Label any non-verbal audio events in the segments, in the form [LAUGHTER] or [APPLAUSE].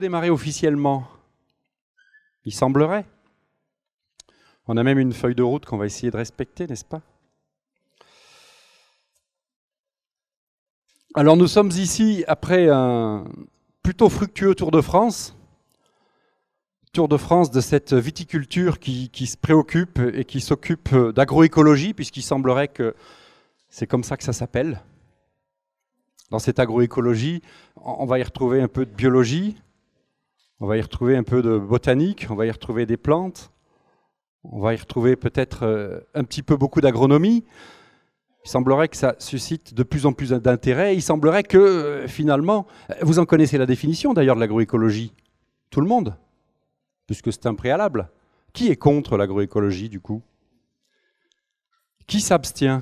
démarrer officiellement Il semblerait. On a même une feuille de route qu'on va essayer de respecter, n'est-ce pas Alors nous sommes ici après un plutôt fructueux Tour de France. Tour de France de cette viticulture qui se préoccupe et qui s'occupe d'agroécologie, puisqu'il semblerait que c'est comme ça que ça s'appelle. Dans cette agroécologie, on va y retrouver un peu de biologie, on va y retrouver un peu de botanique, on va y retrouver des plantes, on va y retrouver peut-être euh, un petit peu beaucoup d'agronomie. Il semblerait que ça suscite de plus en plus d'intérêt. Il semblerait que euh, finalement, euh, vous en connaissez la définition d'ailleurs de l'agroécologie. Tout le monde, puisque c'est un préalable. Qui est contre l'agroécologie du coup Qui s'abstient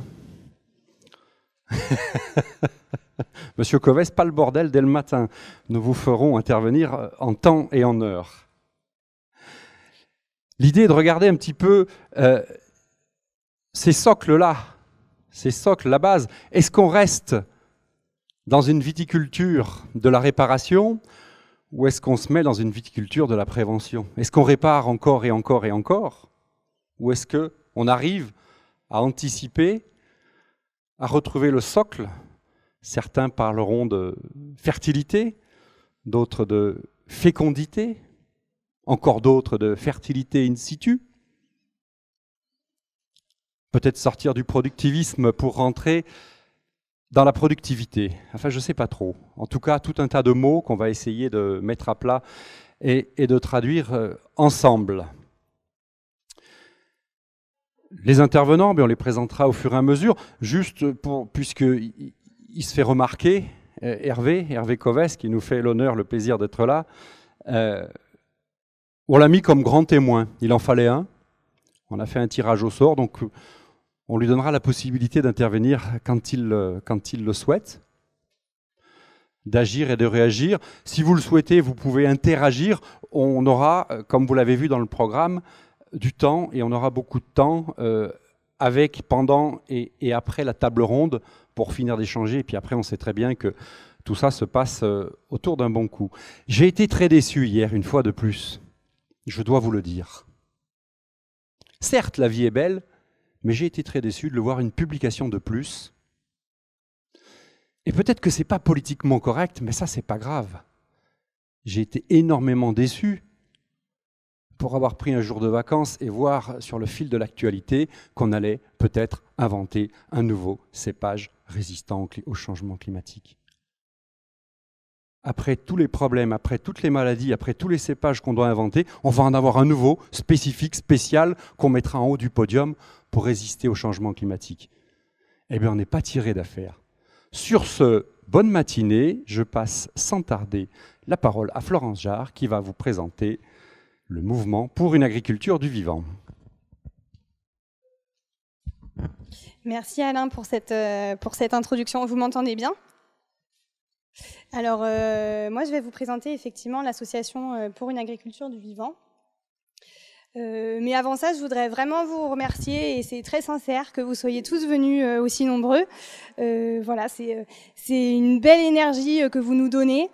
[LAUGHS] [LAUGHS] Monsieur Covès, pas le bordel dès le matin. Nous vous ferons intervenir euh, en temps et en heure. L'idée est de regarder un petit peu euh, ces socles-là, ces socles, la base. Est-ce qu'on reste dans une viticulture de la réparation ou est-ce qu'on se met dans une viticulture de la prévention Est-ce qu'on répare encore et encore et encore Ou est-ce qu'on arrive à anticiper, à retrouver le socle Certains parleront de fertilité, d'autres de fécondité, encore d'autres de fertilité in situ. Peut-être sortir du productivisme pour rentrer dans la productivité. Enfin, je ne sais pas trop. En tout cas, tout un tas de mots qu'on va essayer de mettre à plat et, de traduire euh, ensemble. Les intervenants, ben, on les présentera au fur et à mesure, juste pour, puisque il se fait remarquer, euh, Hervé, Hervé Coves, qui nous fait l'honneur, le plaisir d'être là. Euh, on l'a mis comme grand témoin. Il en fallait un. On a fait un tirage au sort, donc on lui donnera la possibilité d'intervenir quand il, euh, quand il le souhaite, d'agir et de réagir. Si vous le souhaitez, vous pouvez interagir. On aura, comme vous l'avez vu dans le programme, du temps et on aura beaucoup de temps avec, pendant et, après la table ronde pour finir d'échanger. Et puis après, on sait très bien que tout ça se passe euh, autour d'un bon coup. J'ai été très déçu hier, une fois de plus. Je dois vous le dire. Certes, la vie est belle, mais j'ai été très déçu de le voir une publication de plus. Et peut-être que ce n'est pas politiquement correct, mais ça, n'est pas grave. J'ai été énormément déçu pour avoir pris un jour de vacances et voir sur le fil de l'actualité qu'on allait peut-être inventer un nouveau cépage résistant au changement climatique. Après tous les problèmes, après toutes les maladies, après tous les cépages qu'on doit inventer, on va en avoir un nouveau, spécifique, spécial, qu'on mettra en haut du podium pour résister au changement climatique. Eh bien, on n'est pas tiré d'affaire. Sur ce, bonne matinée, je passe sans tarder la parole à Florence Jarre qui va vous présenter le mouvement pour une agriculture du vivant. Merci Alain pour cette, euh, pour cette introduction. Vous m'entendez bien Alors, euh, moi, je vais vous présenter effectivement l'association euh, pour une agriculture du vivant. Euh, mais avant ça, je voudrais vraiment vous remercier et c'est très sincère que vous soyez tous venus euh, aussi nombreux. Euh, voilà, c'est euh, c'est une belle énergie que vous nous donnez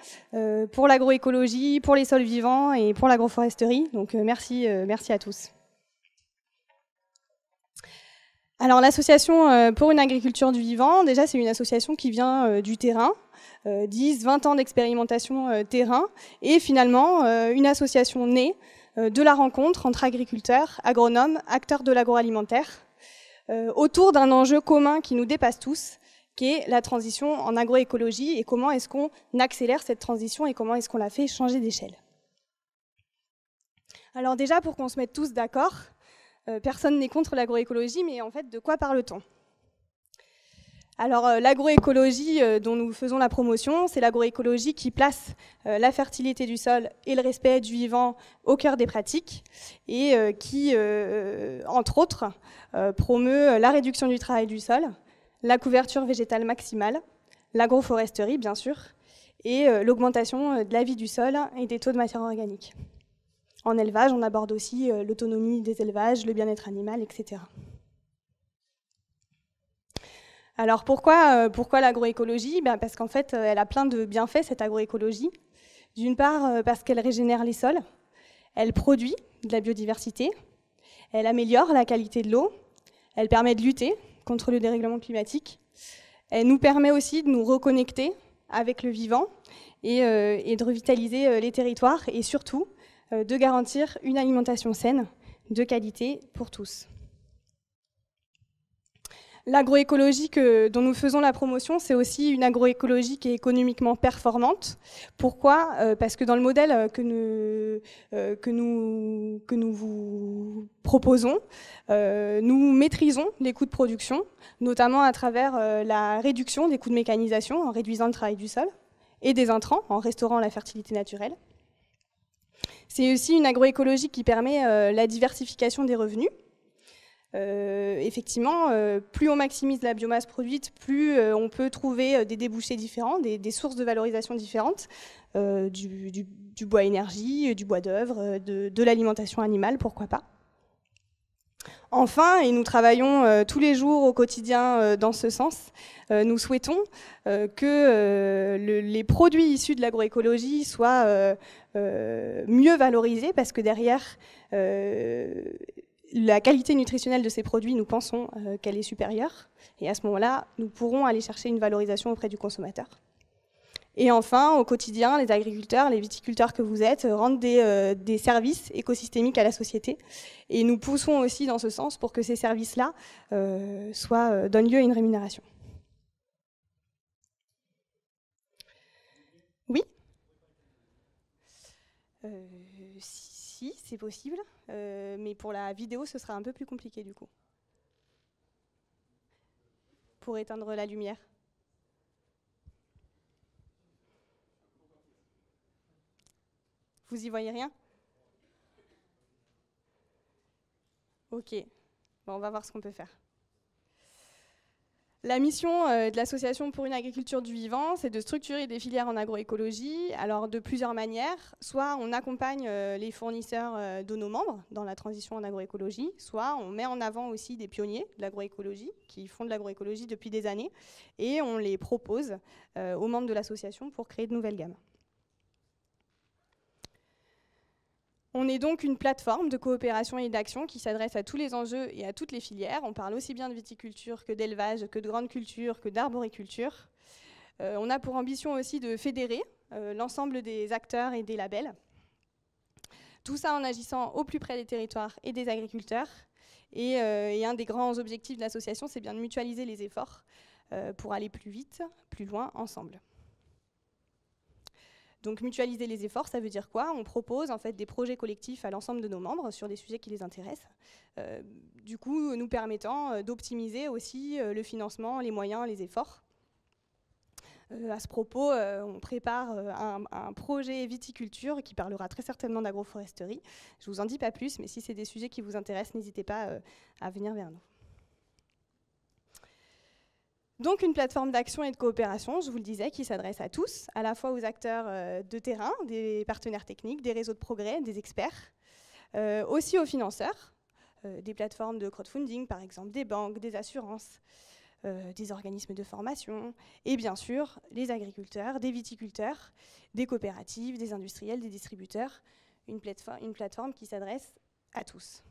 pour l'agroécologie, pour les sols vivants et pour l'agroforesterie. Donc merci, merci à tous. Alors l'association pour une agriculture du vivant, déjà c'est une association qui vient du terrain, 10, 20 ans d'expérimentation terrain, et finalement une association née euh, de la rencontre entre agriculteurs, agronomes, acteurs de l'agroalimentaire, euh, autour d'un enjeu commun qui nous dépasse tous, qui est la transition en agroécologie et comment est-ce qu'on accélère cette transition et comment est-ce qu'on la fait changer d'échelle. Alors déjà, pour qu'on se mette tous d'accord, euh, personne n'est contre l'agroécologie, mais en fait, de quoi parle-t-on alors euh, l'agroécologie euh, dont nous faisons la promotion, c'est l'agroécologie qui place euh, la fertilité du sol et le respect du vivant au cœur des pratiques et qui, entre autres, promeut la réduction du travail du sol, la couverture végétale maximale, l'agroforesterie bien sûr, et l'augmentation de la vie du sol et des taux de matière organique. En élevage, on aborde aussi l'autonomie des élevages, le bien-être animal, etc. Alors pourquoi, euh, l'agroécologie ben, Parce qu'en fait, euh, elle a plein de bienfaits, cette agroécologie. D'une part, euh, parce qu'elle régénère les sols, elle produit de la biodiversité, elle améliore la qualité de l'eau, elle permet de lutter contre le dérèglement climatique, elle nous permet aussi de nous reconnecter avec le vivant et, de revitaliser les territoires et surtout de garantir une alimentation saine, de qualité pour tous. L'agroécologie dont nous faisons la promotion, c'est aussi une agroécologie qui est économiquement performante. Pourquoi euh, Parce que dans le modèle euh, que nous, euh, que nous, que nous vous proposons, nous maîtrisons les coûts de production, notamment à travers la réduction des coûts de mécanisation en réduisant le travail du sol et des intrants en restaurant la fertilité naturelle. C'est aussi une agroécologie qui permet la diversification des revenus euh, effectivement, euh, plus on maximise la biomasse produite, plus euh, on peut trouver des débouchés différents, des, sources de valorisation différentes, du, bois énergie, du bois d'œuvre, de, l'alimentation animale, pourquoi pas. Enfin, et nous travaillons tous les jours au quotidien dans ce sens, nous souhaitons que les produits issus de l'agroécologie soient mieux valorisés parce que derrière la qualité nutritionnelle de ces produits, nous pensons euh, qu'elle est supérieure. Et à ce moment-là, nous pourrons aller chercher une valorisation auprès du consommateur. Et enfin, au quotidien, les agriculteurs, les viticulteurs que vous êtes, euh, rendent euh, des, services écosystémiques à la société. Et nous poussons aussi dans ce sens pour que ces services-là soient, donnent lieu à une rémunération. Oui c'est possible, euh, mais pour la vidéo, ce sera un peu plus compliqué du coup. Pour éteindre la lumière. Vous y voyez rien Ok, on va voir ce qu'on peut faire. La mission euh, de l'Association pour une agriculture du vivant, c'est de structurer des filières en agroécologie, alors de plusieurs manières. Soit on accompagne euh, les fournisseurs euh, de nos membres dans la transition en agroécologie, soit on met en avant aussi des pionniers de l'agroécologie qui font de l'agroécologie depuis des années et on les propose aux membres de l'association pour créer de nouvelles gammes. On est donc une plateforme de coopération et d'action qui s'adresse à tous les enjeux et à toutes les filières. On parle aussi bien de viticulture que d'élevage, que de grande culture, que d'arboriculture. Euh, on a pour ambition aussi de fédérer euh, l'ensemble des acteurs et des labels. Tout ça en agissant au plus près des territoires et des agriculteurs. Et, euh, et un des grands objectifs de l'association, c'est bien de mutualiser les efforts pour aller plus vite, plus loin ensemble. Donc mutualiser les efforts, ça veut dire quoi On propose en fait des projets collectifs à l'ensemble de nos membres sur des sujets qui les intéressent, euh, du coup nous permettant euh, d'optimiser aussi euh, le financement, les moyens, les efforts. à ce propos, on prépare un, un, projet viticulture qui parlera très certainement d'agroforesterie. Je ne vous en dis pas plus, mais si c'est des sujets qui vous intéressent, n'hésitez pas à venir vers nous. Donc une plateforme d'action et de coopération, je vous le disais, qui s'adresse à tous, à la fois aux acteurs euh, de terrain, des partenaires techniques, des réseaux de progrès, des experts, euh, aussi aux financeurs, euh, des plateformes de crowdfunding par exemple, des banques, des assurances, des organismes de formation, et bien sûr les agriculteurs, des viticulteurs, des coopératives, des industriels, des distributeurs, une plateforme qui s'adresse à tous.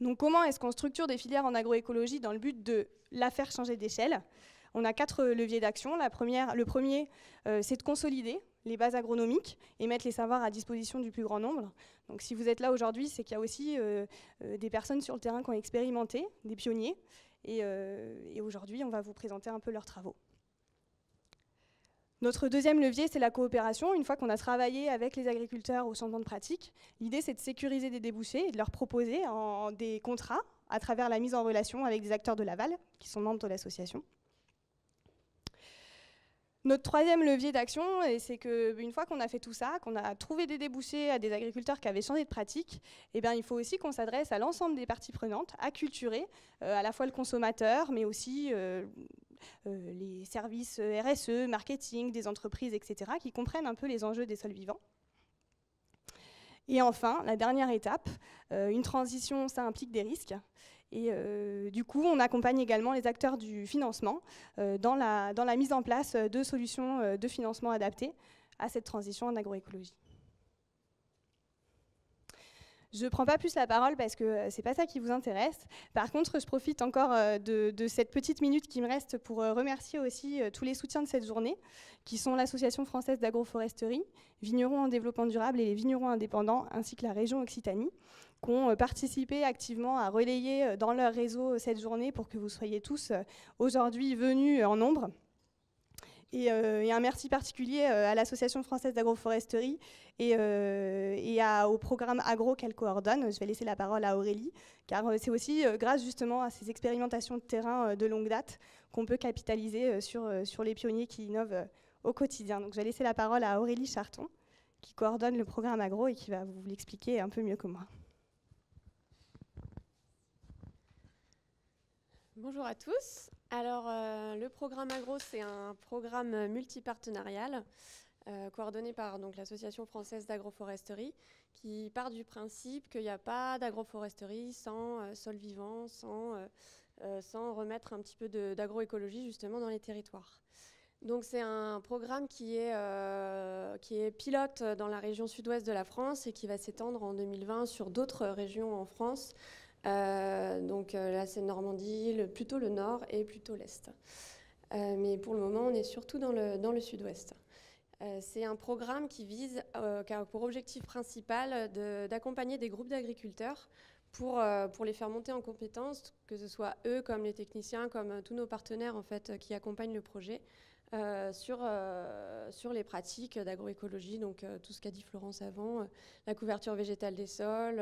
Donc comment est-ce qu'on structure des filières en agroécologie dans le but de la faire changer d'échelle On a quatre euh, leviers d'action. La première, le premier, euh, c'est de consolider les bases agronomiques et mettre les savoirs à disposition du plus grand nombre. Donc si vous êtes là aujourd'hui, c'est qu'il y a aussi euh, des personnes sur le terrain qui ont expérimenté, des pionniers. et aujourd'hui, on va vous présenter un peu leurs travaux. Notre deuxième levier, c'est la coopération. Une fois qu'on a travaillé avec les agriculteurs au changement de pratique, l'idée, c'est de sécuriser des débouchés et de leur proposer en des contrats à travers la mise en relation avec des acteurs de Laval, qui sont membres de l'association. Notre troisième levier d'action, c'est qu'une fois qu'on a fait tout ça, qu'on a trouvé des débouchés à des agriculteurs qui avaient changé de pratique, eh bien, il faut aussi qu'on s'adresse à l'ensemble des parties prenantes, à culturer, euh, à la fois le consommateur, mais aussi euh, euh, les services euh, RSE, marketing, des entreprises, etc., qui comprennent un peu les enjeux des sols vivants. Et enfin, la dernière étape, euh, une transition, ça implique des risques. Et du coup, on accompagne également les acteurs du financement dans, la, dans, la, mise en place de solutions de financement adaptées à cette transition en agroécologie. Je ne prends pas plus la parole parce que euh, ce n'est pas ça qui vous intéresse. Par contre, je profite encore euh, de, de cette petite minute qui me reste pour euh, remercier aussi tous les soutiens de cette journée, qui sont l'Association française d'agroforesterie, Vignerons en développement durable et les vignerons indépendants, ainsi que la région Occitanie, qui ont participé activement à relayer dans leur réseau cette journée pour que vous soyez tous aujourd'hui venus en nombre. Euh, et, un merci particulier euh, à l'Association française d'agroforesterie et, euh, au programme agro qu'elle coordonne. Je vais laisser la parole à Aurélie, car c'est aussi grâce justement à ces expérimentations de terrain de longue date qu'on peut capitaliser sur, sur les pionniers qui innovent au quotidien. Donc je vais laisser la parole à Aurélie Charton, qui coordonne le programme agro et qui va vous l'expliquer un peu mieux que moi. Bonjour à tous. Alors, euh, le programme Agro, c'est un programme multipartenarial euh, coordonné par l'Association française d'agroforesterie qui part du principe qu'il n'y a pas d'agroforesterie sans euh, sol vivant, sans, remettre un petit peu d'agroécologie justement dans les territoires. Donc c'est un programme qui est, qui est pilote dans la région sud-ouest de la France et qui va s'étendre en 2020 sur d'autres régions en France, euh, donc euh, là, c'est Normandie, plutôt le nord et plutôt l'est. Euh, mais pour le moment, on est surtout dans le, dans le sud-ouest. C'est un programme qui vise, qui pour objectif principal d'accompagner des groupes d'agriculteurs pour, les faire monter en compétences, que ce soit eux comme les techniciens, comme tous nos partenaires en fait qui accompagnent le projet, euh, sur, euh, sur les pratiques d'agroécologie, donc euh, tout ce qu'a dit Florence avant, la couverture végétale des sols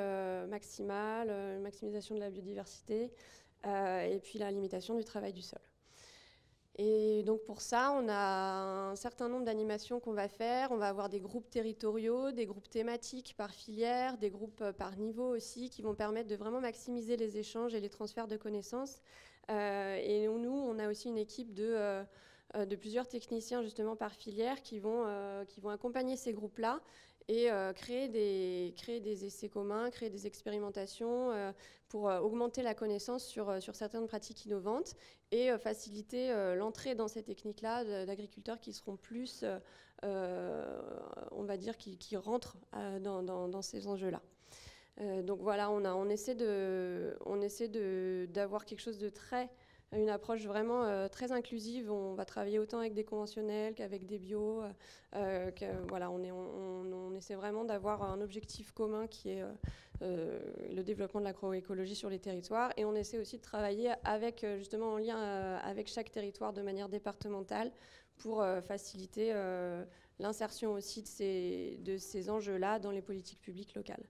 maximale, maximisation de la biodiversité, et puis la limitation du travail du sol. Et donc pour ça, on a un certain nombre d'animations qu'on va faire. On va avoir des groupes territoriaux, des groupes thématiques par filière, des groupes par niveau aussi, qui vont permettre de vraiment maximiser les échanges et les transferts de connaissances. et nous, on a aussi une équipe de... Euh, de plusieurs techniciens justement par filière qui vont, euh, qui vont accompagner ces groupes-là et euh, créer, des, créer des essais communs, créer des expérimentations pour augmenter la connaissance sur, sur certaines pratiques innovantes et faciliter l'entrée dans ces techniques-là d'agriculteurs qui seront plus, on va dire, qui, qui rentrent dans, dans, ces enjeux-là. donc voilà, on, a, on essaie d'avoir de, on essaie quelque chose de très une approche vraiment euh, très inclusive. On va travailler autant avec des conventionnels qu'avec des bio. Euh, que, voilà, on, on, essaie vraiment d'avoir un objectif commun qui est euh, le développement de l'agroécologie sur les territoires. Et on essaie aussi de travailler avec, justement, en lien avec chaque territoire de manière départementale pour faciliter l'insertion aussi de ces, de ces enjeux-là dans les politiques publiques locales.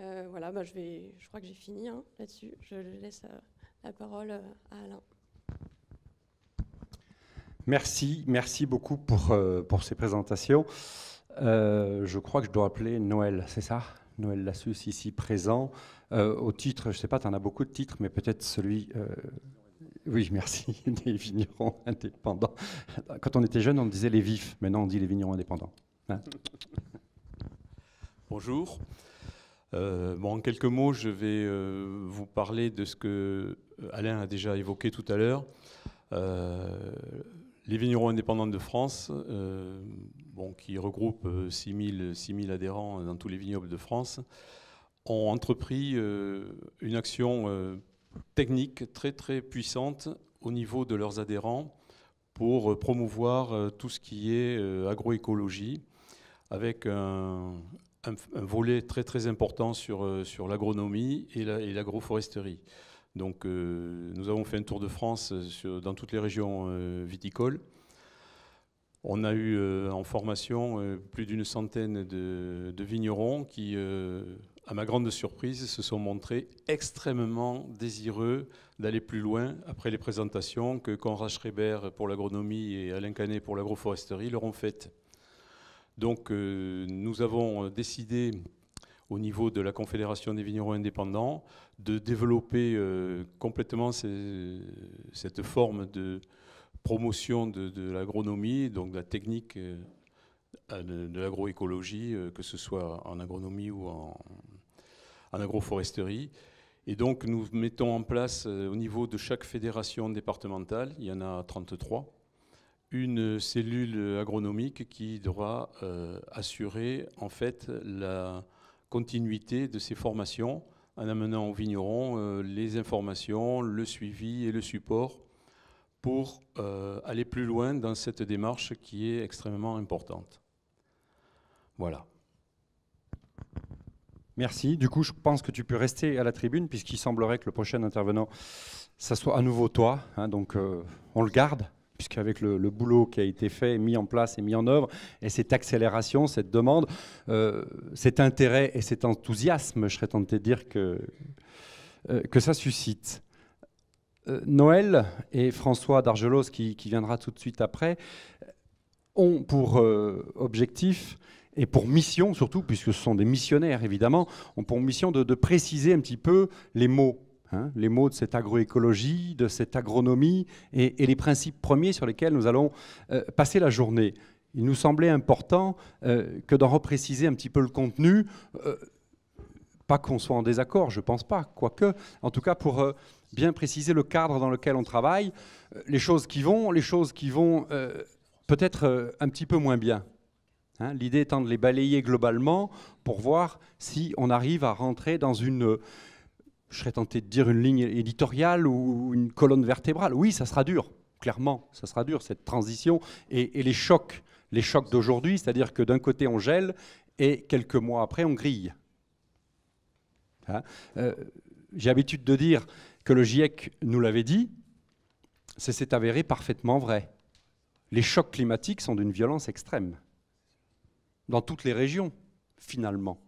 voilà, bah, je, vais, je crois que j'ai fini hein, là-dessus. Je laisse la parole euh, à Alain. Merci, merci beaucoup pour, euh, pour ces présentations. Euh, je crois que je dois appeler Noël, c'est ça Noël Lassus, ici présent. au titre, je ne sais pas, tu en as beaucoup de titres, mais peut-être celui... oui, merci, [LAUGHS] des vignerons indépendants. Quand on était jeune, on disait les vifs, maintenant on dit les vignerons indépendants. Hein? Bonjour. bon, en quelques mots, je vais vous parler de ce que euh, Alain a déjà évoqué tout à l'heure. Euh, les vignerons indépendants de France, euh, qui regroupent 6000 adhérents dans tous les vignobles de France, ont entrepris une action technique très très puissante au niveau de leurs adhérents pour promouvoir tout ce qui est agroécologie avec un, volet très très important sur, l'agronomie et l'agroforesterie. Donc euh, nous avons fait un tour de France euh, dans toutes les régions euh, viticoles. On a eu en formation plus d'une centaine de, de, vignerons qui, à ma grande surprise, se sont montrés extrêmement désireux d'aller plus loin après les présentations que Conrad Schreiber pour l'agronomie et Alain Canet pour l'agroforesterie leur ont faites. Donc nous avons décidé au niveau de la Confédération des vignerons indépendants de développer euh, complètement cette forme de promotion de, l'agronomie, donc de la technique euh, de, l'agroécologie, euh, que ce soit en agronomie ou en, agroforesterie. Et donc nous mettons en place au niveau de chaque fédération départementale, il y en a 33, une cellule agronomique qui devra assurer en fait la, continuité de ces formations en amenant aux vignerons euh, les informations, le suivi et le support pour euh, aller plus loin dans cette démarche qui est extrêmement importante. Voilà. Merci. Du coup, je pense que tu peux rester à la tribune puisqu'il semblerait que le prochain intervenant, ça soit à nouveau toi. Hein, donc, euh, on le garde puisqu'avec le, boulot qui a été fait, mis en place et mis en œuvre, et cette accélération, cette demande, euh, cet intérêt et cet enthousiasme, je serais tenté de dire que, euh, que ça suscite. Euh, Noël et François d'Argelos, qui, viendra tout de suite après, ont pour objectif et pour mission surtout, puisque ce sont des missionnaires évidemment, ont pour mission de, de préciser un petit peu les mots Hein, les mots de cette agroécologie, de cette agronomie et, les principes premiers sur lesquels nous allons euh, passer la journée. Il nous semblait important euh, que d'en repréciser un petit peu le contenu, euh, pas qu'on soit en désaccord, je pense pas, quoique, en tout cas pour bien préciser le cadre dans lequel on travaille, les choses qui vont, les choses qui vont peut-être un petit peu moins bien. Hein. L'idée étant de les balayer globalement pour voir si on arrive à rentrer dans une je serais tenté de dire une ligne éditoriale ou une colonne vertébrale. Oui, ça sera dur, clairement, ça sera dur, cette transition et, les chocs, les chocs d'aujourd'hui, c'est-à-dire que d'un côté on gèle et quelques mois après on grille. Hein, euh, j'ai l'habitude de dire que le GIEC nous l'avait dit, c'est s'est avéré parfaitement vrai. Les chocs climatiques sont d'une violence extrême, dans toutes les régions, finalement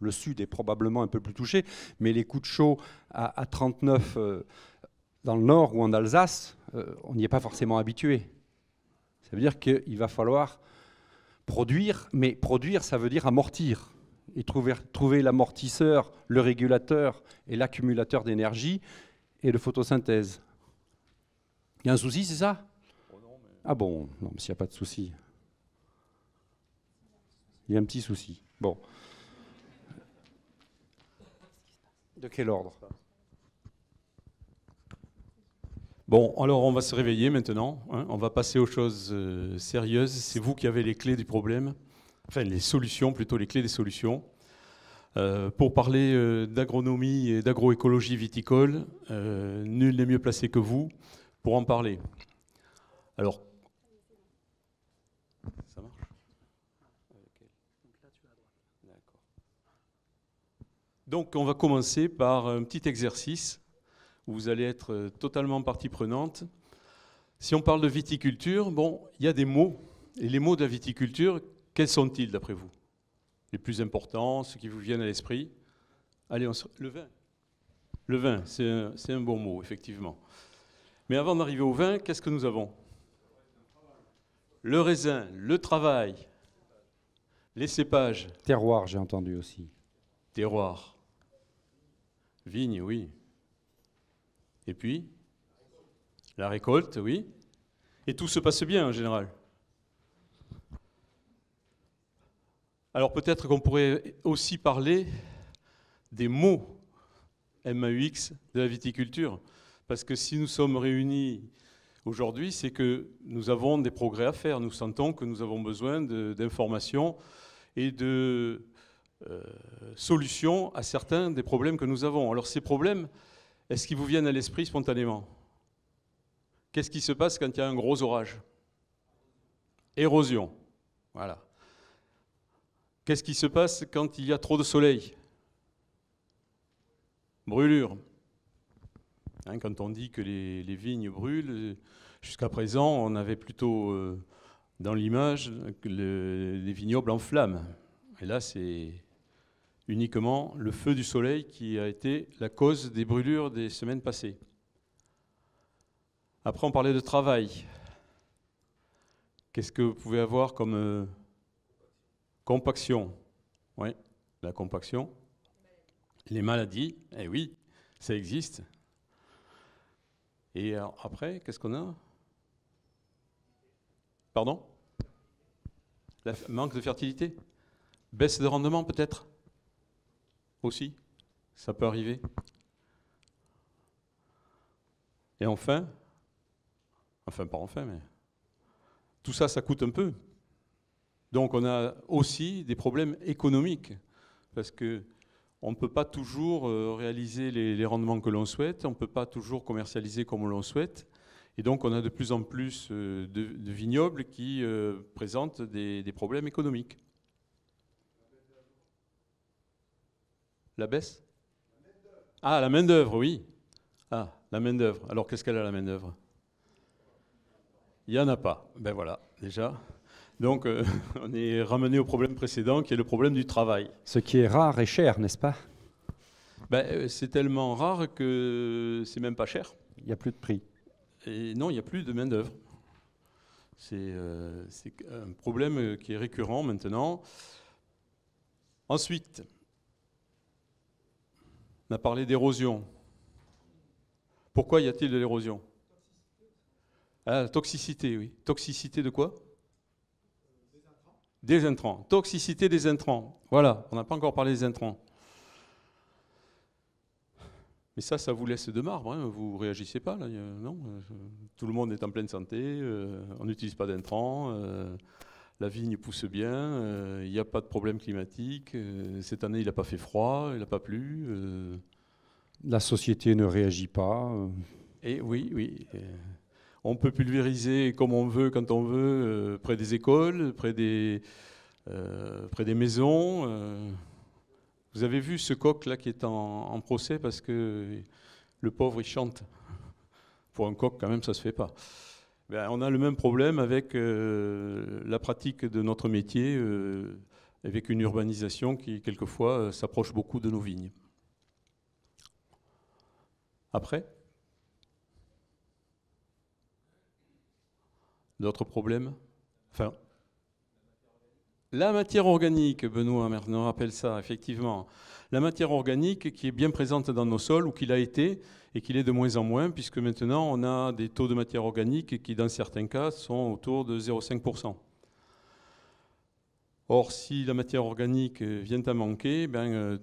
le sud est probablement un peu plus touché, mais les coups de chaud à, 39 euh, dans le nord ou en Alsace, euh, on n'y est pas forcément habitué. Ça veut dire qu'il va falloir produire, mais produire, ça veut dire amortir. Et trouver, l'amortisseur, le régulateur et l'accumulateur d'énergie et de photosynthèse. Il y a un souci, c'est ça Ah bon, non, s'il n'y a pas de souci. Il y a un petit souci. Bon. De quel ordre Bon, alors on va se réveiller maintenant. Hein. on va passer aux choses euh, sérieuses. C'est vous qui avez les clés du problème, enfin les solutions, plutôt les clés des solutions. Euh, pour parler euh, d'agronomie et d'agroécologie viticole, nul n'est mieux placé que vous pour en parler. Alors, ça Donc on va commencer par un petit exercice où vous allez être euh, totalement partie prenante. Si on parle de viticulture, bon, il y a des mots. Et les mots de la viticulture, quels sont-ils d'après vous Les plus importants, ceux qui vous viennent à l'esprit Allez, on le vin. Le vin, c'est un, un, bon mot, effectivement. Mais avant d'arriver au vin, qu'est-ce que nous avons Le raisin, le travail, les cépages. Terroir, j'ai entendu aussi. Terroir. Vigne, oui. Et puis La récolte, oui. Et tout se passe bien en général. Alors peut-être qu'on pourrait aussi parler des mots MAUX de la viticulture, parce que si nous sommes réunis aujourd'hui, c'est que nous avons des progrès à faire. Nous sentons que nous avons besoin d'informations et de euh, solution à certains des problèmes que nous avons. Alors ces problèmes, est-ce qu'ils vous viennent à l'esprit spontanément Qu'est-ce qui se passe quand il y a un gros orage Érosion. Voilà. Qu'est-ce qui se passe quand il y a trop de soleil Brûlure. Hein, quand on dit que les, vignes brûlent, jusqu'à présent, on avait plutôt euh, dans l'image les vignobles en flammes. Et là, c'est uniquement le feu du soleil qui a été la cause des brûlures des semaines passées. Après, on parlait de travail. Qu'est-ce que vous pouvez avoir comme euh, compaction Oui, la compaction. Les maladies, eh oui, ça existe. Et après, qu'est-ce qu'on a Pardon Manque de fertilité Baisse de rendement peut-être aussi. Ça peut arriver. Et enfin, enfin pas enfin, mais tout ça, ça coûte un peu. Donc on a aussi des problèmes économiques, parce que on ne peut pas toujours euh, réaliser les, rendements que l'on souhaite, on ne peut pas toujours commercialiser comme l'on souhaite. Et donc on a de plus en plus euh, de, vignobles qui euh, présentent des problèmes économiques. La baisse Ah, la main-d'œuvre, oui. Ah, la main-d'œuvre. Alors, qu'est-ce qu'elle a, la main-d'œuvre Il n'y en a pas. Ben voilà, déjà. Donc, euh, [LAUGHS] on est ramené au problème précédent, qui est le problème du travail. Ce qui est rare et cher, n'est-ce pas ben, euh, C'est tellement rare que c'est même pas cher. Il n'y a plus de prix. Et non, il n'y a plus de main-d'œuvre. Euh, c'est un problème qui est récurrent maintenant. Ensuite, on a parlé d'érosion. Pourquoi y a-t-il de l'érosion ah, toxicité, oui. Toxicité de quoi des intrants. des intrants. Toxicité des intrants. Voilà, on n'a pas encore parlé des intrants. Mais ça, ça vous laisse de marbre, hein. vous ne réagissez pas, là, euh, non euh, Tout le monde est en pleine santé, euh, on n'utilise pas d'intrants, la vigne pousse bien, euh, il n'y a pas de problème climatique, euh, cette année il n'a pas fait froid, il n'a pas plu. Euh. La société ne réagit pas. Et eh oui, oui. On peut pulvériser comme on veut, quand on veut, près des écoles, près des, près des maisons. Vous avez vu ce coq-là qui est en, en, procès parce que le pauvre, il chante. Pour un coq, quand même, ça ne se fait pas. Ben, on a le même problème avec euh, la pratique de notre métier, euh, avec une urbanisation qui, quelquefois, euh, s'approche beaucoup de nos vignes. Après D'autres problèmes Enfin, la matière organique, Benoît on rappelle ça, effectivement. La matière organique qui est bien présente dans nos sols, ou qu'il a été, et qu'il est de moins en moins, puisque maintenant on a des taux de matière organique qui, dans certains cas, sont autour de 0,5%. Or, si la matière organique vient à manquer, ben, euh,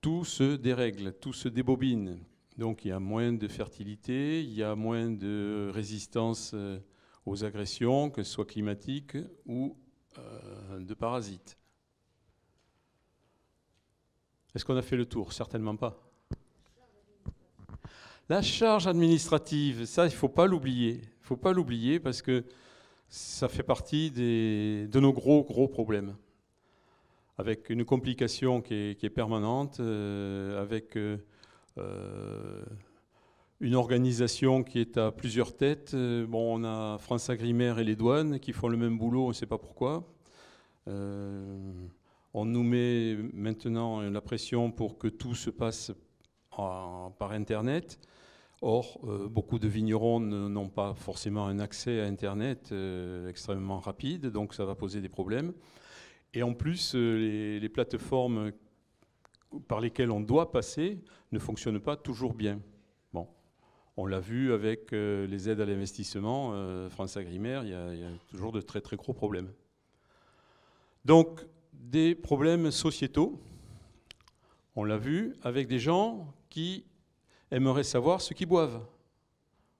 tout se dérègle, tout se débobine. Donc il y a moins de fertilité, il y a moins de résistance euh, aux agressions, que ce soit climatiques ou euh, de parasites. Est-ce qu'on a fait le tour Certainement pas. La charge administrative, ça, il ne faut pas l'oublier. Il faut pas l'oublier parce que ça fait partie de nos gros, gros problèmes. Avec une complication qui est, permanente, euh, avec euh, une organisation qui est à plusieurs têtes. Euh, bon, on a France Agrimaire et les douanes qui font le même boulot, on ne sait pas pourquoi. Euh, on nous met maintenant la pression pour que tout se passe par Internet. Or, euh, beaucoup de vignerons n'ont pas forcément un accès à Internet extrêmement rapide, donc ça va poser des problèmes. Et en plus, les plateformes par lesquelles on doit passer ne fonctionnent pas toujours bien. On l'a vu avec euh, les aides à l'investissement, euh, France Agrimaire, il y, a, il toujours de très très gros problèmes. Donc, des problèmes sociétaux, on l'a vu, avec des gens qui aimeraient savoir ce qu'ils boivent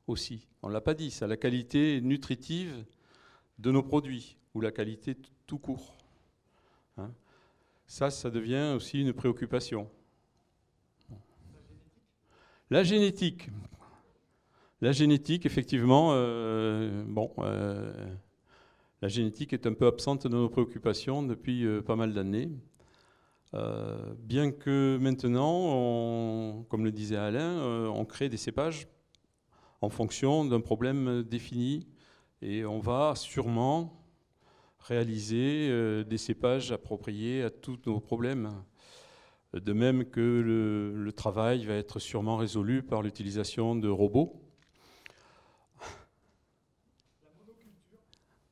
aussi. On ne l'a pas dit, ça, la qualité nutritive de nos produits, ou la qualité tout court. Hein. ça, ça devient aussi une préoccupation. La génétique. La génétique, effectivement, euh, bon, euh, la génétique est un peu absente de nos préoccupations depuis euh, pas mal d'années. bien que maintenant, comme le disait Alain, on crée des cépages en fonction d'un problème défini et on va sûrement réaliser des cépages appropriés à tous nos problèmes. De même que le travail va être sûrement résolu par l'utilisation de robots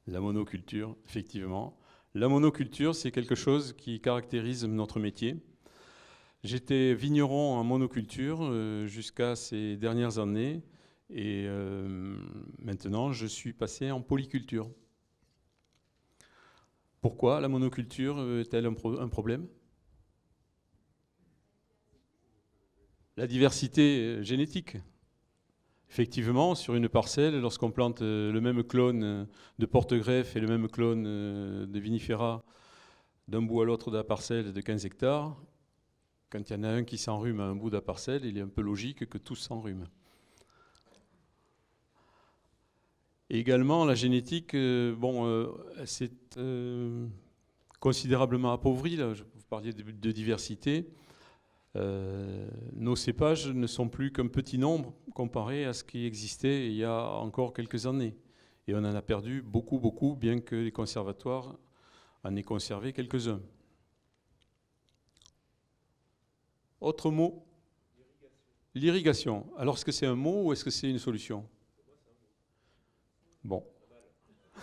La monoculture, effectivement. La monoculture, c'est quelque chose qui caractérise notre métier. J'étais vigneron en monoculture euh, jusqu'à ces dernières années et euh, maintenant je suis passé en polyculture. Pourquoi la monoculture euh, est-elle un problème La diversité génétique, Effectivement, sur une parcelle, lorsqu'on plante euh, le même clone euh, de porte-greffe et le même clone euh, de vinifera d'un bout à l'autre de la parcelle de 15 hectares, quand il y en a un qui s'enrhume à un bout de la parcelle, il est un peu logique que tous s'enrhument. également, la génétique, bon, c'est considérablement appauvrie. Là, vous parliez de diversité. Euh, nos cépages ne sont plus qu'un petit nombre comparé à ce qui existait il y a encore quelques années. Et on en a perdu beaucoup, beaucoup, bien que les conservatoires en aient conservé quelques-uns. Autre mot L'irrigation. Alors, est-ce que c'est un mot ou est-ce que c'est une solution Bon,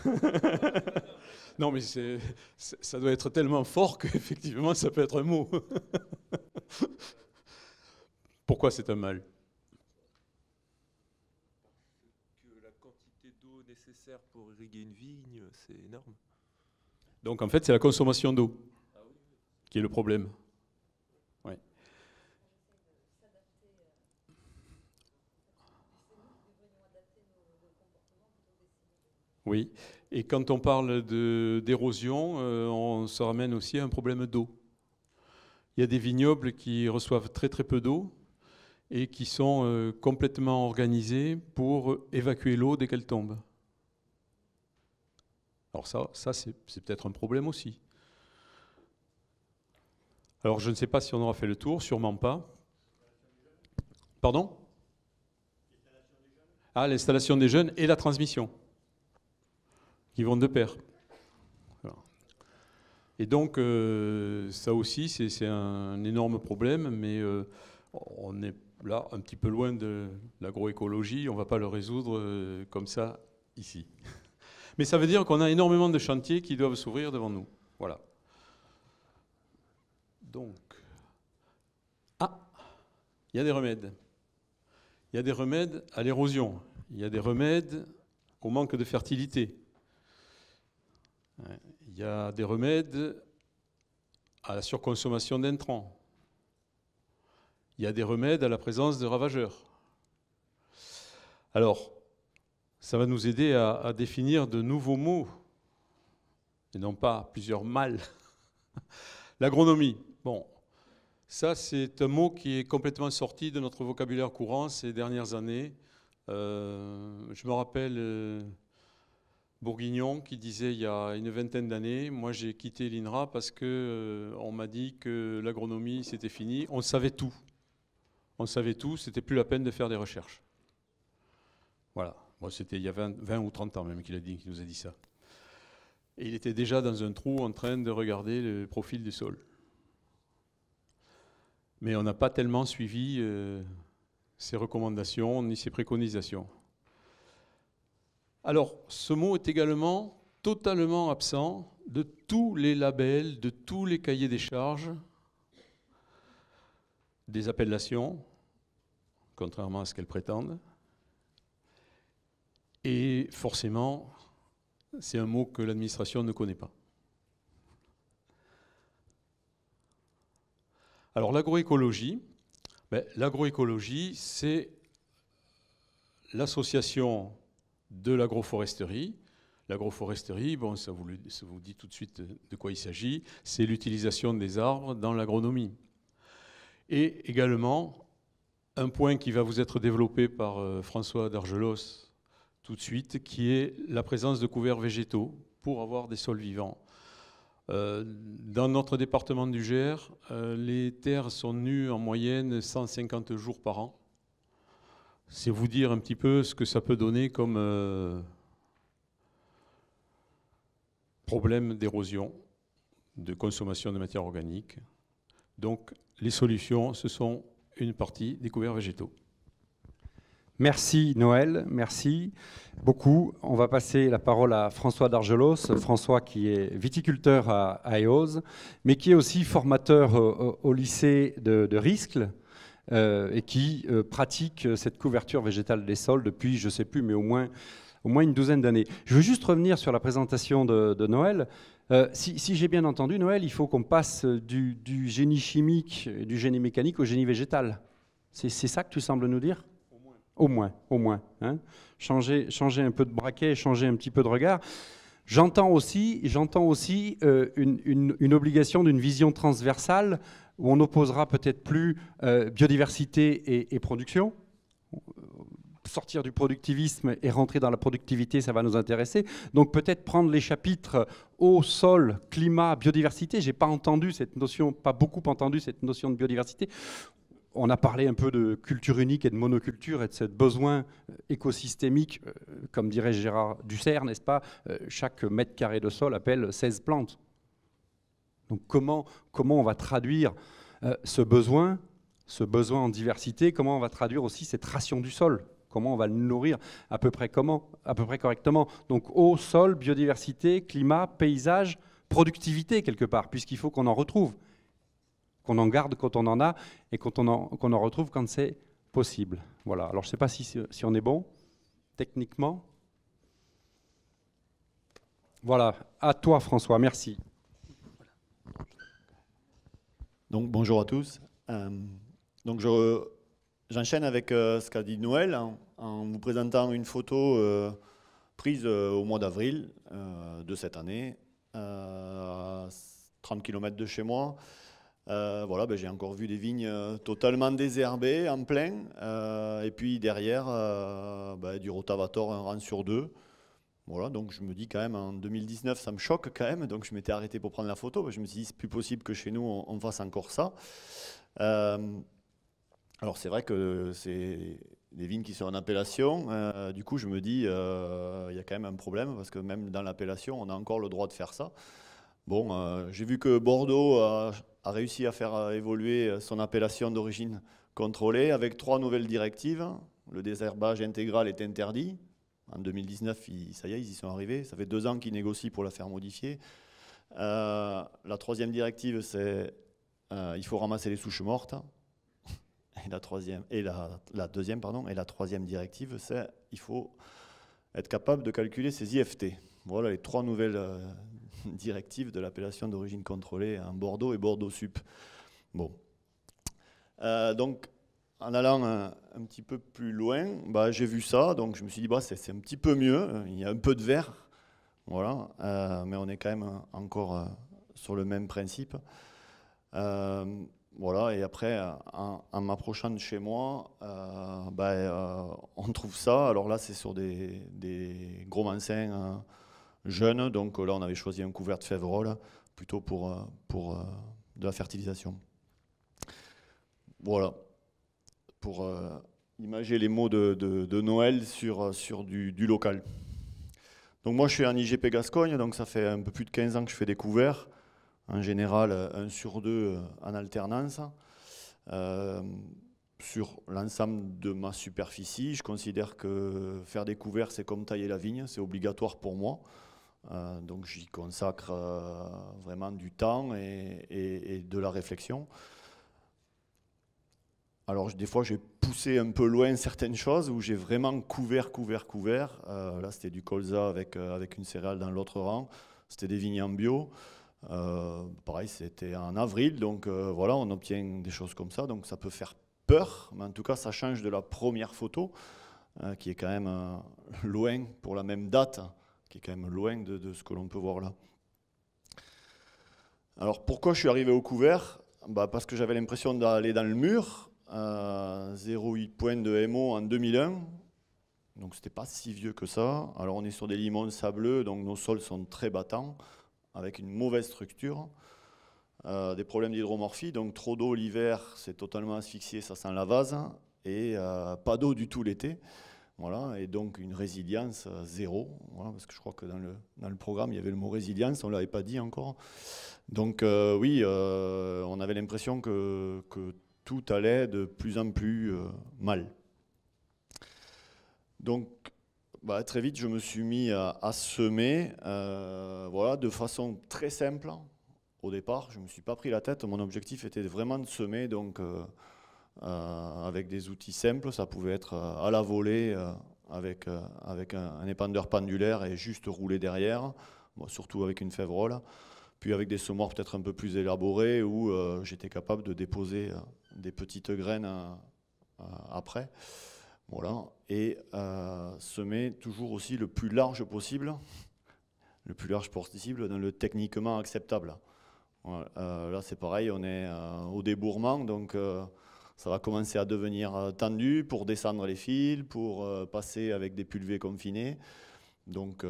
[LAUGHS] non, mais ça doit être tellement fort qu'effectivement, ça peut être un mot. [LAUGHS] Pourquoi c'est un mal que la quantité d'eau nécessaire pour irriguer une vigne, c'est énorme. Donc en fait, c'est la consommation d'eau qui est le problème. Oui, et quand on parle d'érosion, euh, on se ramène aussi à un problème d'eau. Il y a des vignobles qui reçoivent très très peu d'eau et qui sont euh, complètement organisés pour évacuer l'eau dès qu'elle tombe. Alors ça, ça c'est peut-être un problème aussi. Alors je ne sais pas si on aura fait le tour, sûrement pas. Pardon Ah, l'installation des jeunes et la transmission qui vont de pair. Et donc, euh, ça aussi, c'est un énorme problème, mais euh, on est là un petit peu loin de l'agroécologie, on ne va pas le résoudre euh, comme ça ici. [LAUGHS] Mais ça veut dire qu'on a énormément de chantiers qui doivent s'ouvrir devant nous. Voilà. Donc, ah, il y a des remèdes. Il y a des remèdes à l'érosion, il y a des remèdes au manque de fertilité, il y a des remèdes à la surconsommation d'intrants. Il y a des remèdes à la présence de ravageurs. Alors, ça va nous aider à, définir de nouveaux mots, et non pas plusieurs mâles. [LAUGHS] L'agronomie, bon, ça c'est un mot qui est complètement sorti de notre vocabulaire courant ces dernières années. Euh, je me rappelle... Euh, bourguignon qui disait il y a une vingtaine d'années, moi j'ai quitté l'INRA parce que euh, on m'a dit que l'agronomie c'était fini, on savait tout. On savait tout, c'était plus la peine de faire des recherches. Voilà, moi c'était il y a 20, ou 30 ans même qu'il a dit, qu'il nous a dit ça. Et il était déjà dans un trou en train de regarder le profil du sol. Mais on n'a pas tellement suivi euh, ses recommandations ni ses préconisations. Alors, ce mot est également totalement absent de tous les labels, de tous les cahiers des charges, des appellations, contrairement à ce qu'elles prétendent. Et forcément, c'est un mot que l'administration ne connaît pas. Alors l'agroécologie, ben, l'agroécologie, c'est l'association de l'agroforesterie. L'agroforesterie, bon, ça vous, dit tout de suite de quoi il s'agit, c'est l'utilisation des arbres dans l'agronomie. Et également, un point qui va vous être développé par euh, François d'Argelos tout de suite, qui est la présence de couverts végétaux pour avoir des sols vivants. Euh, dans notre département du Gers, euh, les terres sont nues en moyenne 150 jours par an. C'est vous dire un petit peu ce que ça peut donner comme euh, problème d'érosion, de consommation de matière organique. Donc les solutions, ce sont une partie des couverts végétaux. Merci Noël, merci beaucoup. On va passer la parole à François d'Argelos, François qui est viticulteur à, EOS, mais qui est aussi formateur au, lycée de, de Riscle, euh, et qui euh, pratique euh, cette couverture végétale des sols depuis, je ne sais plus, mais au moins, au moins une douzaine d'années. Je veux juste revenir sur la présentation de, Noël. si, j'ai bien entendu, Noël, il faut qu'on passe du, génie chimique, du génie mécanique au génie végétal. C'est ça que tu sembles nous dire Au moins. Au moins, au hein. changer, changer un peu de braquet, changer un petit peu de regard. J'entends aussi, j'entends aussi une, une, obligation d'une vision transversale où on opposera peut-être plus euh, biodiversité et, production. Sortir du productivisme et rentrer dans la productivité, ça va nous intéresser. Donc peut-être prendre les chapitres euh, eau, sol, climat, biodiversité. J'ai pas entendu cette notion, pas beaucoup entendu cette notion de biodiversité. On a parlé un peu de culture unique et de monoculture et de ce besoin euh, écosystémique, comme dirait Gérard Dussert, n'est-ce pas Chaque mètre carré de sol appelle 16 plantes. Donc comment, comment on va traduire euh, ce besoin, ce besoin en diversité, comment on va traduire aussi cette ration du sol Comment on va le nourrir à peu près comment À peu près correctement. Donc eau, sol, biodiversité, climat, paysage, productivité quelque part, puisqu'il faut qu'on en retrouve, qu'on en garde quand on en a et qu'on en, retrouve quand c'est possible. Voilà. Alors je ne sais pas si, si on est bon techniquement. Voilà, à toi François, merci bonjour à tous. Euh, j'enchaîne avec euh, ce qu'a dit Noël hein, en, vous présentant une photo euh, prise au mois d'avril de cette année, 30 km de chez moi. voilà, ben, j'ai encore vu des vignes totalement désherbées en plein, et puis derrière ben, du rotavator un rang sur deux. Voilà, donc je me dis quand même, en 2019, ça me choque quand même. Donc je m'étais arrêté pour prendre la photo. je me suis dit, c'est plus possible que chez nous, on, fasse encore ça. Euh, alors c'est vrai que c'est des vignes qui sont en appellation. Euh, du coup, je me dis, euh, il y a quand même un problème parce que même dans l'appellation, on a encore le droit de faire ça. Bon, j'ai vu que Bordeaux a, a, réussi à faire évoluer son appellation d'origine contrôlée avec trois nouvelles directives. Le désherbage intégral est interdit. En 2019, ça y est, ils y sont arrivés. Ça fait deux ans qu'ils négocient pour la faire modifier. Euh, la troisième directive, c'est euh, il faut ramasser les souches mortes. Et la troisième, et la, la deuxième, pardon, et la troisième directive, c'est il faut être capable de calculer ses IFT. Voilà les trois nouvelles euh, directives de l'appellation d'origine contrôlée en Bordeaux et Bordeaux Sup. Bon. Euh, donc, en allant un, petit peu plus loin, bah, j'ai vu ça, donc je me suis dit, bah, c'est un petit peu mieux, hein, il y a un peu de vert, voilà, euh, mais on est quand même encore euh, sur le même principe. Euh, voilà, et après, en, m'approchant de chez moi, bah, on trouve ça. Alors là, c'est sur des, gros mansins jeunes, donc là, on avait choisi un couvert de févrole, plutôt pour, pour de la fertilisation. Voilà pour euh, imager les mots de, Noël sur, euh, sur du, local. Donc moi je suis en IGP Gascogne, donc ça fait un peu plus de 15 ans que je fais des couverts, en général un sur deux euh, en alternance. sur l'ensemble de ma superficie, je considère que faire des couverts c'est comme tailler la vigne, c'est obligatoire pour moi. donc j'y consacre vraiment du temps et de la réflexion. Alors des fois j'ai poussé un peu loin certaines choses où j'ai vraiment couvert, couvert, couvert. Euh, là c'était du colza avec, euh, avec une céréale dans l'autre rang, c'était des vignes en bio. Euh, pareil c'était en avril, donc voilà on obtient des choses comme ça, donc ça peut faire peur, mais en tout cas ça change de la première photo qui est quand même loin pour la même date, qui est quand même loin de, ce que l'on peut voir là. Alors pourquoi je suis arrivé au couvert bah, Parce que j'avais l'impression d'aller dans le mur, 0,8 points de MO en 2001. Donc c'était pas si vieux que ça. Alors on est sur des limons sableux, donc nos sols sont très battants, avec une mauvaise structure. Euh, des problèmes d'hydromorphie, donc trop d'eau l'hiver, c'est totalement asphyxié, ça sent la vase, et euh, pas d'eau du tout l'été. Voilà, et donc une résilience euh, zéro, parce que je crois que dans le, dans le programme, il y avait le mot résilience, on ne l'avait pas dit encore. Donc oui, on avait l'impression que, que tout allait de plus en plus euh, mal. Donc, bah, très vite, je me suis mis à, semer, euh, voilà, de façon très simple. Au départ, je ne me suis pas pris la tête. Mon objectif était vraiment de semer, donc euh, avec des outils simples. Ça pouvait être à la volée, avec, avec un, épandeur pendulaire et juste rouler derrière, surtout avec une févrole puis avec des semoirs peut-être un peu plus élaborés où j'étais capable de déposer des petites graines hein, euh, après. Voilà. Et euh, semer toujours aussi le plus large possible, le plus large possible dans le techniquement acceptable. Euh, là, c'est pareil, on est au débourrement, donc ça va commencer à devenir tendu pour descendre les fils, pour passer avec des pulvéris confinés. Donc,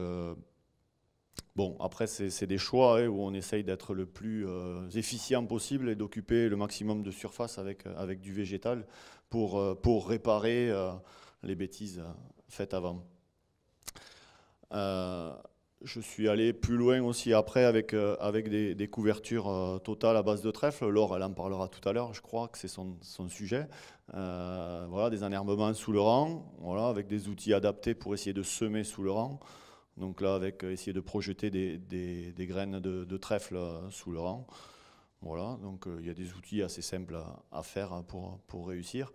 Bon, après, c'est des choix hein, où on essaye d'être le plus euh, efficient possible et d'occuper le maximum de surface avec, euh, du végétal pour, euh, réparer les bêtises faites avant. je suis allé plus loin aussi après avec, des, couvertures totales à base de trèfle. Laure, elle en parlera tout à l'heure, je crois que c'est son, sujet. voilà, des enherbements sous le rang, voilà, avec des outils adaptés pour essayer de semer sous le rang. Donc là, avec euh, essayer de projeter des, graines de, trèfle euh, sous le rang. Voilà, donc euh, il y a des outils assez simples à, faire hein, pour, pour réussir.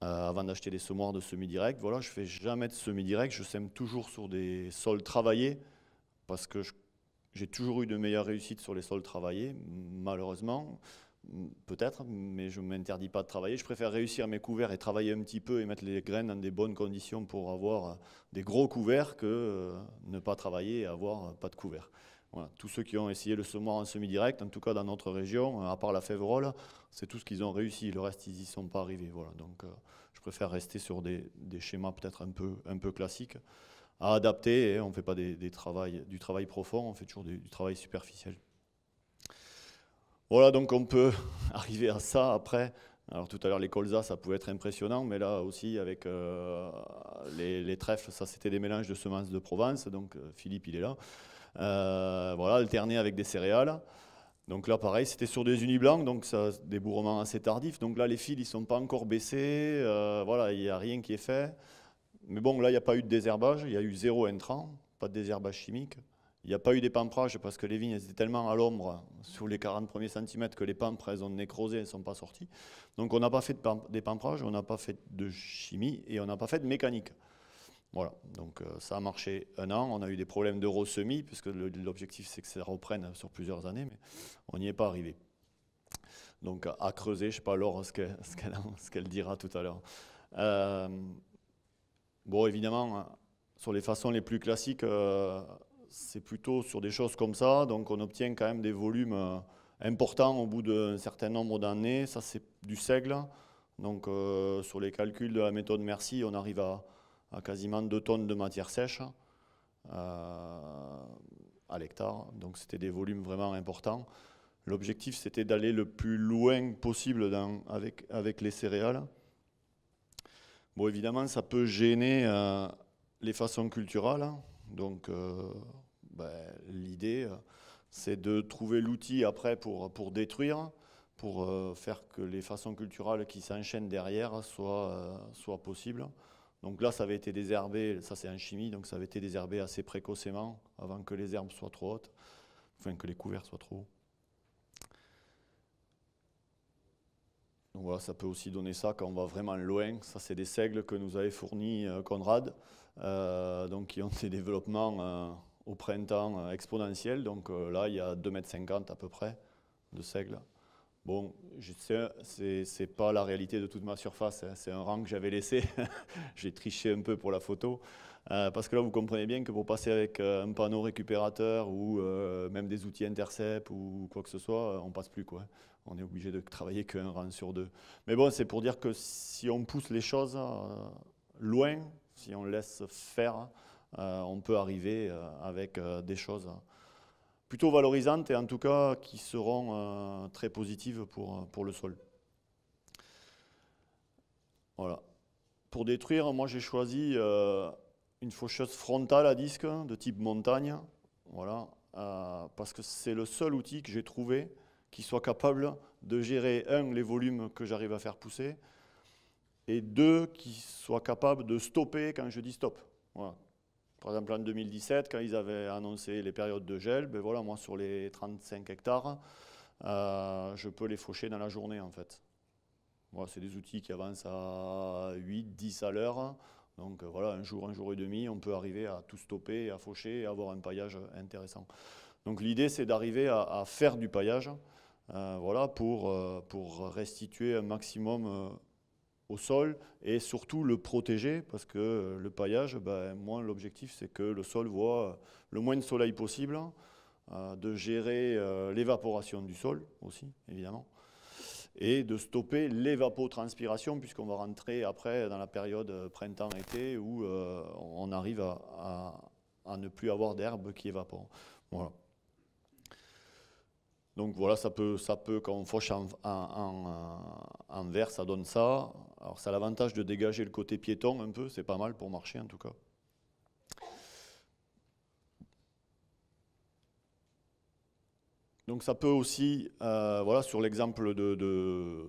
avant d'acheter des semoirs de semi-direct, voilà, je fais jamais de semi-direct, je sème toujours sur des sols travaillés, parce que j'ai toujours eu de meilleures réussites sur les sols travaillés, malheureusement. Peut-être, mais je ne m'interdis pas de travailler. Je préfère réussir mes couverts et travailler un petit peu et mettre les graines dans des bonnes conditions pour avoir euh, des gros couverts que euh, ne pas travailler et avoir euh, pas de couverts. Voilà. Tous ceux qui ont essayé le semoir en semi-direct, en tout cas dans notre région, à part la Févrole, c'est tout ce qu'ils ont réussi. Le reste, ils n'y sont pas arrivés. Voilà. Donc, je préfère rester sur des, schémas peut-être un peu, un peu classiques à adapter. on ne fait pas des, du travail profond, on fait toujours du travail superficiel. Voilà, donc on peut [LAUGHS] arriver à ça après. Alors tout à l'heure, les colzas, ça pouvait être impressionnant, mais là aussi, avec euh, les, trèfles, ça c'était des mélanges de semences de Provence, donc euh, Philippe, il est là. Euh, voilà, alterné avec des céréales. Donc là, pareil, c'était sur des unis blancs, donc ça, des bourrements assez tardifs. Donc là, les fils, ils ne sont pas encore baissés, voilà, il n'y a rien qui est fait. Mais bon, là, il n'y a pas eu de désherbage, il y a eu zéro intrant, pas de désherbage chimique. Il n'y a pas eu d'épamprage parce que les vignes étaient tellement à l'ombre sur les 40 premiers centimètres que les pampres elles ont nécrosé, elles ne sont pas sorties. Donc on n'a pas fait d'épamprage, on n'a pas fait de chimie et on n'a pas fait de mécanique. Voilà, donc euh, ça a marché un an. On a eu des problèmes de semis puisque l'objectif c'est que ça reprenne sur plusieurs années, mais on n'y est pas arrivé. Donc à creuser, je ne sais pas Laure ce qu'elle dira tout à l'heure. Euh, bon, évidemment, hein, sur les façons les plus classiques, euh, c'est plutôt sur des choses comme ça, donc on obtient quand même des volumes euh, importants au bout d'un certain nombre d'années. Ça, c'est du seigle. Donc, euh, sur les calculs de la méthode Merci, on arrive à, quasiment 2 tonnes de matière sèche euh, à l'hectare. Donc, c'était des volumes vraiment importants. L'objectif, c'était d'aller le plus loin possible avec, les céréales. Bon, évidemment, ça peut gêner les façons culturelles. Hein. Donc euh, ben, l'idée, c'est de trouver l'outil après pour, détruire, pour euh, faire que les façons culturelles qui s'enchaînent derrière soient, euh, soient possibles. Donc là, ça avait été désherbé, ça c'est en chimie, donc ça avait été désherbé assez précocement, avant que les herbes soient trop hautes, enfin que les couverts soient trop hauts. Donc voilà, ça peut aussi donner ça quand on va vraiment loin. Ça, c'est des seigles que nous avait fournis Conrad. Euh, donc qui ont [LAUGHS] des développements euh, au printemps euh, exponentiels. Donc là, il y a 2,50 m à peu près de seigle. Bon, je sais, c'est pas la réalité de toute ma surface, hein. c'est un rang que j'avais laissé, [LAUGHS] j'ai triché un peu pour la photo, parce que là vous comprenez bien que pour passer avec un panneau récupérateur ou même des outils intercept ou quoi que ce soit, on passe plus quoi. Hein. On est obligé de travailler qu'un rang sur deux. Mais bon, c'est pour dire que si on pousse les choses loin, si on laisse faire, euh, on peut arriver euh, avec euh, des choses plutôt valorisantes et en tout cas qui seront très positives pour, le sol. Pour détruire, moi j'ai choisi une faucheuse frontale à disque de type montagne, voilà, parce que c'est le seul outil que j'ai trouvé qui soit capable de gérer, un, les volumes que j'arrive à faire pousser, et deux, qui soient capables de stopper quand je dis stop. Par exemple, en 2017, quand ils avaient annoncé les périodes de gel, ben voilà, moi, sur les 35 hectares, euh, je peux les faucher dans la journée, en fait. Voilà, c'est des outils qui avancent à 8, 10 à l'heure. Donc euh, voilà, un jour, un jour et demi, on peut arriver à tout stopper, à faucher et avoir un paillage intéressant. Donc l'idée, c'est d'arriver à, faire du paillage euh, voilà, pour, pour restituer un maximum au sol et surtout le protéger parce que le paillage, ben, moi l'objectif c'est que le sol voit le moins de soleil possible, euh, de gérer euh, l'évaporation du sol aussi évidemment et de stopper l'évapotranspiration puisqu'on va rentrer après dans la période printemps-été où euh, on arrive à, ne plus avoir d'herbe qui évapore. Donc voilà, ça peut, ça peut quand on fauche en, en, en verre, ça donne ça. Alors ça a l'avantage de dégager le côté piéton un peu, c'est pas mal pour marcher en tout cas. Donc ça peut aussi, euh, voilà, sur l'exemple de,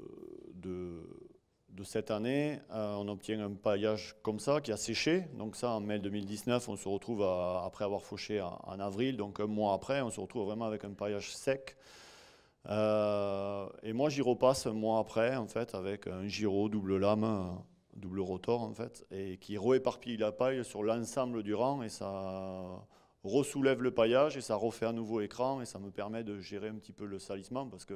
cette année, euh, on obtient un paillage comme ça qui a séché. Donc ça, en mai 2019, on se retrouve après avoir fauché en, avril, donc un mois après, on se retrouve vraiment avec un paillage sec euh, et moi, j'y repasse un mois après, en fait, avec un giro double lame, double rotor, en fait, et qui re-éparpille la paille sur l'ensemble du rang, et ça ressoulève le paillage, et ça refait un nouveau écran, et ça me permet de gérer un petit peu le salissement, parce que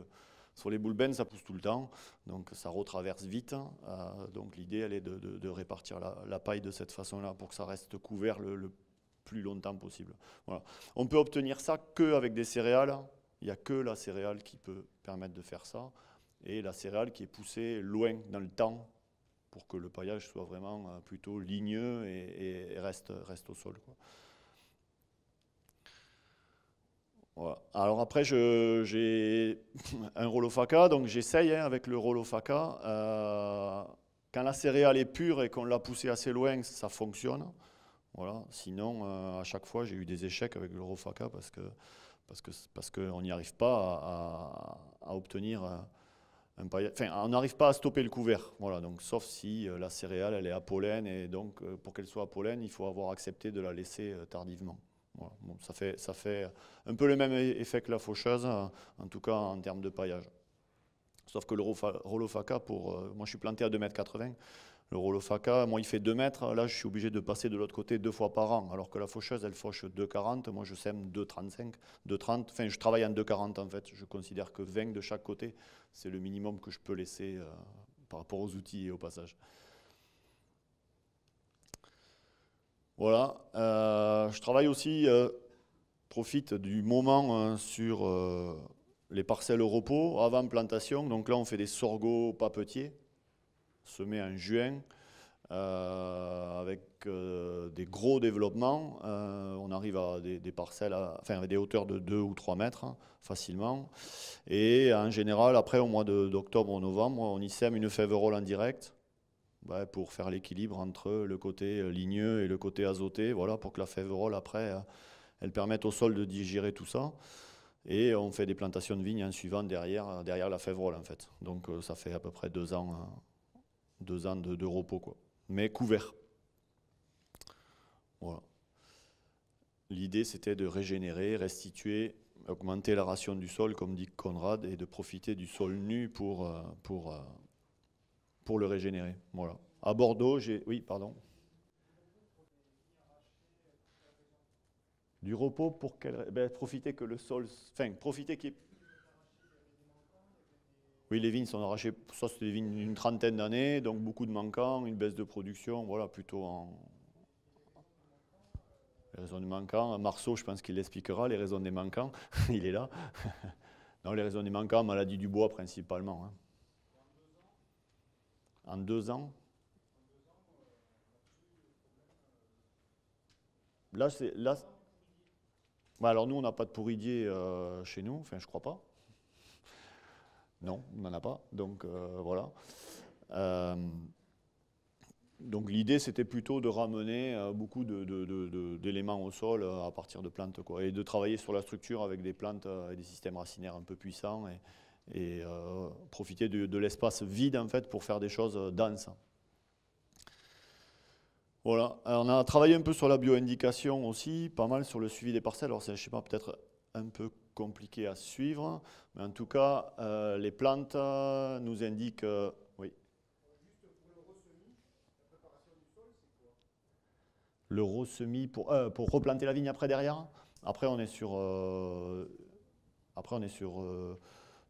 sur les boules ça pousse tout le temps, donc ça retraverse vite. Hein. Euh, donc l'idée, elle est de, répartir la, paille de cette façon-là pour que ça reste couvert le, plus longtemps possible. Voilà. On peut obtenir ça qu'avec des céréales il n'y a que la céréale qui peut permettre de faire ça, et la céréale qui est poussée loin dans le temps pour que le paillage soit vraiment euh, plutôt ligneux et, reste, reste, au sol. Alors après, j'ai [LAUGHS] un Rolofaka, donc j'essaye hein, avec le Rolofaka. Euh, quand la céréale est pure et qu'on l'a poussée assez loin, ça fonctionne. Voilà. Sinon, euh, à chaque fois, j'ai eu des échecs avec le Rolofaka parce que parce qu'on parce n'y arrive pas à, obtenir euh, un paillage. Enfin, on n'arrive pas à stopper le couvert. Voilà, donc, sauf si euh, la céréale elle est pollen, et donc euh, pour qu'elle soit à pollen, il faut avoir accepté de la laisser tardivement. Bon, ça, fait, ça fait un peu le même e-, effet que la faucheuse, en tout cas en termes de paillage. Sauf que le Rolofaca, pour, moi je suis planté à 2,80 m, le rouleau moi, il fait 2 mètres. Là, je suis obligé de passer de l'autre côté deux fois par an. Alors que la faucheuse, elle fauche 2,40. Moi, je sème 2,35, 2,30. Enfin, je travaille en 2,40 en fait. Je considère que 20 de chaque côté, c'est le minimum que je peux laisser euh, par rapport aux outils et au passage. Voilà. Euh, je travaille aussi, euh, profite du moment hein, sur les parcelles au repos avant plantation. Donc là, on fait des sorgho papetiers semé en juin. Euh, avec euh, des gros développements. Euh, on arrive à des, parcelles, enfin avec des hauteurs de 2 ou 3 mètres hein, facilement. Et en général, après au mois d'octobre ou novembre, on y sème une fève en direct pour faire l'équilibre entre le côté ligneux et le côté azoté, voilà, pour que la fève après, elle permette au sol de digérer tout ça. Et on fait des plantations de vignes en suivant derrière, derrière la fève en fait. Donc ça fait à peu près deux ans. Hein, deux ans de, repos, quoi. mais couvert. Voilà. L'idée, c'était de régénérer, restituer, augmenter la ration du sol, comme dit Conrad, et de profiter du sol nu pour, euh, pour, euh, pour le régénérer. Voilà. À Bordeaux, j'ai... Oui, pardon. Du repos pour qu'elle... Ben, profiter que le sol... Enfin, profiter qu'il oui, les vignes sont arrachées, ça c'est des vignes d'une trentaine d'années, donc beaucoup de manquants, une baisse de production, voilà, plutôt en. Les raisons des manquants, Marceau, je pense qu'il l'expliquera, les raisons des manquants, [LAUGHS] il est là. [LAUGHS] non, les raisons des manquants, maladie du bois principalement. Hein. En deux ans Là, c'est. Là... alors nous, on n'a pas de pourridier euh, chez nous, enfin, je crois pas. Non, on n'en a pas. Donc euh, voilà. Euh, donc l'idée, c'était plutôt de ramener euh, beaucoup d'éléments au sol à partir de plantes, et de travailler sur la structure avec des plantes et des systèmes racinaires un peu puissants, et, profiter de, l'espace vide en fait pour faire des choses denses. Voilà, on a travaillé un peu sur la bioindication aussi, pas mal sur le suivi des parcelles. Alors c'est un schéma peut-être un peu compliqué à suivre, mais en tout cas, euh, les plantes euh, nous indiquent. Euh, oui. Le ressemis pour, pour replanter la vigne après derrière. Après on est sur, après on est sur,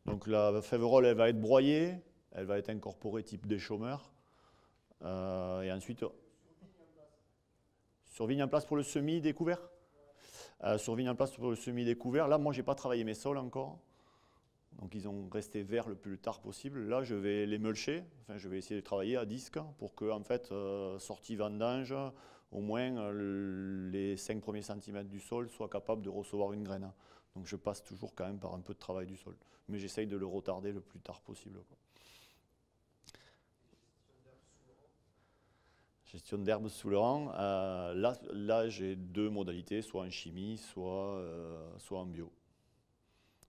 donc la févrole elle va être broyée, elle va être incorporée type des chômeurs, et ensuite sur vigne en place pour le semi, découvert. Euh, vignes en place pour euh, le semi-découvert, là, moi, je n'ai pas travaillé mes sols encore. Donc, ils ont resté verts le plus tard possible. Là, je vais les mulcher. Enfin, je vais essayer de travailler à disque pour que, en fait, euh, sortie vendange, au moins les 5 premiers centimètres du sol soient capables de recevoir une graine. Donc, je passe toujours quand même par un peu de travail du sol. Mais j'essaye de le retarder le plus tard possible. gestion d'herbes sous le rang, euh, là, j'ai deux modalités, soit en chimie, soit, euh, en bio.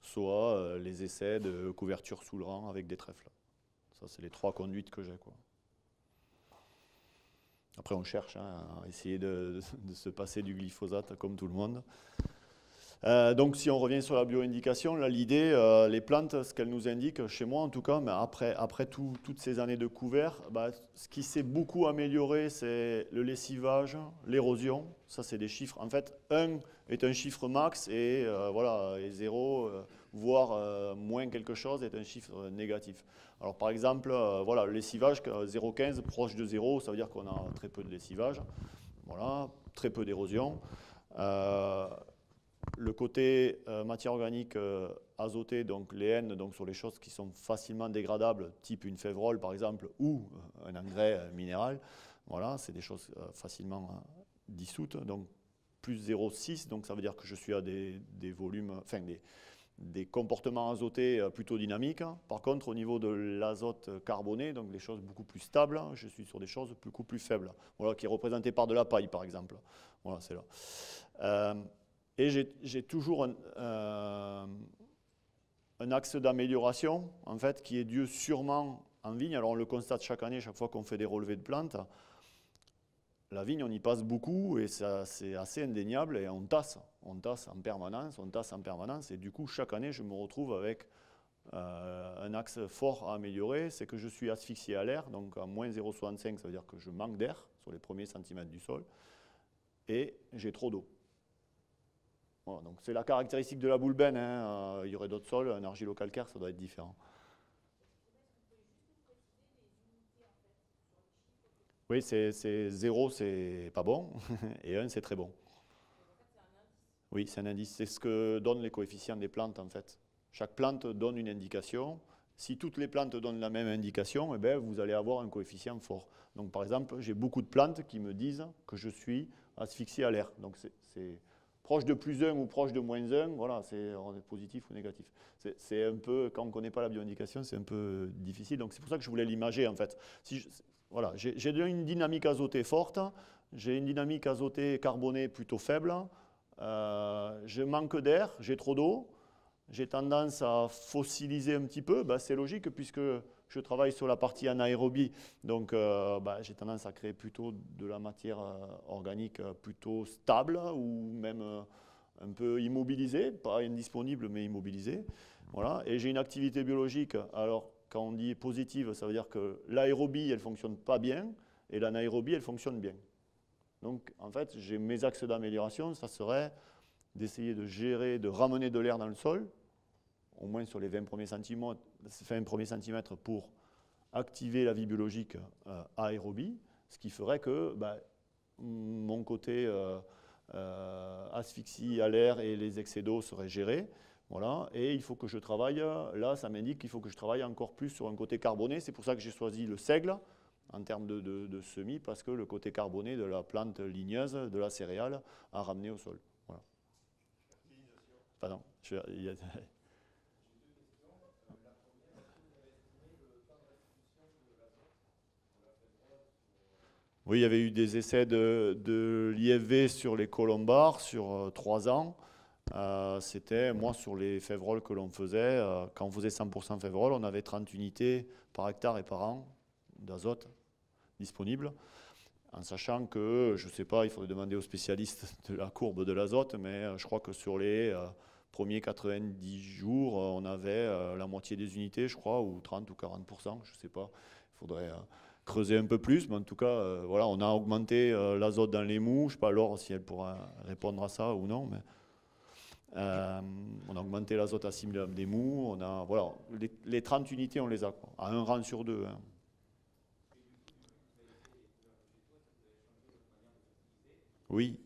Soit euh, les essais de couverture sous le rang avec des trèfles. Ça, c'est les trois conduites que j'ai. Après, on cherche hein, à essayer de, se passer du glyphosate comme tout le monde. Euh, donc si on revient sur la bioindication, là l'idée, euh, les plantes, ce qu'elles nous indiquent, chez moi en tout cas, après, toutes ces années de couvert, bah, ce qui s'est beaucoup amélioré, c'est le lessivage, l'érosion, ça c'est des chiffres, en fait 1 est un chiffre max et, euh, voilà, et 0, voire moins quelque chose, est un chiffre négatif. Alors par exemple, voilà, le lessivage 0,15 proche de 0, ça veut dire qu'on a très peu de lessivage, voilà, très peu d'érosion le côté euh, matière organique euh, azotée, donc les N, donc sur les choses qui sont facilement dégradables, type une févrole par exemple, ou euh, un engrais minéral, voilà, c'est des choses facilement dissoutes, donc plus 0,6, donc ça veut dire que je suis à des, volumes, enfin des, des comportements azotés plutôt dynamiques. Par contre, au niveau de l'azote carboné, donc des choses beaucoup plus stables, hein, je suis sur des choses beaucoup plus faibles. Voilà, qui est représenté par de la paille, par exemple. Voilà, c'est là. Euh, et j'ai toujours euh, un, axe d'amélioration, en fait, qui est dû sûrement en vigne. Alors, on le constate chaque année, chaque fois qu'on fait des relevés de plantes. La vigne, on y passe beaucoup et c'est assez indéniable et on tasse, on tasse en permanence, on tasse en permanence. Et du coup, chaque année, je me retrouve avec euh, un axe fort à améliorer, c'est que je suis asphyxié à l'air, donc à moins 0,65, ça veut dire que je manque d'air sur les premiers centimètres du sol et j'ai trop d'eau c'est la caractéristique de la boule ben, hein. euh, il y aurait d'autres sols, un argilo-calcaire, ça doit être différent. Oui, c'est 0, c'est pas bon, [LAUGHS] et un, c'est très bon. Oui, c'est un indice. C'est ce que donnent les coefficients des plantes, en fait. Chaque plante donne une indication. Si toutes les plantes donnent la même indication, eh bien, vous allez avoir un coefficient fort. Donc, par exemple, j'ai beaucoup de plantes qui me disent que je suis asphyxié à l'air. Donc, c'est proche de plus 1 ou proche de moins 1, voilà, c'est on est positif ou négatif. C'est un peu, quand on ne connaît pas la bioindication, c'est un peu difficile. Donc c'est pour ça que je voulais l'imager en fait. Si voilà, j'ai une dynamique azotée forte, j'ai une dynamique azotée carbonée plutôt faible, euh, je manque d'air, j'ai trop d'eau, j'ai tendance à fossiliser un petit peu, bah, c'est logique puisque je travaille sur la partie anaérobie, donc euh, bah, j'ai tendance à créer plutôt de la matière euh, organique euh, plutôt stable ou même un peu immobilisée, pas indisponible mais immobilisée. Voilà. Et j'ai une activité biologique. Alors quand on dit positive, ça veut dire que l'aérobie elle fonctionne pas bien et l'anaérobie elle fonctionne bien. Donc en fait, j'ai mes axes d'amélioration, ça serait d'essayer de gérer, de ramener de l'air dans le sol, au moins sur les 20 premiers centimètres, pour activer la vie biologique euh, aérobie, ce qui ferait que bah, mon côté euh, euh, asphyxie à l'air et les excès d'eau seraient gérés. Voilà, et il faut que je travaille, là ça m'indique qu'il faut que je travaille encore plus sur un côté carboné, c'est pour ça que j'ai choisi le seigle en termes de, semis, parce que le côté carboné de la plante ligneuse, de la céréale, a ramené au sol. Pardon, Oui, il y avait eu des essais de, l'IFV sur les colombards sur euh, trois ans. Euh, c'était, moi, sur les févroles que l'on faisait, euh, quand on faisait 100% févrol on avait 30 unités par hectare et par an d'azote disponible. En sachant que, je ne sais pas, il faudrait demander aux spécialistes de la courbe de l'azote, mais je crois que sur les premiers 90 jours, on avait la moitié des unités, je crois, ou 30 ou 40%, je ne sais pas. Il faudrait creuser un peu plus, mais en tout cas, euh, voilà, on a augmenté euh, l'azote dans les mouches, je sais pas alors si elle pourra répondre à ça ou non, mais euh, on a augmenté l'azote dans des mous, on a, voilà, les, 30 unités, on les a, à un rang sur deux. Hein. Oui,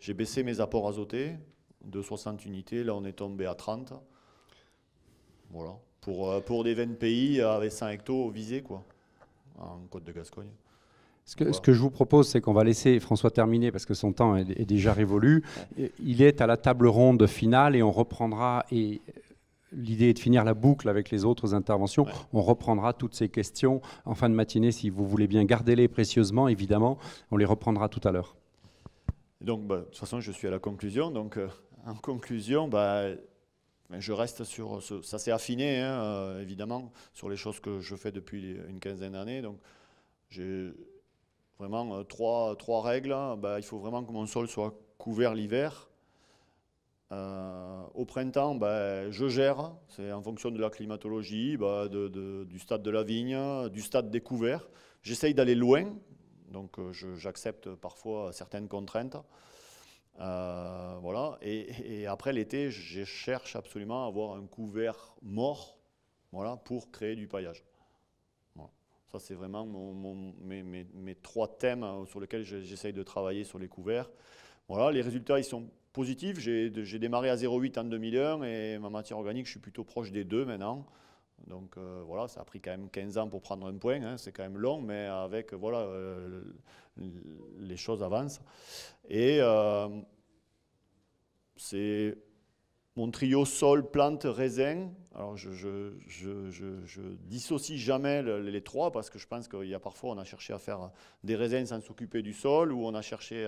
j'ai baissé mes apports azotés de 60 unités, là on est tombé à 30. Voilà, pour, pour des 20 pays avec 100 hectares visés, quoi en Côte de Gascogne. Ce que, je vous propose, c'est qu'on va laisser François terminer parce que son temps est, déjà révolu. Il est à la table ronde finale et on reprendra, et l'idée est de finir la boucle avec les autres interventions, on reprendra toutes ces questions en fin de matinée si vous voulez bien. garder les précieusement, évidemment, on les reprendra tout à l'heure. Donc, bah, de toute façon, je suis à la conclusion. Donc, euh, en conclusion, bah, mais je reste sur ce, ça s'est affiné hein, euh, évidemment sur les choses que je fais depuis une quinzaine d'années. Donc j'ai vraiment euh, trois, trois règles. Hein. Bah, il faut vraiment que mon sol soit couvert l'hiver. Euh, au printemps, bah, je gère, c'est en fonction de la climatologie, bah, du stade de la vigne, du stade des couverts. J'essaye d'aller loin, donc j'accepte parfois certaines contraintes. Euh, voilà. Et, après l'été, je cherche absolument à avoir un couvert mort voilà, pour créer du paillage. Ça, c'est vraiment mon, mes, trois thèmes euh, sur lesquels j'essaye de travailler sur les couverts. Voilà, les résultats, ils sont positifs. J'ai démarré à 0,8 en 2001 et ma matière organique, je suis plutôt proche des deux maintenant. Donc euh, voilà, ça a pris quand même 15 ans pour prendre un point, hein. c'est quand même long, mais avec voilà, les choses avancent. Et euh, c'est mon trio sol, plante, raisin. Alors je, je, je, je, dissocie jamais les trois parce que je pense qu'il y a parfois on a cherché à faire des raisins sans s'occuper du sol ou on a cherché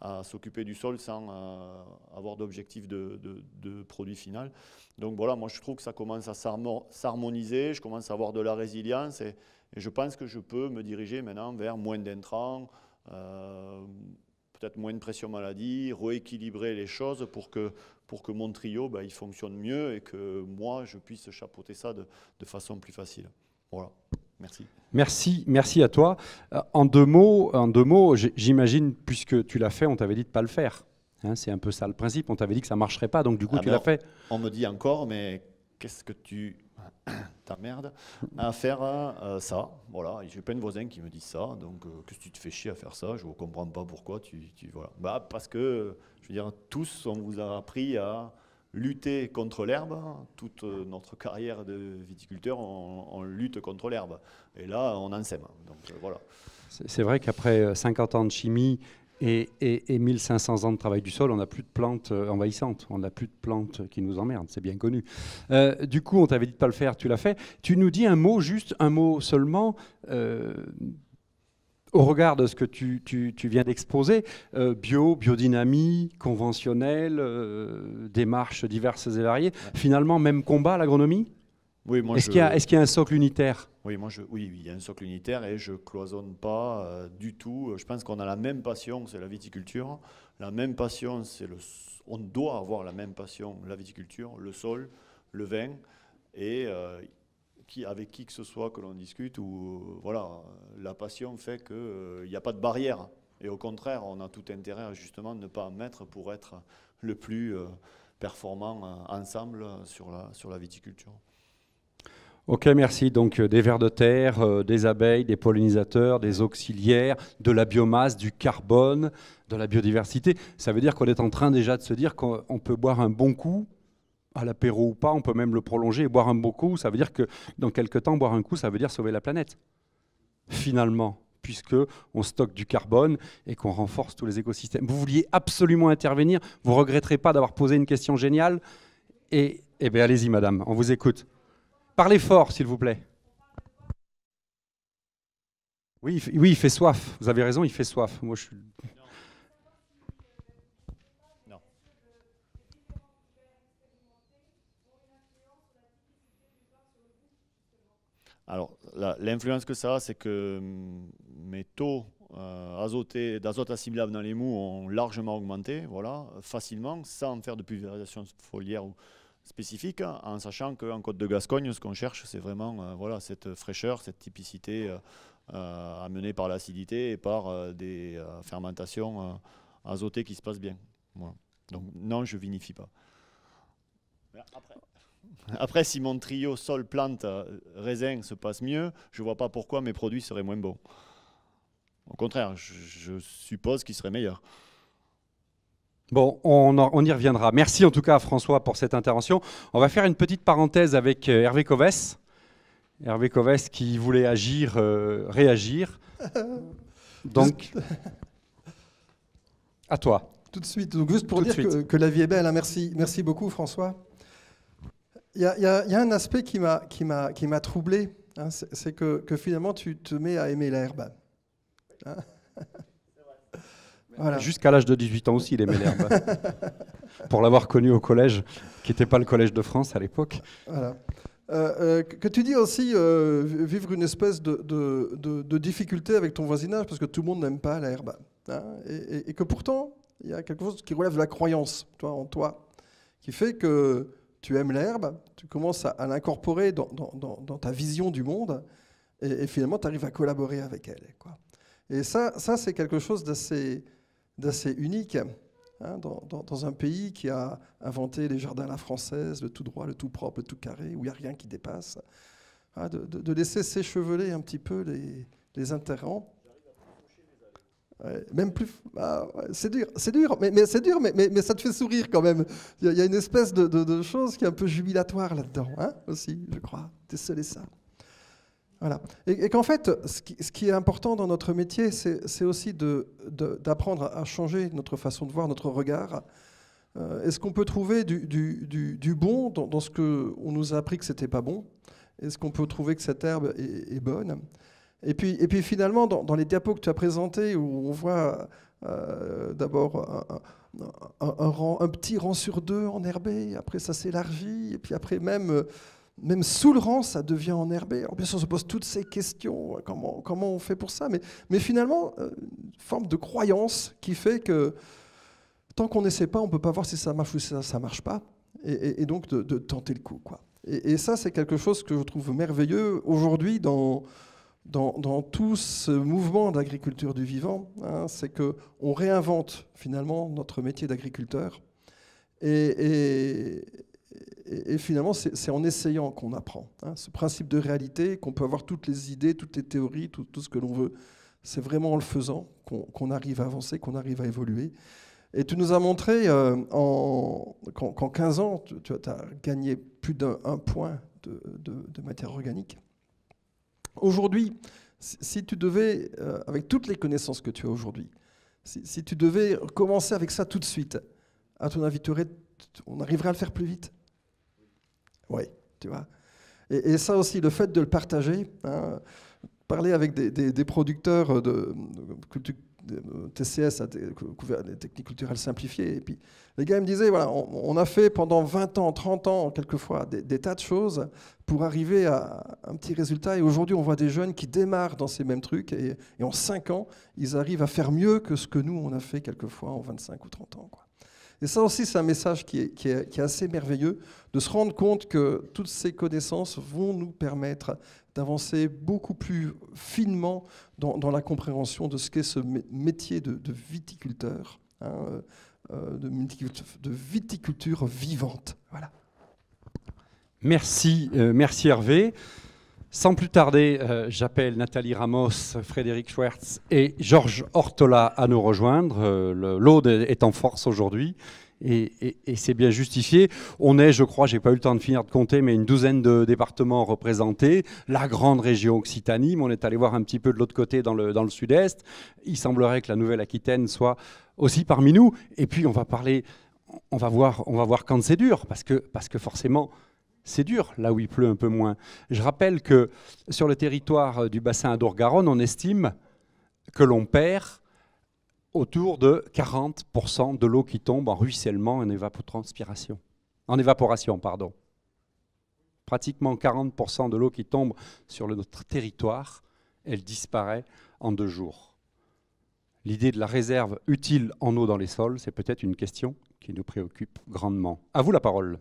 à, s'occuper du sol sans euh, avoir d'objectif de, de, de, produit final. Donc voilà, moi je trouve que ça commence à s'harmoniser, je commence à avoir de la résilience et, et je pense que je peux me diriger maintenant vers moins d'intrants, euh, peut-être moins de pression maladie, rééquilibrer les choses pour que, pour que mon trio ben, il fonctionne mieux et que moi, je puisse chapeauter ça de, de façon plus facile. Voilà. Merci. Merci, merci à toi. Euh, en deux mots, en deux mots, j'imagine, puisque tu l'as fait, on t'avait dit de ne pas le faire. Hein, c'est un peu ça le principe. On t'avait dit que ça marcherait pas, donc du coup, ah tu ben, l'as fait. On me dit encore, mais qu'est-ce que tu [COUGHS] ta merde, à faire euh, ça. Voilà, j'ai plein de voisins qui me disent ça. Donc, euh, quest que tu te fais chier à faire ça Je ne comprends pas pourquoi tu, voilà. Bah, parce que, je veux dire, tous, on vous a appris à lutter contre l'herbe. Toute euh, notre carrière de viticulteur, on, lutte contre l'herbe. Et là, on en sème. Donc, voilà. C'est vrai qu'après 50 ans de chimie et, 1500 ans de travail du sol, on n'a plus de plantes euh, envahissantes, on n'a plus de plantes qui nous emmerdent, c'est bien connu. Euh, du coup, on t'avait dit de pas le faire, tu l'as fait. Tu nous dis un mot, juste un mot seulement, euh, au regard de ce que tu, viens d'exposer, bio, biodynamie, conventionnelle, démarches diverses et variées, finalement même combat l'agronomie oui, Est-ce qu'il y a un socle unitaire oui, moi, je, oui, il y a un socle unitaire et je cloisonne pas euh, du tout. Je pense qu'on a la même passion, c'est la viticulture. La même passion, c'est le. On doit avoir la même passion, la viticulture, le sol, le vin et euh, avec qui que ce soit que l'on discute. Ou euh, voilà, la passion fait qu'il n'y a pas de barrière. Et au contraire, on a tout intérêt justement de ne pas mettre pour être le plus performant ensemble sur la viticulture. Ok, merci. Donc euh, des vers de terre, euh, des abeilles, des pollinisateurs, des auxiliaires, de la biomasse, du carbone, de la biodiversité. Ça veut dire qu'on est en train déjà de se dire qu'on peut boire un bon coup, à l'apéro ou pas, on peut même le prolonger et boire un bon coup. Ça veut dire que dans quelques temps, boire un coup, ça veut dire sauver la planète. Finalement puisque on stocke du carbone et qu'on renforce tous les écosystèmes. Vous vouliez absolument intervenir, vous regretterez pas d'avoir posé une question géniale. Et, eh bien, allez-y, madame, on vous écoute. Parlez fort, s'il vous plaît. Oui, oui, il fait soif. Vous avez raison, il fait soif. Moi, je suis... Non. Alors, l'influence que ça a, c'est que hum, mes taux euh, d'azote assimilable dans les mous ont largement augmenté, voilà, facilement, sans faire de pulvérisation foliaire ou, spécifique, hein, en sachant qu'en Côte de Gascogne, ce qu'on cherche, c'est vraiment euh, voilà, cette fraîcheur, cette typicité euh, euh, amenée par l'acidité et par des fermentations azotées qui se passent bien. Donc non, je vinifie pas. Après. si mon trio sol, plante, raisin se passe mieux, je ne vois pas pourquoi mes produits seraient moins bons. Au contraire, je, je suppose qu'ils seraient meilleurs. Bon, on, y reviendra. Merci en tout cas à François pour cette intervention. On va faire une petite parenthèse avec euh, Hervé Covès. Hervé Covès qui voulait agir, euh, réagir. [LAUGHS] Donc, à toi. Tout de suite. Donc juste pour dire que, la vie est belle. Hein. Merci, merci beaucoup François. Il y, a un aspect qui m'a troublé. Hein, c'est que, finalement tu te mets à aimer l'herbe. Hein [LAUGHS] Jusqu'à l'âge de 18 ans aussi, il aimait l'herbe. Pour l'avoir connu au collège, qui n'était pas le collège de France à l'époque. Voilà. Euh, euh, que tu dis aussi euh, vivre une espèce de, difficulté avec ton voisinage parce que tout le monde n'aime pas l'herbe. Hein. et, que pourtant, il y a quelque chose qui relève de la croyance toi, en toi, qui fait que tu aimes l'herbe, tu commences à, l'incorporer dans, ta vision du monde et, finalement tu arrives à collaborer avec elle. Quoi. Et ça, ça c'est quelque chose d'assez d'assez unique hein, dans, un pays qui a inventé les jardins à la française, le tout droit, le tout propre, le tout carré, où il n'y a rien qui dépasse. Hein, de, laisser s'écheveler un petit peu les, les même plus. Ah, c'est dur, c'est dur, mais, c'est dur, mais, ça te fait sourire quand même. Il y, a une espèce de, de, chose qui est un peu jubilatoire là-dedans, hein, aussi, je crois. et ça. Et, qu'en fait, ce qui, est important dans notre métier, c'est aussi d'apprendre à changer notre façon de voir, notre regard. Euh, est-ce qu'on peut trouver du, bon dans, dans ce qu'on nous a appris que c'était pas bon Est-ce qu'on peut trouver que cette herbe est, bonne et puis, et puis finalement, dans, les diapos que tu as présentés, où on voit euh, d'abord un, un, petit rang sur deux en enherbé, après ça s'élargit, et puis après même euh, même sous le rang, ça devient enherbé. bien sûr, on se pose toutes ces questions, euh, comment, comment on fait pour ça, mais, mais finalement, euh, une forme de croyance qui fait que tant qu'on n'essaie pas, on ne peut pas voir si ça marche ou si ça ne marche pas, et, donc de, tenter le coup. Quoi. Et, ça, c'est quelque chose que je trouve merveilleux aujourd'hui dans, dans, tout ce mouvement d'agriculture du vivant, hein, c'est qu'on réinvente finalement notre métier d'agriculteur. et, et, finalement, c'est en essayant qu'on apprend. Hein. Ce principe de réalité, qu'on peut avoir toutes les idées, toutes les théories, tout, ce que l'on veut, c'est vraiment en le faisant qu'on arrive à avancer, qu'on arrive à évoluer. Et tu nous as montré euh, qu'en 15 ans, tu, as gagné plus d'un point de, matière organique. Aujourd'hui, si, tu devais, euh, avec toutes les connaissances que tu as aujourd'hui, si, si, tu devais commencer avec ça tout de suite, à ton avis, on arriverait à le faire plus vite oui, tu vois. Et, ça aussi, le fait de le partager, hein, parler avec des, producteurs de, TCS, des techniques culturelles simplifiées. Et puis, les gars me disaient, voilà, on, a fait pendant 20 ans, 30 ans, quelquefois, des, tas de choses pour arriver à un petit résultat. Et aujourd'hui, on voit des jeunes qui démarrent dans ces mêmes trucs. Et, et, en 5 ans, ils arrivent à faire mieux que ce que nous, on a fait quelquefois en 25 ou 30 ans. Et ça aussi, c'est un message qui est, assez merveilleux, de se rendre compte que toutes ces connaissances vont nous permettre d'avancer beaucoup plus finement dans, la compréhension de ce qu'est ce métier de, viticulteur, hein, euh, de, viticulture, de, viticulture, vivante. Voilà. Merci, euh, merci Hervé. Sans plus tarder, euh, j'appelle Nathalie Ramos, Frédéric Schwartz et Georges Ortola à nous rejoindre. Euh, L'Aude est en force aujourd'hui et, et c'est bien justifié. On est, je crois, j'ai pas eu le temps de finir de compter, mais une douzaine de départements représentés. La grande région Occitanie, mais on est allé voir un petit peu de l'autre côté dans le, dans le sud-est. Il semblerait que la Nouvelle-Aquitaine soit aussi parmi nous. Et puis on va parler, on va voir, on va voir quand c'est dur, parce que, parce que forcément c'est dur là où il pleut un peu moins. Je rappelle que sur le territoire euh, du bassin adour garonne on estime que l'on perd autour de 40% de l'eau qui tombe en ruissellement, en évapotranspiration. En évaporation, pardon. Pratiquement 40% de l'eau qui tombe sur notre territoire, elle disparaît en deux jours. L'idée de la réserve utile en eau dans les sols, c'est peut-être une question qui nous préoccupe grandement. À vous la parole.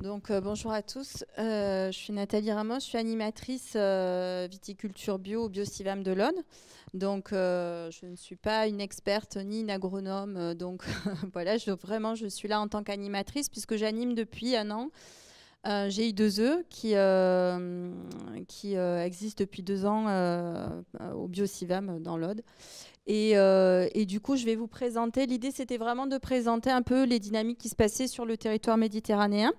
Donc euh, bonjour à tous, euh, je suis Nathalie Ramos, je suis animatrice euh, viticulture bio au biocivam de l'Aude. Donc je ne suis pas une experte ni une agronome, donc [LAUGHS] voilà, je, vraiment je suis là en tant qu'animatrice puisque j'anime depuis un an. J'ai eu deux œufs qui, qui existent depuis deux ans au BioCivam dans l'Aude. Euh, et, du coup, je vais vous présenter. L'idée, c'était vraiment de présenter un peu les dynamiques qui se passaient sur le territoire méditerranéen.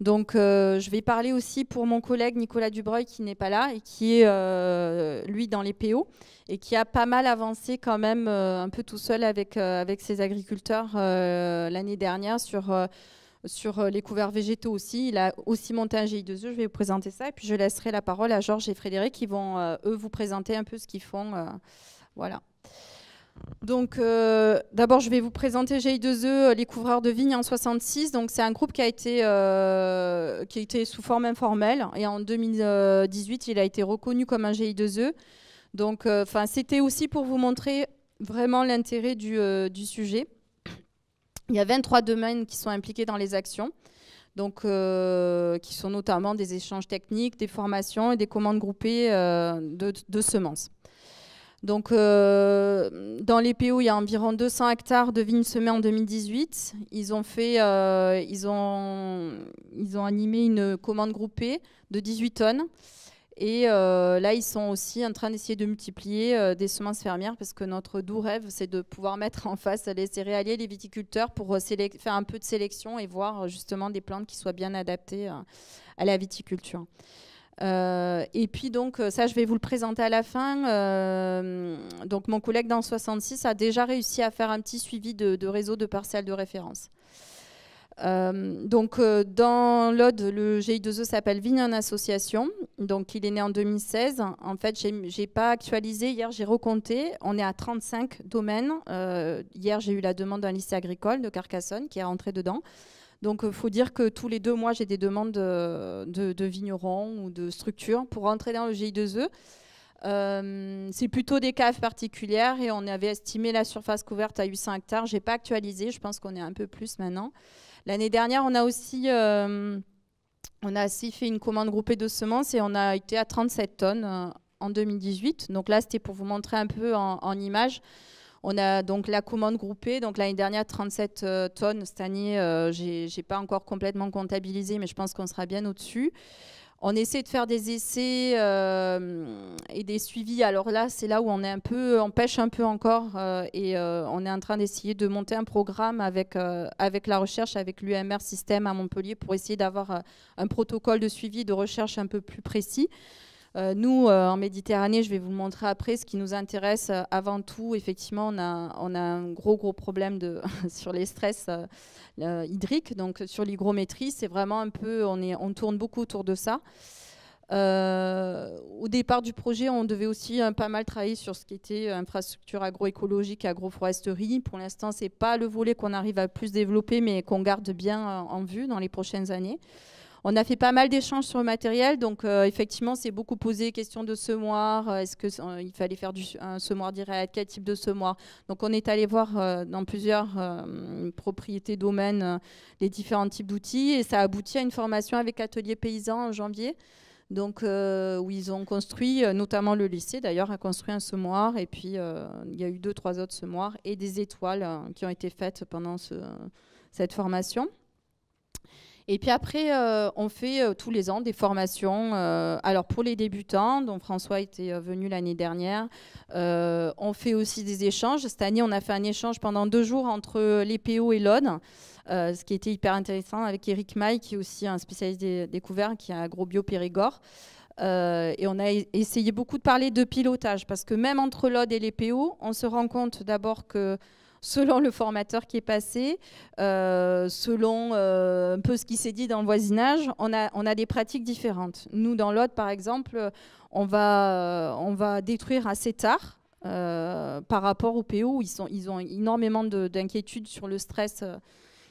Donc, euh, je vais parler aussi pour mon collègue Nicolas Dubreuil, qui n'est pas là et qui est, euh, lui, dans les PO et qui a pas mal avancé quand même un peu tout seul avec, avec ses agriculteurs l'année dernière sur sur les couverts végétaux aussi. Il a aussi monté un GI2E. Je vais vous présenter ça. Et puis, je laisserai la parole à Georges et Frédéric qui vont, eux, vous présenter un peu ce qu'ils font. voilà. Donc, euh, d'abord, je vais vous présenter GI2E, euh, les couvreurs de vignes en 66. Donc, c'est un groupe qui a été euh, qui a sous forme informelle et en 2018, il a été reconnu comme un GI2E. Donc, enfin, c'était aussi pour vous montrer vraiment l'intérêt du, sujet. Il y a 23 domaines qui sont impliqués dans les actions, donc qui sont notamment des échanges techniques, des formations et des commandes groupées de semences. Donc, euh, dans les PO, il y a environ 200 hectares de vignes semées en 2018. Ils ont, fait, euh, ils ont, animé une commande groupée de 18 tonnes. Et euh, là, ils sont aussi en train d'essayer de multiplier des semences fermières parce que notre doux rêve, c'est de pouvoir mettre en face les céréaliers, les viticulteurs pour faire un peu de sélection et voir justement des plantes qui soient bien adaptées à la viticulture. Euh, et puis donc euh, ça, je vais vous le présenter à la fin. Euh, donc mon collègue dans 66 a déjà réussi à faire un petit suivi de, réseau de parcelles de référence. donc dans l'ode, le GI2E s'appelle Vigne en Association. Donc il est né en 2016. En fait, j'ai pas actualisé. Hier, j'ai recompté. On est à 35 domaines. hier, j'ai eu la demande d'un lycée agricole de Carcassonne qui est rentré dedans. Donc, il euh, faut dire que tous les deux mois, j'ai des demandes euh, de, vignerons ou de structures pour rentrer dans le GI2E. Euh, c'est plutôt des caves particulières et on avait estimé la surface couverte à 800 hectares. Je n'ai pas actualisé, je pense qu'on est un peu plus maintenant. L'année dernière, on a aussi... on a aussi fait une commande groupée de semences et on a été à 37 tonnes en 2018. Donc là, c'était pour vous montrer un peu en, en image on a donc la commande groupée, donc l'année dernière 37 euh, tonnes, cette année euh, je n'ai pas encore complètement comptabilisé, mais je pense qu'on sera bien au-dessus. On essaie de faire des essais euh, et des suivis. Alors là, c'est là où on est un peu, pêche un peu encore et on est en train d'essayer de monter un programme avec, avec la recherche, avec l'UMR Système à Montpellier pour essayer d'avoir un protocole de suivi de recherche un peu plus précis. Euh, nous, euh, en Méditerranée, je vais vous montrer après, ce qui nous intéresse euh, avant tout, effectivement, on a, un gros, gros problème [LAUGHS] sur les stress hydriques. Donc, sur l'hygrométrie, c'est vraiment un peu, on, tourne beaucoup autour de ça. au départ du projet, on devait aussi pas mal travailler sur ce qui était infrastructure agroécologique, agroforesterie. Pour l'instant, ce n'est pas le volet qu'on arrive à plus développer, mais qu'on garde bien en vue dans les prochaines années. On a fait pas mal d'échanges sur le matériel, donc euh, effectivement, c'est beaucoup posé question de semoir, euh, est-ce qu'il euh, il fallait faire du, un semoir direct, quel type de semoir. Donc on est allé voir dans plusieurs propriétés, domaines, les différents types d'outils, et ça aboutit à une formation avec Atelier Paysan en janvier. Donc, où ils ont construit, notamment le lycée d'ailleurs, a construit un semoir, et puis il y a eu deux, trois autres semoirs, et des étoiles qui ont été faites pendant cette formation. Et puis après, euh, on fait euh, tous les ans des formations. Euh, alors pour les débutants, dont François était venu l'année dernière, on fait aussi des échanges. Cette année, on a fait un échange pendant deux jours entre les et l'Ode ce qui était hyper intéressant avec Eric Maille, qui est aussi un spécialiste des découvertes, qui a un gros bio Périgord. et on a essayé beaucoup de parler de pilotage, parce que même entre l'ODE et les on se rend compte d'abord que selon le formateur qui est passé, euh, selon euh, un peu ce qui s'est dit dans le voisinage, on a, on a des pratiques différentes. Nous, dans l'autre par exemple, on va, on va détruire assez tard. Euh, par rapport au PO, ils, sont, ils ont énormément d'inquiétudes sur le stress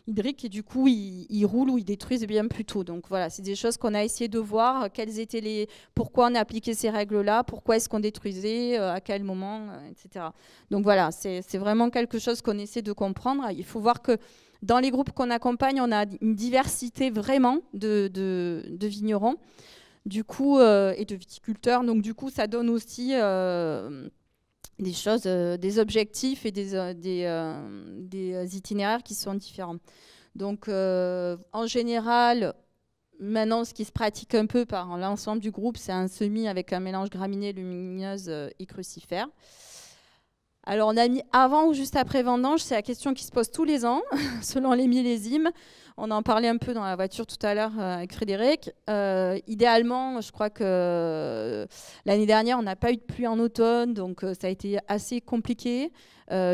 hydriques et du coup ils, roulent ou ils détruisent bien plus tôt. Donc voilà, c'est des choses qu'on a essayé de voir, euh, quelles étaient les, pourquoi on a appliqué ces règles-là, pourquoi est-ce qu'on détruisait, euh, à quel moment, euh, etc. Donc voilà, c'est vraiment quelque chose qu'on essaie de comprendre. Il faut voir que dans les groupes qu'on accompagne, on a une diversité vraiment de, de, vignerons du coup, et de viticulteurs. Donc du coup, ça donne aussi des choses, euh, des objectifs et des, euh, des, euh, des, itinéraires qui sont différents. Donc, en général, Maintenant, ce qui se pratique un peu par l'ensemble du groupe, c'est un semis avec un mélange graminée lumineuse et crucifère. Alors, on a mis avant ou juste après vendange, c'est la question qui se pose tous les ans, [LAUGHS] selon les millésimes. On en parlait un peu dans la voiture tout à l'heure euh, avec Frédéric. Euh, idéalement, je crois que euh, l'année dernière, on n'a pas eu de pluie en automne, donc ça a été assez compliqué.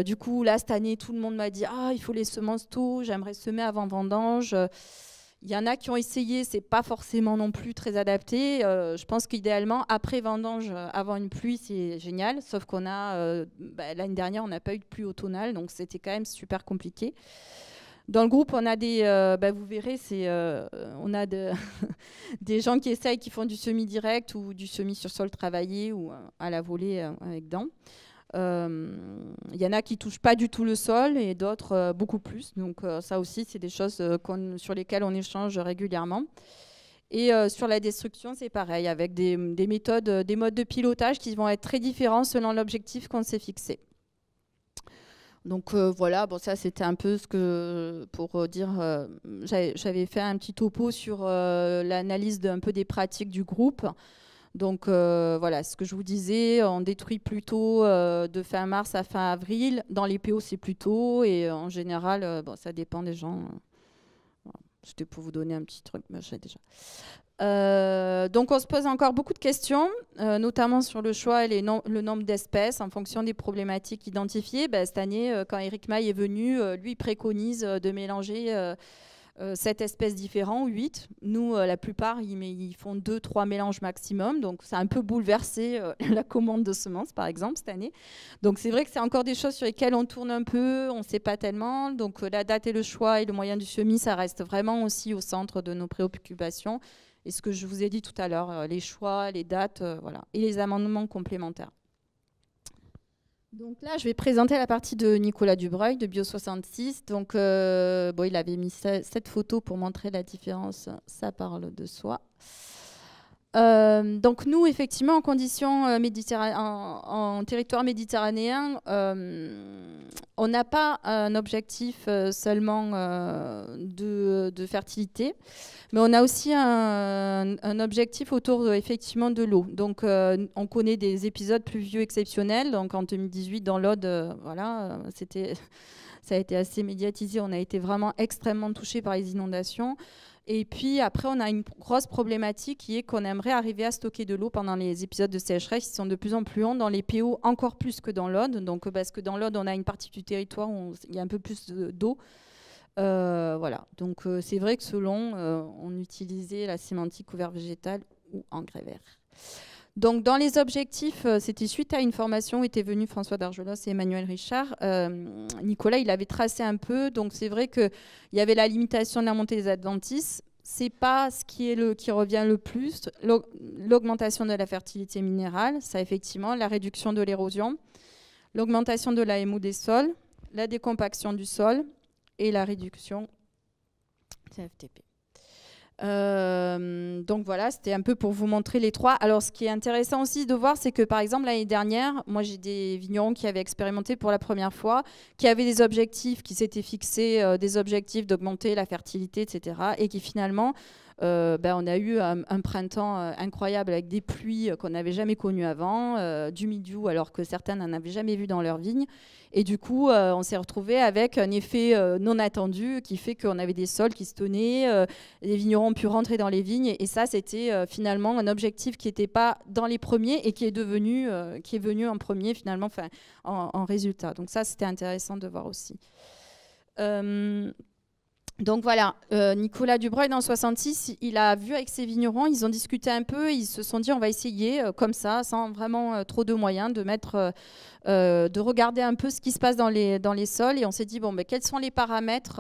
du coup, là, cette année, tout le monde m'a dit Ah, il faut les semences tôt, j'aimerais semer avant vendange. Il y en a qui ont essayé, c'est pas forcément non plus très adapté. je pense qu'idéalement, après vendange, avant une pluie, c'est génial. Sauf qu'on a, bah, l'année dernière, on n'a pas eu de pluie automnale, donc c'était quand même super compliqué. Dans le groupe, on a des, euh, bah, vous verrez, c'est, euh, on a [LAUGHS] des gens qui essayent, qui font du semi-direct ou du semi sur sol travaillé ou euh, à la volée avec dents. Il y en a qui touchent pas du tout le sol et d'autres beaucoup plus. Donc ça aussi, c'est des choses sur lesquelles on échange régulièrement. Et sur la destruction, c'est pareil, avec des méthodes, des modes de pilotage qui vont être très différents selon l'objectif qu'on s'est fixé. Donc euh, voilà, bon ça c'était un peu ce que pour euh, dire, euh, j'avais fait un petit topo sur l'analyse d'un peu des pratiques du groupe. Donc voilà, ce que je vous disais, on détruit plutôt de fin mars à fin avril. Dans les PO c'est plus tôt, et en général, ça dépend des gens. C'était pour vous donner un petit truc, mais j'ai déjà. Euh, donc on se pose encore beaucoup de questions, euh, notamment sur le choix et le nombre d'espèces en fonction des problématiques identifiées. Ben, cette année, euh, quand Eric May est venu, lui préconise de mélanger sept espèces différentes, huit. Nous, la plupart, ils, ils font deux, trois mélanges maximum. Donc ça a un peu bouleversé [LAUGHS] la commande de semences, par exemple, cette année. Donc c'est vrai que c'est encore des choses sur lesquelles on tourne un peu, on ne sait pas tellement. Donc la date et le choix et le moyen du semis, ça reste vraiment aussi au centre de nos préoccupations et ce que je vous ai dit tout à l'heure, euh, les choix, les dates, euh, voilà, et les amendements complémentaires. Donc là, je vais présenter la partie de Nicolas Dubreuil de Bio66. Donc, euh, bon, il avait mis cette photo pour montrer la différence. Ça parle de soi. Euh, donc nous, effectivement, en conditions euh, territoire méditerranéen, euh, on n'a pas un objectif seulement de, fertilité, mais on a aussi un, objectif autour de, effectivement de l'eau. Donc on connaît des épisodes pluvieux exceptionnels. Donc en 2018, dans l'Aude, voilà, [LAUGHS] ça a été assez médiatisé. On a été vraiment extrêmement touché par les inondations. Et puis après, on a une grosse problématique qui est qu'on aimerait arriver à stocker de l'eau pendant les épisodes de sécheresse qui sont de plus en plus longs dans les PO, encore plus que dans l'Aude. Donc euh, parce que dans l'Aude, on a une partie du territoire où il y a un peu plus d'eau. Euh, voilà, donc euh, c'est vrai que selon, on utilisait la sémantique couvert végétal ou engrais vert. Donc, dans les objectifs, euh, c'était suite à une formation où étaient venus François Dargelos et Emmanuel Richard. Euh, Nicolas, il avait tracé un peu. Donc, c'est vrai qu'il y avait la limitation de la montée des adventices. n'est pas ce qui, est le, qui revient le plus. L'augmentation de la fertilité minérale, ça effectivement, la réduction de l'érosion, l'augmentation de la des sols, la décompaction du sol et la réduction CFTP. Euh, donc voilà, c'était un peu pour vous montrer les trois. Alors ce qui est intéressant aussi de voir, c'est que par exemple l'année dernière, moi j'ai des vignerons qui avaient expérimenté pour la première fois, qui avaient des objectifs, qui s'étaient fixés euh, des objectifs d'augmenter la fertilité, etc. Et qui finalement euh, ben, on a eu un, printemps euh, incroyable avec des pluies qu'on n'avait jamais connues avant, euh, du midiou alors que certains n'en avaient jamais vu dans leur vignes. Et du coup, on s'est retrouvé avec un effet non attendu qui fait qu'on avait des sols qui se tenaient, les vignerons ont pu rentrer dans les vignes. Et, ça, c'était finalement un objectif qui n'était pas dans les premiers et qui est devenu, qui est venu en premier finalement, en, résultat. Donc ça, c'était intéressant de voir aussi. Donc voilà, euh, Nicolas Dubreuil, dans 66, il a vu avec ses vignerons, ils ont discuté un peu, ils se sont dit on va essayer euh, comme ça, sans vraiment euh, trop de moyens, de regarder un peu ce qui se passe dans les, sols. Et on s'est dit, bon, ben, quels sont les paramètres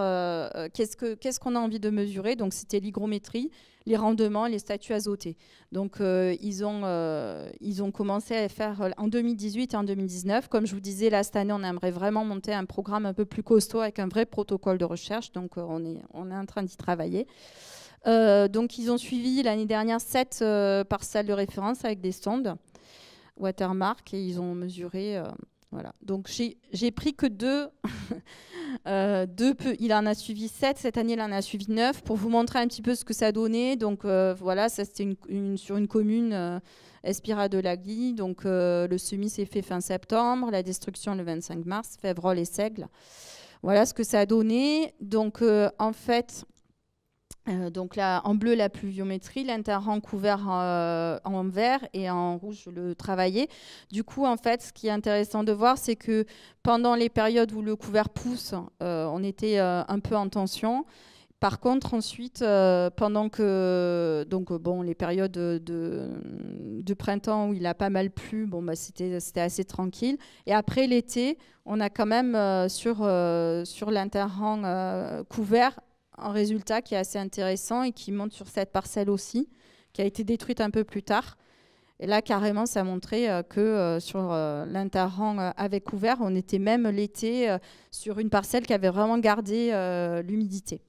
Qu'est-ce qu'on a envie de mesurer Donc c'était l'hygrométrie, les rendements, les statuts azotés. Donc euh, ils, ont, euh, ils ont commencé à faire euh, en 2018 et en 2019. Comme je vous disais, là, cette année, on aimerait vraiment monter un programme un peu plus costaud avec un vrai protocole de recherche. Donc on, est, on est en train d'y travailler. donc, ils ont suivi l'année dernière sept parcelles de référence avec des sondes watermark et ils ont mesuré voilà. Donc j'ai pris que deux. [LAUGHS] Euh, deux il en a suivi sept. Cette année, il en a suivi neuf. Pour vous montrer un petit peu ce que ça donnait. Donc euh, voilà, ça c'était une, sur une commune, euh, Espira de Lagli. Donc le semis s'est fait fin septembre, la destruction le 25 mars, Févrol et Seigle. Voilà ce que ça a donné. Donc en fait, euh, donc là, en bleu, la pluviométrie, l'interrang couvert euh, en, vert et en rouge, le travailler. Du coup, en fait, ce qui est intéressant de voir, c'est que pendant les périodes où le couvert pousse, euh, on était un peu en tension. Par contre, ensuite, pendant que donc bon, les périodes de, de, printemps où il a pas mal plu, bon bah, c'était assez tranquille. Et après l'été, on a quand même sur sur l'interrang couvert un résultat qui est assez intéressant et qui monte sur cette parcelle aussi, qui a été détruite un peu plus tard. Et là, carrément, ça montrait euh, que euh, sur euh, l'interrang avec couvert, on était même l'été sur une parcelle qui avait vraiment gardé l'humidité.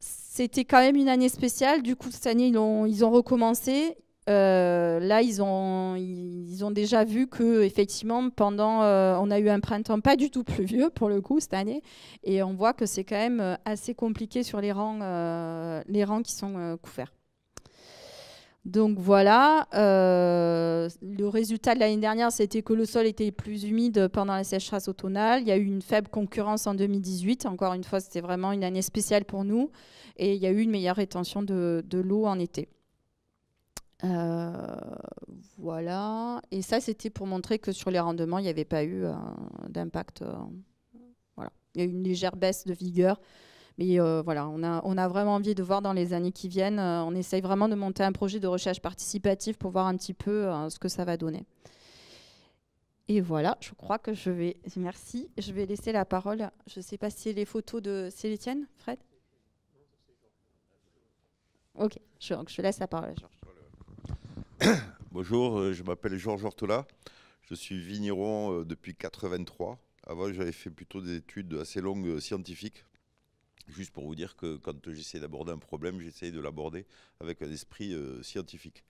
C'était quand même une année spéciale. Du coup, cette année, ils ils ont recommencé. Euh, là, ils ont, déjà vu que effectivement, pendant, euh, on a eu un printemps pas du tout pluvieux pour le coup cette année, et on voit que c'est quand même euh, assez compliqué sur les rangs, les rangs qui sont couverts. Donc voilà, le résultat de l'année dernière, c'était que le sol était plus humide pendant la sécheresse automnale. Il y a eu une faible concurrence en 2018. Encore une fois, c'était vraiment une année spéciale pour nous. Et il y a eu une meilleure rétention de l'eau en été. Euh, voilà. Et ça, c'était pour montrer que sur les rendements, il n'y avait pas eu euh, d'impact. Euh, voilà. Il y a eu une légère baisse de vigueur. Mais voilà, on a, vraiment envie de voir dans les années qui viennent. on essaye vraiment de monter un projet de recherche participative pour voir un petit peu ce que ça va donner. Et voilà, je crois que je vais. Merci. Je vais laisser la parole. Je ne sais pas si les photos de. C'est les Fred Ok, je, je laisse la parole à Georges. [COUGHS] Bonjour, euh, je m'appelle Georges Ortola. Je suis vigneron euh, depuis 83. Avant, j'avais fait plutôt des études assez longues euh, scientifiques. Juste pour vous dire que quand j'essaie d'aborder un problème, j'essaie de l'aborder avec un esprit scientifique.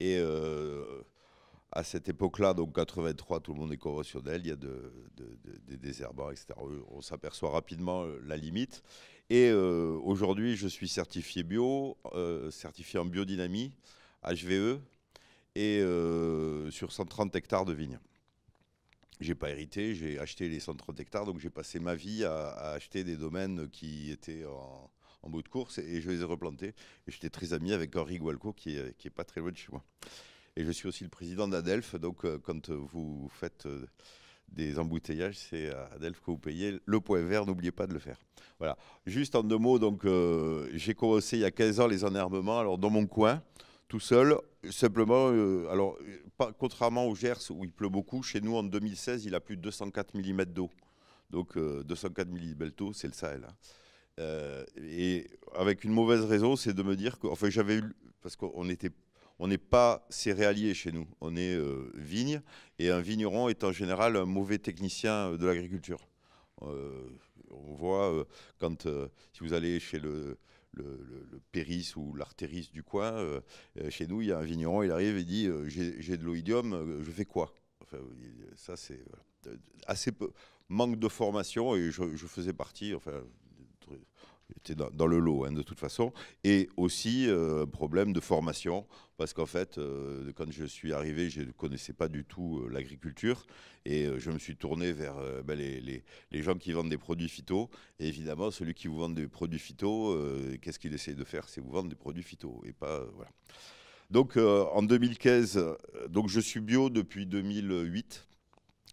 Et à cette époque-là, donc 83, tout le monde est conventionnel, il y a des désherbants, etc. On s'aperçoit rapidement la limite. Et aujourd'hui, je suis certifié bio, certifié en biodynamie, HVE, et euh, sur 130 hectares de vignes. J'ai pas hérité, j'ai acheté les 130 hectares, donc j'ai passé ma vie à, acheter des domaines qui étaient en, bout de course et je les ai replantés. Et j'étais très ami avec Henri Gualco qui est, pas très loin de chez moi. Et je suis aussi le président d'Adelph, donc euh, quand vous faites euh, des embouteillages, c'est à que vous payez le point vert, n'oubliez pas de le faire. Voilà. Juste en deux mots, donc j'ai commencé il y a 15 ans les enherbements, alors dans mon coin, tout seul. Simplement, euh, alors, contrairement au Gers où il pleut beaucoup, chez nous en 2016, il a plus de 204 mm d'eau. Donc 204 euh, mm d'eau, c'est le Sahel. Hein. Euh, et avec une mauvaise raison, c'est de me dire que, enfin, j'avais eu, parce qu'on était on n'est pas céréalier chez nous, on est vigne, et un vigneron est en général un mauvais technicien de l'agriculture. on voit quand, si vous allez chez le, le, péris ou l'artéris du coin. Euh, euh, chez nous, il y a un vigneron, il arrive et dit euh, J'ai de l'oïdium, je fais quoi Ça, c'est assez peu. Manque de formation, et je, je faisais partie, enfin, était dans, le lot hein, de toute façon, et aussi euh, problème de formation, parce qu'en fait, euh, quand je suis arrivé, je ne connaissais pas du tout euh, l'agriculture, et je me suis tourné vers ben, les, gens qui vendent des produits phyto, et évidemment, celui qui vous vend des produits phyto, qu'est-ce qu'il essaye de faire C'est vous vendre des produits phyto, et pas... voilà. Donc en 2015, donc je suis bio depuis 2008.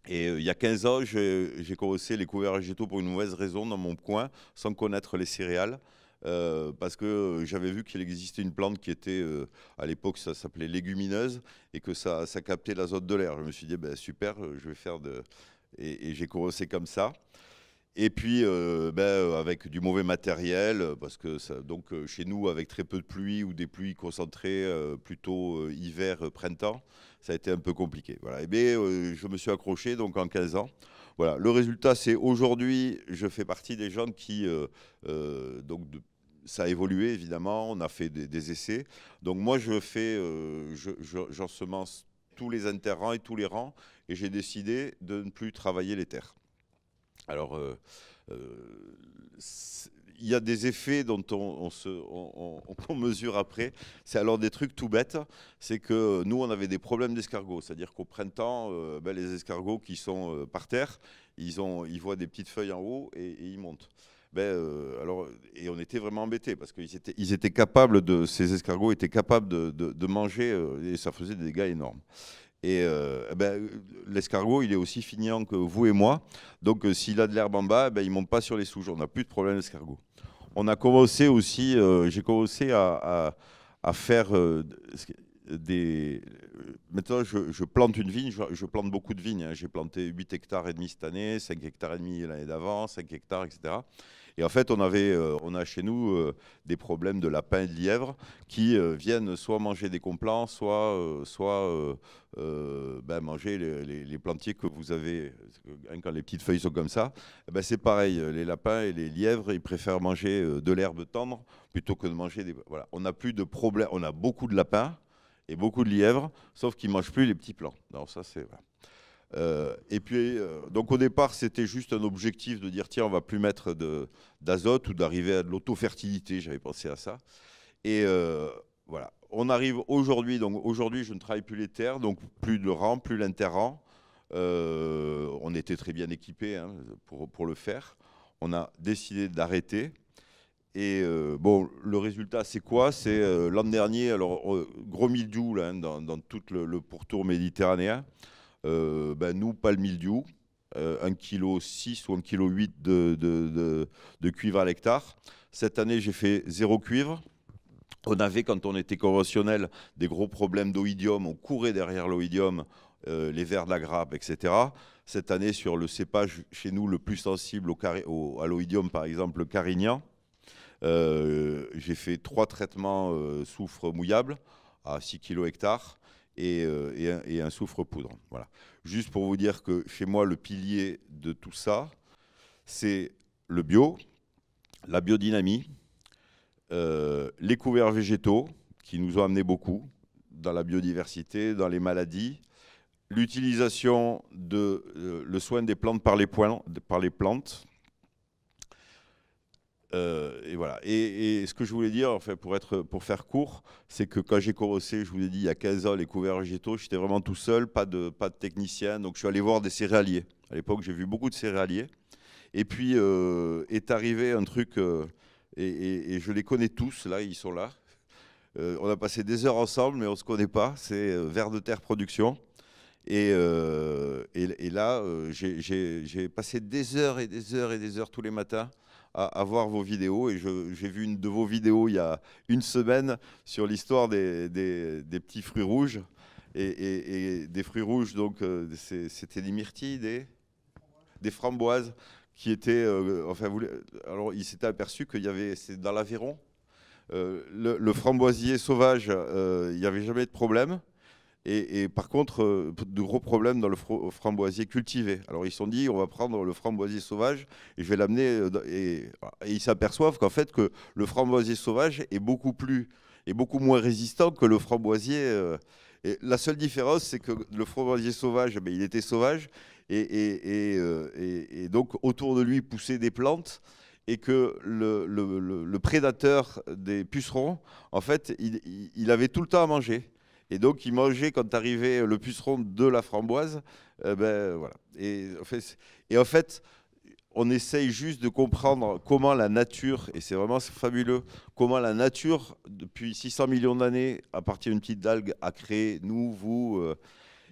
Et euh, il y a 15 ans, j'ai commencé les couverts végétaux pour une mauvaise raison dans mon coin, sans connaître les céréales. Euh, parce que euh, j'avais vu qu'il existait une plante qui était, à l'époque, ça s'appelait légumineuse, et que ça, ça captait l'azote de l'air. Je me suis dit, ben, super, je vais faire de... Et, j'ai commencé comme ça. Et puis, ben, avec du mauvais matériel, parce que donc, chez nous, avec très peu de pluie ou des pluies concentrées, plutôt hiver, printemps, ça a été un peu compliqué. Voilà. Et eh euh, je me suis accroché donc en 15 ans. Voilà. Le résultat, c'est aujourd'hui, je fais partie des gens qui, euh, euh, donc, ça a évolué évidemment. On a fait des, essais. Donc moi, je fais, j'ensemence je, tous les interrangs et tous les rangs, et j'ai décidé de ne plus travailler les terres. Alors, il y a des effets dont [LAUGHS] on, mesure après. C'est alors des trucs tout bêtes. C'est que nous, on avait des problèmes d'escargots. C'est-à-dire qu'au printemps, euh, ben, les escargots qui sont euh, par terre, ils, ont, ils voient des petites feuilles en haut et, ils montent. Ben, euh, alors, et on était vraiment embêtés parce qu'ils étaient, ils étaient capables de, ces escargots étaient capables de manger et ça faisait des dégâts énormes. Et euh, eh ben, l'escargot, il est aussi finiant que vous et moi. Donc euh, s'il a de l'herbe en bas, eh ben, il ne monte pas sur les souches. On n'a plus de problème d'escargot. On a commencé aussi, euh, j'ai commencé à, faire des... Maintenant, je, plante une vigne, je, plante beaucoup de vignes. Hein. J'ai planté 8 hectares et demi cette année, 5 hectares et demi l'année d'avant, 5 hectares, etc. Et en fait, on, avait, euh, on a chez nous euh, des problèmes de lapins et de lièvres qui euh, viennent soit manger des complants, soit, soit ben, manger les, plantiers que vous avez. Hein, quand les petites feuilles sont comme ça, eh ben c'est pareil. Les lapins et les lièvres, ils préfèrent manger de l'herbe tendre plutôt que de manger des. Voilà. On a plus de problèmes, On a beaucoup de lapins et beaucoup de lièvres, sauf qu'ils mangent plus les petits plants. Alors ça, c'est. Euh, et puis, euh, donc au départ, c'était juste un objectif de dire tiens, on va plus mettre d'azote ou d'arriver à de l'autofertilité. J'avais pensé à ça. Et euh, voilà, on arrive aujourd'hui. Donc aujourd'hui, je ne travaille plus les terres, donc plus de rang, plus l'interrang. on était très bien équipés hein, pour, pour, le faire. On a décidé d'arrêter. Et bon, le résultat, c'est quoi C'est l'an dernier, alors gros mildiou là, hein, dans, dans, tout le pourtour méditerranéen. Euh, ben nous, pas le mildiou, 1,6 euh, kg ou 1 kg de, de, cuivre à l'hectare. Cette année, j'ai fait zéro cuivre. On avait, quand on était conventionnel, des gros problèmes d'oïdium. On courait derrière l'oïdium, euh, les vers de la grappe, etc. Cette année, sur le cépage, chez nous, le plus sensible au, à l'oïdium, par exemple, le carignan, j'ai fait trois traitements soufre mouillable à 6 kg hectare. Euh, et, un, soufre-poudre. Voilà. Juste pour vous dire que chez moi, le pilier de tout ça, c'est le bio, la biodynamie, euh, les couverts végétaux, qui nous ont amené beaucoup dans la biodiversité, dans les maladies, l'utilisation de euh, le soin des plantes par les plantes, euh, et voilà. Et, ce que je voulais dire, en fait, pour, être, pour faire court, c'est que quand j'ai commencé, je vous ai dit, il y a 15 ans, les couverts végétaux, j'étais vraiment tout seul, pas de, pas de technicien. Donc je suis allé voir des céréaliers. À l'époque, j'ai vu beaucoup de céréaliers. Et puis euh, est arrivé un truc, euh, et, je les connais tous, là, ils sont là. on a passé des heures ensemble, mais on ne se connaît pas. C'est Vert de Terre Production. Et, et là, j'ai passé des heures et des heures et des heures tous les matins à, voir vos vidéos. Et j'ai vu une de vos vidéos il y a une semaine sur l'histoire des, des, petits fruits rouges. Et, des fruits rouges, donc euh, c'était des myrtilles, des, des framboises qui étaient. Euh, enfin, vous, alors il s'était aperçu qu'il y avait. C'est dans l'Aveyron. Euh, le, framboisier sauvage, il n'y avait jamais de problème. Et, par contre, euh, de gros problèmes dans le framboisier cultivé. Alors ils se sont dit, on va prendre le framboisier sauvage et je vais l'amener. Euh, et, ils s'aperçoivent qu'en fait, que le framboisier sauvage est beaucoup plus et beaucoup moins résistant que le framboisier. Euh, la seule différence, c'est que le framboisier sauvage, eh ben, il était sauvage et, et, donc autour de lui poussaient des plantes. Et que le, le, prédateur des pucerons, en fait, il avait tout le temps à manger. Et donc, il mangeait quand arrivait le puceron de la framboise. Euh, ben, voilà. et, en fait, on essaye juste de comprendre comment la nature, et c'est vraiment fabuleux, comment la nature, depuis 600 millions d'années, à partir d'une petite algue, a créé nous, vous, euh,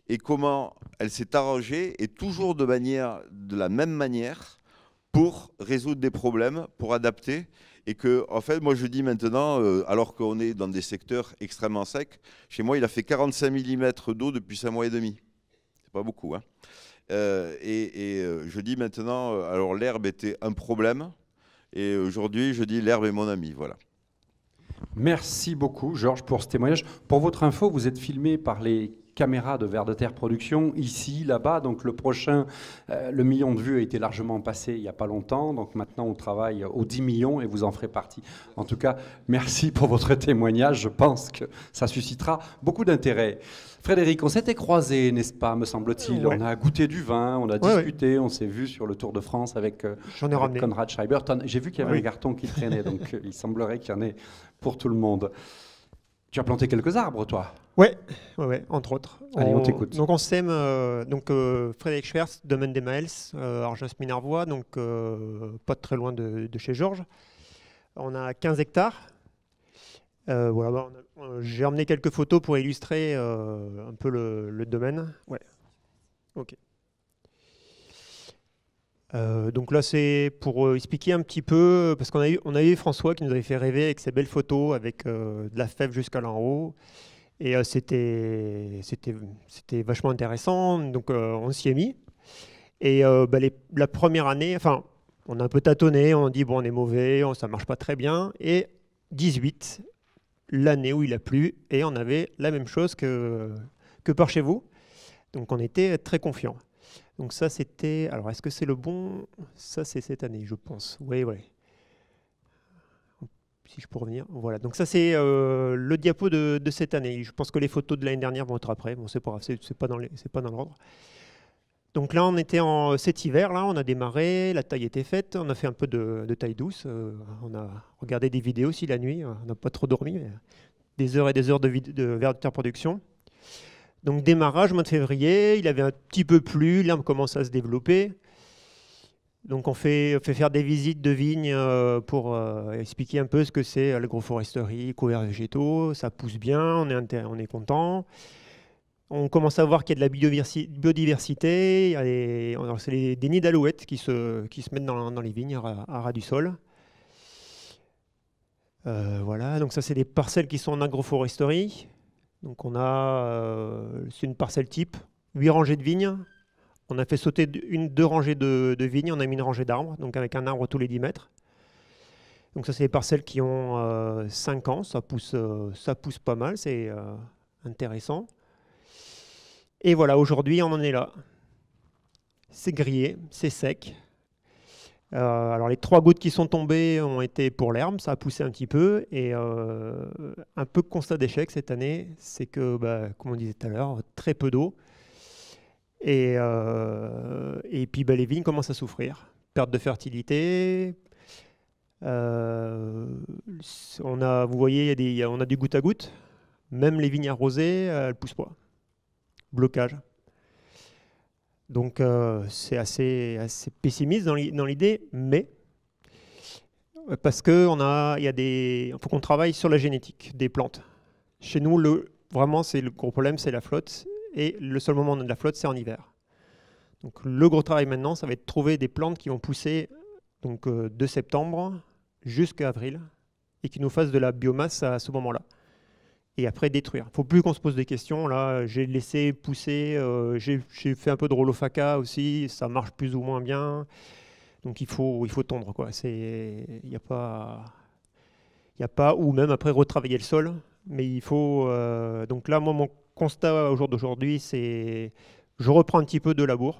et comment elle s'est arrangée, et toujours de, manière, de la même manière, pour résoudre des problèmes, pour adapter. Et que, en fait, moi je dis maintenant, euh, alors qu'on est dans des secteurs extrêmement secs, chez moi il a fait 45 mm d'eau depuis 5 mois et demi. C'est pas beaucoup. Hein euh, et, et euh, je dis maintenant, alors l'herbe était un problème. Et aujourd'hui, je dis l'herbe est mon ami. Voilà. Merci beaucoup, Georges, pour ce témoignage. Pour votre info, vous êtes filmé par les Caméra de Vert de Terre Production, ici, là-bas. Donc le prochain, euh, le million de vues a été largement passé il n'y a pas longtemps. Donc maintenant, on travaille aux 10 millions et vous en ferez partie. En tout cas, merci pour votre témoignage. Je pense que ça suscitera beaucoup d'intérêt. Frédéric, on s'était croisé, n'est-ce pas, me semble-t-il On a goûté du vin, on a discuté, on s'est vu sur le Tour de France avec, euh, avec Conrad Scheiberton. J'ai vu qu'il y avait un carton qui traînait, donc euh, il semblerait qu'il y en ait pour tout le monde. Tu as planté quelques arbres, toi Oui, ouais, entre autres. Allez, on, t'écoute. Donc on sème, euh, donc euh, Frédéric Schwerz, Domaine des Maels, Argens euh, Minervois, donc pas très loin de, chez Georges. On a 15 hectares. voilà, bah, j'ai emmené quelques photos pour illustrer un peu le, domaine. Ouais. Ok. Euh, donc là, c'est pour euh, expliquer un petit peu, euh, parce qu'on a eu, on a eu François qui nous avait fait rêver avec ses belles photos, avec de la fève jusqu'à l'en haut. Et c'était, c'était, c'était vachement intéressant, donc on s'y est mis. Et bah, la première année, enfin, on a un peu tâtonné, on dit, bon, on est mauvais, ça marche pas très bien. Et 18, l'année où il a plu, et on avait la même chose que, que par chez vous. Donc on était très confiants. Donc ça, c'était... Alors, est-ce que c'est le bon Ça, c'est cette année, je pense. Oui, oui. Si je peux revenir. Voilà, donc ça, c'est euh, le diapo de, cette année. Je pense que les photos de l'année dernière vont être après. Bon, c'est pas grave, c'est pas dans l'ordre. Donc là, on était en cet hiver, là, on a démarré, la taille était faite, on a fait un peu de, taille douce, euh, on a regardé des vidéos aussi la nuit, on n'a pas trop dormi, des heures et des heures de, de de production. Donc démarrage, mois de février, il avait un petit peu plu, l'herbe commence à se développer. Donc on fait, faire des visites de vignes euh, pour euh, expliquer un peu ce que c'est l'agroforesterie, couverts végétaux, ça pousse bien, on est, content. On commence à voir qu'il y a de la biodiversité, c'est des nids d'alouettes qui se, mettent dans, les vignes à, ras du sol. Euh, voilà, donc ça c'est des parcelles qui sont en agroforesterie. Donc on a, euh, c'est une parcelle type, 8 rangées de vignes. On a fait sauter une, deux rangées de, vignes, on a mis une rangée d'arbres, donc avec un arbre tous les 10 mètres. Donc ça, c'est des parcelles qui ont 5 euh, ans, ça pousse, euh, ça pousse pas mal, c'est intéressant. Et voilà, aujourd'hui, on en est là. C'est grillé, c'est sec. Euh, alors les trois gouttes qui sont tombées ont été pour l'herbe, ça a poussé un petit peu. Et euh, un peu constat d'échec cette année, c'est que, bah, comme on disait tout à l'heure, très peu d'eau. Et, euh, et puis bah, les vignes commencent à souffrir. Perte de fertilité. on a, vous voyez, on a du goutte à goutte. Même les vignes arrosées, elles ne poussent pas. Blocage. Donc euh, c'est assez, pessimiste dans l'idée, mais euh, parce qu'il a, il y des, faut qu'on travaille sur la génétique des plantes. Chez nous, le, vraiment, c'est le gros problème, c'est la flotte, et le seul moment de la flotte, c'est en hiver. Donc le gros travail maintenant, ça va être de trouver des plantes qui vont pousser donc euh, de septembre jusqu'à avril et qui nous fassent de la biomasse à ce moment-là et après détruire. Il faut plus qu'on se pose des questions. Là, euh, j'ai laissé pousser, euh, j'ai fait un peu de rolofaca aussi, ça marche plus ou moins bien. Donc il faut, il faut tondre. Il n'y a pas. Il a pas, ou même après retravailler le sol. Mais il faut. Euh, donc là, moi, mon constat au jour d'aujourd'hui, c'est. Je reprends un petit peu de labour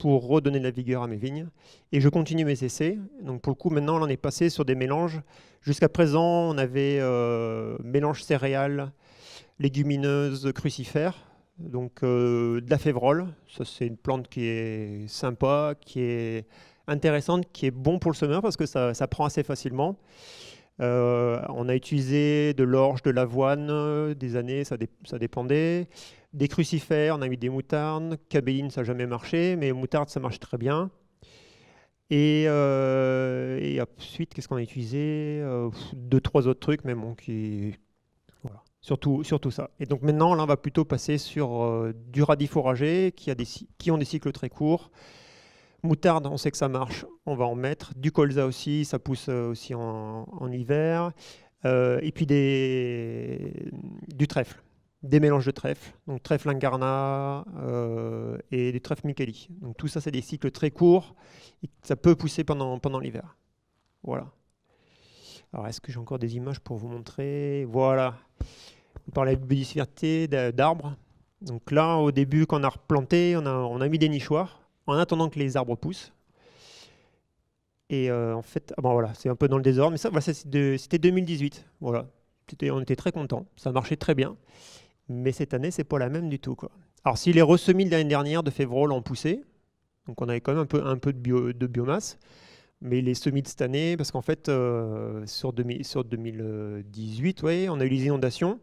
pour redonner de la vigueur à mes vignes. Et je continue mes essais. Donc pour le coup, maintenant, on est passé sur des mélanges. Jusqu'à présent, on avait euh, mélange céréales, légumineuses, crucifères. Donc euh, de la févrole, ça c'est une plante qui est sympa, qui est intéressante, qui est bon pour le semeur parce que ça, prend assez facilement. Euh, on a utilisé de l'orge, de l'avoine, euh, des années, ça dépendait. Des crucifères, on a mis des moutardes. Cabelline, ça n'a jamais marché, mais moutarde, ça marche très bien. Et, euh, ensuite, qu'est-ce qu'on a utilisé euh, Deux, trois autres trucs, mais bon, qui. Voilà. Surtout, surtout ça. Et donc maintenant, là, on va plutôt passer sur euh, du radis foragé, qui, a des, qui ont des cycles très courts. Moutarde, on sait que ça marche, on va en mettre. Du colza aussi, ça pousse aussi en, hiver. et puis des, du trèfle des mélanges de trèfles, donc trèfle incarnat euh, et des trèfles Micheli. Donc tout ça, c'est des cycles très courts ça peut pousser pendant, pendant l'hiver. Voilà. Alors, est-ce que j'ai encore des images pour vous montrer Voilà. On parlait de biodiversité, d'arbres. Donc là, au début, quand on a replanté, on a, on a mis des nichoirs en attendant que les arbres poussent. Et euh, en fait, ah bon, voilà, c'est un peu dans le désordre, mais ça, c'était 2018. Voilà, on était très contents, ça marchait très bien. Mais cette année, c'est pas la même du tout. Alors, si les ressemis de l'année dernière de février, ont poussé, donc on avait quand même un peu, de, biomasse, mais les semis de cette année, parce qu'en fait, euh, sur, 2018, on a eu les inondations,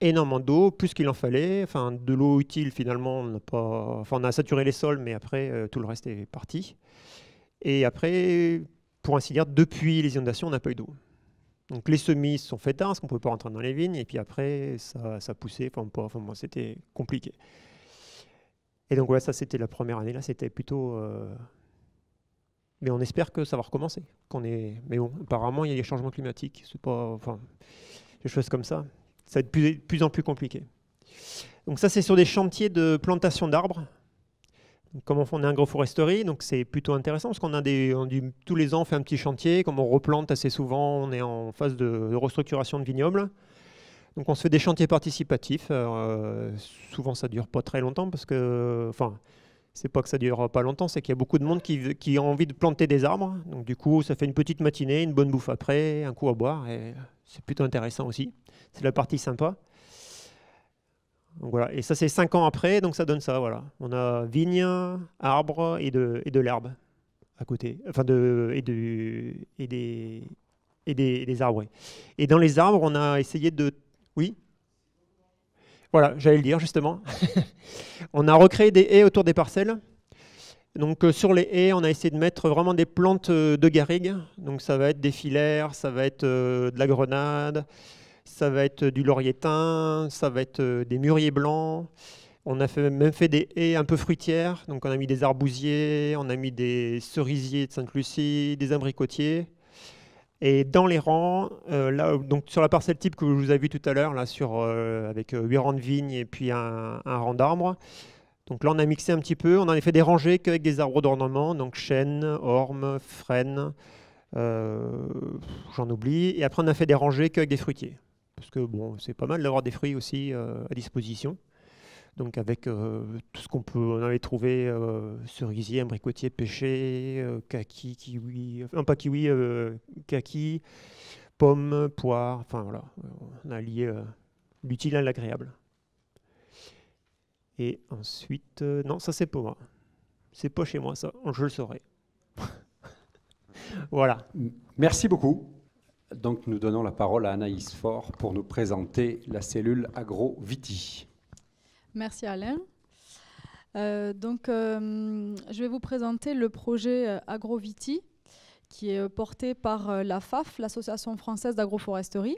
énormément d'eau, plus qu'il en fallait, enfin, de l'eau utile finalement, on a, pas... enfin, on a saturé les sols, mais après, euh, tout le reste est parti. Et après, pour ainsi dire, depuis les inondations, on n'a pas eu d'eau. Donc les semis sont fait tard, parce qu'on ne pouvait pas rentrer dans les vignes, et puis après, ça, poussait, enfin, c'était compliqué. Et donc voilà, ça c'était la première année, là c'était plutôt... Euh, mais on espère que ça va recommencer. Qu'on est... Mais bon, apparemment, il y a des changements climatiques, c'est pas... Enfin, des choses comme ça. Ça va être de plus en plus compliqué. Donc ça, c'est sur des chantiers de plantation d'arbres. Comment on est un foresterie, donc c'est plutôt intéressant parce qu'on a des, tous les ans fait un petit chantier, comme on replante assez souvent, on est en phase de, restructuration de vignobles. Donc on se fait des chantiers participatifs. Euh, souvent ça dure pas très longtemps parce que, enfin, c'est pas que ça dure pas longtemps, c'est qu'il y a beaucoup de monde qui, qui, a envie de planter des arbres. Donc du coup ça fait une petite matinée, une bonne bouffe après, un coup à boire et c'est plutôt intéressant aussi. C'est la partie sympa. Et ça, c'est 5 ans après, donc ça donne ça. Voilà. On a vigne, arbres et de, l'herbe à côté, enfin de, et, et, des, et des, arbres. Et dans les arbres, on a essayé de... Oui Voilà, j'allais le dire justement. [LAUGHS] on a recréé des haies autour des parcelles. Donc euh, sur les haies, on a essayé de mettre vraiment des plantes euh, de garrigue. Donc ça va être des filaires, ça va être euh, de la grenade, ça va être du laurier teint, ça va être euh, des mûriers blancs. On a fait, même fait des haies un peu fruitières, donc on a mis des arbousiers, on a mis des cerisiers de Sainte-Lucie, des abricotiers. Et dans les rangs, euh, là, donc sur la parcelle type que je vous ai vue tout à l'heure, là, sur, euh, avec huit rangs de vignes et puis un, un rang d'arbres, donc là on a mixé un petit peu, on en a fait des rangées qu'avec des arbres d'ornement, donc chêne, orme, frêne, j'en oublie, et après on a fait des rangées qu'avec des fruitiers parce que bon, c'est pas mal d'avoir des fruits aussi euh, à disposition. Donc avec euh, tout ce qu'on peut, on aller trouver, euh, cerisier, bricotier, pêcher, kaki, kiwi, enfin pas kiwi, kaki, pomme, poire. Enfin voilà, on a lié l'utile à l'agréable. Et ensuite, non, ça c'est pas moi, c'est pas chez moi ça, je le saurais. [LAUGHS] voilà. Merci beaucoup. Donc nous donnons la parole à Anaïs Faure pour nous présenter la cellule Agroviti. Merci Alain. Euh, donc euh, je vais vous présenter le projet euh, Agroviti qui est porté par la FAF, l'Association française d'agroforesterie,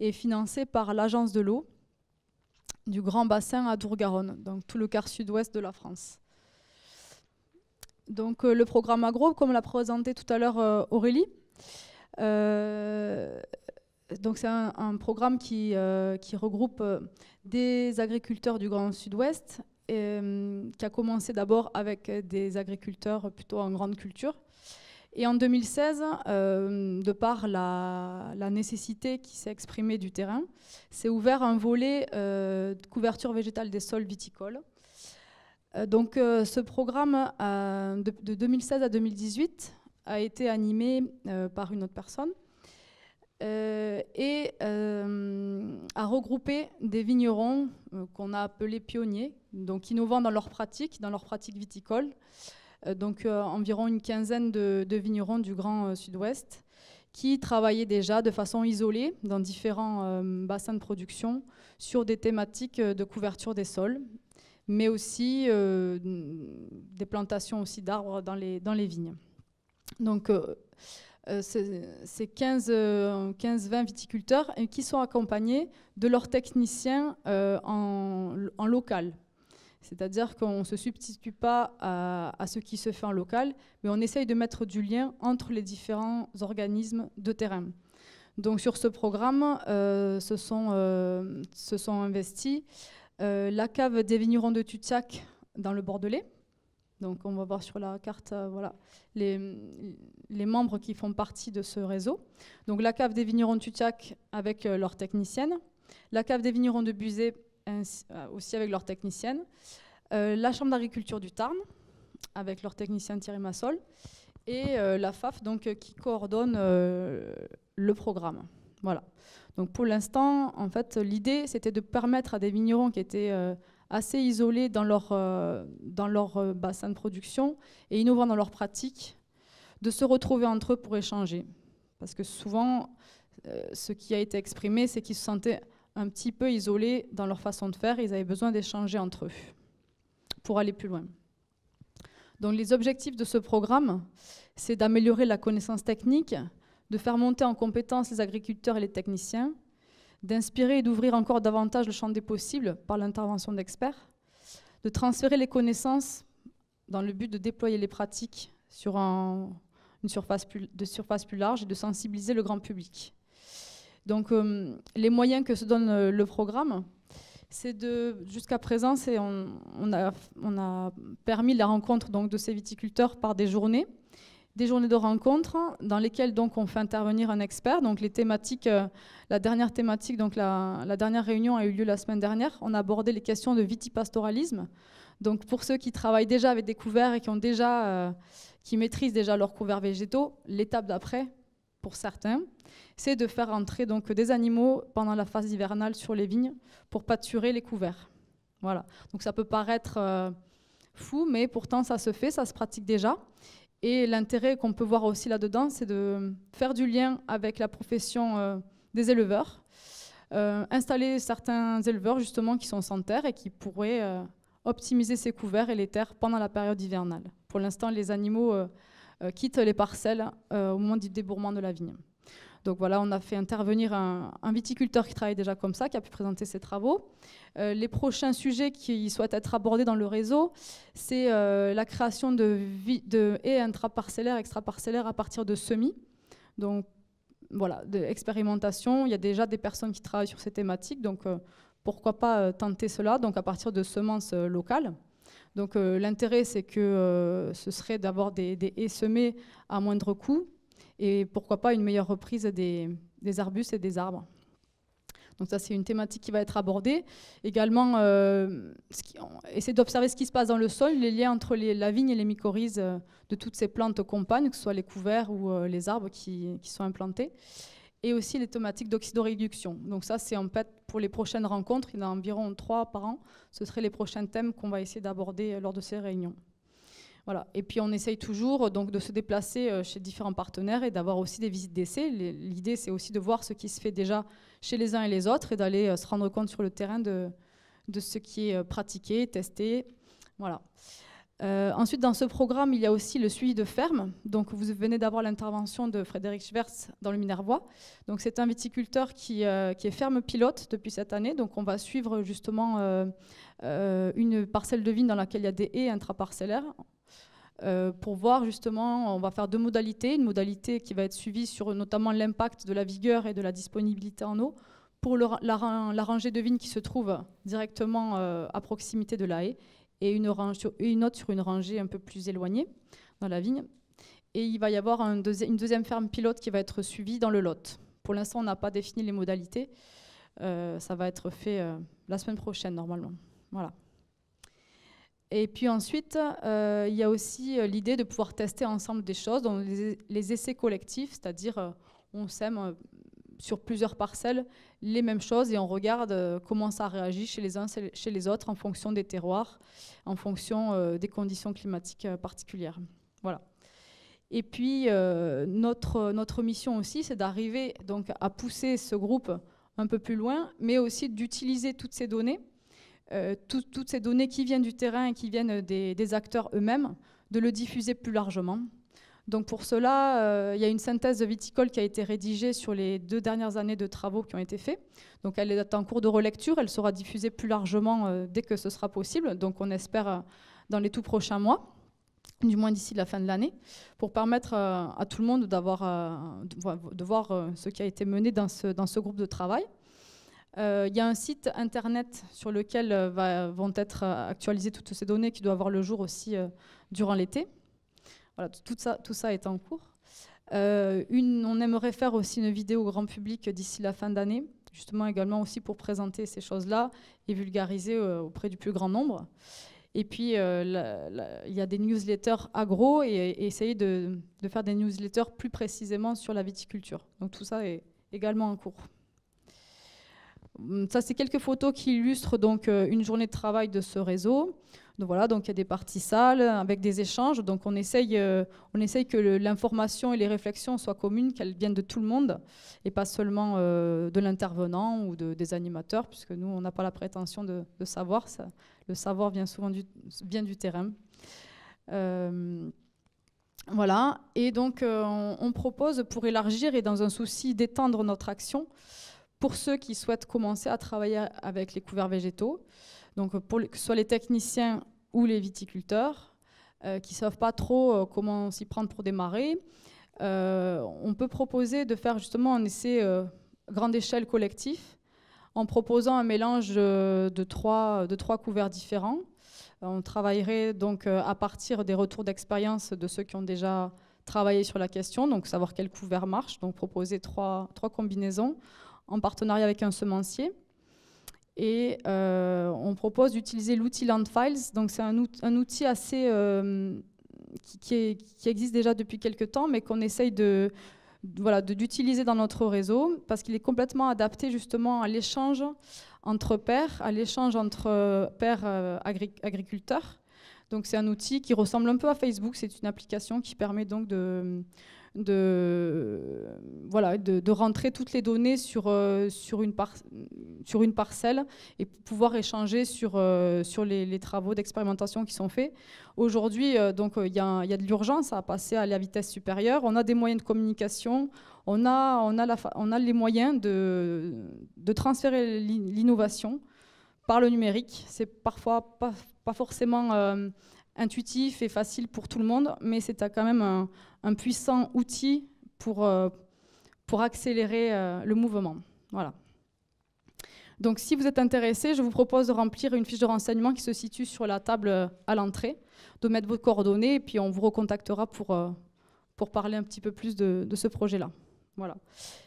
et financé par l'Agence de l'eau du Grand Bassin à Dourgaronne, donc tout le quart sud-ouest de la France. Donc le programme agro, comme l'a présenté tout à l'heure Aurélie, euh, donc c'est un, programme qui, euh, regroupe euh, des agriculteurs du Grand Sud-Ouest et, qui a commencé d'abord avec des agriculteurs plutôt en grande culture. Et en 2016, de par la, nécessité qui s'est exprimée du terrain, s'est ouvert un volet de couverture végétale des sols viticoles. donc ce programme de, 2016 à 2018 a été animé euh, par une autre personne euh, et euh, a regroupé des vignerons qu'on a appelés pionniers, donc innovants dans leur pratique, dans leur pratique viticole. donc environ une quinzaine de, vignerons du Grand Sud-Ouest qui travaillaient déjà de façon isolée dans différents bassins de production sur des thématiques de couverture des sols, mais aussi des plantations aussi d'arbres dans les vignes. Donc, euh, euh, ces 15-20 euh, viticulteurs qui sont accompagnés de leurs techniciens en, local. C'est-à-dire qu'on ne se substitue pas à, ce qui se fait en local, mais on essaye de mettre du lien entre les différents organismes de terrain. Donc sur ce programme, se, sont, investis la cave des vignerons de Tutiac dans le Bordelais, donc on va voir sur la carte euh, voilà, les, membres qui font partie de ce réseau. Donc la cave des vignerons de Tutiac avec euh, leur technicienne, la cave des vignerons de Buzet euh, aussi avec leur technicienne, la chambre d'agriculture du Tarn avec leur technicien Thierry Massol et la FAF donc, qui coordonne le programme. Voilà. Donc pour l'instant, en fait, l'idée c'était de permettre à des vignerons qui étaient assez isolés dans leur, euh, dans leur euh, bassin de production et innovants dans leurs pratiques, de se retrouver entre eux pour échanger. Parce que souvent, euh, ce qui a été exprimé, c'est qu'ils se sentaient un petit peu isolés dans leur façon de faire, et ils avaient besoin d'échanger entre eux pour aller plus loin. Donc les objectifs de ce programme, c'est d'améliorer la connaissance technique, de faire monter en compétence les agriculteurs et les techniciens, d'inspirer et d'ouvrir encore davantage le champ des possibles par l'intervention d'experts, de transférer les connaissances dans le but de déployer les pratiques sur une surface plus, de surface plus large et de sensibiliser le grand public. Donc euh, les moyens que se donne euh, le programme, c'est de jusqu'à présent, on, a, on, a, permis la rencontre donc, de ces viticulteurs par des journées des journées de rencontres dans lesquelles donc on fait intervenir un expert. Donc les thématiques, euh, la dernière thématique, donc la, dernière réunion a eu lieu la semaine dernière. On a abordé les questions de vitipastoralisme. Donc pour ceux qui travaillent déjà avec des couverts et qui ont déjà, euh, qui maîtrisent déjà leurs couverts végétaux, l'étape d'après, pour certains, c'est de faire entrer donc des animaux pendant la phase hivernale sur les vignes pour pâturer les couverts. Voilà. Donc ça peut paraître euh, fou, mais pourtant ça se fait, ça se pratique déjà. Et l'intérêt qu'on peut voir aussi là-dedans, c'est de faire du lien avec la profession euh, des éleveurs, euh, installer certains éleveurs justement qui sont sans terre et qui pourraient euh, optimiser ces couverts et les terres pendant la période hivernale. Pour l'instant, les animaux quittent les parcelles au moment du débourrement de la vigne. Donc voilà, on a fait intervenir un, viticulteur qui travaille déjà comme ça, qui a pu présenter ses travaux. Euh, les prochains sujets qui souhaitent être abordés dans le réseau, c'est euh, la création de, de haies intraparcellaires, extraparcellaires à partir de semis. Donc voilà, d'expérimentation. Il y a déjà des personnes qui travaillent sur ces thématiques, donc euh, pourquoi pas tenter cela donc à partir de semences locales. Donc l'intérêt, c'est que ce serait d'avoir des, des haies semées à moindre coût, et pourquoi pas une meilleure reprise des, arbustes et des arbres. Donc ça, c'est une thématique qui va être abordée. Également, euh, essayer d'observer ce qui se passe dans le sol, les liens entre les, la vigne et les mycorhizes euh, de toutes ces plantes compagnes, que ce soit les couverts ou euh, les arbres qui, qui, sont implantés. Et aussi les thématiques d'oxydoréduction. Donc ça, c'est en fait pour les prochaines rencontres, il y en a environ trois par an, ce seraient les prochains thèmes qu'on va essayer d'aborder lors de ces réunions. Voilà. Et puis on essaye toujours euh, donc de se déplacer euh, chez différents partenaires et d'avoir aussi des visites d'essai. L'idée c'est aussi de voir ce qui se fait déjà chez les uns et les autres et d'aller euh, se rendre compte sur le terrain de, de ce qui est pratiqué, testé. Voilà. ensuite, dans ce programme, il y a aussi le suivi de ferme. Donc, vous venez d'avoir l'intervention de Frédéric Schwerz dans le Minervois. Donc, c'est un viticulteur qui, est ferme pilote depuis cette année. Donc, on va suivre justement une parcelle de vigne dans laquelle il y a des haies intraparcellaires. Euh, pour voir justement, on va faire deux modalités, une modalité qui va être suivie sur notamment l'impact de la vigueur et de la disponibilité en eau pour la, rangée de vignes qui se trouve directement euh, à proximité de la haie et une, une, autre sur une rangée un peu plus éloignée dans la vigne. Et il va y avoir une deuxième ferme pilote qui va être suivie dans le Lot. Pour l'instant, on n'a pas défini les modalités. Euh, ça va être fait la semaine prochaine normalement. Voilà. Et puis ensuite, euh, il y a aussi euh, l'idée de pouvoir tester ensemble des choses, dans les, essais collectifs, c'est-à-dire euh, on sème sur plusieurs parcelles les mêmes choses et on regarde comment ça réagit chez les uns, chez les autres en fonction des terroirs, en fonction des conditions climatiques particulières. Voilà. Et puis, notre, notre mission aussi, c'est d'arriver donc à pousser ce groupe un peu plus loin, mais aussi d'utiliser toutes ces données euh, toutes ces données qui viennent du terrain et qui viennent euh, des, acteurs eux-mêmes, de le diffuser plus largement. Donc pour cela, euh, il y a une synthèse viticole qui a été rédigée sur les deux dernières années de travaux qui ont été faits. Donc elle est en cours de relecture, elle sera diffusée plus largement dès que ce sera possible. Donc on espère dans les tout prochains mois, du moins d'ici la fin de l'année, pour permettre à tout le monde de voir ce qui a été mené dans ce groupe de travail. Euh, il y a un site internet sur lequel euh, vont être euh, actualisées toutes ces données qui doit avoir le jour aussi durant l'été. Voilà, tout ça, tout ça est en cours. on aimerait faire aussi une vidéo au grand public d'ici la fin d'année, justement également aussi pour présenter ces choses-là et vulgariser auprès du plus grand nombre. Et puis, il y a des newsletters agro et, essayer de, de faire des newsletters plus précisément sur la viticulture. Donc tout ça est également en cours. Hum, ça, c'est quelques photos qui illustrent donc euh, une journée de travail de ce réseau. Donc voilà, donc il y a des parties sales avec des échanges. Donc on essaye, euh, on que l'information et les réflexions soient communes, qu'elles viennent de tout le monde et pas seulement euh, de l'intervenant ou des animateurs, puisque nous, on n'a pas la prétention de, savoir. Le savoir vient souvent du, du terrain. voilà, et donc on propose pour élargir et dans un souci d'étendre notre action, pour ceux qui souhaitent commencer à travailler avec les couverts végétaux, donc pour que ce soit les techniciens ou les viticulteurs euh, qui ne savent pas trop euh, comment s'y prendre pour démarrer, euh, on peut proposer de faire justement un essai grande échelle collectif en proposant un mélange de trois, de trois couverts différents. On travaillerait donc à partir des retours d'expérience de ceux qui ont déjà travaillé sur la question, donc savoir quel couvert marche, donc proposer trois, trois combinaisons en partenariat avec un semencier. Et euh, on propose d'utiliser l'outil Landfiles. Donc c'est un, un, outil assez euh, qui, existe déjà depuis quelques temps, mais qu'on essaye de, de d'utiliser dans notre réseau parce qu'il est complètement adapté justement à l'échange entre pairs, à l'échange entre euh, pairs agriculteurs. Donc c'est un outil qui ressemble un peu à Facebook. C'est une application qui permet donc de de, voilà, de, rentrer toutes les données sur, euh, sur, une, par, sur une parcelle et pouvoir échanger sur, euh, sur les, travaux d'expérimentation qui sont faits. Aujourd'hui, euh, donc il y, y, a de l'urgence à passer à la vitesse supérieure. On a des moyens de communication, on a, on a, on a les moyens de, de transférer l'innovation par le numérique. C'est parfois pas, pas forcément intuitif et facile pour tout le monde, mais c'est quand même un, puissant outil pour, euh, pour accélérer euh, le mouvement. Voilà. Donc si vous êtes intéressé, je vous propose de remplir une fiche de renseignement qui se situe sur la table euh, à l'entrée, de mettre vos coordonnées et puis on vous recontactera pour, pour parler un petit peu plus de, de ce projet-là. Voilà.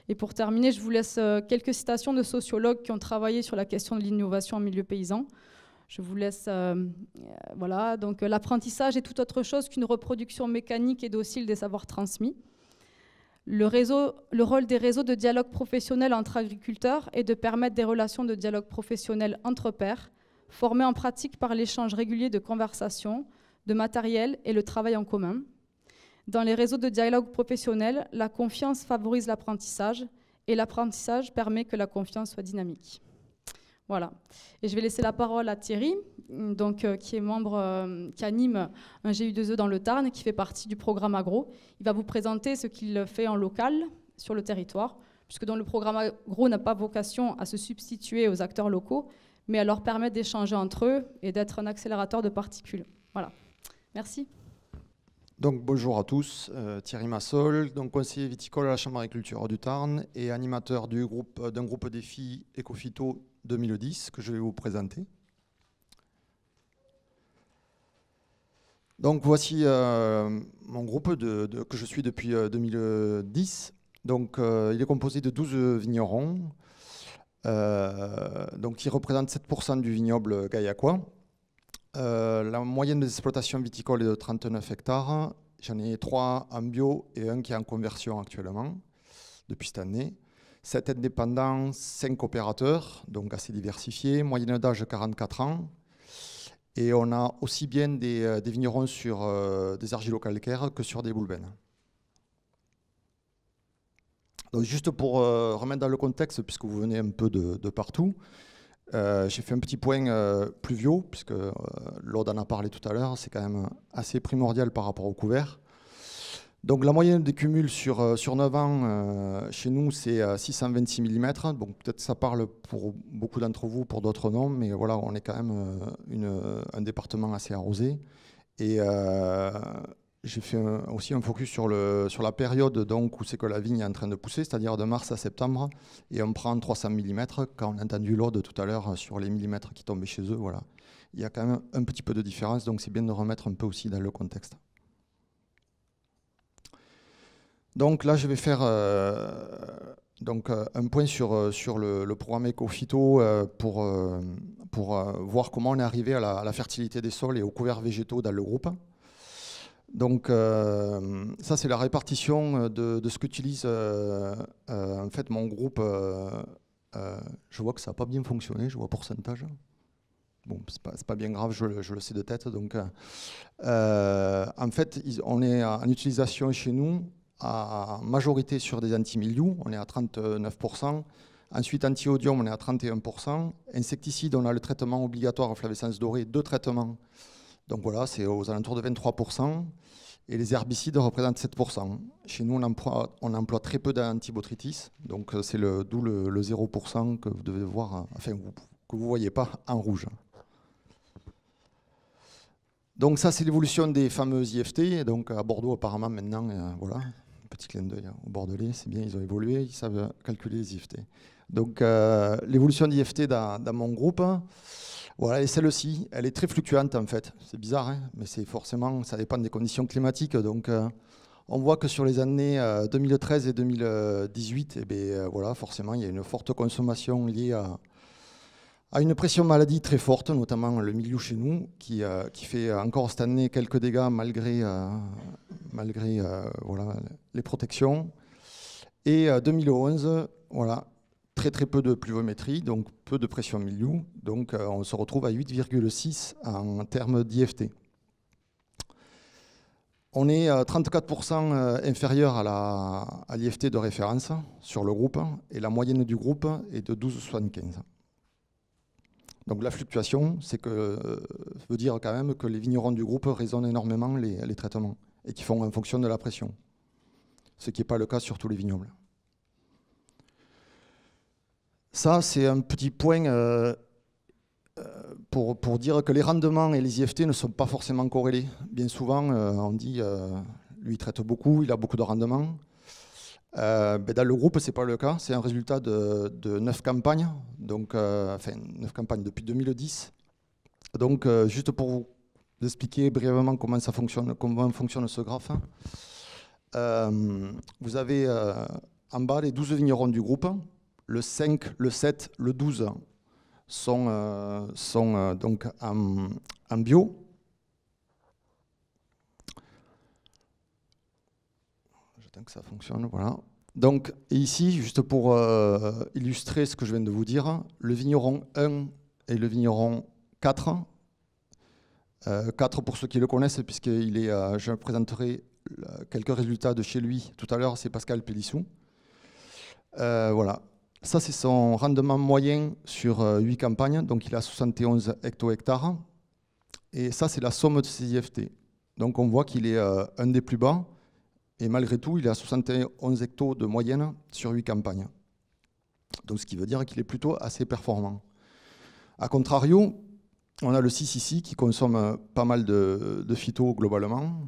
Et pour terminer, je vous laisse quelques citations de sociologues qui ont travaillé sur la question de l'innovation en milieu paysan je vous laisse. Euh, euh, voilà, donc euh, l'apprentissage est tout autre chose qu'une reproduction mécanique et docile des savoirs transmis. Le, le rôle des réseaux de dialogue professionnel entre agriculteurs est de permettre des relations de dialogue professionnel entre pairs, formées en pratique par l'échange régulier de conversations, de matériel et le travail en commun. Dans les réseaux de dialogue professionnel, la confiance favorise l'apprentissage et l'apprentissage permet que la confiance soit dynamique. Voilà. Et je vais laisser la parole à Thierry, mm, donc, euh, qui est membre, euh, qui anime un GU2E dans le Tarn, qui fait partie du programme agro. Il va vous présenter ce qu'il fait en local sur le territoire, puisque dans le programme agro n'a pas vocation à se substituer aux acteurs locaux, mais à leur permettre d'échanger entre eux et d'être un accélérateur de particules. Voilà. Merci. Donc bonjour à tous, euh, Thierry Massol, donc conseiller viticole à la Chambre d'agriculture du Tarn et animateur d'un du groupe, groupe défi Ecofito 2010 que je vais vous présenter. Donc voici euh, mon groupe que je suis depuis 2010. Euh, donc euh, il est composé de 12 vignerons, donc qui représentent 7% du vignoble gaillacois. la moyenne des exploitations viticoles est de 39 hectares. J'en ai 3 en bio et un qui est en conversion actuellement, depuis cette année. 7 indépendants, 5 opérateurs, donc assez diversifiés, moyenne d'âge de 44 ans. Et on a aussi bien des, euh, vignerons sur euh, des argilo-calcaires que sur des boulbènes. Donc juste pour euh, remettre dans le contexte, puisque vous venez un peu de, partout, j'ai fait un petit point euh, puisque euh, en a parlé tout à l'heure, c'est quand même assez primordial par rapport au couvert. Donc la moyenne des cumuls sur, euh, sur 9 ans euh, chez nous, c'est 626 mm. Donc peut-être ça parle pour beaucoup d'entre vous, pour d'autres non, mais voilà, on est quand même euh, un département assez arrosé. Et j'ai fait aussi un focus sur, le, sur la période donc, où c'est que la vigne est en train de pousser, c'est-à-dire de mars à septembre. Et on prend 300 mm, quand on a entendu l'ode tout à l'heure sur les millimètres qui tombaient chez eux. Voilà. Il y a quand même un petit peu de différence, donc c'est bien de remettre un peu aussi dans le contexte. Donc là, je vais faire euh, donc, euh, un point sur, euh, sur le, programme Eco-Phyto pour, pour voir comment on est arrivé à la, fertilité des sols et aux couverts végétaux dans le groupe. Donc ça, c'est la répartition de, ce qu'utilise en fait mon groupe. je vois que ça n'a pas bien fonctionné, je vois pourcentage. Bon, c'est pas, pas, bien grave, je, le sais de tête. Donc, en fait, on est en utilisation chez nous à majorité sur des antimildiou, on est à 39%. Ensuite, anti-odium, on est à 31%. Insecticides, on a le traitement obligatoire en flavescence dorée, deux traitements. Donc voilà, c'est aux alentours de 23%. Et les herbicides représentent 7%. Chez nous, on emploie, on emploie très peu d'antibotritis, donc euh, c'est d'où le, 0% que vous devez voir, euh, enfin, que vous ne voyez pas en rouge. Donc ça, c'est l'évolution des fameuses IFT. Donc à Bordeaux, apparemment, maintenant, euh, voilà, petit clin d'œil hein. au Bordelais, c'est bien, ils ont évolué, ils savent calculer les IFT. Donc euh, l'évolution d'IFT dans, dans mon groupe, voilà, et celle-ci, elle est très fluctuante en fait. C'est bizarre, hein, mais c'est forcément, ça dépend des conditions climatiques. Donc euh, on voit que sur les années 2013 euh, et 2018, et bien, voilà, forcément, il y a une forte consommation liée à, à une pression maladie très forte, notamment le milieu chez nous, qui, euh, fait euh, encore cette année quelques dégâts malgré, euh, les protections. Et 2011, voilà, très très peu de pluviométrie, donc peu de pression milieu, donc on se retrouve à 8,6 en termes d'IFT. On est 34% inférieur à l'IFT de référence sur le groupe, et la moyenne du groupe est de 12,75. Donc la fluctuation, c'est que euh, veut dire quand même que les vignerons du groupe raisonnent énormément les, traitements et qui font en fonction de la pression, ce qui n'est pas le cas sur tous les vignobles. Ça, c'est un petit point euh, euh, pour, dire que les rendements et les IFT ne sont pas forcément corrélés. Bien souvent, on dit, lui, traite beaucoup, il a beaucoup de rendements ». Euh, ben, dans le groupe, ce n'est pas le cas. C'est un résultat de, neuf campagnes, donc, euh, campagnes depuis 2010. Donc, euh, juste pour vous expliquer brièvement comment, ça fonctionne, comment fonctionne ce graphe, hein. vous avez en bas les 12 vignerons du groupe. Le 5, le 7, le 12 sont, donc en bio. Donc ça fonctionne, voilà. Donc ici, juste pour euh, illustrer ce que je viens de vous dire, le vigneron 1 et le vigneron 4. 4 euh, pour ceux qui le connaissent, puisque est, euh, je présenterai quelques résultats de chez lui tout à l'heure, c'est Pascal Pellissou. voilà, ça c'est son rendement moyen sur 8 campagnes, donc il a 71 hecto-hectares. Et ça c'est la somme de ses IFT. Donc on voit qu'il est un des plus bas. Et malgré tout, il est à 71 hectos de moyenne sur 8 campagnes. Donc ce qui veut dire qu'il est plutôt assez performant. A contrario, on a le 6 qui consomme pas mal de, phyto globalement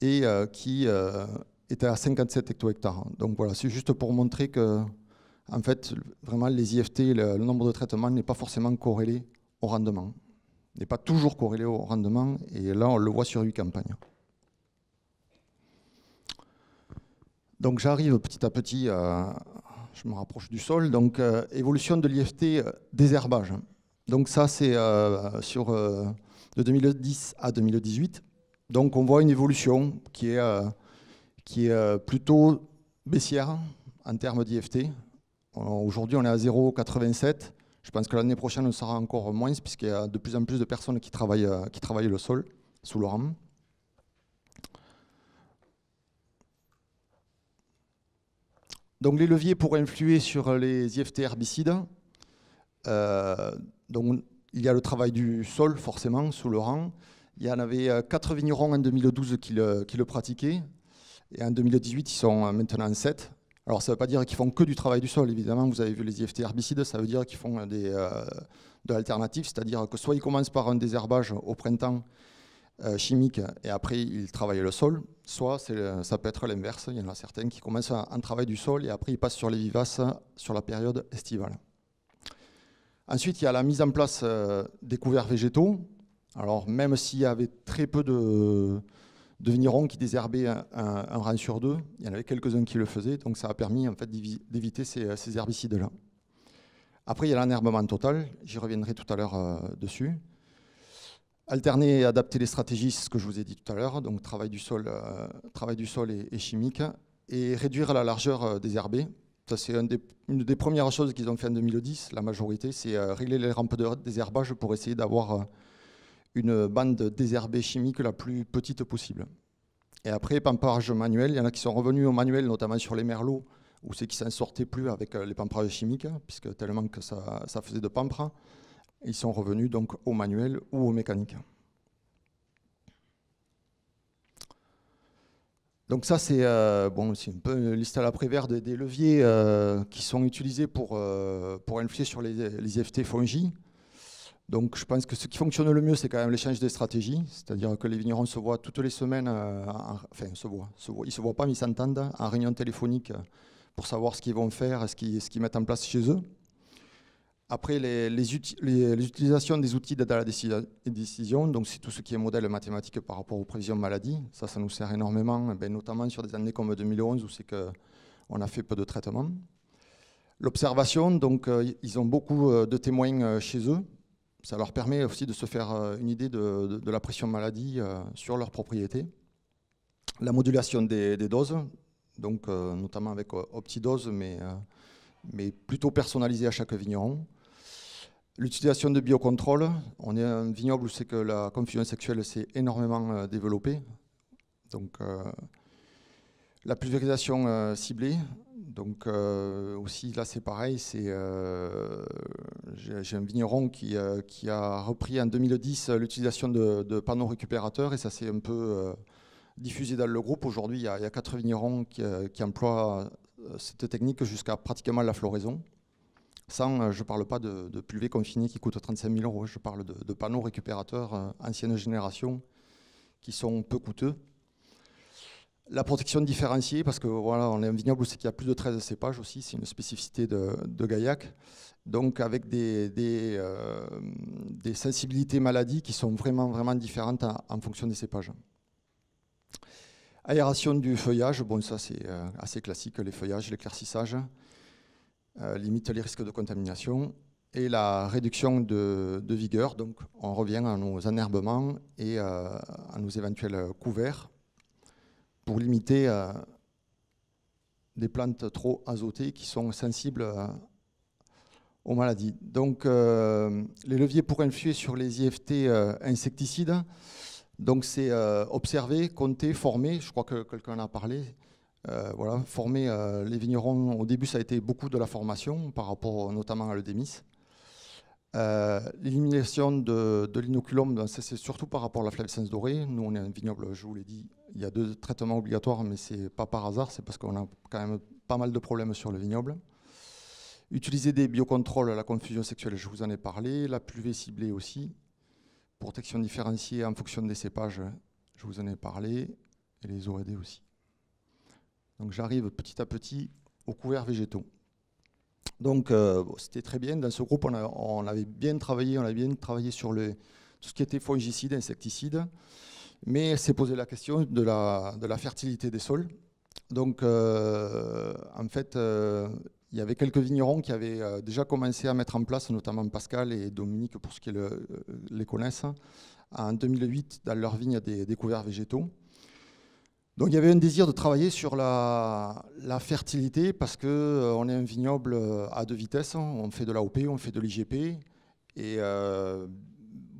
et euh, qui euh, est à 57 hecto-hectares. Donc voilà, c'est juste pour montrer que, en fait, vraiment les IFT, le, nombre de traitements n'est pas forcément corrélé au rendement. N'est pas toujours corrélé au rendement, et là on le voit sur huit campagnes. Donc j'arrive petit à petit, euh, je me rapproche du sol, donc euh, évolution de l'IFT euh, désherbage. Donc ça c'est sur de 2010 à 2018. Donc on voit une évolution qui est, qui est plutôt baissière en termes d'IFT. Aujourd'hui on est à 0,87. Je pense que l'année prochaine on sera encore moins puisqu'il y a de plus en plus de personnes qui travaillent, qui travaillent le sol sous le rame. Donc les leviers pour influer sur les IFT herbicides. Euh, donc, il y a le travail du sol, forcément, sous le rang. Il y en avait 4 euh, vignerons en 2012 qui le, pratiquaient. Et en 2018, ils sont euh, maintenant 7. Alors ça ne veut pas dire qu'ils font que du travail du sol, évidemment, vous avez vu les IFT herbicides, ça veut dire qu'ils font des, euh, de l'alternative, c'est-à-dire que soit ils commencent par un désherbage au printemps euh, chimique et après ils travaillent le sol, soit euh, ça peut être l'inverse. Il y en a certains qui commencent en travail du sol et après ils passent sur les vivaces sur la période estivale. Ensuite, il y a la mise en place euh, des couverts végétaux. Alors, même s'il y avait très peu de, vignerons qui désherbaient un, rang sur deux, il y en avait quelques-uns qui le faisaient, donc ça a permis en fait, d'éviter ces, herbicides-là. Après, il y a l'enherbement total, j'y reviendrai tout à l'heure dessus. Alterner et adapter les stratégies, c'est ce que je vous ai dit tout à l'heure, donc travail du sol, euh, travail du sol et, chimique, et réduire la largeur euh, des herbés. c'est une, des premières choses qu'ils ont fait en 2010, la majorité, c'est euh, régler les rampes de désherbage pour essayer d'avoir une bande désherbée chimique la plus petite possible. Et après, pamparage manuel, il y en a qui sont revenus au manuel, notamment sur les merlots, où c'est qu'ils s'en sortaient plus avec les pamparages chimiques, puisque tellement que ça, ça faisait de pampres. Ils sont revenus donc au manuel ou au mécanique. Donc ça, c'est euh, bon, un peu une liste à la prévère des, leviers euh, qui sont utilisés pour, euh, pour influer sur les, les IFT fongi. Donc je pense que ce qui fonctionne le mieux, c'est quand même l'échange des stratégies, c'est-à-dire que les vignerons se voient toutes les semaines, euh, enfin se voient, ils se voient pas, mais ils s'entendent en réunion téléphonique pour savoir ce qu'ils vont faire, ce qu'ils mettent en place chez eux. Après, les, utilisations des outils d'aide à la décision, donc c'est tout ce qui est modèle mathématique par rapport aux prévisions maladie, ça, ça nous sert énormément, eh ben, notamment sur des années comme 2011 où c'est qu'on a fait peu de traitements. L'observation, donc euh, ils ont beaucoup euh, de témoins euh, chez eux, ça leur permet aussi de se faire une idée de, la pression maladie sur leurs propriétés. La modulation des, doses, donc notamment avec optidose, mais mais plutôt personnalisée à chaque vigneron. L'utilisation de biocontrôle, on est un vignoble où c'est que la confusion sexuelle s'est énormément euh, développée. Donc euh, la pulvérisation euh, ciblée, donc aussi là c'est pareil, c'est j'ai un vigneron qui, a repris en 2010 l'utilisation de, panneaux récupérateurs et ça s'est un peu diffusé dans le groupe. Aujourd'hui il y, a quatre vignerons qui emploient cette technique jusqu'à pratiquement la floraison. Sans, euh, je ne parle pas de, de confinées confinés qui coûtent 35 000 euros, je parle de, panneaux récupérateurs euh, anciennes générations qui sont peu coûteux. La protection différenciée, parce que on est un vignoble où c'est qu'il y a plus de 13 cépages aussi, c'est une spécificité de, Gaillac. Donc avec euh, des, sensibilités maladies qui sont vraiment, vraiment différentes en, fonction des cépages. Aération du feuillage, bon ça c'est assez classique, les feuillages, l'éclaircissage. Euh, limite les risques de contamination et la réduction de, vigueur. Donc on revient à nos enherbements et euh, à nos éventuels couverts pour limiter euh, des plantes trop azotées qui sont sensibles aux maladies. Donc les leviers pour influer sur les IFT insecticides, donc c'est observer, compter, former, je crois que quelqu'un en a parlé, euh, voilà, former euh, les vignerons, au début ça a été beaucoup de la formation par rapport notamment à le Euh, L'élimination de, l'inoculum, ben, c'est surtout par rapport à la flavescence dorée. Nous, on est un vignoble, je vous l'ai dit, il y a deux traitements obligatoires, mais c'est pas par hasard, c'est parce qu'on a quand même pas mal de problèmes sur le vignoble. Utiliser des biocontrôles à la confusion sexuelle, je vous en ai parlé. La pluvée ciblée aussi. Protection différenciée en fonction des cépages, je vous en ai parlé. Et les OAD aussi. Donc j'arrive petit à petit aux couverts végétaux. Donc euh, c'était très bien. Dans ce groupe, on, avait bien travaillé, on avait bien travaillé sur tout ce qui était fongicide, insecticide, mais s'est posé la question de la, fertilité des sols. Donc euh, en fait, euh, il y avait quelques vignerons qui avaient déjà commencé à mettre en place, notamment Pascal et Dominique pour ceux qui les connaissent, en 2008 dans leur vigne des couverts végétaux. Donc il y avait un désir de travailler sur la, fertilité parce qu'on euh, est un vignoble euh, à deux vitesses, hein. on fait de l'AOP, on fait de l'IGP, et euh,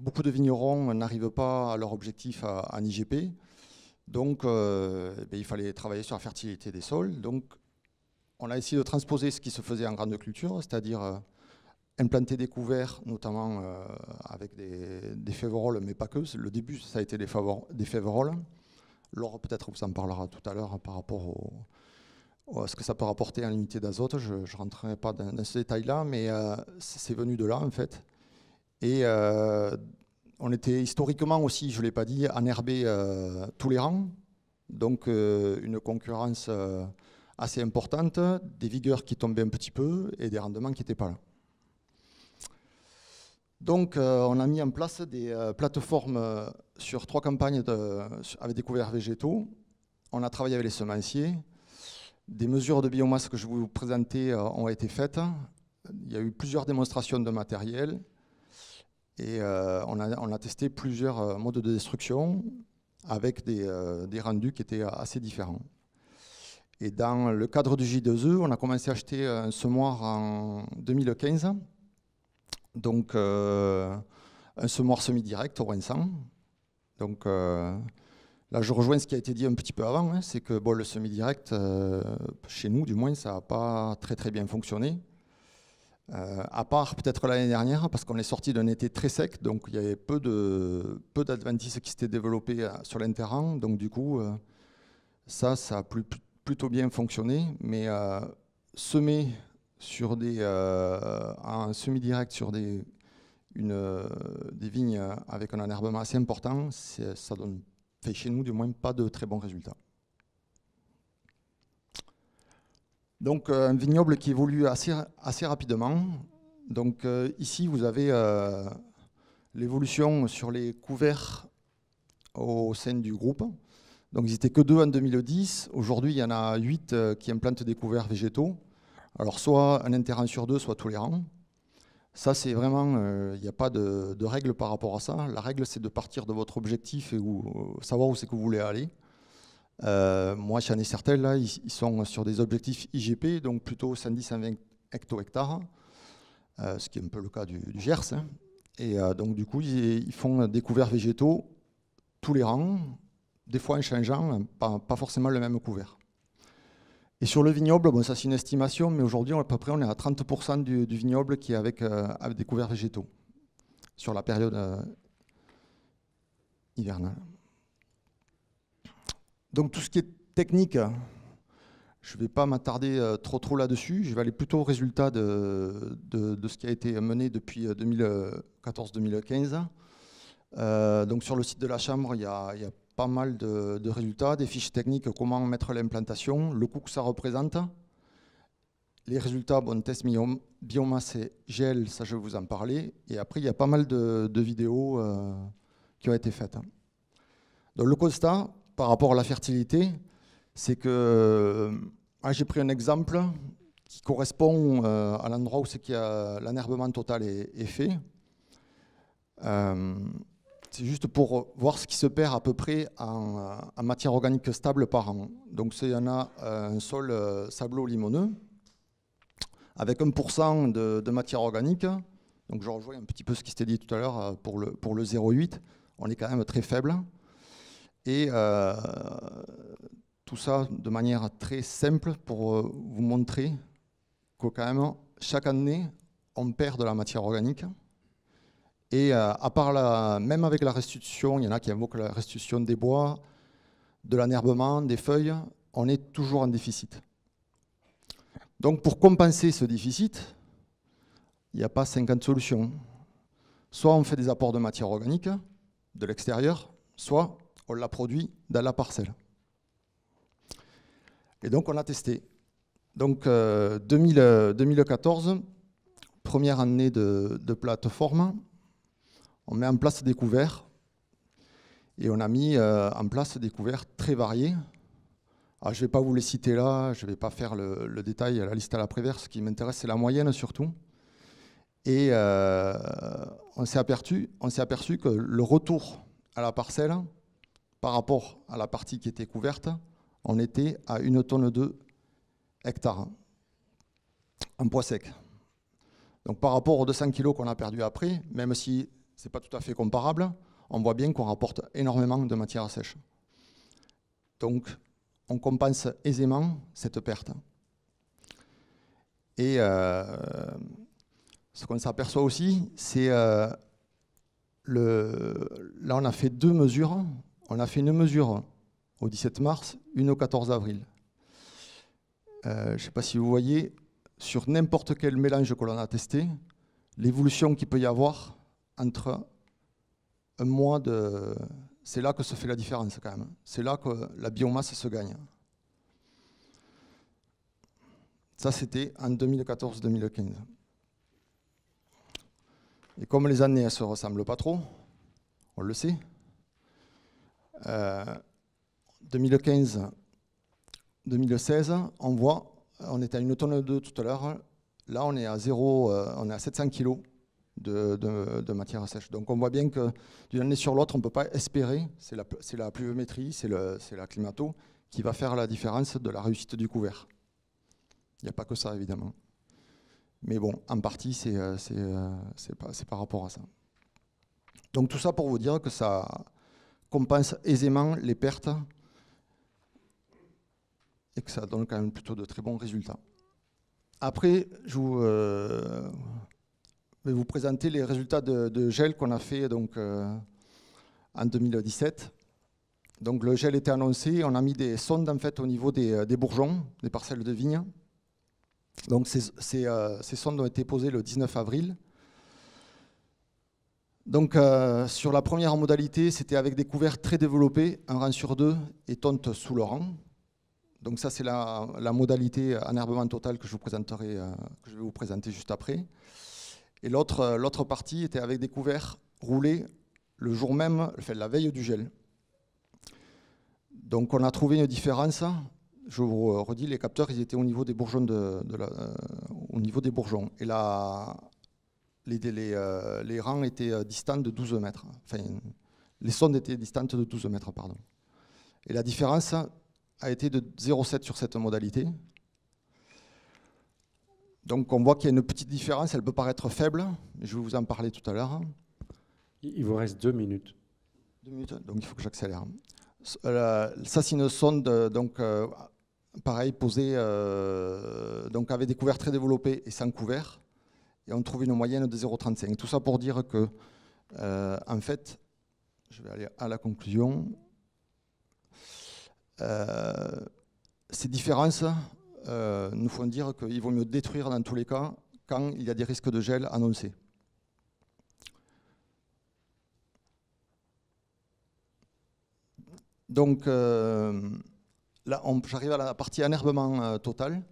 beaucoup de vignerons n'arrivent pas à leur objectif en IGP. Donc eh ben, il fallait travailler sur la fertilité des sols. Donc on a essayé de transposer ce qui se faisait en grande culture, c'est-à-dire implanter des couverts, notamment avec des, des mais pas que. Le début, ça a été des, des Laure, peut-être vous en parlera tout à l'heure hein, par rapport à ce que ça peut rapporter en unité d'azote. Je ne rentrerai pas dans, ce détail-là, mais euh, c'est venu de là, en fait. Et euh, on était historiquement aussi, je ne l'ai pas dit, enherbé euh, tous les rangs. Donc une concurrence assez importante, des vigueurs qui tombaient un petit peu et des rendements qui n'étaient pas là. Donc, euh, on a mis en place des euh, plateformes euh, sur trois campagnes avec des couverts végétaux. On a travaillé avec les semenciers. Des mesures de biomasse que je vais vous présenter ont été faites. Il y a eu plusieurs démonstrations de matériel. Et on, a, testé plusieurs modes de destruction avec des, des, rendus qui étaient assez différents. Et dans le cadre du J2E, on a commencé à acheter un semoir en 2015 donc euh, un semoir semi-direct au Rinsan. Donc euh, là, je rejoins ce qui a été dit un petit peu avant, hein, c'est que bon, le semi-direct, euh, chez nous du moins, ça n'a pas très très bien fonctionné. à part peut-être l'année dernière, parce qu'on est sorti d'un été très sec, donc il y avait peu de peu d'adventices qui s'étaient développés sur l'interran. donc du coup, ça, ça a plutôt bien fonctionné. Mais semer sur des, euh, un semi-direct sur des, euh, des vignes avec un enherbement assez important, ça donne, fait chez nous du moins pas de très bons résultats. Donc euh, un vignoble qui évolue assez, rapidement. Donc ici vous avez l'évolution sur les couverts au sein du groupe. Donc ils n'étaient que deux en 2010. Aujourd'hui il y en a huit qui implantent des couverts végétaux. Alors soit un interrang sur deux, soit tous les rangs. Ça, c'est vraiment, euh, il n'y a pas de, règle par rapport à ça. La règle, c'est de partir de votre objectif et euh, savoir où c'est que vous voulez aller. Euh, moi, moi, ai certains là, ils, sont sur des objectifs IGP, donc plutôt 110-120 hecto-hectares, ce qui est un peu le cas du, Gers. Hein. Et donc, du coup, ils, font des couverts végétaux tous les rangs, des fois en changeant, pas forcément le même couvert. Et sur le vignoble, ça c'est une estimation, mais aujourd'hui, à peu près, on est à 30% du, vignoble qui est avec, euh, avec, des couverts végétaux sur la période euh, hivernale. Donc tout ce qui est technique, je ne vais pas m'attarder euh, trop trop là-dessus. Je vais aller plutôt au résultat de, ce qui a été mené depuis 2014-2015. donc sur le site de la Chambre, il il y a pas mal de, résultats, des fiches techniques, comment mettre l'implantation, le coût que ça représente. Les résultats, bon, test biomasse et gel, ça je vais vous en parler. Et après, il y a pas mal de, vidéos euh, qui ont été faites. Donc le constat par rapport à la fertilité, c'est que j'ai pris un exemple qui correspond euh, à l'endroit où c'est total est, fait. Euh, c'est juste pour voir ce qui se perd à peu près en, euh, matière organique stable par an. Donc il y en a euh, un sol euh, sablo-limoneux avec 1% de, de, matière organique. Donc je rejoins un petit peu ce qui s'était dit tout à l'heure pour le, pour le 0,8. On est quand même très faible. Et tout ça de manière très simple pour vous montrer que quand même chaque année, on perd de la matière organique. Et euh, à part la, même avec la restitution, il y en a qui invoquent la restitution des bois, de l'enherbement, des feuilles, on est toujours en déficit. Donc pour compenser ce déficit, il n'y a pas 50 solutions. Soit on fait des apports de matière organique de l'extérieur, soit on la produit dans la parcelle. Et donc on a testé. Donc 2014, euh, première année de plateforme, on met en place des couverts. Et on a mis euh, en place des couverts très variés. je ne vais pas vous les citer là, je ne vais pas faire le, détail à la liste à la préverse. Ce qui m'intéresse, c'est la moyenne surtout. Et euh, on s'est aperçu, aperçu, que le retour à la parcelle par rapport à la partie qui était couverte, on était à une tonne de hectare en poids sec. Donc par rapport aux 200 kg qu'on a perdu après, même si n'est pas tout à fait comparable, on voit bien qu'on rapporte énormément de matière sèche. Donc, on compense aisément cette perte. Et euh, ce qu'on s'aperçoit aussi, c'est euh, là on a fait deux mesures. On a fait une mesure au 17 mars, une au 14 avril. Euh, je ne sais pas si vous voyez, sur n'importe quel mélange que l'on a testé, l'évolution qu'il peut y avoir entre un mois de... C'est là que se fait la différence quand même. C'est là que la biomasse se gagne. Ça, c'était en 2014-2015. Et comme les années ne se ressemblent pas trop, on le sait, 2015-2016, euh, on voit, on était à une tonne 2 tout à l'heure, là on est à 0, euh, on est à 700 kg de, matière à sèche. Donc on voit bien que d'une année sur l'autre, on ne peut pas espérer, c'est la, pluviométrie, c'est la climato qui va faire la différence de la réussite du couvert. Il n'y a pas que ça, évidemment. Mais bon, en partie, euh, euh, c'est par rapport à ça. Donc tout ça pour vous dire que ça compense aisément les pertes et que ça donne quand même plutôt de très bons résultats. Après, je vous, euh, je vais vous présenter les résultats de, gel qu'on a fait donc, euh, en 2017. Donc le gel était annoncé, on a mis des sondes en fait, au niveau des, euh, bourgeons, des parcelles de vignes. Donc ces, euh, sondes ont été posées le 19 avril. Donc sur la première modalité, c'était avec des couverts très développés, un rang sur deux et tonte sous le rang. Donc ça c'est la, modalité en herbement total que je, vous présenterai, que je vais vous présenter juste après. Et euh, l'autre partie était avec des couverts roulés le jour même, la veille du gel. Donc on a trouvé une différence. Je vous redis, les capteurs, ils étaient au niveau des bourgeons. Euh, au niveau des bourgeons. Et là, les, euh, les, rangs étaient distants de 12 mètres. Enfin, les sondes étaient distantes de 12 mètres, pardon. Et la différence a été de 0,7 sur cette modalité, donc on voit qu'il y a une petite différence, elle peut paraître faible, mais je vais vous en parler tout à l'heure. Il vous reste deux minutes. Deux minutes, donc il faut que j'accélère. Euh, ça, c'est une sonde, euh, donc, euh, pareil, posée, donc avec des couverts très développés et sans couvert. Et on trouve une moyenne de 0,35. Tout ça pour dire que, en fait, je vais aller à la conclusion. ces différences euh, nous font dire qu'il vaut mieux détruire dans tous les cas quand il y a des risques de gel annoncés. Donc euh, là, j'arrive à la partie enherbement euh, total.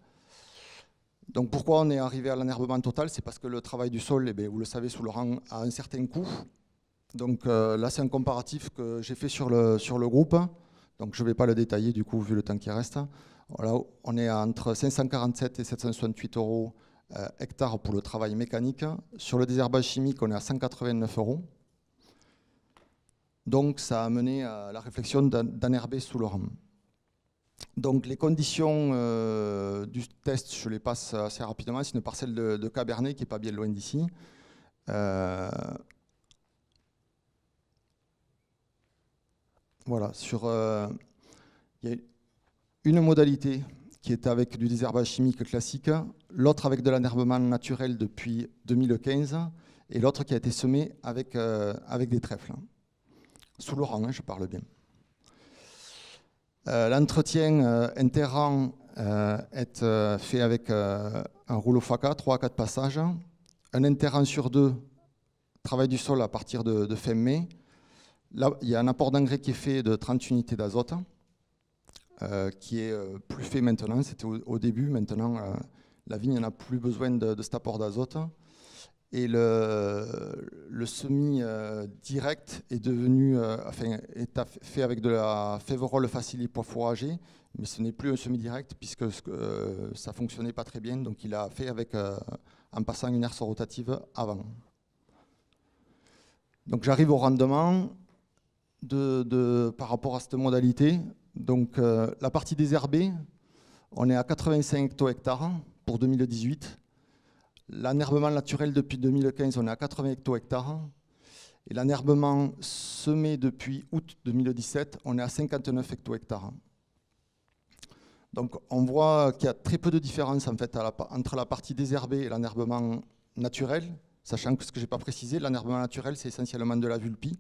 Donc pourquoi on est arrivé à l'enherbement total C'est parce que le travail du sol, eh vous le savez, sous le rang, a un certain coût. Donc là, c'est un comparatif que j'ai fait sur le, sur le groupe. Donc je ne vais pas le détailler du coup, vu le temps qui reste on est entre 547 et 768 euros euh, hectares hectare pour le travail mécanique. Sur le désherbage chimique, on est à 189 euros. Donc ça a mené à la réflexion d'enherber sous le rhum. Donc les conditions euh, du test, je les passe assez rapidement. C'est une parcelle de, Cabernet qui n'est pas bien loin d'ici. Euh, voilà, sur une modalité qui est avec du désherbage chimique classique, l'autre avec de l'énervement naturel depuis 2015, et l'autre qui a été semé avec, euh, avec des trèfles. Sous l'orange, hein, je parle bien. Euh, l'entretien euh, euh est fait avec un rouleau FACA, 3 à 4 passages. Un interrang sur deux travail du sol à partir de, fin mai. Là, il y a un apport d'engrais qui est fait de 30 unités d'azote. Euh, qui est euh, plus fait maintenant. C'était au, début. Maintenant, euh, la vigne n'a plus besoin de, cet apport d'azote. Et le, le semis direct est devenu, enfin, est fait avec de la févrole facile pour fourrager, mais ce n'est plus un semis direct puisque ça ça fonctionnait pas très bien, donc il a fait avec, en passant une herse rotative avant. Donc j'arrive au rendement par rapport à cette modalité. Donc euh, la partie désherbée, on est à 85 hecto-hectares pour 2018. L'enherbement naturel depuis 2015, on est à 80 hecto-hectares. Et l'enherbement semé depuis août 2017, on est à 59 hecto-hectares. Donc on voit qu'il y a très peu de différence en fait, entre la partie désherbée et l'enherbement naturel, sachant que ce que je n'ai pas précisé, l'enherbement naturel, c'est essentiellement de la vulpie.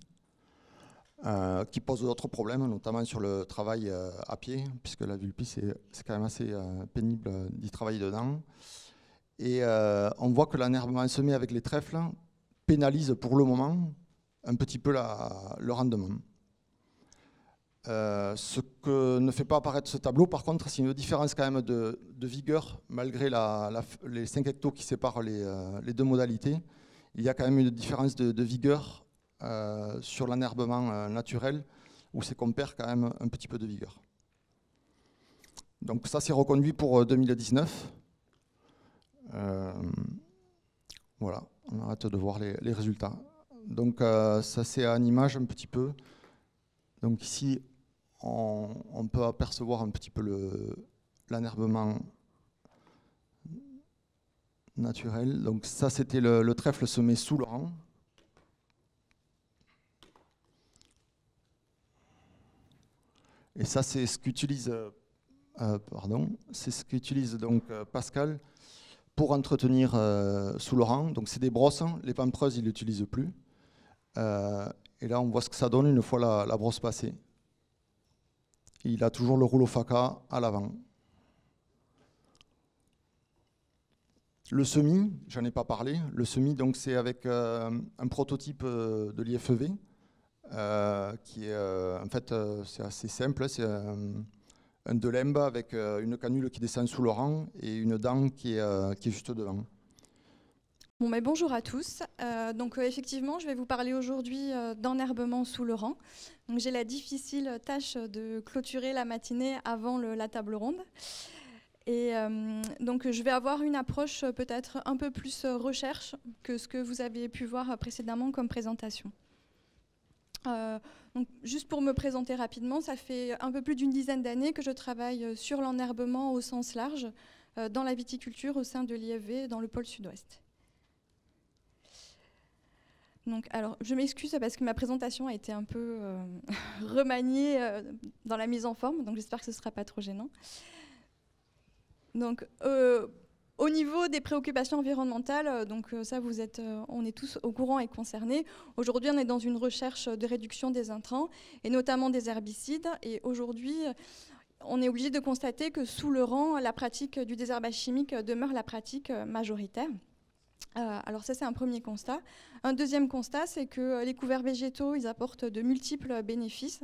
Euh, qui pose d'autres problèmes, notamment sur le travail euh, à pied, puisque la vulpie, c'est quand même assez euh, pénible d'y travailler dedans. Et on voit que l'enherbement semé avec les trèfles pénalise pour le moment un petit peu le rendement. ce que ne fait pas apparaître ce tableau, par contre, c'est une différence quand même de, vigueur, malgré les 5 hectos qui séparent les, deux modalités. Il y a quand même une différence de vigueur euh, sur l'enherbement euh, naturel, où c'est qu'on perd quand même un petit peu de vigueur. Donc ça, c'est reconduit pour 2019. Euh, voilà, on arrête de voir les, résultats. Donc ça, c'est en image un petit peu. Donc ici, on, peut apercevoir un petit peu l'enherbement naturel. Donc ça, c'était le, le trèfle semé sous le rang. Et ça, c'est ce qu'utilise euh, euh, pardon, c'est ce qu'utilise donc euh, Pascal pour entretenir euh, sous Laurent. Donc c'est des brosses, hein. les pampreuses, ils l'utilisent plus. et là, on voit ce que ça donne une fois la, brosse passée. il a toujours le rouleau faca à l'avant. Le semi, j'en ai pas parlé. Le semi, donc c'est avec un prototype de l'IFEV euh, qui est euh, en fait euh, c'est assez simple, c'est un delembe avec une canule qui descend sous le rang et une dent qui est, qui juste devant. Bon, mais bonjour à tous. donc effectivement, je vais vous parler aujourd'hui d'enherbement sous le rang. j'ai la difficile tâche de clôturer la matinée avant la table ronde. Et donc je vais avoir une approche peut-être un peu plus recherche que ce que vous avez pu voir précédemment comme présentation. Euh, juste pour me présenter rapidement, ça fait un peu plus d'une dizaine d'années que je travaille euh, sur l'enherbement au sens large, euh, dans la viticulture au sein de l'IFV, e dans le pôle sud-ouest. Donc, alors, je m'excuse parce que ma présentation a été un peu [LAUGHS] remaniée dans la mise en forme, donc j'espère que ce ne sera pas trop gênant. Donc, au niveau des préoccupations environnementales, euh, donc euh, ça, vous êtes, euh, on est tous au courant et concernés. Aujourd'hui, on est dans une recherche de réduction des intrants et notamment des herbicides. Et aujourd'hui, on est obligé de constater que sous le rang, la pratique du désherbage chimique demeure la pratique majoritaire. alors ça, c'est un premier constat. Un deuxième constat, c'est que les couverts végétaux, ils apportent de multiples bénéfices.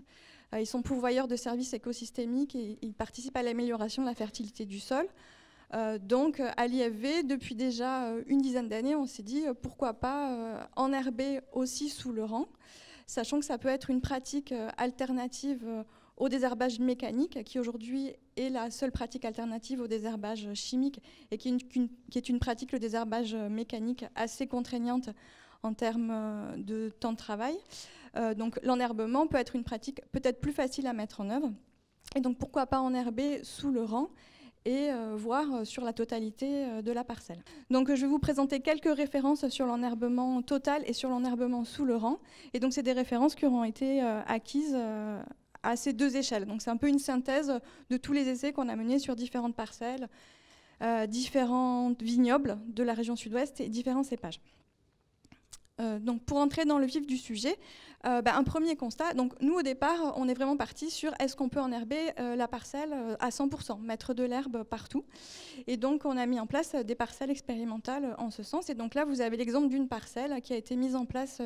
ils sont pourvoyeurs de services écosystémiques et ils participent à l'amélioration de la fertilité du sol. Euh, donc à l'IFV, depuis déjà euh, une dizaine d'années, on s'est dit euh, pourquoi pas enherber aussi sous le rang, sachant que ça peut être une pratique alternative au désherbage mécanique, qui aujourd'hui est la seule pratique alternative au désherbage chimique et qui est une, pratique, le désherbage mécanique, assez contraignante en termes de temps de travail. donc l'enherbement peut être une pratique peut-être plus facile à mettre en œuvre. Et donc pourquoi pas enherber sous le rang et euh, voir euh, sur la totalité euh, de la parcelle. Donc je vais vous présenter quelques références sur l'enherbement total et sur l'enherbement sous le rang. Et donc c'est des références qui auront été acquises à ces deux échelles. Donc c'est un peu une synthèse de tous les essais qu'on a menés sur différentes parcelles, différents vignobles de la région sud-ouest et différents cépages. pour entrer dans le vif du sujet, euh, bah, un premier constat. Donc nous, au départ, on est vraiment parti sur est-ce qu'on peut enherber euh, la parcelle euh, à 100%, mettre de l'herbe partout. Et donc on a mis en place des parcelles expérimentales en ce sens. Et donc là, vous avez l'exemple d'une parcelle qui a été mise en place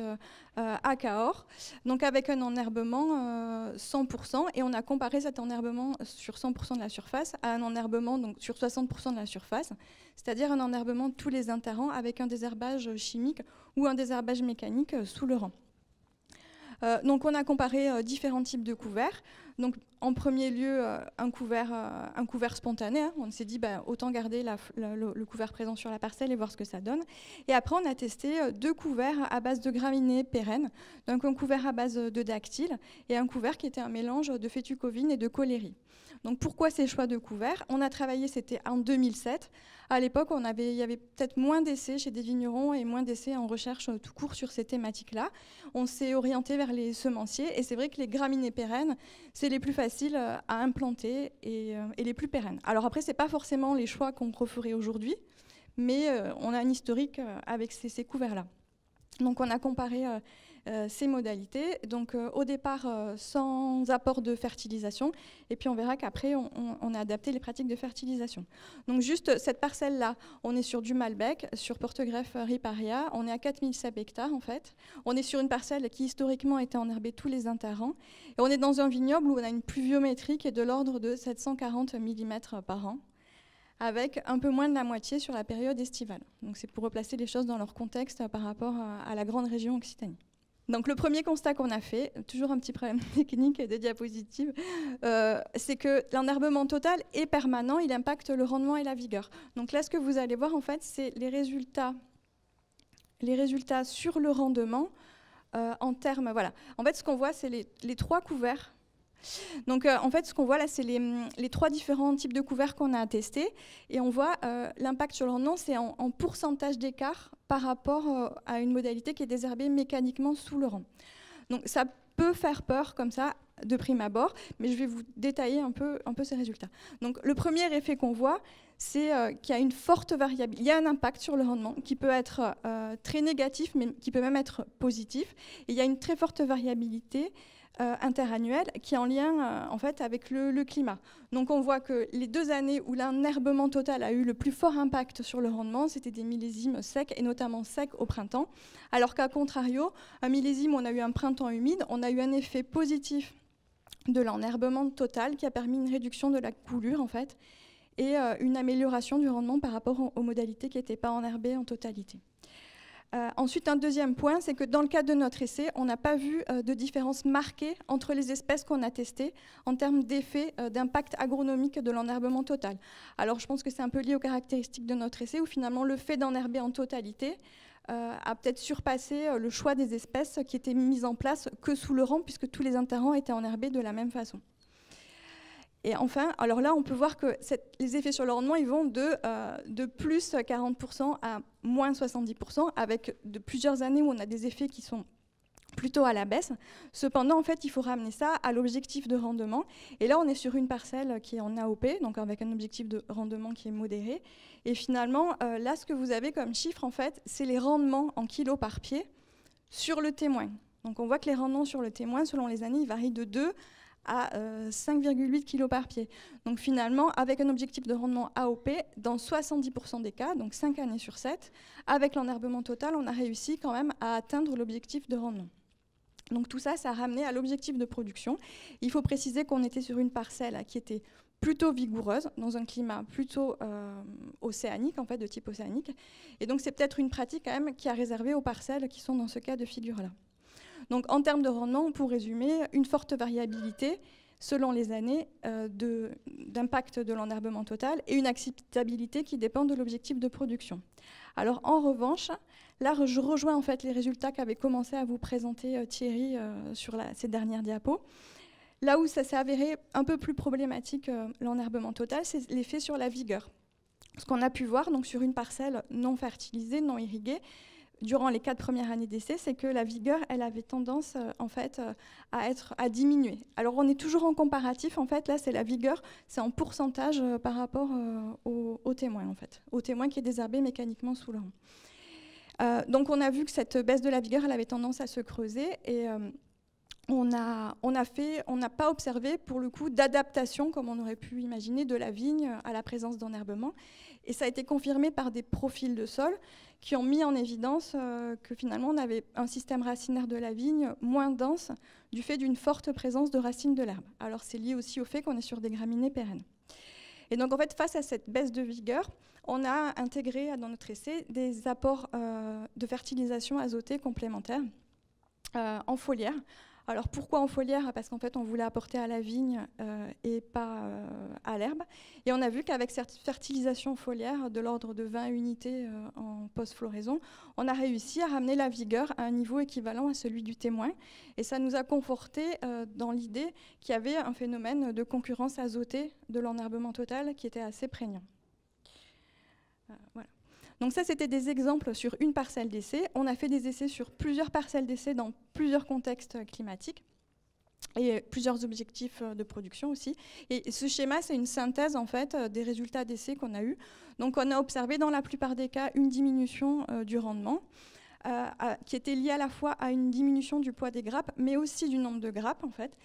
à Cahors, donc avec un enherbement 100%. Et on a comparé cet enherbement sur 100% de la surface à un enherbement donc, sur 60% de la surface, c'est-à-dire un enherbement tous les interrants avec un désherbage chimique ou un désherbage mécanique sous le rang. Euh, donc on a comparé euh, différents types de couverts. Donc en premier lieu, euh, un, couvert, spontané. Hein. On s'est dit, ben, autant garder le, couvert présent sur la parcelle et voir ce que ça donne. Et après, on a testé deux couverts à base de graminées pérennes. Donc un couvert à base de dactyle et un couvert qui était un mélange de fétucovine et de cholérie. Donc pourquoi ces choix de couverts On a travaillé, c'était en 2007, à l'époque, on avait, il y avait peut-être moins d'essais chez des vignerons et moins d'essais en recherche euh, tout court sur ces thématiques-là. On s'est orienté vers les semenciers et c'est vrai que les graminées pérennes, c'est les plus faciles euh, à implanter euh, et, les plus pérennes. Alors après, c'est pas forcément les choix qu'on referait aujourd'hui, mais on a un historique avec ces couverts-là. Donc on a comparé euh, ces modalités. Donc euh, au départ, euh, sans apport de fertilisation, et puis on verra qu'après, on, a adapté les pratiques de fertilisation. Donc juste cette parcelle-là, on est sur du Malbec, sur porte-greffe Riparia, on est à 4700 hectares en fait. On est sur une parcelle qui historiquement était enherbée tous les interrants, et on est dans un vignoble où on a une pluviométrie qui est de l'ordre de 740 mm par an avec un peu moins de la moitié sur la période estivale. Donc c'est pour replacer les choses dans leur contexte par rapport à la grande région Occitanie. Donc le premier constat qu'on a fait, toujours un petit problème [LAUGHS] technique et de diapositive, euh, c'est que l'enherbement total est permanent, il impacte le rendement et la vigueur. Donc là, ce que vous allez voir, en fait, c'est les résultats, les résultats sur le rendement euh, en termes... Voilà. En fait, ce qu'on voit, c'est les, trois couverts donc euh, en fait, ce qu'on voit là, c'est les, hum, trois différents types de couverts qu'on a tester Et on voit euh, l'impact sur le rendement c'est en, pourcentage d'écart par rapport euh, à une modalité qui est désherbée mécaniquement sous le rang. Donc ça peut faire peur comme ça de prime abord, mais je vais vous détailler un peu, un peu ces résultats. Donc le premier effet qu'on voit, c'est qu'il y a une forte variabilité, il y a un impact sur le rendement qui peut être très négatif, mais qui peut même être positif. Et il y a une très forte variabilité euh, interannuel qui est en lien euh, en fait avec le, climat. Donc on voit que les deux années où l'enherbement total a eu le plus fort impact sur le rendement, c'était des millésimes secs et notamment secs au printemps, alors qu'à contrario, un millésime où on a eu un printemps humide, on a eu un effet positif de l'enherbement total qui a permis une réduction de la coulure en fait et euh, une amélioration du rendement par rapport aux modalités qui n'étaient pas enherbées en totalité. Euh, ensuite, un deuxième point, c'est que dans le cadre de notre essai, on n'a pas vu euh, de différence marquée entre les espèces qu'on a testées en termes d'effet euh, d'impact agronomique de l'enherbement total. Alors, je pense que c'est un peu lié aux caractéristiques de notre essai, où finalement le fait d'enherber en totalité a peut-être surpassé le choix des espèces qui étaient mises en place que sous le rang, puisque tous les interrants étaient enherbés de la même façon. Et enfin, alors là, on peut voir que les effets sur le rendement, ils vont de, euh, de plus 40% à moins 70%, avec de plusieurs années où on a des effets qui sont plutôt à la baisse. Cependant, en fait, il faut ramener ça à l'objectif de rendement. Et là, on est sur une parcelle qui est en AOP, donc avec un objectif de rendement qui est modéré. Et finalement, euh, là, ce que vous avez comme chiffre, en fait, c'est les rendements en kilos par pied sur le témoin. Donc on voit que les rendements sur le témoin, selon les années, ils varient de 2 à 5,8 euh, kg par pied. Donc finalement, avec un objectif de rendement AOP, dans 70% des cas, donc 5 années sur 7, avec l'enherbement total, on a réussi quand même à atteindre l'objectif de rendement. Donc tout ça, ça a ramené à l'objectif de production. Il faut préciser qu'on était sur une parcelle qui était plutôt vigoureuse, dans un climat plutôt euh, océanique, en fait, de type océanique. Et donc c'est peut-être une pratique quand même qui a réservé aux parcelles qui sont dans ce cas de figure-là. Donc en termes de rendement, pour résumer, une forte variabilité selon les années euh, d'impact de, l'enherbement total et une acceptabilité qui dépend de l'objectif de production. Alors en revanche, là je rejoins en fait les résultats qu'avait commencé à vous présenter euh, Thierry euh, sur ces dernières diapos. Là où ça s'est avéré un peu plus problématique l'enherbement total, c'est l'effet sur la vigueur. Ce qu'on a pu voir donc sur une parcelle non fertilisée, non irriguée, durant les quatre premières années d'essai, c'est que la vigueur, elle avait tendance euh, en fait euh, à être à diminuer. Alors on est toujours en comparatif en fait. Là, c'est la vigueur, c'est en pourcentage euh, par rapport au, au, témoin en fait, au témoin qui est désherbé mécaniquement sous le donc on a vu que cette baisse de la vigueur, elle avait tendance à se creuser et on a, on fait, on n'a pas observé pour le coup d'adaptation comme on aurait pu imaginer de la vigne à la présence d'enherbement. Et ça a été confirmé par des profils de sol qui ont mis en évidence euh, que finalement on avait un système racinaire de la vigne moins dense du fait d'une forte présence de racines de l'herbe. Alors c'est lié aussi au fait qu'on est sur des graminées pérennes. Et donc en fait face à cette baisse de vigueur, on a intégré dans notre essai des apports euh, de fertilisation azotée complémentaire euh, en foliaire alors pourquoi en foliaire Parce qu'en fait, on voulait apporter à la vigne euh, et pas euh, à l'herbe. Et on a vu qu'avec cette fertilisation foliaire de l'ordre de 20 unités euh, en post-floraison, on a réussi à ramener la vigueur à un niveau équivalent à celui du témoin. Et ça nous a conforté dans l'idée qu'il y avait un phénomène de concurrence azotée de l'enherbement total qui était assez prégnant. voilà. Donc ça, c'était des exemples sur une parcelle d'essai. On a fait des essais sur plusieurs parcelles d'essai dans plusieurs contextes climatiques et plusieurs objectifs euh, de production aussi. Et ce schéma, c'est une synthèse en fait euh, des résultats d'essais qu'on a eus. Donc on a observé dans la plupart des cas une diminution euh, du rendement qui était liée à la fois à une diminution du poids des grappes, mais aussi du nombre de grappes en fait,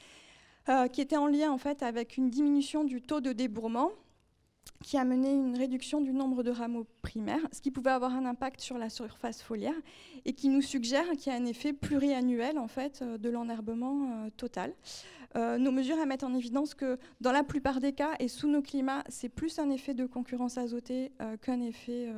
qui était en lien en fait avec une diminution du taux de débourrement qui a mené une réduction du nombre de rameaux primaires, ce qui pouvait avoir un impact sur la surface foliaire et qui nous suggère qu'il y a un effet pluriannuel en fait euh, de l'enherbement euh, total. Euh, nos mesures mettent en évidence que dans la plupart des cas et sous nos climats, c'est plus un effet de concurrence azotée qu'un effet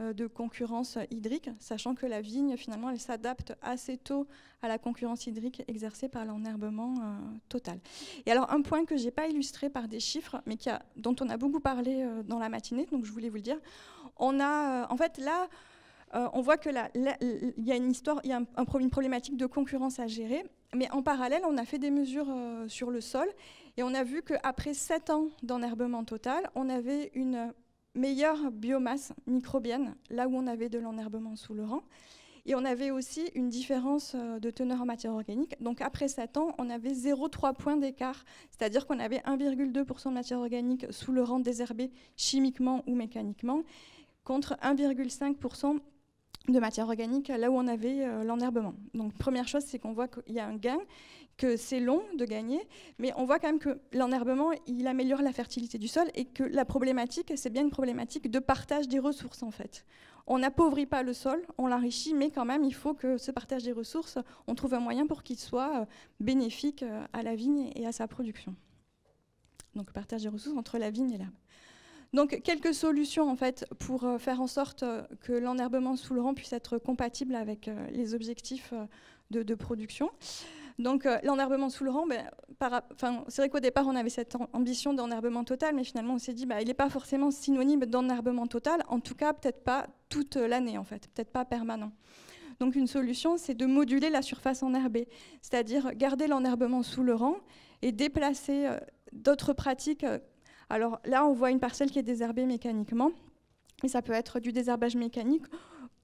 euh, de concurrence hydrique, sachant que la vigne, finalement, elle s'adapte assez tôt à la concurrence hydrique exercée par l'enherbement euh, total. Et alors, un point que je n'ai pas illustré par des chiffres, mais qui a, dont on a beaucoup parlé euh, dans la matinée, donc je voulais vous le dire, on a, en fait, là, on voit que il y a une histoire, il y a un, une problématique de concurrence à gérer, mais en parallèle, on a fait des mesures sur le sol, et on a vu qu'après 7 ans d'enherbement total, on avait une meilleure biomasse microbienne, là où on avait de l'enherbement sous le rang. Et on avait aussi une différence euh, de teneur en matière organique. Donc après 7 ans, on avait 0,3 points d'écart, c'est-à-dire qu'on avait 1,2% de matière organique sous le rang désherbé chimiquement ou mécaniquement, contre 1,5% de matière organique là où on avait euh, l'enherbement. Donc première chose, c'est qu'on voit qu'il y a un gain que c'est long de gagner, mais on voit quand même que l'enherbement, il améliore la fertilité du sol et que la problématique, c'est bien une problématique de partage des ressources en fait. On n'appauvrit pas le sol, on l'enrichit, mais quand même, il faut que ce partage des ressources, on trouve un moyen pour qu'il soit euh, bénéfique euh, à la vigne et à sa production. Donc, partage des ressources entre la vigne et l'herbe. Donc, quelques solutions en fait pour euh, faire en sorte que l'enherbement sous le rang puisse être compatible avec les objectifs de production. Donc euh, l'enherbement sous le rang, ben, c'est vrai qu'au départ, on avait cette ambition d'enherbement total, mais finalement, on s'est dit, qu'il bah, il n'est pas forcément synonyme d'enherbement total, en tout cas, peut-être pas toute euh, l'année, en fait, peut-être pas permanent. Donc une solution, c'est de moduler la surface enherbée, c'est-à-dire garder l'enherbement sous le rang et déplacer euh, d'autres pratiques. Alors là, on voit une parcelle qui est désherbée mécaniquement, et ça peut être du désherbage mécanique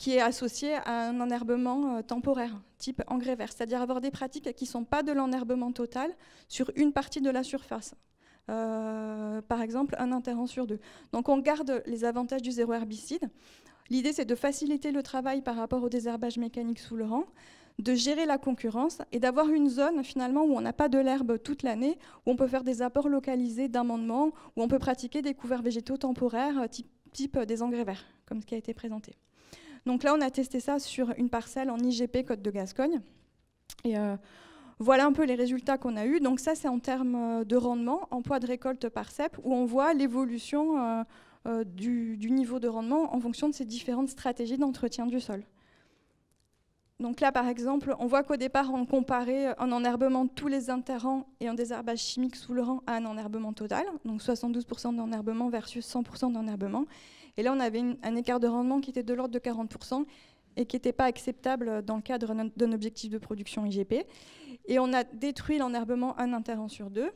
qui est associé à un enherbement euh, temporaire, type engrais vert, c'est-à-dire avoir des pratiques qui ne sont pas de l'enherbement total sur une partie de la surface. Euh, par exemple, un intérêt sur deux. Donc on garde les avantages du zéro herbicide. L'idée, c'est de faciliter le travail par rapport au désherbage mécanique sous le rang, de gérer la concurrence et d'avoir une zone finalement où on n'a pas de l'herbe toute l'année, où on peut faire des apports localisés d'amendements, où on peut pratiquer des couverts végétaux temporaires euh, type des engrais verts, comme ce qui a été présenté. Donc là, on a testé ça sur une parcelle en IGP Côte de Gascogne. Et euh, voilà un peu les résultats qu'on a eus. Donc ça, c'est en termes euh, de rendement, en poids de récolte par cep, où on voit l'évolution euh, du, niveau de rendement en fonction de ces différentes stratégies d'entretien du sol. Donc là, par exemple, on voit qu'au départ, on comparait un enherbement tous les interrants et un désherbage chimique sous le rang à un enherbement total, donc 72% d'enherbement versus 100% d'enherbement. Et là, on avait un écart de rendement qui était de l'ordre de 40% et qui n'était pas acceptable dans le cadre d'un objectif de production IGP. Et on a détruit l'enherbement un interrant sur deux.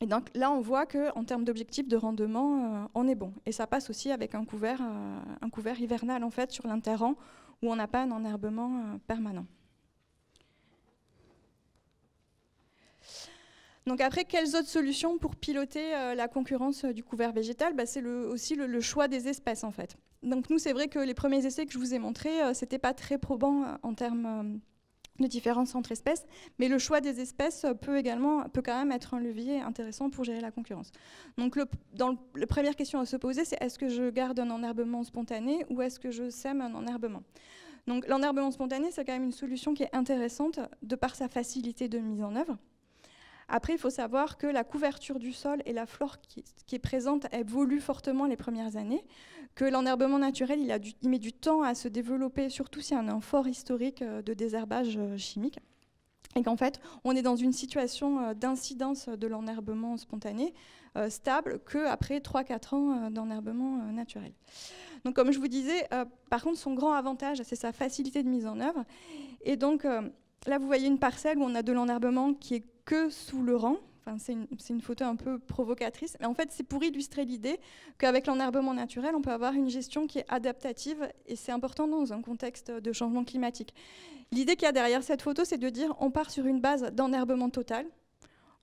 Et donc là, on voit qu'en termes d'objectif de rendement, euh, on est bon. Et ça passe aussi avec un couvert, euh, hivernal, en fait, sur l'interrant, où on n'a pas un enherbement euh, permanent. Donc après, quelles autres solutions pour piloter euh, la concurrence euh, du couvert végétal bah, C'est aussi le, choix des espèces en fait. Donc nous, c'est vrai que les premiers essais que je vous ai montrés, euh, c'était pas très probant en termes de différence entre espèces, mais le choix des espèces peut également, peut quand même être un levier intéressant pour gérer la concurrence. Donc, dans la première question à se poser, c'est est-ce que je garde un enherbement spontané ou est-ce que je sème un enherbement Donc, l'enherbement spontané, c'est quand même une solution qui est intéressante de par sa facilité de mise en œuvre. Après, il faut savoir que la couverture du sol et la flore qui, est présente évolue fortement les premières années, que l'enherbement naturel, il, a met du temps à se développer, surtout s'il y a un fort historique euh, de désherbage euh, chimique et qu'en fait, on est dans une situation euh, d'incidence de l'enherbement spontané stable stable qu'après 3-4 ans d'enherbement naturel. Donc comme je vous disais, par contre, son grand avantage, c'est sa facilité de mise en œuvre. Et donc là, vous voyez une parcelle où on a de l'enherbement qui est que sous le rang. Enfin, c'est une, photo un peu provocatrice. Mais en fait, c'est pour illustrer l'idée qu'avec l'enherbement naturel, on peut avoir une gestion qui est adaptative et c'est important dans un contexte de changement climatique. L'idée qu'il y a derrière cette photo, c'est de dire on part sur une base d'enherbement total,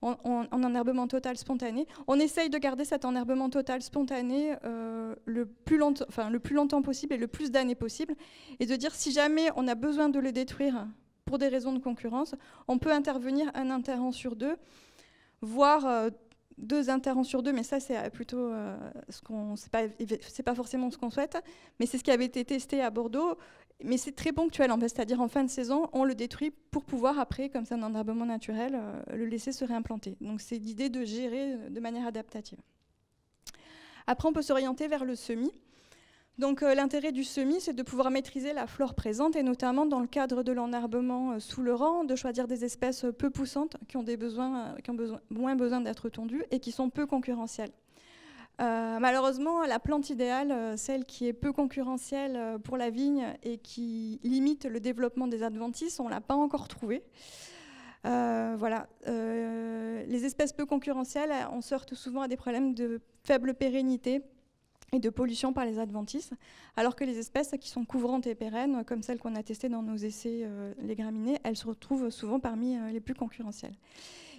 en, enherbement total spontané. On essaye de garder cet enherbement total spontané euh, le, plus longtemps, enfin, le plus longtemps possible et le plus d'années possible, et de dire si jamais on a besoin de le détruire pour des raisons de concurrence, on peut intervenir un interrant sur deux, voire euh, deux interrants sur deux, mais ça c'est euh, plutôt euh, ce qu'on, c'est pas, pas, forcément ce qu'on souhaite, mais c'est ce qui avait été testé à Bordeaux. Mais c'est très ponctuel en c'est-à-dire en fin de saison, on le détruit pour pouvoir après, comme c'est un endarbement naturel, le laisser se réimplanter. Donc c'est l'idée de gérer de manière adaptative. Après, on peut s'orienter vers le semis. Donc euh, l'intérêt du semis, c'est de pouvoir maîtriser la flore présente, et notamment dans le cadre de l'enherbement euh, sous le rang, de choisir des espèces euh, peu poussantes qui ont, des besoins, qui ont besoin, moins besoin d'être tondues et qui sont peu concurrentielles. malheureusement, la plante idéale, celle qui est peu concurrentielle pour la vigne et qui limite le développement des adventices, on ne l'a pas encore trouvée. voilà. les espèces peu concurrentielles, on sort souvent à des problèmes de faible pérennité et de pollution par les adventices, alors que les espèces qui sont couvrantes et pérennes, comme celles qu'on a testées dans nos essais, euh, les graminées, elles se retrouvent souvent parmi euh, les plus concurrentielles.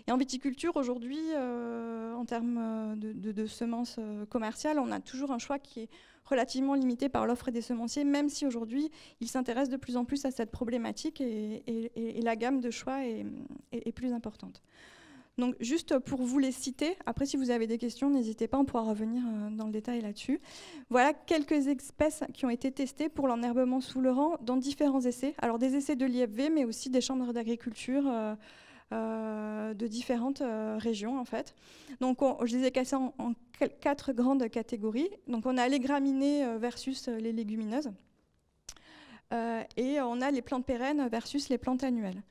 Et en viticulture, aujourd'hui, euh, en termes de, semences commerciales, on a toujours un choix qui est relativement limité par l'offre des semenciers, même si aujourd'hui, ils s'intéressent de plus en plus à cette problématique et, la gamme de choix est plus importante juste pour vous les citer, après si vous avez des questions, n'hésitez pas, on pourra revenir euh, dans le détail là-dessus. Voilà quelques espèces qui ont été testées pour l'enherbement sous le rang dans différents essais. Alors des essais de l'IFV, mais aussi des chambres d'agriculture. Euh, euh, de différentes régions en fait. Donc je les ai en, quatre grandes catégories. Donc on a les graminées versus les légumineuses. et on a les plantes pérennes versus les plantes annuelles.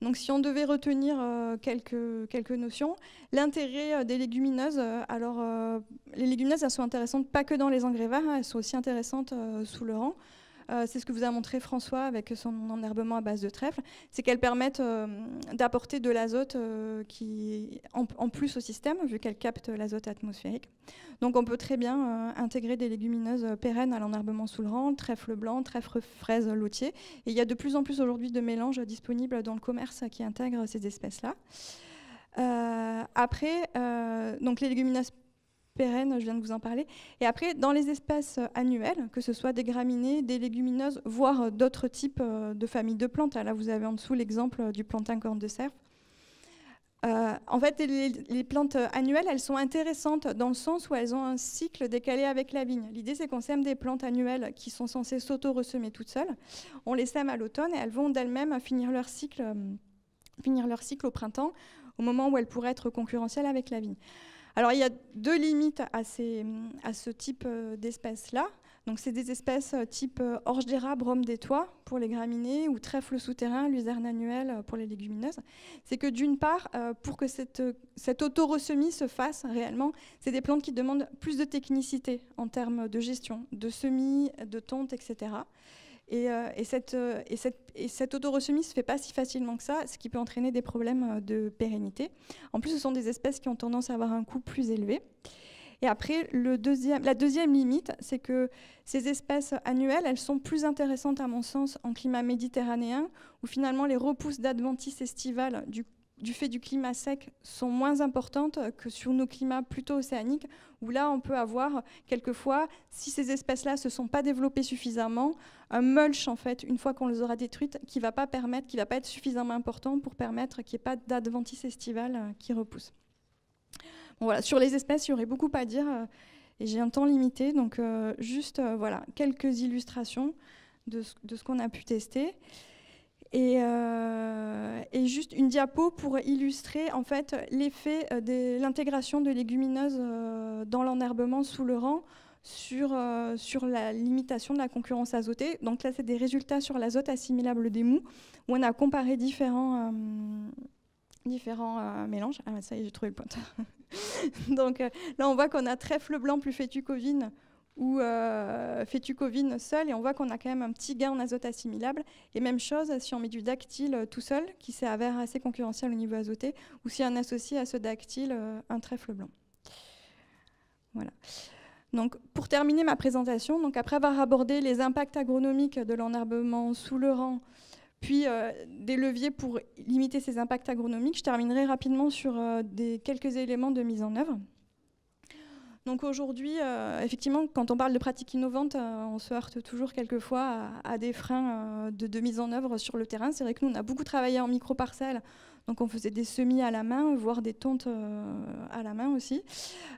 Donc si on devait retenir euh, quelques, notions, l'intérêt euh, des légumineuses, euh, alors les légumineuses, elles sont intéressantes pas que dans les engrais verts, hein, elles sont aussi intéressantes sous le rang. Euh, c'est ce que vous a montré François avec son enherbement à base de trèfle, c'est qu'elles permettent euh, d'apporter de l'azote euh, qui en, plus au système, vu qu'elles captent l'azote atmosphérique. Donc on peut très bien intégrer des légumineuses pérennes à l'enherbement sous le rang, trèfle blanc, trèfle fraise, lotier. Et il y a de plus en plus aujourd'hui de mélanges disponibles dans le commerce qui intègrent ces espèces-là. après, donc les légumineuses pérennes, je viens de vous en parler. Et après, dans les espaces euh, annuels, que ce soit des graminées, des légumineuses, voire euh, d'autres types euh, de familles de plantes. Ah, là, vous avez en dessous l'exemple du plantain corne de cerf. en fait, les, plantes annuelles, elles sont intéressantes dans le sens où elles ont un cycle décalé avec la vigne. L'idée, c'est qu'on sème des plantes annuelles qui sont censées s'auto-ressemer toutes seules. On les sème à l'automne et elles vont d'elles-mêmes finir leur cycle, finir leur cycle au printemps, au moment où elles pourraient être concurrentielles avec la vigne. Alors il y a deux limites à, ce type euh, d'espèces-là. Donc c'est des espèces euh, type euh, orge d'érable, rhum des toits pour les graminées ou trèfle souterrain, luzerne annuelle pour les légumineuses. C'est que d'une part, pour que cette, cette auto se fasse réellement, c'est des plantes qui demandent plus de technicité en termes de gestion, de semis, de tonte, etc. Et, euh, euh, et, cette, et, cette, ne se fait pas si facilement que ça, ce qui peut entraîner des problèmes euh, de pérennité. En plus, ce sont des espèces qui ont tendance à avoir un coût plus élevé. Et après, le deuxième, la deuxième limite, c'est que ces espèces annuelles, elles sont plus intéressantes à mon sens en climat méditerranéen, où finalement les repousses d'adventices estivales du du fait du climat sec sont moins importantes que sur nos climats plutôt océaniques, où là on peut avoir quelquefois, si ces espèces-là ne se sont pas développées suffisamment, un mulch en fait, une fois qu'on les aura détruites, qui va pas permettre, qui va pas être suffisamment important pour permettre qu'il n'y ait pas d'adventice estival euh, qui repousse. voilà, sur les espèces, il y aurait beaucoup à dire euh, et j'ai un temps limité, donc euh, juste voilà quelques illustrations de ce qu'on a pu tester. Euh, et, juste une diapo pour illustrer en fait l'effet euh, de l'intégration de légumineuses euh, dans l'enherbement sous le rang sur, sur la limitation de la concurrence azotée. Donc là, c'est des résultats sur l'azote assimilable des mous où on a comparé différents, différents mélanges. Ah, ça y est, j'ai trouvé le pointeur. [LAUGHS] Donc là, on voit qu'on a trèfle blanc plus fétu fétucovine ou euh, fétucovine seul, et on voit qu'on a quand même un petit gain en azote assimilable. Et même chose si on met du dactyle euh, tout seul, qui s'avère assez concurrentiel au niveau azoté, ou si on associe à ce dactyle euh, un trèfle blanc. Voilà. Donc, pour terminer ma présentation, donc après avoir abordé les impacts agronomiques de l'enherbement sous le rang, puis euh, des leviers pour limiter ces impacts agronomiques, je terminerai rapidement sur des, quelques éléments de mise en œuvre. Donc aujourd'hui, euh, effectivement, quand on parle de pratiques innovantes, euh, on se heurte toujours quelquefois à, des freins euh, de, de, mise en œuvre sur le terrain. C'est vrai que nous, on a beaucoup travaillé en micro-parcelles donc on faisait des semis à la main, voire des tontes euh, à la main aussi.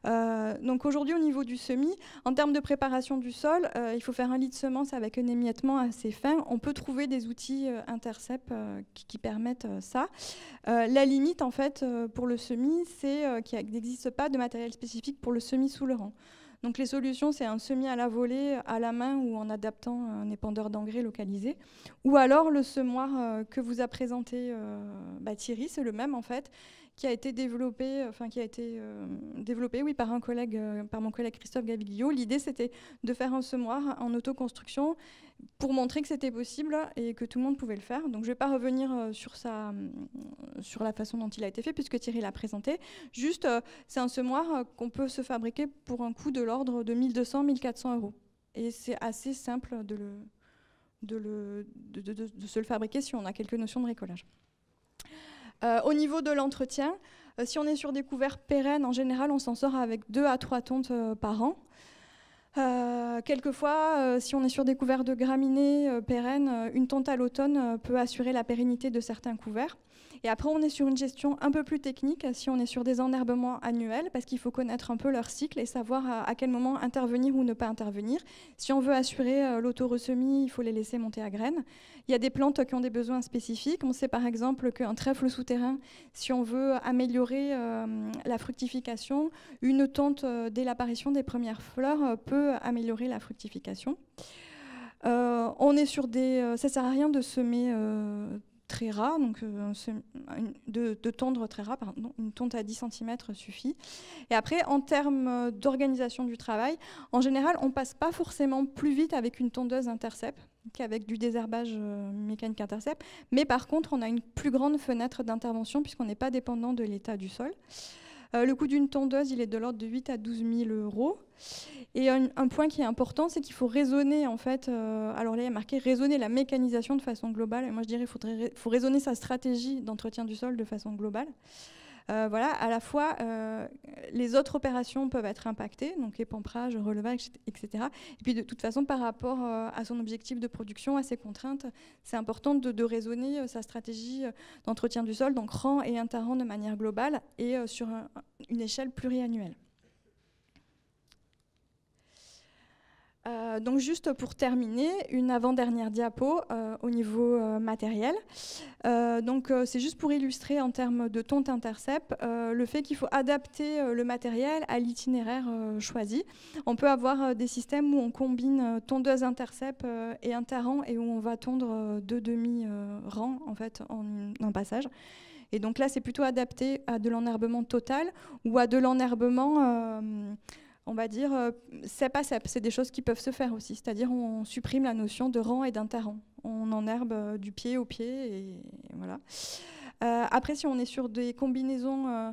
Euh, donc aujourd'hui, au niveau du semis, en termes de préparation du sol, euh, il faut faire un lit de semence avec un émiettement assez fin. On peut trouver des outils intercept qui, permettent ça. la limite, en fait, pour le semis, c'est qu'il n'existe pas de matériel spécifique pour le semis sous le rang. Donc les solutions, c'est un semis à la volée, à la main ou en adaptant un épandeur d'engrais localisé. Ou alors le semoir euh, que vous a présenté euh, bah, Thierry, c'est le même en fait qui a été développé, enfin qui a été euh, développé, oui, par un collègue, euh, par mon collègue Christophe Gaviglio. L'idée, c'était de faire un semoir en autoconstruction pour montrer que c'était possible et que tout le monde pouvait le faire. Donc, je ne vais pas revenir euh, sur sur la façon dont il a été fait, puisque Thierry l'a présenté. Juste, c'est un semoir qu'on peut se fabriquer pour un coût de l'ordre de 1200-1400 euros. Et c'est assez simple de le, le, de se le fabriquer si on a quelques notions de bricolage. Euh, au niveau de l'entretien, euh, si on est sur des couverts pérennes, en général, on s'en sort avec deux à trois tontes euh, par an. quelquefois, si on est sur des couverts de graminées pérennes, une tonte à l'automne peut assurer la pérennité de certains couverts. Et après, on est sur une gestion un peu plus technique, si on est sur des enherbements annuels, parce qu'il faut connaître un peu leur cycle et savoir à, quel moment intervenir ou ne pas intervenir. Si on veut assurer euh, il faut les laisser monter à graines. Il y a des plantes qui ont des besoins spécifiques. On sait par exemple qu'un trèfle souterrain, si on veut améliorer euh, la fructification, une tente euh, dès l'apparition des premières fleurs euh, peut améliorer la fructification. on est sur des. sert à rien de semer très rare, donc euh, de, tendre très rare, une tonte à 10 cm suffit. Et après, en termes euh, d'organisation du travail, en général, on passe pas forcément plus vite avec une tondeuse intercept qu'avec du désherbage euh, mécanique intercept, mais par contre, on a une plus grande fenêtre d'intervention puisqu'on n'est pas dépendant de l'état du sol. Euh, le coût d'une tondeuse, il est de l'ordre de 8 à 12 000 euros. Et un, point qui est important, c'est qu'il faut raisonner, en fait, euh, alors là, il marqué raisonner la mécanisation de façon globale. Et moi, je dirais qu'il faut raisonner sa stratégie d'entretien du sol de façon globale. Euh, voilà, à la fois, euh, les autres opérations peuvent être impactées, donc épanprage, relevage, etc. Et puis, de toute façon, par rapport euh, à son objectif de production, à ses contraintes, c'est important de, raisonner sa stratégie d'entretien du sol, donc rang et interrang de manière globale et sur une échelle pluriannuelle. Euh, donc juste pour terminer, une avant-dernière diapo euh, au niveau euh, matériel. donc c'est juste pour illustrer en termes de tonte intercept le fait qu'il faut adapter le matériel à l'itinéraire choisi. On peut avoir des systèmes où on combine tondeuse intercepte et interran et où on va tondre deux demi-rangs en fait en un passage. Et donc là c'est plutôt adapté à de l'enherbement total ou à de l'enherbement on va dire, euh, cep à cep. C'est des choses qui peuvent se faire aussi. C'est-à-dire, on supprime la notion de rang et d'interrang. On en herbe euh, du pied au pied. Et voilà. Euh, après, si on est sur des combinaisons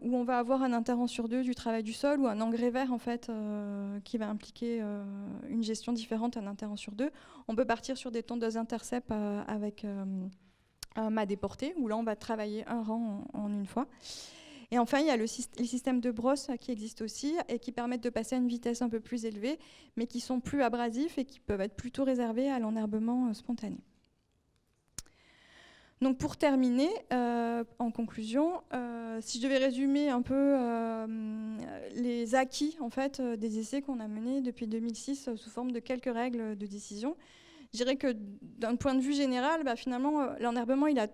où on va avoir un interrang sur deux du travail du sol ou un engrais vert, en fait, qui va impliquer une gestion différente, un interrang sur deux, on peut partir sur des tondeuses intercept avec ma déportée, où là, on va travailler un rang en une fois. Et enfin, il y a le, système de brosse qui existe aussi et qui permettent de passer à une vitesse un peu plus élevée, mais qui sont plus abrasifs et qui peuvent être plutôt réservés à l'enherbement euh, spontané. Donc pour terminer, euh, en conclusion, euh, si je devais résumer un peu les acquis en fait, des essais qu'on a menés depuis 2006 sous forme de quelques règles de décision, je dirais que d'un point de vue général, bah, finalement, l'enherbement, il a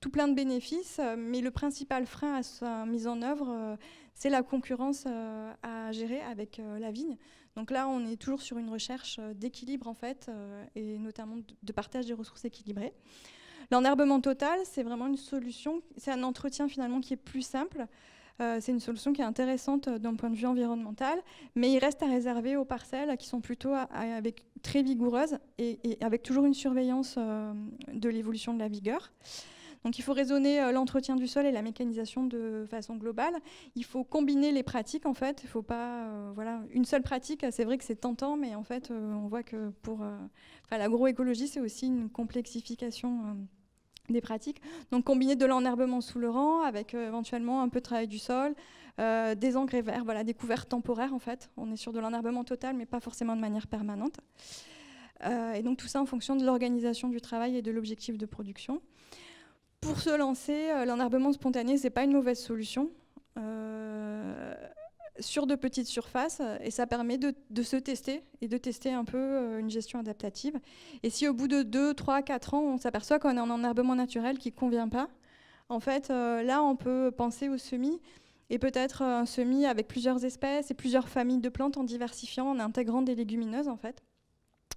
tout plein de bénéfices, euh, mais le principal frein à sa mise en œuvre, euh, c'est la concurrence euh, à gérer avec la vigne. Donc là, on est toujours sur une recherche d'équilibre, en fait, et notamment de partage des ressources équilibrées. L'enherbement total, c'est vraiment une solution, c'est un entretien finalement qui est plus simple. c'est une solution qui est intéressante d'un point de vue environnemental, mais il reste à réserver aux parcelles qui sont plutôt avec, très vigoureuses et, avec toujours une surveillance de l'évolution de la vigueur. Donc il faut raisonner euh, l'entretien du sol et la mécanisation de façon globale. Il faut combiner les pratiques en fait. Il faut pas euh, voilà une seule pratique. C'est vrai que c'est tentant, mais en fait euh, on voit que pour l'agroécologie c'est aussi une complexification des pratiques. Donc combiner de l'enherbement sous le rang avec éventuellement un peu de travail du sol, des engrais verts, voilà, des couverts temporaires en fait. On est sur de l'enherbement total mais pas forcément de manière permanente. et donc tout ça en fonction de l'organisation du travail et de l'objectif de production pour se lancer, euh, l'enherbement spontané, ce n'est pas une mauvaise solution. Euh, sur de petites surfaces, euh, et ça permet de, se tester et de tester un peu une gestion adaptative. Et si au bout de 2, 3, 4 ans, on s'aperçoit qu'on a un enarbement naturel qui ne convient pas, en fait, là, on peut penser au semis et peut-être un semis avec plusieurs espèces et plusieurs familles de plantes en diversifiant, en intégrant des légumineuses en fait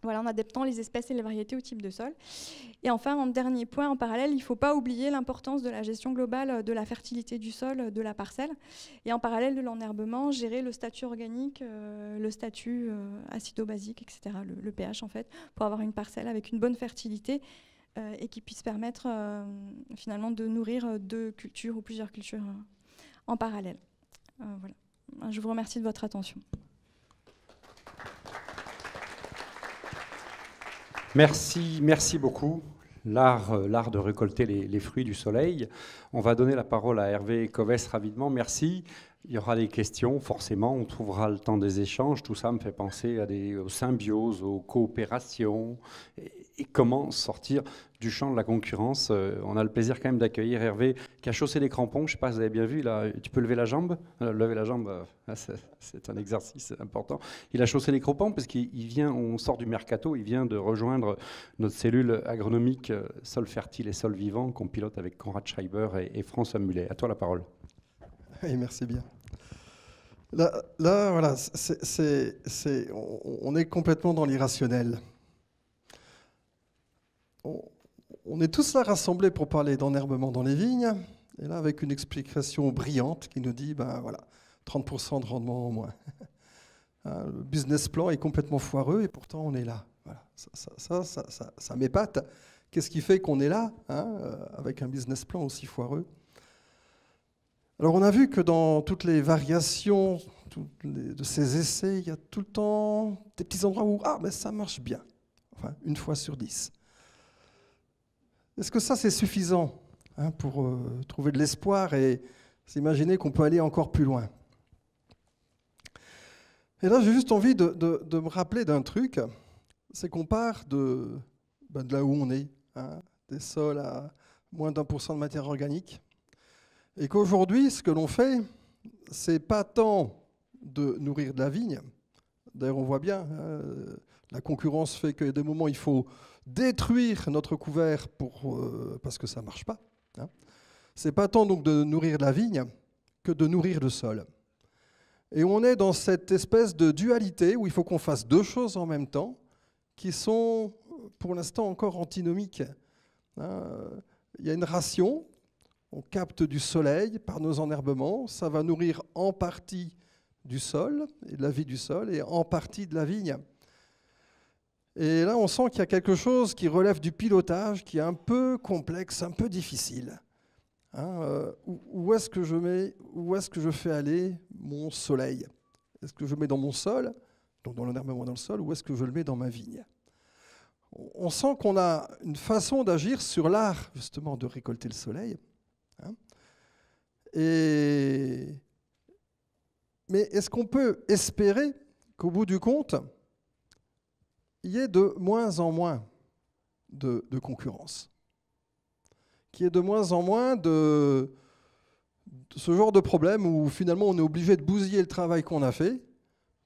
voilà, en adaptant les espèces et les variétés au type de sol. Et enfin, en dernier point, en parallèle, il ne faut pas oublier l'importance de la gestion globale euh, de la fertilité du sol, euh, de la parcelle, et en parallèle de l'enherbement, gérer le statut organique, euh, le statut acido-basique, etc., le, pH en fait, pour avoir une parcelle avec une bonne fertilité et qui puisse permettre finalement de nourrir deux cultures ou plusieurs cultures en parallèle. voilà. Je vous remercie de votre attention. Merci, merci beaucoup. L'art euh, de récolter les, fruits du soleil. On va donner la parole à Hervé Covès rapidement. Merci. Il y aura des questions, forcément, on trouvera le temps des échanges. Tout ça me fait penser à des, aux symbioses, aux coopérations. Et, comment sortir du champ de la concurrence euh, On a le plaisir quand même d'accueillir Hervé qui a chaussé les crampons. Je ne sais pas si vous avez bien vu, là, tu peux lever la jambe euh, Lever la jambe, euh, [LAUGHS] c'est un exercice important. Il a chaussé les crampons parce qu'il vient, on sort du mercato, il vient de rejoindre notre cellule agronomique Sol Fertile et Sol Vivant qu'on pilote avec Conrad Schreiber et, François Mullet. À toi la parole. Oui, [LAUGHS] merci bien. Là, voilà, on est complètement dans l'irrationnel. On, est tous là rassemblés pour parler d'enherbement dans les vignes, et là avec une explication brillante qui nous dit, ben voilà, 30% de rendement en moins. [LAUGHS] Hein, le business plan est complètement foireux et pourtant on est là. Ça, ça, m'épate. Qu'est-ce qui fait qu'on est là hein, euh, avec un business plan aussi foireux alors on a vu que dans toutes les variations de ces essais, il y a tout le temps des petits endroits où ah, mais ça marche bien, enfin une fois sur dix. Est-ce que ça c'est suffisant hein, pour euh, trouver de l'espoir et s'imaginer qu'on peut aller encore plus loin Et là j'ai juste envie de, me rappeler d'un truc, c'est qu'on part de, ben, de là où on est, hein, des sols à moins d'un pour cent de matière organique et qu'aujourd'hui, ce que l'on fait, c'est pas tant de nourrir de la vigne. D'ailleurs, on voit bien, hein, la concurrence fait a des moments, il faut détruire notre couvert pour, euh, parce que ça ne marche pas. Hein. C'est pas tant donc de nourrir de la vigne que de nourrir le sol. Et on est dans cette espèce de dualité où il faut qu'on fasse deux choses en même temps qui sont pour l'instant encore antinomiques. Hein. Il y a une ration on capte du soleil par nos enherbements, ça va nourrir en partie du sol et de la vie du sol et en partie de la vigne. Et là, on sent qu'il y a quelque chose qui relève du pilotage, qui est un peu complexe, un peu difficile. Hein, euh, où est-ce que je mets, où est-ce que je fais aller mon soleil Est-ce que je mets dans mon sol, donc dans l'enherbement dans le sol, ou est-ce que je le mets dans ma vigne On sent qu'on a une façon d'agir sur l'art justement de récolter le soleil, Hein. Et... Mais est-ce qu'on peut espérer qu'au bout du compte, il y ait de moins en moins de, concurrence Qu'il y ait de moins en moins de, ce genre de problème où finalement on est obligé de bousiller le travail qu'on a fait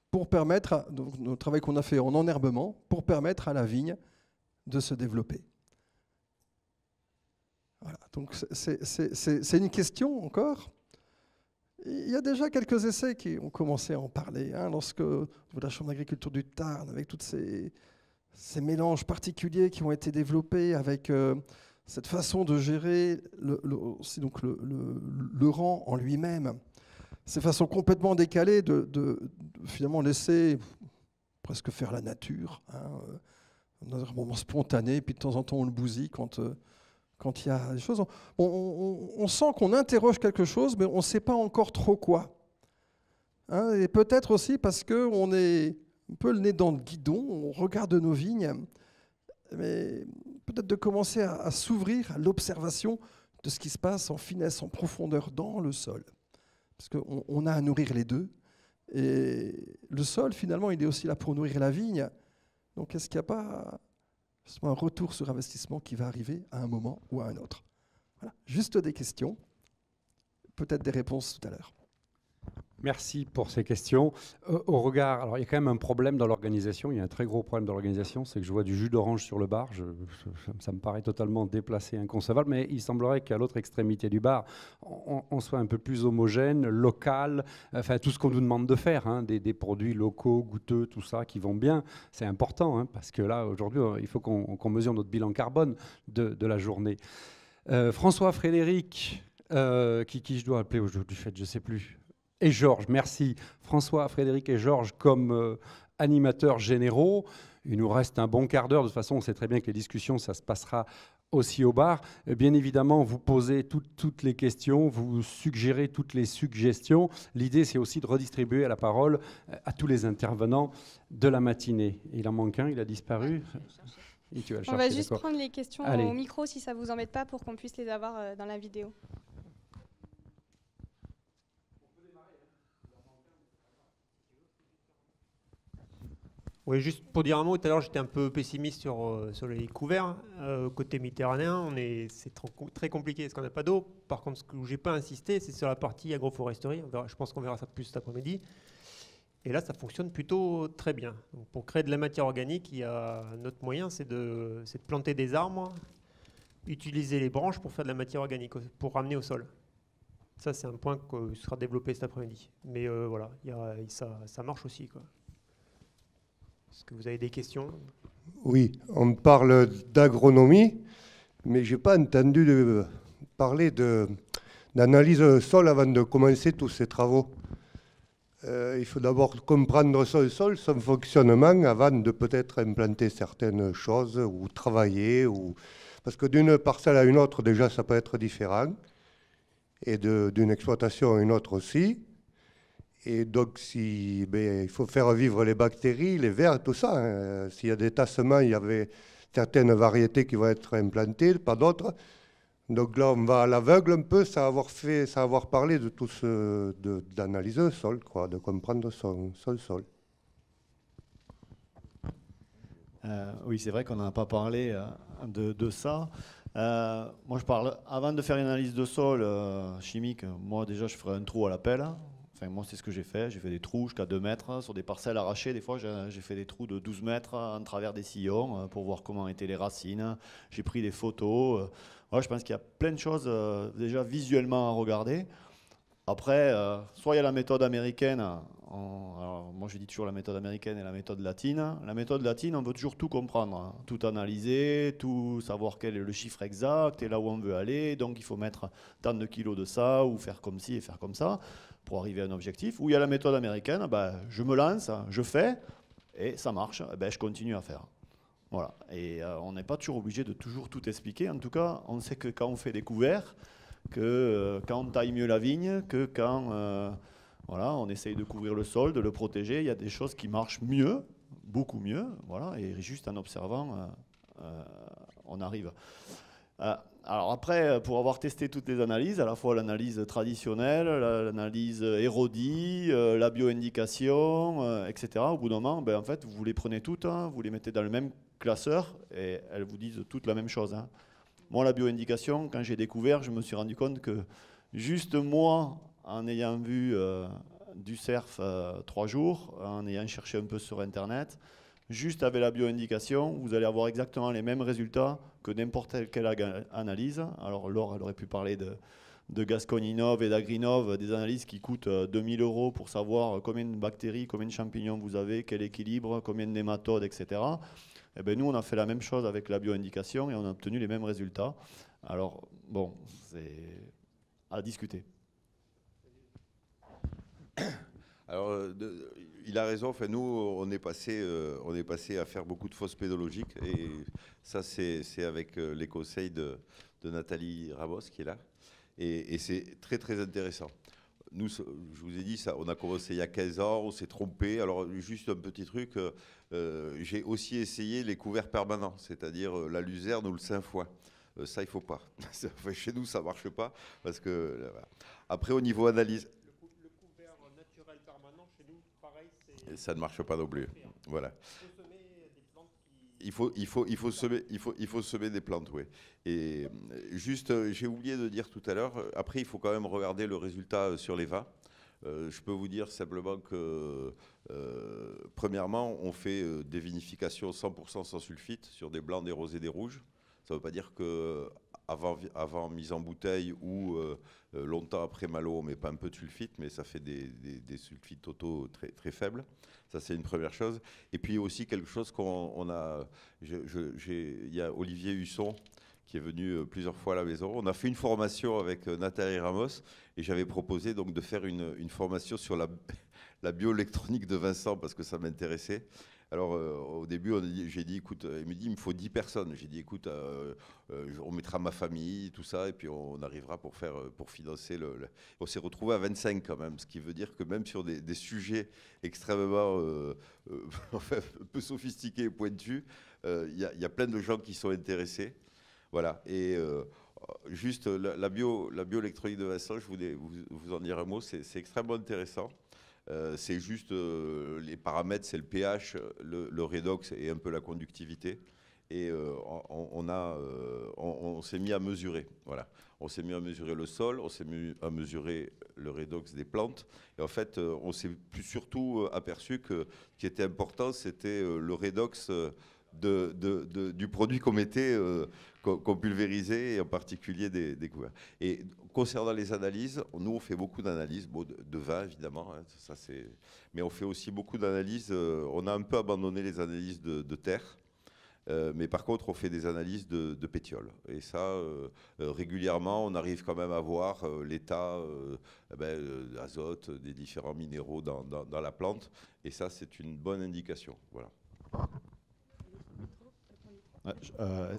pour permettre, le travail qu'on a fait en enherbement, pour permettre à la vigne de se développer. Voilà, donc c'est une question encore. Il y a déjà quelques essais qui ont commencé à en parler, hein, lorsque la Chambre d'agriculture du Tarn, avec tous ces, mélanges particuliers qui ont été développés, avec euh, cette façon de gérer le, aussi donc le, rang en lui-même, ces façons complètement décalées de, finalement laisser presque faire la nature, hein, euh, dans un moment spontané, puis de temps en temps on le bousille quand... Euh, quand il y a des choses, on, sent qu'on interroge quelque chose, mais on ne sait pas encore trop quoi. Hein, et peut-être aussi parce qu'on est un peu le nez dans le guidon, on regarde nos vignes, mais peut-être de commencer à, s'ouvrir à l'observation de ce qui se passe en finesse, en profondeur dans le sol. Parce qu'on on a à nourrir les deux. Et le sol, finalement, il est aussi là pour nourrir la vigne. Donc est-ce qu'il n'y a pas c'est un retour sur investissement qui va arriver à un moment ou à un autre. Voilà, juste des questions, peut-être des réponses tout à l'heure. Merci pour ces questions. Euh, au regard, alors il y a quand même un problème dans l'organisation, il y a un très gros problème dans l'organisation, c'est que je vois du jus d'orange sur le bar, ça me paraît totalement déplacé, inconcevable, mais il semblerait qu'à l'autre extrémité du bar, on, soit un peu plus homogène, local, enfin tout ce qu'on nous demande de faire, hein, des, produits locaux, goûteux, tout ça qui vont bien, c'est important, hein, parce que là aujourd'hui, il faut qu'on mesure notre bilan carbone de, la journée. Euh, François Frédéric, euh, qui, je dois appeler aujourd'hui, je ne sais plus et Georges, merci. François, Frédéric et Georges comme euh, animateurs généraux. Il nous reste un bon quart d'heure. De toute façon, on sait très bien que les discussions, ça se passera aussi au bar. Bien évidemment, vous posez toutes les questions, vous suggérez toutes les suggestions. L'idée, c'est aussi de redistribuer la parole euh, à tous les intervenants de la matinée. Il en manque un, il a disparu. Ah, on va juste prendre les questions au micro si ça ne vous embête pas pour qu'on puisse les avoir euh, dans la vidéo. juste pour dire un mot, tout à l'heure j'étais un peu pessimiste sur, euh, les couverts. Euh, côté méditerranéen, on est, c'est très compliqué parce qu'on n'a pas d'eau. Par contre, ce que j'ai pas insisté, c'est sur la partie agroforesterie. je pense qu'on verra ça plus cet après-midi. Et là, ça fonctionne plutôt très bien. pour créer de la matière organique, il y a, notre moyen, c'est de, planter des arbres, utiliser les branches pour faire de la matière organique, pour ramener au sol. Ça, c'est un point qui sera développé cet après-midi. Mais euh, voilà, ça, ça marche aussi. Quoi. Est-ce que vous avez des questions Oui, on parle d'agronomie, mais je n'ai pas entendu de parler d'analyse de, sol avant de commencer tous ces travaux. Euh, il faut d'abord comprendre son sol, son fonctionnement, avant de peut-être implanter certaines choses ou travailler. Ou... Parce que d'une parcelle à une autre, déjà, ça peut être différent. Et d'une exploitation à une autre aussi. Et donc, si, ben, il faut faire vivre les bactéries, les vers, tout ça. Hein. S'il y a des tassements, il y avait certaines variétés qui vont être implantées, pas d'autres. Donc là, on va à l'aveugle un peu, sans avoir, fait, avoir parlé de tout ce, d'analyser le sol, quoi, de comprendre son, sol sol. Euh, oui, c'est vrai qu'on n'a pas parlé euh, de, ça. Euh, moi, je parle, avant de faire une analyse de sol chimique, moi déjà, je ferai un trou à la pelle. Hein moi, c'est ce que j'ai fait. J'ai fait des trous jusqu'à 2 mètres hein, sur des parcelles arrachées. Des fois, j'ai fait des trous de 12 mètres hein, en travers des sillons euh, pour voir comment étaient les racines. J'ai pris des photos. Euh. je pense qu'il y a plein de choses euh, déjà visuellement à regarder. Après, soit il y a la méthode américaine, moi je dis toujours la méthode américaine et la méthode latine. La méthode latine, on veut toujours tout comprendre, hein. tout analyser, tout savoir quel est le chiffre exact et là où on veut aller. Donc il faut mettre tant de kilos de ça ou faire comme ci et faire comme ça pour arriver à un objectif, Où il y a la méthode américaine, bah, je me lance, je fais, et ça marche, eh ben, je continue à faire. Voilà. Et euh, on n'est pas toujours obligé de toujours tout expliquer. En tout cas, on sait que quand on fait des couverts, que euh, quand on taille mieux la vigne, que quand euh, voilà, on essaye de couvrir le sol, de le protéger, il y a des choses qui marchent mieux, beaucoup mieux. Voilà. Et juste en observant, on arrive. Alors après, euh, pour avoir testé toutes les analyses, à la fois l'analyse traditionnelle, l'analyse érodie, euh, la bioindication, euh, etc., au bout d'un moment, ben, en fait, vous les prenez toutes, hein, vous les mettez dans le même classeur et elles vous disent toutes la même chose. Hein. Moi, la bioindication, quand j'ai découvert, je me suis rendu compte que juste moi, en ayant vu du surf trois jours, en ayant cherché un peu sur Internet, juste avec la bioindication, vous allez avoir exactement les mêmes résultats que n'importe quelle analyse. Alors Laure, elle aurait pu parler de, de et d'Agrinov, des analyses qui coûtent 2000 euh, euros pour savoir combien de bactéries, combien de champignons vous avez, quel équilibre, combien de nématodes, etc. Eh bien, nous, on a fait la même chose avec la bioindication et on a obtenu les mêmes résultats. Alors, bon, c'est à discuter. Alors, euh, il a raison. Enfin, nous, on est passé, euh, on est passé à faire beaucoup de fausses pédologiques, et ça, c'est avec euh, les conseils de, Nathalie Ramos qui est là, et, c'est très très intéressant. Nous, je vous ai dit, ça, on a commencé il y a 15 ans, on s'est trompé. Alors, juste un petit truc, euh, j'ai aussi essayé les couverts permanents, c'est-à-dire la luzerne ou le sainfoin ça, il faut pas. [LAUGHS] chez nous, ça marche pas parce que. Après, au niveau analyse, ça ne marche pas non plus. Voilà. Il faut, il, faut, il, faut semer, il, faut, il faut semer des plantes, oui. Et euh, juste, euh, j'ai oublié de dire tout à l'heure, euh, après, il faut quand même regarder le résultat sur les vins. je peux vous dire simplement que, premièrement, on fait des vinifications 100% sans sulfite sur des blancs, des rosés, des rouges. Ça ne veut pas dire que avant, avant, mise en bouteille ou euh, longtemps après Malo, on met pas un peu de sulfite, mais ça fait des, sulfites totaux très, très faibles. Ça, c'est une première chose. Et puis aussi quelque chose qu'on a. Il y a Olivier Husson qui est venu euh, plusieurs fois à la maison. On a fait une formation avec euh, Nathalie Ramos et j'avais proposé donc de faire une, formation sur la, [LAUGHS] la bioélectronique de Vincent parce que ça m'intéressait. Alors euh, au début, j'ai dit, écoute, euh, il me dit, il me faut 10 personnes. J'ai dit, écoute, euh, on mettra ma famille, tout ça, et puis on arrivera pour, faire, pour financer On s'est retrouvé à 25 quand même, ce qui veut dire que même sur des, sujets extrêmement [LAUGHS] peu sophistiqués et pointus, il y, a plein de gens qui sont intéressés. Voilà, et juste la, bio, la bioélectronique de Vincent, je voulais vous en dire un mot, c'est extrêmement intéressant. Euh, c'est juste euh, les paramètres, c'est le pH, le, le, redox et un peu la conductivité et euh, on, on, s'est mis à mesurer. Voilà. On s'est mis à mesurer le sol, on s'est mis à mesurer le redox des plantes. Et en fait, on s'est surtout aperçu que ce qui était important, c'était le redox du produit qu'on mettait, qu'on pulvérisait, et en particulier des, couverts concernant les analyses, nous, on fait beaucoup d'analyses, de, vin, évidemment, hein, ça, c'est... mais on fait aussi beaucoup d'analyses. Euh, on a un peu abandonné les analyses de, terre. Euh, mais par contre, on fait des analyses de, pétiole. Et ça, euh, régulièrement, on arrive quand même à voir l'état eh ben, d'azote des différents minéraux dans, la plante. Et ça, c'est une bonne indication. Voilà.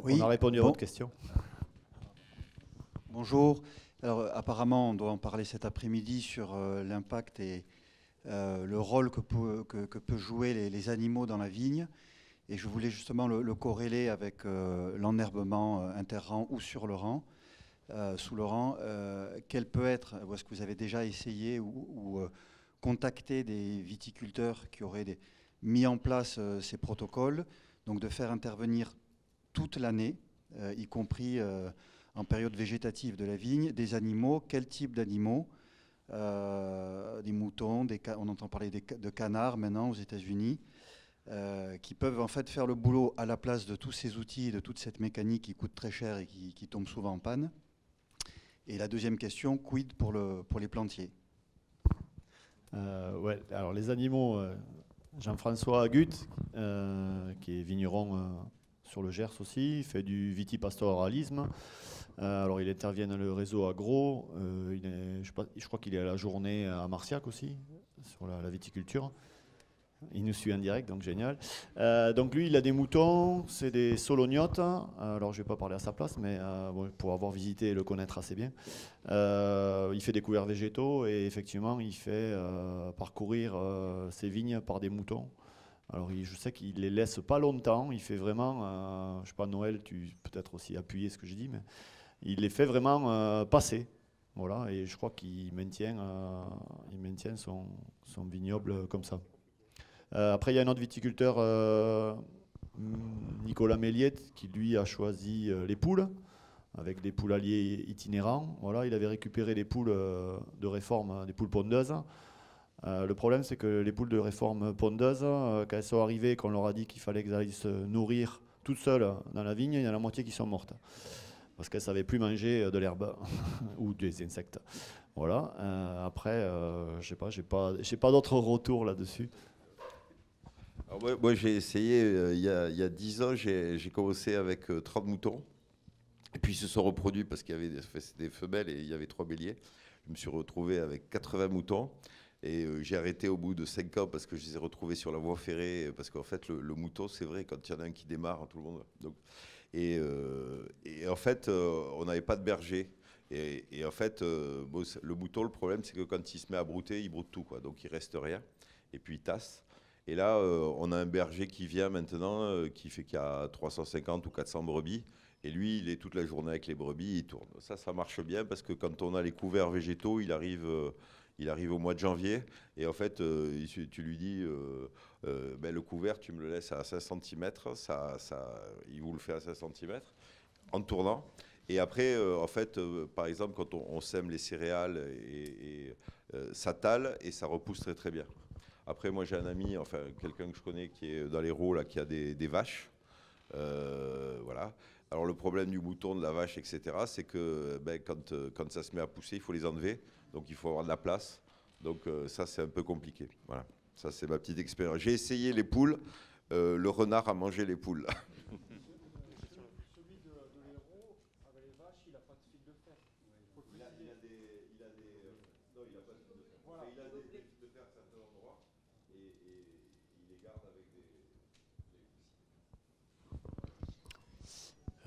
oui. On a répondu à votre question. Bonjour. Alors euh, apparemment, on doit en parler cet après-midi sur euh, l'impact et euh, le rôle que, peut, jouer les, animaux dans la vigne. Et je voulais justement le, corréler avec l'enherbement interrang ou sur le rang, sous le rang. quel peut être, ou est-ce que vous avez déjà essayé ou, contacté des viticulteurs qui auraient mis en place ces protocoles, donc de faire intervenir toute l'année, y compris en période végétative de la vigne, des animaux, quel type d'animaux euh, Des moutons, des on entend parler de canards maintenant aux États-Unis, euh, qui peuvent en fait faire le boulot à la place de tous ces outils, de toute cette mécanique qui coûte très cher et qui, tombe souvent en panne. Et la deuxième question, quid pour, les plantiers euh, alors les animaux, Jean-François Agut, qui est vigneron sur le Gers aussi, fait du vitipastoralisme. Euh, alors, il intervient dans le réseau agro. Euh, je, crois qu'il est à la journée à Marciac aussi, sur la, viticulture. Il nous suit en direct, donc génial. Euh, donc, lui, il a des moutons, c'est des solognottes. Hein. Alors, je ne vais pas parler à sa place, mais pour avoir visité et le connaître assez bien. il fait des couverts végétaux et effectivement, il fait parcourir ses vignes par des moutons. Alors, je sais qu'il les laisse pas longtemps. Il fait vraiment, je sais pas, Noël, tu peut-être aussi appuyer ce que je dis, mais il les fait vraiment euh, passer. Voilà, et je crois qu'il maintient, euh, il son, vignoble comme ça. Euh, après, il y a un autre viticulteur, Nicolas Méliette, qui lui a choisi les poules, avec des poules alliées itinérants. Voilà, il avait récupéré les poules de réforme, hein, des poules pondeuses. le problème, c'est que les poules de réforme pondeuses, quand elles sont arrivées, qu'on leur a dit qu'il fallait qu'elles aillent se nourrir toutes seules dans la vigne, il y en a la moitié qui sont mortes parce qu'elle ne savait plus manger euh, de l'herbe [LAUGHS] ou des insectes. Voilà. Euh, après, euh, je sais pas, j'ai pas, j'ai pas d'autres retours là-dessus. moi, j'ai essayé euh, il, y a, 10 ans, j'ai, commencé avec 30 moutons. Et puis ils se sont reproduits parce qu'il y avait des, des, femelles et il y avait trois béliers. Je me suis retrouvé avec 80 moutons. Et j'ai arrêté au bout de 5 ans parce que je les ai retrouvés sur la voie ferrée. Parce qu'en fait, le, mouton, c'est vrai, quand il y en a un qui démarre, tout le monde. Donc, euh, et, en fait, euh, on n'avait pas de berger. Et, en fait, euh, le mouton, le problème, c'est que quand il se met à brouter, il broute tout, quoi. Donc il reste rien. Et puis il tasse. Et là, on a un berger qui vient maintenant, qui fait qu'il y a 350 ou 400 brebis. Et lui, il est toute la journée avec les brebis, il tourne. Ça, ça marche bien parce que quand on a les couverts végétaux, il arrive il arrive au mois de janvier, et en fait, euh, tu lui dis, euh, euh, ben le couvert, tu me le laisses à 5 cm, ça, ça, il vous le fait à 5 cm, en tournant. Et après, en fait, par exemple, quand on, sème les céréales, et, ça tale et ça repousse très très bien. Après, moi, j'ai un ami, enfin, quelqu'un que je connais qui est dans les rôles, qui a des, des vaches. voilà. Alors le problème du bouton de la vache, etc., c'est que ben, quand, quand, ça se met à pousser, il faut les enlever donc il faut avoir de la place. Donc euh, ça, c'est un peu compliqué. Voilà. Ça, c'est ma petite expérience. J'ai essayé les poules. Euh, le renard a mangé les poules. [LAUGHS]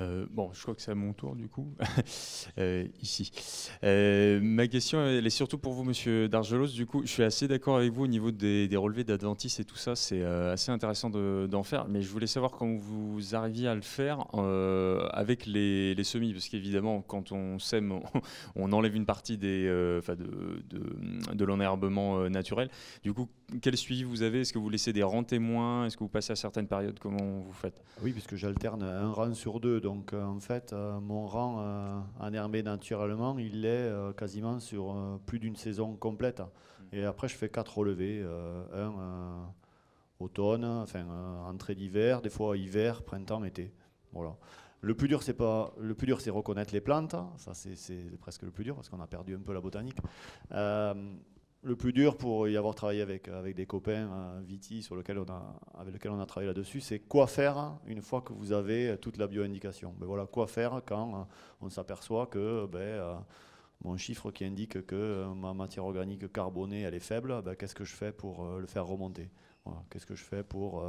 Euh, bon, je crois que c'est à mon tour du coup, [LAUGHS] euh, ici. Euh, ma question, elle est surtout pour vous, monsieur Dargelos. Du coup, je suis assez d'accord avec vous au niveau des, relevés d'Adventis et tout ça. C'est assez intéressant d'en faire, mais je voulais savoir comment vous arriviez à le faire avec les, les, semis, parce qu'évidemment, quand on sème, [LAUGHS] on, enlève une partie des, de, de, de l'enherbement naturel. Du coup, quel suivi vous avez Est-ce que vous laissez des rangs témoins Est-ce que vous passez à certaines périodes Comment vous faites Oui, puisque j'alterne un rang sur deux. Donc euh, en fait, euh, mon rang euh, en naturellement, il est quasiment sur plus d'une saison complète. Mm. Et après, je fais quatre relevés. un automne, enfin entrée d'hiver, des fois hiver, printemps, été. Voilà. Le plus dur, c'est pas le plus dur, c'est reconnaître les plantes. Ça, c'est presque le plus dur parce qu'on a perdu un peu la botanique le plus dur pour y avoir travaillé avec, euh, avec des copains, euh, Viti, sur lequel on a, avec lequel on a travaillé là-dessus, c'est quoi faire une fois que vous avez toute la bioindication. Mais ben voilà, quoi faire quand euh, on s'aperçoit que ben, mon chiffre qui indique que ma matière organique carbonée elle est faible, ben, qu'est-ce que je fais pour le faire remonter Qu'est-ce que je fais pour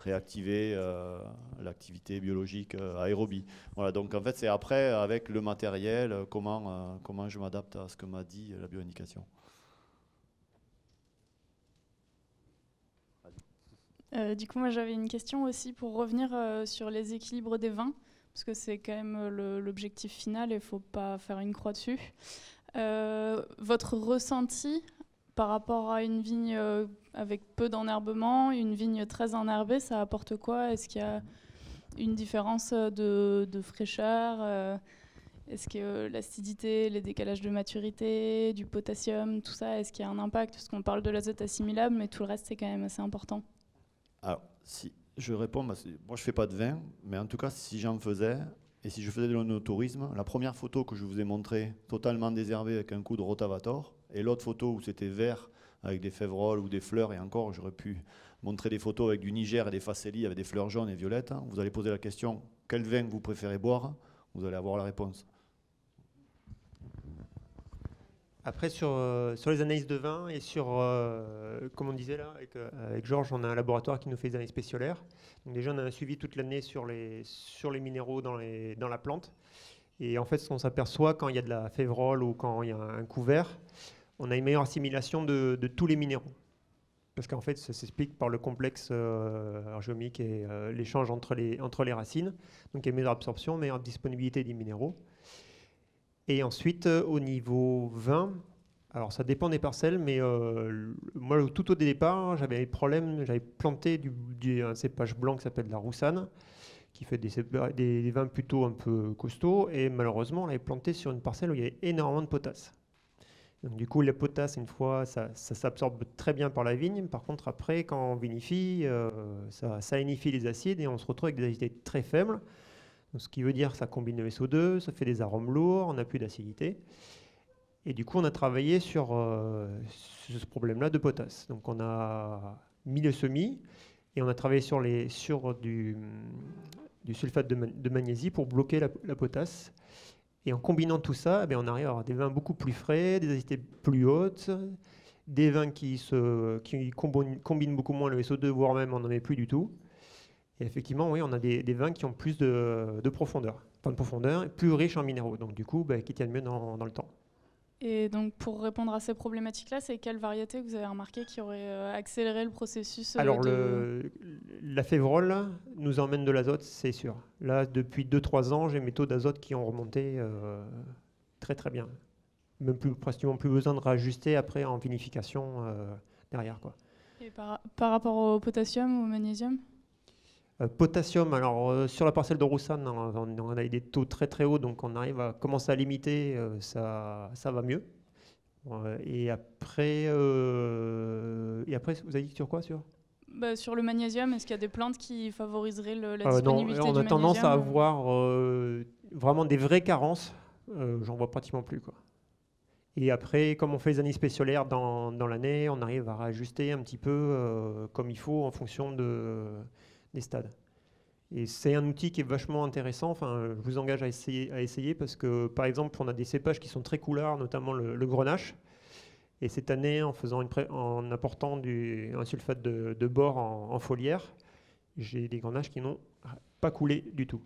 réactiver l'activité biologique aérobie Voilà, donc en fait c'est après avec le matériel comment, comment je m'adapte à ce que m'a dit la bioindication. Euh, du coup, moi j'avais une question aussi pour revenir euh, sur les équilibres des vins, parce que c'est quand même euh, l'objectif final et il ne faut pas faire une croix dessus. votre ressenti par rapport à une vigne avec peu d'enherbement, une vigne très enherbée, ça apporte quoi Est-ce qu'il y a une différence de, de fraîcheur Est-ce que l'acidité, les décalages de maturité, du potassium, tout ça, est-ce qu'il y a un impact Parce qu'on parle de l'azote assimilable, mais tout le reste, c'est quand même assez important. Alors, si je réponds, bah, moi je fais pas de vin, mais en tout cas, si j'en faisais, et si je faisais de l'onotourisme, la première photo que je vous ai montrée, totalement déservée avec un coup de rotavator, et l'autre photo où c'était vert avec des févroles ou des fleurs, et encore, j'aurais pu montrer des photos avec du Niger et des facélies avec des fleurs jaunes et violettes. Hein, vous allez poser la question, quel vin vous préférez boire Vous allez avoir la réponse. Après, sur, euh, sur les analyses de vin et sur, euh, comme on disait là, euh, avec, Georges, on a un laboratoire qui nous fait des analyses spéciolaires. Donc déjà, on a un suivi toute l'année sur les, sur les minéraux dans, les, dans la plante. Et en fait, ce qu'on s'aperçoit quand il y a de la févrole ou quand il y a un couvert, on a une meilleure assimilation de, de tous les minéraux. Parce qu'en fait, ça s'explique par le complexe argéomique et l'échange entre les, entre les racines. Donc, il y a une meilleure absorption, meilleure disponibilité des minéraux. Et ensuite, euh, au niveau vin, alors ça dépend des parcelles, mais euh, moi tout au départ, hein, j'avais problème, j'avais planté du, un cépage blanc qui s'appelle la roussane, qui fait euh, des, vins plutôt un peu costauds, et malheureusement, on l'avait planté sur une parcelle où il y avait énormément de potasse. Donc, du coup, la potasse, une fois, ça, s'absorbe très bien par la vigne. Par contre, après, quand on vinifie, ça, ça inifie les acides et on se retrouve avec des acides très faibles. Ce qui veut dire que ça combine le SO2, ça fait des arômes lourds, on n'a plus d'acidité. Et du coup, on a travaillé euh, sur, ce problème-là de potasse. Donc, on a mis le semis et on a travaillé sur, les, sur du, sulfate de, magnésie pour bloquer la, potasse. Et en combinant tout ça, eh on arrive à avoir des vins beaucoup plus frais, des acidités plus hautes, des vins qui, se, qui combinent, combinent beaucoup moins le SO2, voire même on n'en met plus du tout. Et effectivement, oui, on a des, vins qui ont plus de, profondeur, de profondeur, plus riches en minéraux, donc du coup, bah, qui tiennent mieux dans, le temps. Et donc, pour répondre à ces problématiques-là, c'est quelle variété que vous avez remarqué qui aurait euh, accéléré le processus euh, Alors, la févrole nous emmène de l'azote, c'est sûr. Là, depuis 2-3 ans, j'ai mes taux d'azote qui ont remonté euh, très très bien. Même plus, pratiquement plus besoin de rajuster après en vinification derrière. Quoi. Et par, par rapport au potassium ou au magnésium euh, potassium, alors euh, sur la parcelle de Roussanne, on, a des taux très très hauts, donc on arrive à commencer à limiter, euh, ça, ça va mieux. et, après, et après, vous avez dit sur quoi sur bah, sur le magnésium, est-ce qu'il y a des plantes qui favoriseraient le, la euh, on a tendance à avoir vraiment des vraies carences. J'en vois pratiquement plus. Et après, comme on fait les années spéciales dans, dans l'année, on arrive à réajuster un petit peu comme il faut en fonction de, des stades. Et c'est un outil qui est vachement intéressant. Enfin, je vous engage à essayer, à essayer parce que, par exemple, on a des cépages qui sont très couleurs, notamment le, grenache. Et cette année, en, faisant une en apportant du, un sulfate de, bord bore en, foliaire, j'ai des grenaches qui n'ont pas coulé du tout.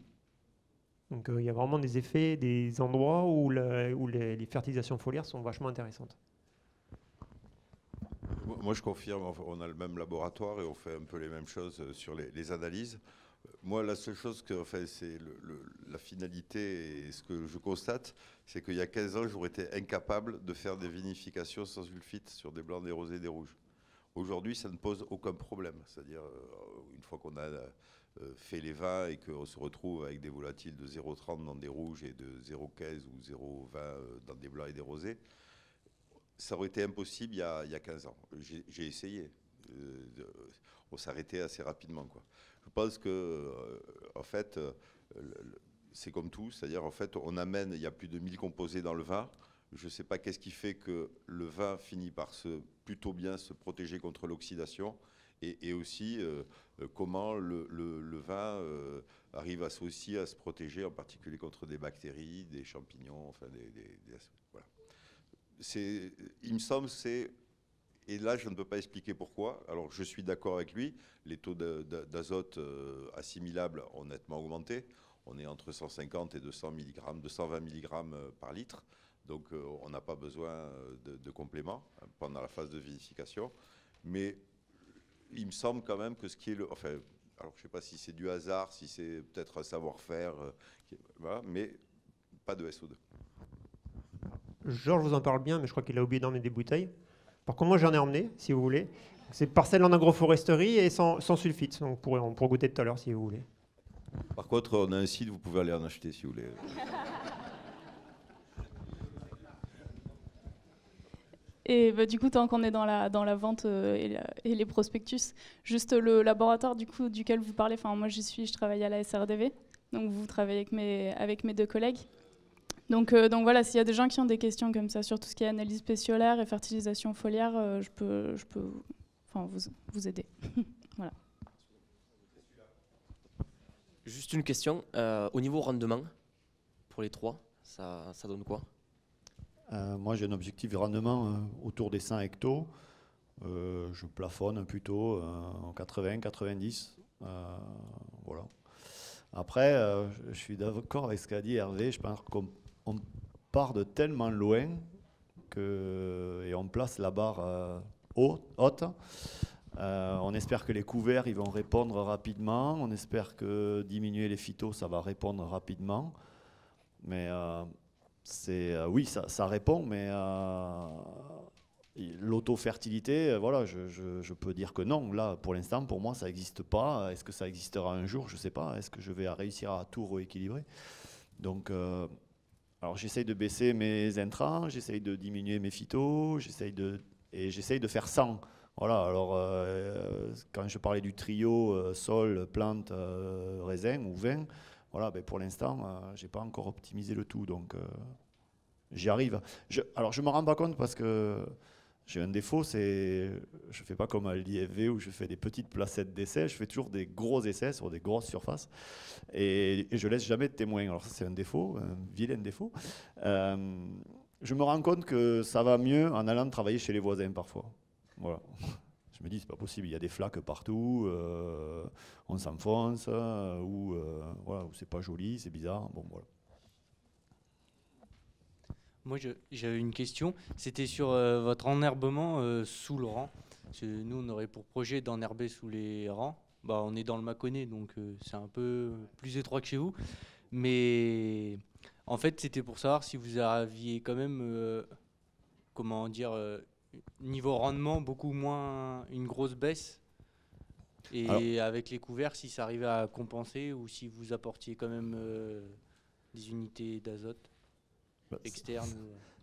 Donc euh, il y a vraiment des effets, des endroits où, les fertilisations foliaires sont vachement intéressantes. Moi, je confirme, on a le même laboratoire et on fait un peu les mêmes choses euh, sur les, analyses. Euh, moi, la seule chose que, enfin, c'est la finalité et ce que je constate, c'est qu'il y a 15 ans, j'aurais été incapable de faire des vinifications sans sulfite sur des blancs, des rosés, des rouges. Aujourd'hui, ça ne pose aucun problème. C'est-à-dire, euh, une fois qu'on a fait les vins et qu'on se retrouve avec des volatiles de 0,30 dans des rouges et de 0,15 ou 0,20 dans des blancs et des rosés, ça aurait été impossible il y a, 15 ans. J'ai essayé. on s'arrêtait assez rapidement. Quoi. Je pense que, euh, en fait, euh, c'est comme tout. C'est-à-dire, en fait, on amène, il y a plus de 1000 composés dans le vin. Je ne sais pas qu'est-ce qui fait que le vin finit par se, plutôt bien se protéger contre l'oxydation. Et, aussi euh, comment le, vin arrive à, aussi à se protéger, en particulier contre des bactéries, des champignons, enfin des voilà il me semble, c'est et là, je ne peux pas expliquer pourquoi. Alors, je suis d'accord avec lui. Les taux d'azote euh, assimilables ont nettement augmenté. On est entre 150 et 200 mg, 220 mg par litre. Donc, euh, on n'a pas besoin euh, de, de, compléments hein, pendant la phase de vinification. Mais il me semble quand même que ce qui est le. Enfin, alors, je ne sais pas si c'est du hasard, si c'est peut-être un savoir-faire, mais pas de SO2. Georges vous en parle bien, mais je crois qu'il a oublié d'emmener des bouteilles. Par contre, moi, j'en ai emmené, si vous voulez. C'est parcelle en agroforesterie et sans, sulfite. on pourrait, goûter tout à l'heure, si vous voulez. Par contre, on a un site, vous pouvez aller en acheter, si vous voulez. [LAUGHS] Et bah, du coup, tant qu'on est dans la, dans la vente euh, et, les prospectus, juste le laboratoire du coup, duquel vous parlez, enfin, moi j'y suis, je travaille à la SRDV, donc vous travaillez avec mes, avec mes deux collègues. Euh, donc, voilà, s'il y a des gens qui ont des questions comme ça sur tout ce qui est analyse spéciolaire et fertilisation foliaire, euh, je peux, je peux vous, aider. [LAUGHS] Juste une question. Euh, au niveau rendement, pour les trois, ça, donne quoi Moi, j'ai un objectif de rendement autour des 100 hectos. je plafonne plutôt en 80, 90. voilà. Après, je suis d'accord avec ce qu'a dit Hervé. Je pense qu'on on part de tellement loin que, et on place la barre euh, haute. Euh, on espère que les couverts ils vont répondre rapidement. On espère que diminuer les phytos, ça va répondre rapidement. Mais euh, c'est oui, ça, répond, mais l'auto-fertilité, voilà, je, peux dire que non. Là, pour l'instant, pour moi, ça n'existe pas. Est-ce que ça existera un jour Je ne sais pas. Est-ce que je vais réussir à tout rééquilibrer Donc alors j'essaye de baisser mes intrants, j'essaye de diminuer mes phytos, j'essaye de et j'essaye de faire 100. Voilà, alors euh, quand je parlais du trio euh, sol, plante, euh, raisin ou vin, voilà, ben pour l'instant, je n'ai pas encore optimisé le tout, donc j'y arrive. alors je ne me rends pas compte parce que j'ai un défaut, c'est je fais pas comme à l'IFV où je fais des petites placettes d'essais, je fais toujours des gros essais sur des grosses surfaces et, je je laisse jamais de témoins. Alors ça c'est un défaut, un vilain défaut. Euh, je me rends compte que ça va mieux en allant travailler chez les voisins parfois. Voilà. Je me dis c'est pas possible, il y a des flaques partout, euh, on s'enfonce euh, ou voilà, c'est pas joli, c'est bizarre. Bon voilà. Moi, j'avais une question. C'était sur euh, votre enherbement euh, sous le rang. nous, on aurait pour projet d'enherber sous les rangs. Bah, on est dans le Mâconnais, donc euh, c'est un peu plus étroit que chez vous. Mais en fait, c'était pour savoir si vous aviez quand même, comment dire, niveau rendement, beaucoup moins une grosse baisse. Et avec les couverts, si ça arrivait à compenser ou si vous apportiez quand même des unités d'azote. Bah,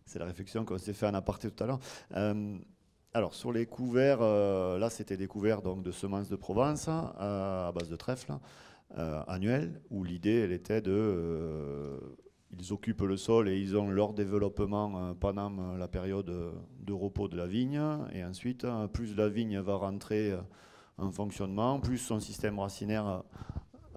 c'est la réflexion qu'on s'est fait en aparté tout à l'heure. Euh, alors sur les couverts, euh, là c'était des couverts donc, de semences de Provence euh, à base de trèfle annuel, où l'idée elle était de ils occupent le sol et ils ont leur développement pendant la période de repos de la vigne. Et ensuite, plus la vigne va rentrer en fonctionnement, plus son système racinaire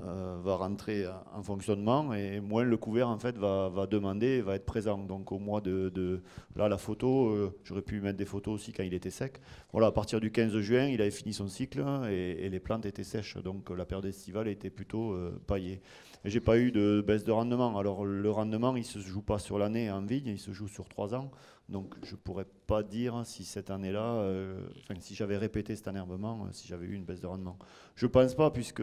euh, va rentrer en fonctionnement et moins le couvert en fait va, demander, va être présent. Donc au mois de, là la photo, euh, j'aurais pu mettre des photos aussi quand il était sec. Voilà, à partir du 15 juin, il avait fini son cycle et, les plantes étaient sèches, donc la période estivale était plutôt euh, paillée. J'ai pas eu de baisse de rendement. Alors le rendement, il se joue pas sur l'année en vigne, il se joue sur trois ans. Donc je pourrais pas dire si cette année-là, euh, si j'avais répété cet enherbement, si j'avais eu une baisse de rendement. Je pense pas puisque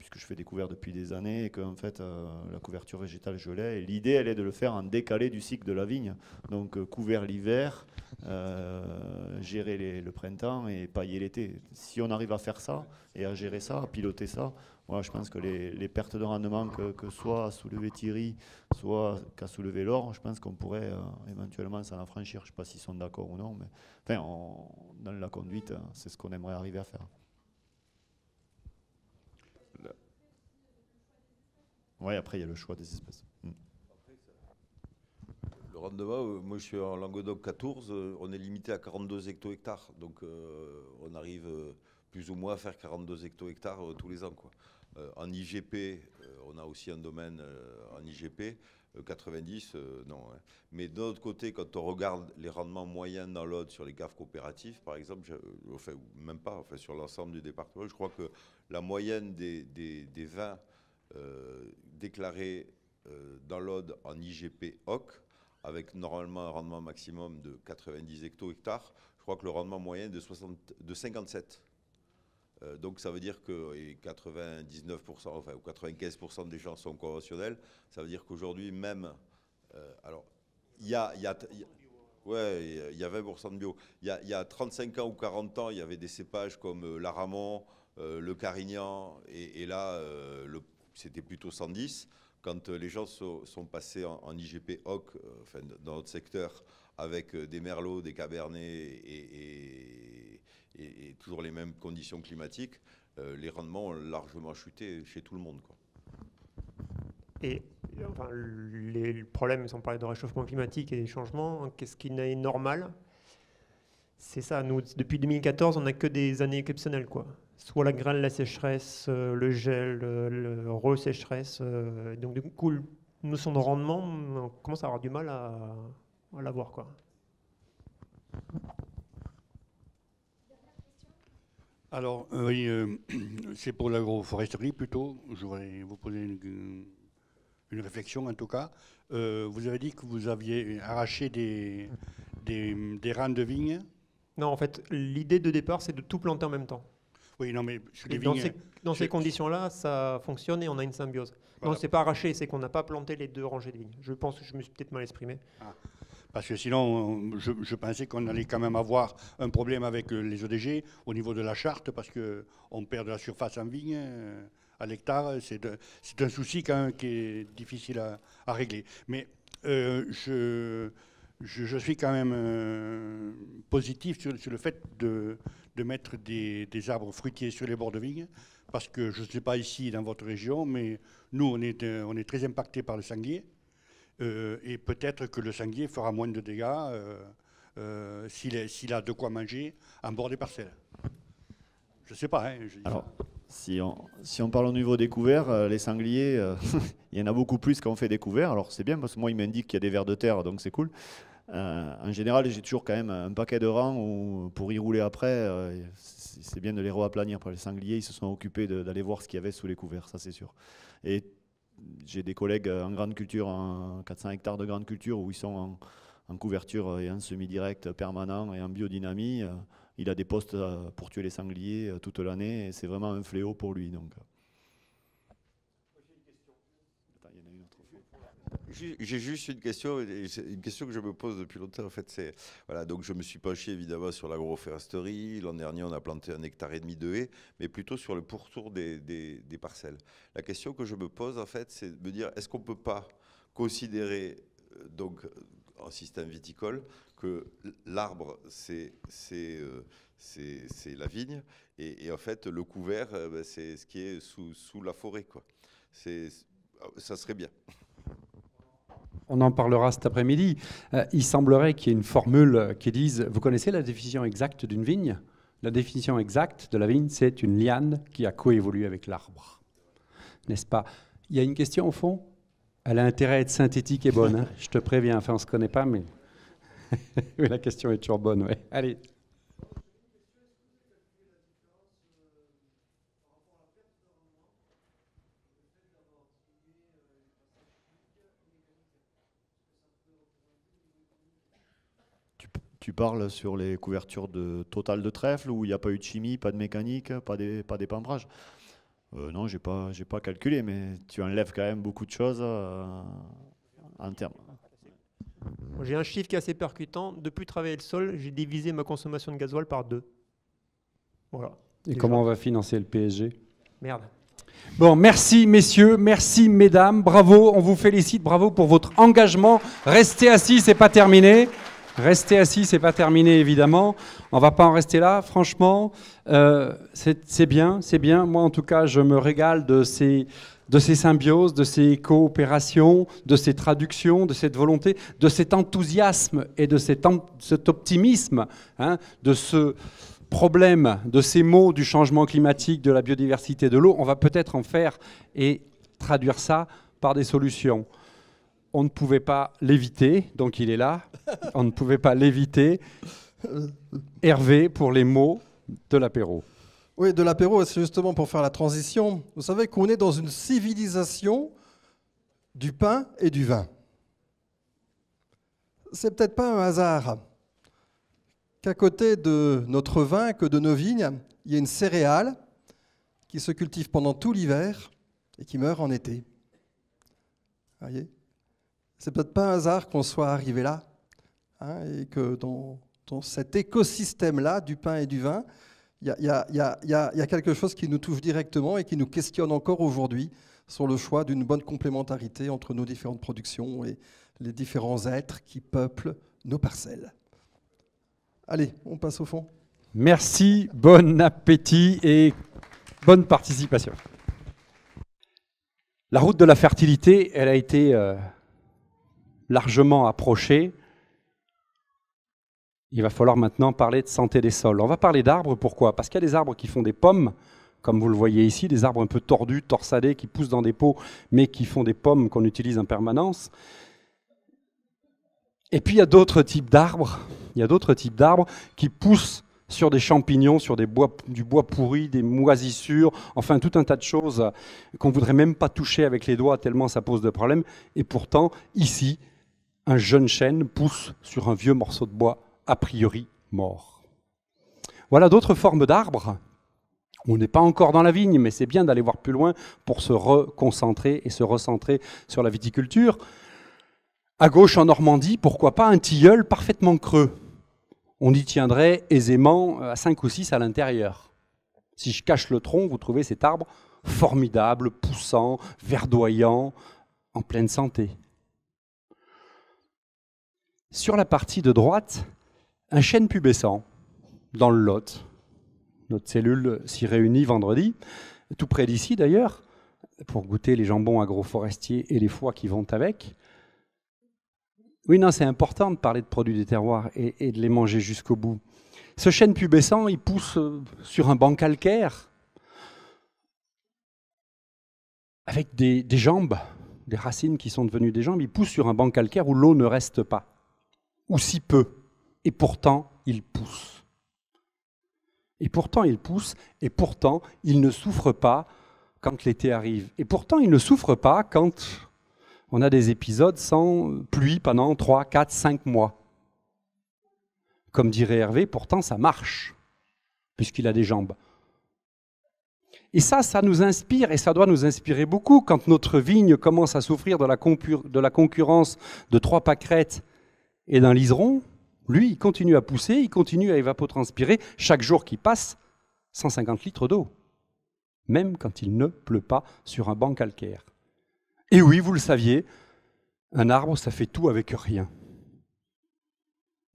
puisque je fais des couverts depuis des années et que en fait euh, la couverture végétale je l'ai. l'idée elle est de le faire en décalé du cycle de la vigne, donc euh, couvert l'hiver, euh, gérer le printemps et pailler l'été. Si on arrive à faire ça et à gérer ça, à piloter ça, voilà, je pense que les, pertes de rendement que, que soit à soulever Thierry, soit qu'à soulever l'or, je pense qu'on pourrait éventuellement s'en affranchir. Je ne sais pas s'ils sont d'accord ou non, mais enfin, on, dans la conduite, c'est ce qu'on aimerait arriver à faire. Oui, après, il y a le choix des espèces. Mm. Le rendement, euh, moi je suis en Languedoc 14, euh, on est limité à 42 hecto-hectares. Donc euh, on arrive plus ou moins à faire 42 hecto-hectares tous les ans. Quoi. en IGP, on a aussi un domaine en IGP, 90, non. Hein. Mais d'un autre côté, quand on regarde les rendements moyens dans l'ode sur les caves coopératives, par exemple, je, même pas, enfin, sur l'ensemble du département, je crois que la moyenne des, des vins euh, déclaré euh, dans l'Aude en IGP OC, avec normalement un rendement maximum de 90 hecto hectares. Je crois que le rendement moyen est de, 57. Euh, donc ça veut dire que 99%, enfin, ou 95% des gens sont conventionnels. Ça veut dire qu'aujourd'hui même, alors il y a, il y 20% de bio. Il y a, 35 ans ou 40 ans, il y avait des cépages comme l'Aramon, le Carignan, et, et là, le, c'était plutôt 110. Quand euh, les gens sont, passés en, IGP HOC, euh, enfin, dans notre secteur, avec euh, des merlots, des cabernets et, toujours les mêmes conditions climatiques, les rendements ont largement chuté chez tout le monde. Quoi. Et enfin, les problèmes, on parlait de réchauffement climatique et des changements, hein, qu'est-ce qui est normal C'est ça, nous, depuis 2014, on n'a que des années exceptionnelles. quoi soit la graine, la sécheresse, euh, le gel, euh, le ressécheresse euh, donc du coup, nous notion de rendement, on commence à avoir du mal à, l'avoir. Quoi. Alors, oui, [CLEARS THROAT] c'est pour l'agroforesterie plutôt. Je voudrais vous poser une, réflexion en tout cas. vous avez dit que vous aviez arraché des, des, de vigne. Non, en fait, l'idée de départ, c'est de tout planter en même temps non, mais dans euh, ces, conditions-là, ça fonctionne et on a une symbiose. Non, c'est pas arraché, c'est qu'on n'a pas planté les deux rangées de vignes. Je pense que je me suis peut-être mal exprimé. Ah. Parce que sinon, euh, je, pensais qu'on allait quand même avoir un problème avec euh, les ODG e au niveau de la charte, parce que on perd de la surface en vigne à l'hectare. C'est un souci quand même qui est difficile à, régler. Mais je, je, suis quand même positif sur le fait de, de mettre des, arbres fruitiers sur les bords de vigne, parce que je ne sais pas ici dans votre région, mais nous, on est, euh, on est très impacté par le sanglier, euh, et peut-être que le sanglier fera moins de dégâts euh, s'il a de quoi manger en bord des parcelles. Je ne sais pas. Hein, si, on, si on parle au niveau découvert les sangliers, [LAUGHS] il y en a beaucoup plus quand on fait découvert Alors, c'est bien, parce que moi, il m'indique qu'il y a des vers de terre, donc c'est cool. Euh, en général, j'ai toujours quand même un paquet de rangs où, pour y rouler après, euh, c'est bien de les pour Les sangliers, ils se sont occupés d'aller voir ce qu'il y avait sous les couverts, ça c'est sûr. Et j'ai des collègues en grande culture, en 400 hectares de grande culture, où ils sont en, en couverture et en semi-direct permanent et en biodynamie. Euh, il a des postes pour tuer les sangliers toute l'année et c'est vraiment un fléau pour lui. Donc. J'ai juste une question, une question que je me pose depuis longtemps. En fait, c'est voilà, donc je me suis penché évidemment sur l'agroforesterie. L'an dernier, on a planté un hectare et demi de haies, mais plutôt sur le pourtour des, parcelles. La question que je me pose, en fait, c'est de me dire est-ce qu'on peut pas considérer euh, donc euh, en système viticole que l'arbre, c'est euh, la vigne, et, en fait, le couvert, bah, c'est ce qui est sous, sous la forêt. Quoi. Ça serait bien on en parlera cet après-midi, euh, il semblerait qu'il y ait une formule qui dise, vous connaissez la définition exacte d'une vigne La définition exacte de la vigne, c'est une liane qui a coévolué avec l'arbre. N'est-ce pas Il y a une question au fond Elle a intérêt à être synthétique et bonne. Hein. [LAUGHS] Je te préviens, enfin on ne se connaît pas, mais... [LAUGHS] la question est toujours bonne, Allez. Tu parles sur les couvertures de totales de trèfle où il n'y a pas eu de chimie, pas de mécanique, pas des pas d'épambrage. Euh, non, j'ai pas pas calculé, mais tu enlèves quand même beaucoup de choses euh, en termes. J'ai un chiffre qui est assez percutant. Depuis travailler le sol, j'ai divisé ma consommation de gasoil par deux. Voilà. Et comment on va financer le PSG Merde. Bon, merci messieurs, merci mesdames, bravo, on vous félicite, bravo pour votre engagement. Restez assis, c'est pas terminé. Rester assis, c'est pas terminé évidemment. On va pas en rester là. Franchement, euh, c'est bien, c'est bien. Moi, en tout cas, je me régale de ces symbioses, de ces coopérations, de ces traductions, de cette volonté, de cet enthousiasme et de cet, optimisme, hein, de ce problème, de ces mots du changement climatique, de la biodiversité, de l'eau. On va peut-être en faire et traduire ça par des solutions on ne pouvait pas l'éviter, donc il est là. on ne pouvait pas l'éviter. Hervé pour les mots de l'apéro. Oui, de l'apéro, c'est justement pour faire la transition. Vous savez qu'on est dans une civilisation du pain et du vin. C'est peut-être pas un hasard qu'à côté de notre vin, que de nos vignes, il y a une céréale qui se cultive pendant tout l'hiver et qui meurt en été. Vous voyez c'est peut-être pas un hasard qu'on soit arrivé là, hein, et que dans, cet écosystème-là du pain et du vin, il y, a quelque chose qui nous touche directement et qui nous questionne encore aujourd'hui sur le choix d'une bonne complémentarité entre nos différentes productions et les différents êtres qui peuplent nos parcelles. Allez, on passe au fond. Merci, bon appétit et bonne participation. La route de la fertilité, elle a été... Euh, largement approché, il va falloir maintenant parler de santé des sols. On va parler d'arbres, pourquoi Parce qu'il y a des arbres qui font des pommes, comme vous le voyez ici, des arbres un peu tordus, torsadés, qui poussent dans des pots, mais qui font des pommes qu'on utilise en permanence. Et puis il y a d'autres types d'arbres, il y a d'autres types d'arbres qui poussent sur des champignons, sur du bois pourri, des moisissures, enfin tout un tas de choses qu'on voudrait même pas toucher avec les doigts tellement ça pose de problèmes. Et pourtant, ici, un jeune chêne pousse sur un vieux morceau de bois a priori mort. Voilà d'autres formes d'arbres. On n'est pas encore dans la vigne, mais c'est bien d'aller voir plus loin pour se reconcentrer et se recentrer sur la viticulture. À gauche, en Normandie, pourquoi pas un tilleul parfaitement creux On y tiendrait aisément euh, à 5 ou 6 à l'intérieur. Si je cache le tronc, vous trouvez cet arbre formidable, poussant, verdoyant, en pleine santé sur la partie de droite, un chêne pubescent dans le Lot. Notre cellule s'y réunit vendredi, tout près d'ici d'ailleurs, pour goûter les jambons agroforestiers et les foies qui vont avec. Oui, non, c'est important de parler de produits des terroirs et, de les manger jusqu'au bout. Ce chêne pubescent, il pousse euh, sur un banc calcaire, avec des, des jambes, des racines qui sont devenues des jambes, il pousse sur un banc calcaire où l'eau ne reste pas ou si peu, et pourtant il pousse. Et pourtant il pousse, et pourtant il ne souffre pas quand l'été arrive. Et pourtant il ne souffre pas quand on a des épisodes sans pluie pendant 3, 4, 5 mois. Comme dirait Hervé, pourtant ça marche, puisqu'il a des jambes. Et ça, ça nous inspire et ça doit nous inspirer beaucoup quand notre vigne commence à souffrir de la, de la concurrence de trois pâquerettes et dans liseron, lui, il continue à pousser, il continue à évapotranspirer chaque jour qui passe 150 litres d'eau, même quand il ne pleut pas sur un banc calcaire. Et oui, vous le saviez, un arbre, ça fait tout avec rien.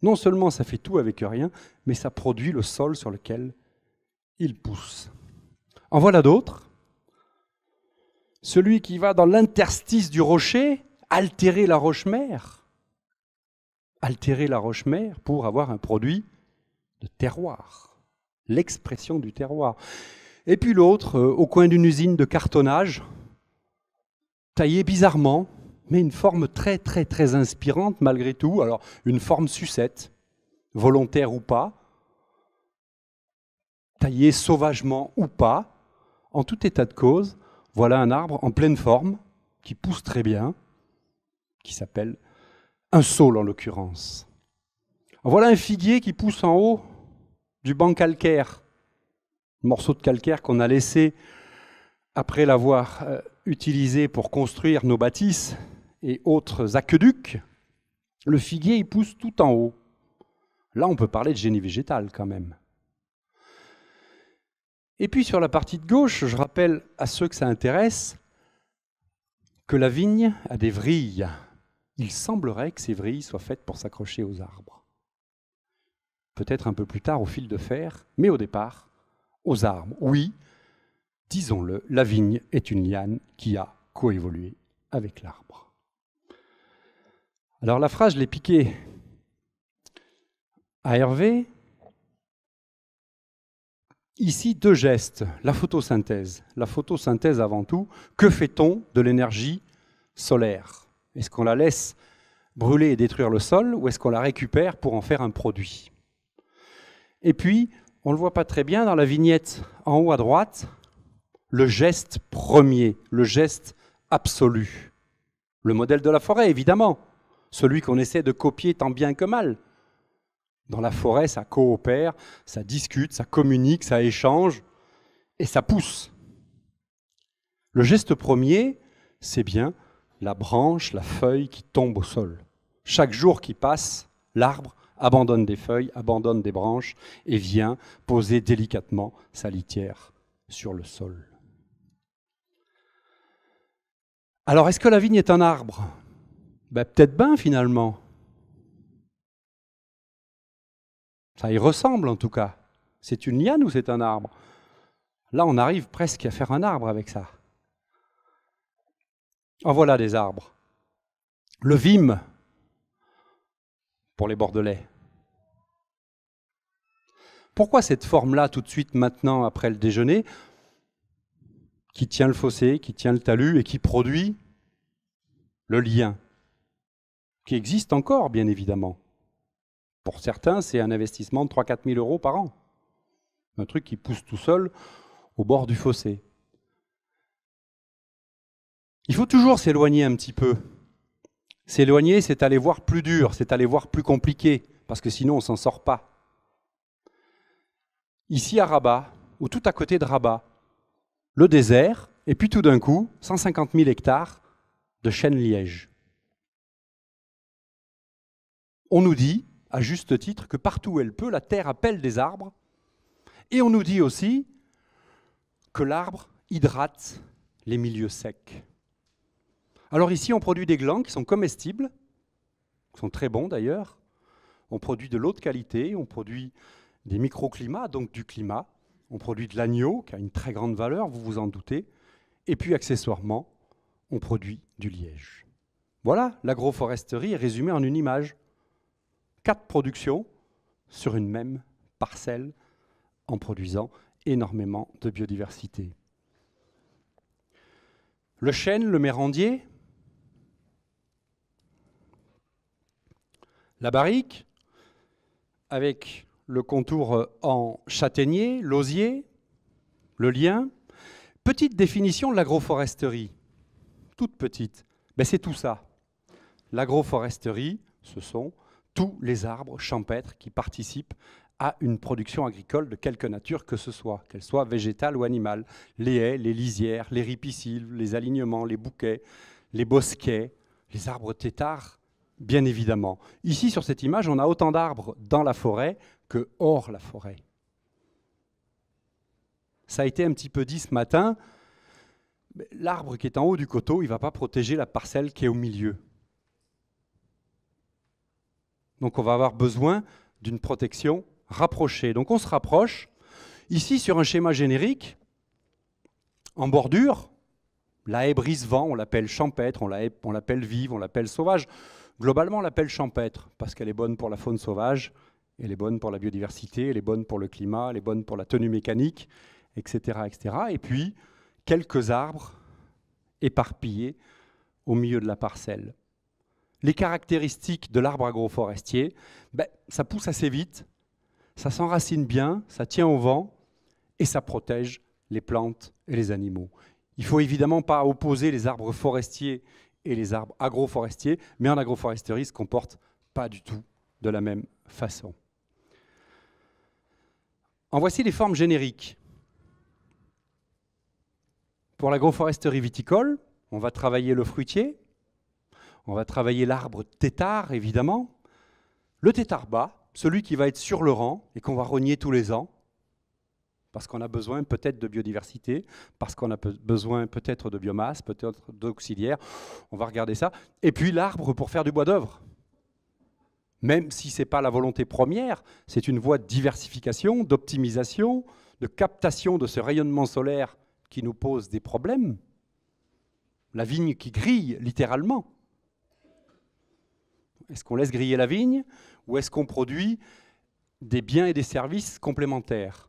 Non seulement ça fait tout avec rien, mais ça produit le sol sur lequel il pousse. En voilà d'autres. Celui qui va dans l'interstice du rocher, altérer la roche-mère altérer la roche-mère pour avoir un produit de terroir, l'expression du terroir. Et puis l'autre, euh, au coin d'une usine de cartonnage, taillée bizarrement, mais une forme très très très inspirante malgré tout, alors une forme sucette, volontaire ou pas, taillée sauvagement ou pas, en tout état de cause, voilà un arbre en pleine forme, qui pousse très bien, qui s'appelle un saule en l'occurrence. Voilà un figuier qui pousse en haut du banc calcaire, morceau de calcaire qu'on a laissé après l'avoir euh, utilisé pour construire nos bâtisses et autres aqueducs. Le figuier, il pousse tout en haut. Là, on peut parler de génie végétal quand même. Et puis sur la partie de gauche, je rappelle à ceux que ça intéresse que la vigne a des vrilles il semblerait que ces vrilles soient faites pour s'accrocher aux arbres. Peut-être un peu plus tard au fil de fer, mais au départ, aux arbres. Oui, disons-le, la vigne est une liane qui a coévolué avec l'arbre. Alors la phrase, je l'ai piquée à Hervé. Ici, deux gestes. La photosynthèse. La photosynthèse avant tout. Que fait-on de l'énergie solaire est-ce qu'on la laisse brûler et détruire le sol ou est-ce qu'on la récupère pour en faire un produit Et puis, on ne le voit pas très bien dans la vignette en haut à droite, le geste premier, le geste absolu. Le modèle de la forêt, évidemment, celui qu'on essaie de copier tant bien que mal. Dans la forêt, ça coopère, ça discute, ça communique, ça échange et ça pousse. Le geste premier, c'est bien la branche, la feuille qui tombe au sol. Chaque jour qui passe, l'arbre abandonne des feuilles, abandonne des branches et vient poser délicatement sa litière sur le sol. Alors est-ce que la vigne est un arbre ben, Peut-être bien finalement. Ça y ressemble en tout cas. C'est une liane ou c'est un arbre Là on arrive presque à faire un arbre avec ça. En voilà des arbres. Le Vime, pour les Bordelais. Pourquoi cette forme-là tout de suite maintenant après le déjeuner, qui tient le fossé, qui tient le talus et qui produit le lien, qui existe encore bien évidemment. Pour certains, c'est un investissement de 3-4 000 euros par an, un truc qui pousse tout seul au bord du fossé. Il faut toujours s'éloigner un petit peu. S'éloigner, c'est aller voir plus dur, c'est aller voir plus compliqué, parce que sinon on s'en sort pas. Ici à Rabat, ou tout à côté de Rabat, le désert, et puis tout d'un coup, 150 000 hectares de chêne liège. On nous dit, à juste titre, que partout où elle peut, la terre appelle des arbres, et on nous dit aussi que l'arbre hydrate les milieux secs. Alors ici, on produit des glands qui sont comestibles, qui sont très bons d'ailleurs. On produit de l'eau de qualité, on produit des microclimats, donc du climat. On produit de l'agneau, qui a une très grande valeur, vous vous en doutez. Et puis, accessoirement, on produit du liège. Voilà, l'agroforesterie est résumée en une image. Quatre productions sur une même parcelle en produisant énormément de biodiversité. Le chêne, le mérandier, la barrique, avec le contour euh, en châtaignier, l'osier, le lien. Petite définition de l'agroforesterie, toute petite. Mais ben, c'est tout ça. L'agroforesterie, ce sont tous les arbres champêtres qui participent à une production agricole de quelque nature que ce soit, qu'elle soit végétale ou animale. Les haies, les lisières, les ripisylves, les alignements, les bouquets, les bosquets, les arbres têtards, bien évidemment. Ici, sur cette image, on a autant d'arbres dans la forêt que hors la forêt. Ça a été un petit peu dit ce matin. L'arbre qui est en haut du coteau, il ne va pas protéger la parcelle qui est au milieu. Donc on va avoir besoin d'une protection rapprochée. Donc on se rapproche. Ici, sur un schéma générique, en bordure, la haie brise-vent, on l'appelle champêtre, on l'appelle vive, on l'appelle sauvage. Globalement, la champêtre, parce qu'elle est bonne pour la faune sauvage, elle est bonne pour la biodiversité, elle est bonne pour le climat, elle est bonne pour la tenue mécanique, etc. etc. Et puis, quelques arbres éparpillés au milieu de la parcelle. Les caractéristiques de l'arbre agroforestier, ben, ça pousse assez vite, ça s'enracine bien, ça tient au vent et ça protège les plantes et les animaux. Il ne faut évidemment pas opposer les arbres forestiers et les arbres agroforestiers, mais en agroforesterie, ils se comportent pas du tout de la même façon. En voici les formes génériques. Pour l'agroforesterie viticole, on va travailler le fruitier, on va travailler l'arbre tétard, évidemment, le tétard bas, celui qui va être sur le rang et qu'on va rogner tous les ans, parce qu'on a besoin peut-être de biodiversité, parce qu'on a besoin peut-être de biomasse, peut-être d'auxiliaire. On va regarder ça. Et puis l'arbre pour faire du bois d'œuvre. Même si ce n'est pas la volonté première, c'est une voie de diversification, d'optimisation, de captation de ce rayonnement solaire qui nous pose des problèmes. La vigne qui grille littéralement. Est-ce qu'on laisse griller la vigne ou est-ce qu'on produit des biens et des services complémentaires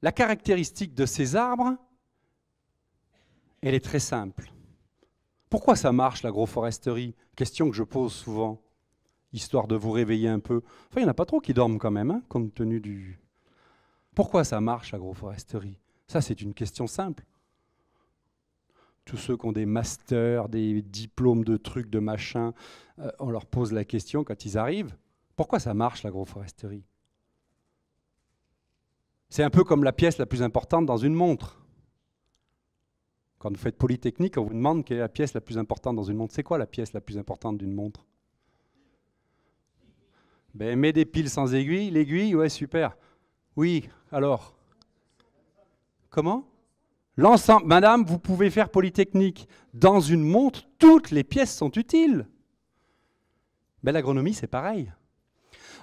la caractéristique de ces arbres, elle est très simple. Pourquoi ça marche l'agroforesterie Question que je pose souvent, histoire de vous réveiller un peu. Enfin, il n'y en a pas trop qui dorment quand même, hein, compte tenu du... Pourquoi ça marche l'agroforesterie Ça, c'est une question simple. Tous ceux qui ont des masters, des diplômes de trucs, de machin, euh, on leur pose la question quand ils arrivent. Pourquoi ça marche l'agroforesterie c'est un peu comme la pièce la plus importante dans une montre. Quand vous faites Polytechnique, on vous demande quelle est la pièce la plus importante dans une montre. C'est quoi la pièce la plus importante d'une montre ben, Mets des piles sans aiguille. L'aiguille, ouais, super. Oui, alors Comment L'ensemble. Madame, vous pouvez faire Polytechnique. Dans une montre, toutes les pièces sont utiles. Ben, L'agronomie, c'est pareil.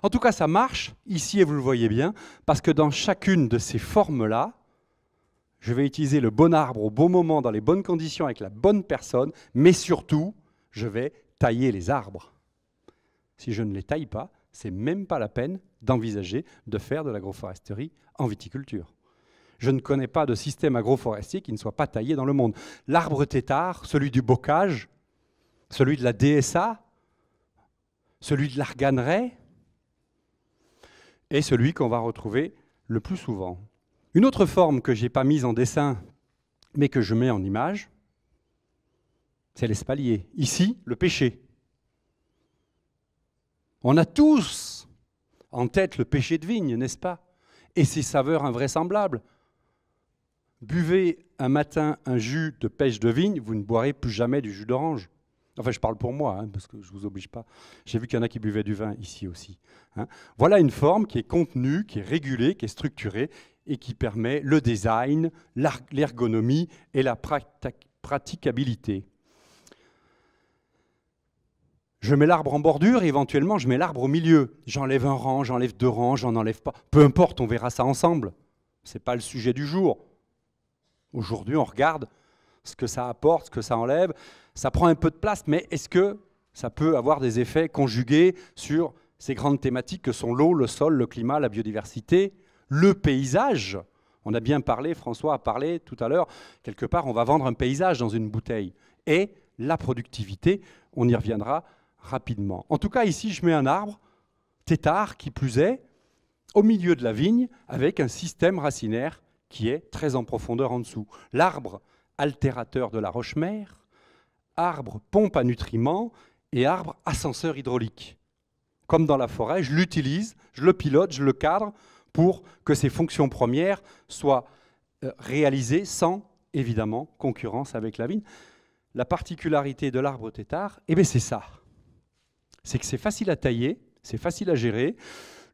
En tout cas, ça marche ici, et vous le voyez bien, parce que dans chacune de ces formes-là, je vais utiliser le bon arbre au bon moment, dans les bonnes conditions, avec la bonne personne, mais surtout, je vais tailler les arbres. Si je ne les taille pas, c'est même pas la peine d'envisager de faire de l'agroforesterie en viticulture. Je ne connais pas de système agroforestier qui ne soit pas taillé dans le monde. L'arbre tétard, celui du bocage, celui de la DSA, celui de l'arganeraie, est celui qu'on va retrouver le plus souvent. Une autre forme que je n'ai pas mise en dessin, mais que je mets en image, c'est l'espalier. Ici, le péché. On a tous en tête le péché de vigne, n'est-ce pas Et ses saveurs invraisemblables. Buvez un matin un jus de pêche de vigne, vous ne boirez plus jamais du jus d'orange. Enfin, je parle pour moi, hein, parce que je ne vous oblige pas. J'ai vu qu'il y en a qui buvaient du vin ici aussi. Hein. Voilà une forme qui est contenue, qui est régulée, qui est structurée et qui permet le design, l'ergonomie et la praticabilité. Je mets l'arbre en bordure et éventuellement je mets l'arbre au milieu. J'enlève un rang, j'enlève deux rangs, j'en enlève pas. Peu importe, on verra ça ensemble. Ce n'est pas le sujet du jour. Aujourd'hui, on regarde ce que ça apporte, ce que ça enlève. Ça prend un peu de place, mais est-ce que ça peut avoir des effets conjugués sur ces grandes thématiques que sont l'eau, le sol, le climat, la biodiversité, le paysage On a bien parlé, François a parlé tout à l'heure, quelque part, on va vendre un paysage dans une bouteille. Et la productivité, on y reviendra rapidement. En tout cas, ici, je mets un arbre, tétard qui plus est, au milieu de la vigne, avec un système racinaire qui est très en profondeur en dessous. L'arbre altérateur de la roche-mère, arbre pompe à nutriments et arbre ascenseur hydraulique. Comme dans la forêt, je l'utilise, je le pilote, je le cadre pour que ses fonctions premières soient euh, réalisées sans, évidemment, concurrence avec la vigne. La particularité de l'arbre tétard, eh ben, c'est ça. C'est que c'est facile à tailler, c'est facile à gérer.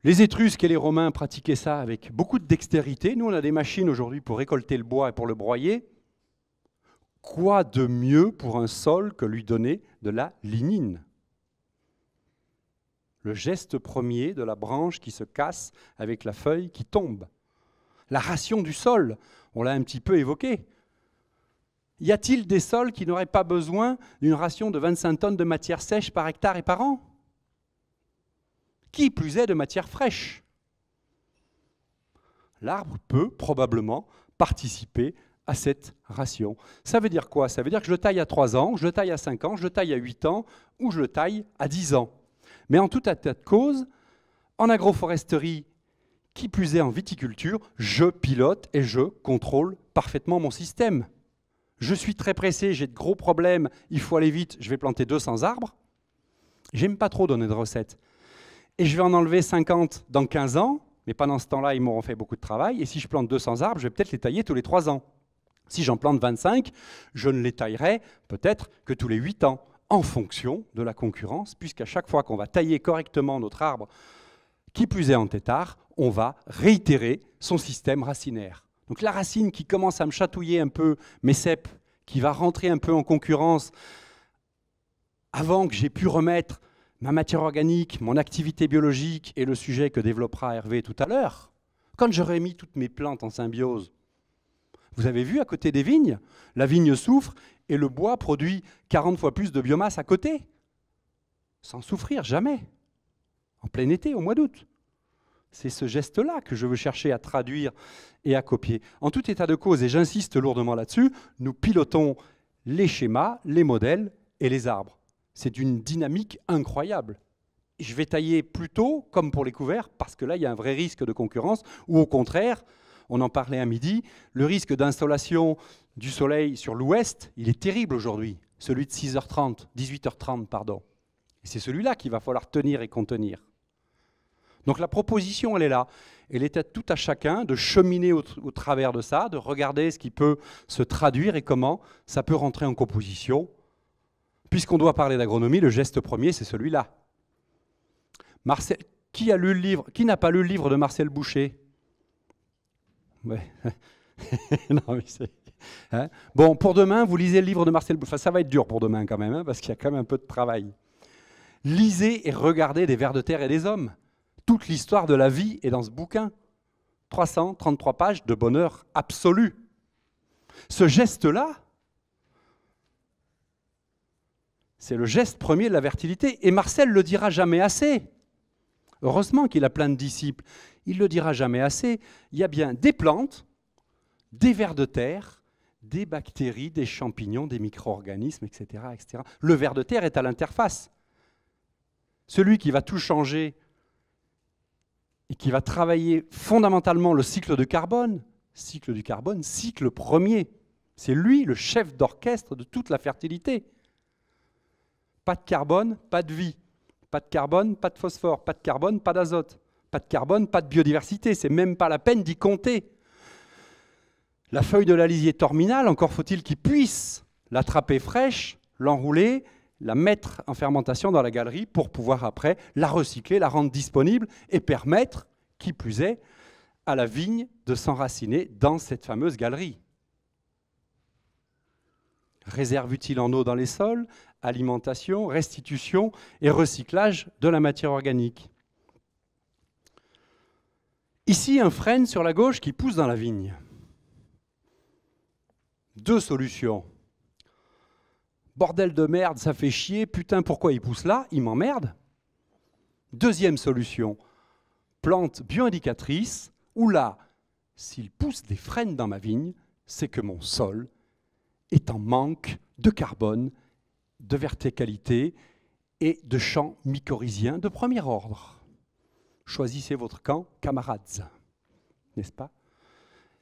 Les Étrusques et les Romains pratiquaient ça avec beaucoup de dextérité. Nous, on a des machines aujourd'hui pour récolter le bois et pour le broyer quoi de mieux pour un sol que lui donner de la linine Le geste premier de la branche qui se casse avec la feuille qui tombe. La ration du sol, on l'a un petit peu évoqué. Y a-t-il des sols qui n'auraient pas besoin d'une ration de 25 tonnes de matière sèche par hectare et par an Qui plus est de matière fraîche L'arbre peut probablement participer à cette ration. Ça veut dire quoi Ça veut dire que je taille à 3 ans, je taille à 5 ans, je taille à 8 ans ou je le taille à 10 ans. Mais en tout état de cause, en agroforesterie, qui plus est en viticulture, je pilote et je contrôle parfaitement mon système. Je suis très pressé, j'ai de gros problèmes, il faut aller vite, je vais planter 200 arbres. J'aime pas trop donner de recettes. Et je vais en enlever 50 dans 15 ans, mais pendant ce temps-là, ils m'auront fait beaucoup de travail. Et si je plante 200 arbres, je vais peut-être les tailler tous les 3 ans. Si j'en plante 25, je ne les taillerai peut-être que tous les 8 ans, en fonction de la concurrence, puisqu'à chaque fois qu'on va tailler correctement notre arbre, qui plus est en tétard, on va réitérer son système racinaire. Donc la racine qui commence à me chatouiller un peu mes cèpes, qui va rentrer un peu en concurrence avant que j'ai pu remettre ma matière organique, mon activité biologique et le sujet que développera Hervé tout à l'heure, quand j'aurai mis toutes mes plantes en symbiose, vous avez vu à côté des vignes La vigne souffre et le bois produit 40 fois plus de biomasse à côté. Sans souffrir, jamais. En plein été, au mois d'août. C'est ce geste-là que je veux chercher à traduire et à copier. En tout état de cause, et j'insiste lourdement là-dessus, nous pilotons les schémas, les modèles et les arbres. C'est une dynamique incroyable. Je vais tailler plus tôt, comme pour les couverts, parce que là, il y a un vrai risque de concurrence, ou au contraire, on en parlait à midi, le risque d'installation du soleil sur l'ouest, il est terrible aujourd'hui, celui de 6h30, 18h30, pardon. c'est celui-là qu'il va falloir tenir et contenir. Donc la proposition, elle est là. Elle est à tout à chacun de cheminer au, travers de ça, de regarder ce qui peut se traduire et comment ça peut rentrer en composition. Puisqu'on doit parler d'agronomie, le geste premier, c'est celui-là. Marcel, qui a le livre, qui n'a pas lu le livre de Marcel Boucher [LAUGHS] Hein. bon, pour demain, vous lisez le livre de Marcel. Enfin, ça va être dur pour demain quand même, hein, parce qu'il y a quand même un peu de travail. Lisez et regardez des vers de terre et des hommes. Toute l'histoire de la vie est dans ce bouquin. 333 pages de bonheur absolu. Ce geste-là, c'est le geste premier de la fertilité. Et Marcel le dira jamais assez. Heureusement qu'il a plein de disciples il le dira jamais assez, il y a bien des plantes, des vers de terre, des bactéries, des champignons, des micro-organismes, etc., etc. Le vers de terre est à l'interface. Celui qui va tout changer et qui va travailler fondamentalement le cycle de carbone, cycle du carbone, cycle premier. C'est lui le chef d'orchestre de toute la fertilité. Pas de carbone, pas de vie. Pas de carbone, pas de phosphore. Pas de carbone, pas d'azote. Pas de carbone, pas de biodiversité, c'est même pas la peine d'y compter. La feuille de l'alisier terminale, encore faut-il qu'il puisse l'attraper fraîche, l'enrouler, la mettre en fermentation dans la galerie pour pouvoir après la recycler, la rendre disponible et permettre, qui plus est, à la vigne de s'enraciner dans cette fameuse galerie. Réserve utile en eau dans les sols, alimentation, restitution et recyclage de la matière organique. Ici, un frêne sur la gauche qui pousse dans la vigne. Deux solutions. Bordel de merde, ça fait chier, putain, pourquoi il pousse là Il m'emmerde. Deuxième solution, plante bioindicatrice, où là, s'il pousse des frênes dans ma vigne, c'est que mon sol est en manque de carbone, de verticalité et de champs mycorhiziens de premier ordre choisissez votre camp, camarades. N'est-ce pas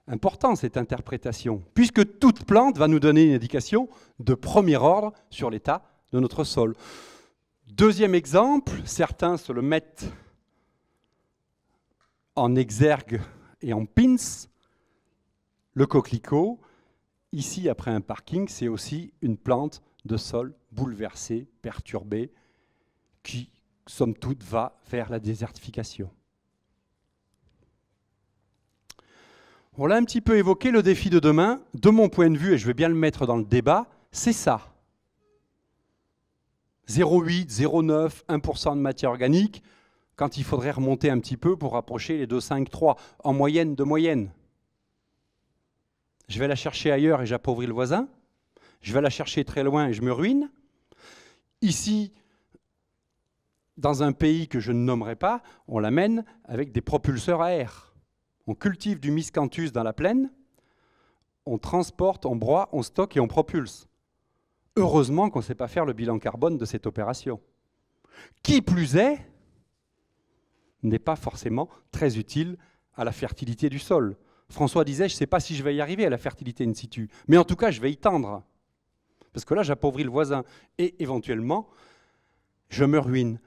Important cette interprétation, puisque toute plante va nous donner une indication de premier ordre sur l'état de notre sol. Deuxième exemple, certains se le mettent en exergue et en pins. Le coquelicot, ici après un parking, c'est aussi une plante de sol bouleversée, perturbée, qui somme toute, va vers la désertification. On l'a un petit peu évoqué, le défi de demain, de mon point de vue, et je vais bien le mettre dans le débat, c'est ça. 0,8, 0,9, 1% de matière organique, quand il faudrait remonter un petit peu pour rapprocher les 2,5, 3, en moyenne de moyenne. Je vais la chercher ailleurs et j'appauvris le voisin. Je vais la chercher très loin et je me ruine. Ici, dans un pays que je ne nommerai pas, on l'amène avec des propulseurs à air. On cultive du miscanthus dans la plaine, on transporte, on broie, on stocke et on propulse. Heureusement qu'on ne sait pas faire le bilan carbone de cette opération. Qui plus est, n'est pas forcément très utile à la fertilité du sol. François disait, je ne sais pas si je vais y arriver à la fertilité in situ, mais en tout cas, je vais y tendre. Parce que là, j'appauvris le voisin et éventuellement, je me ruine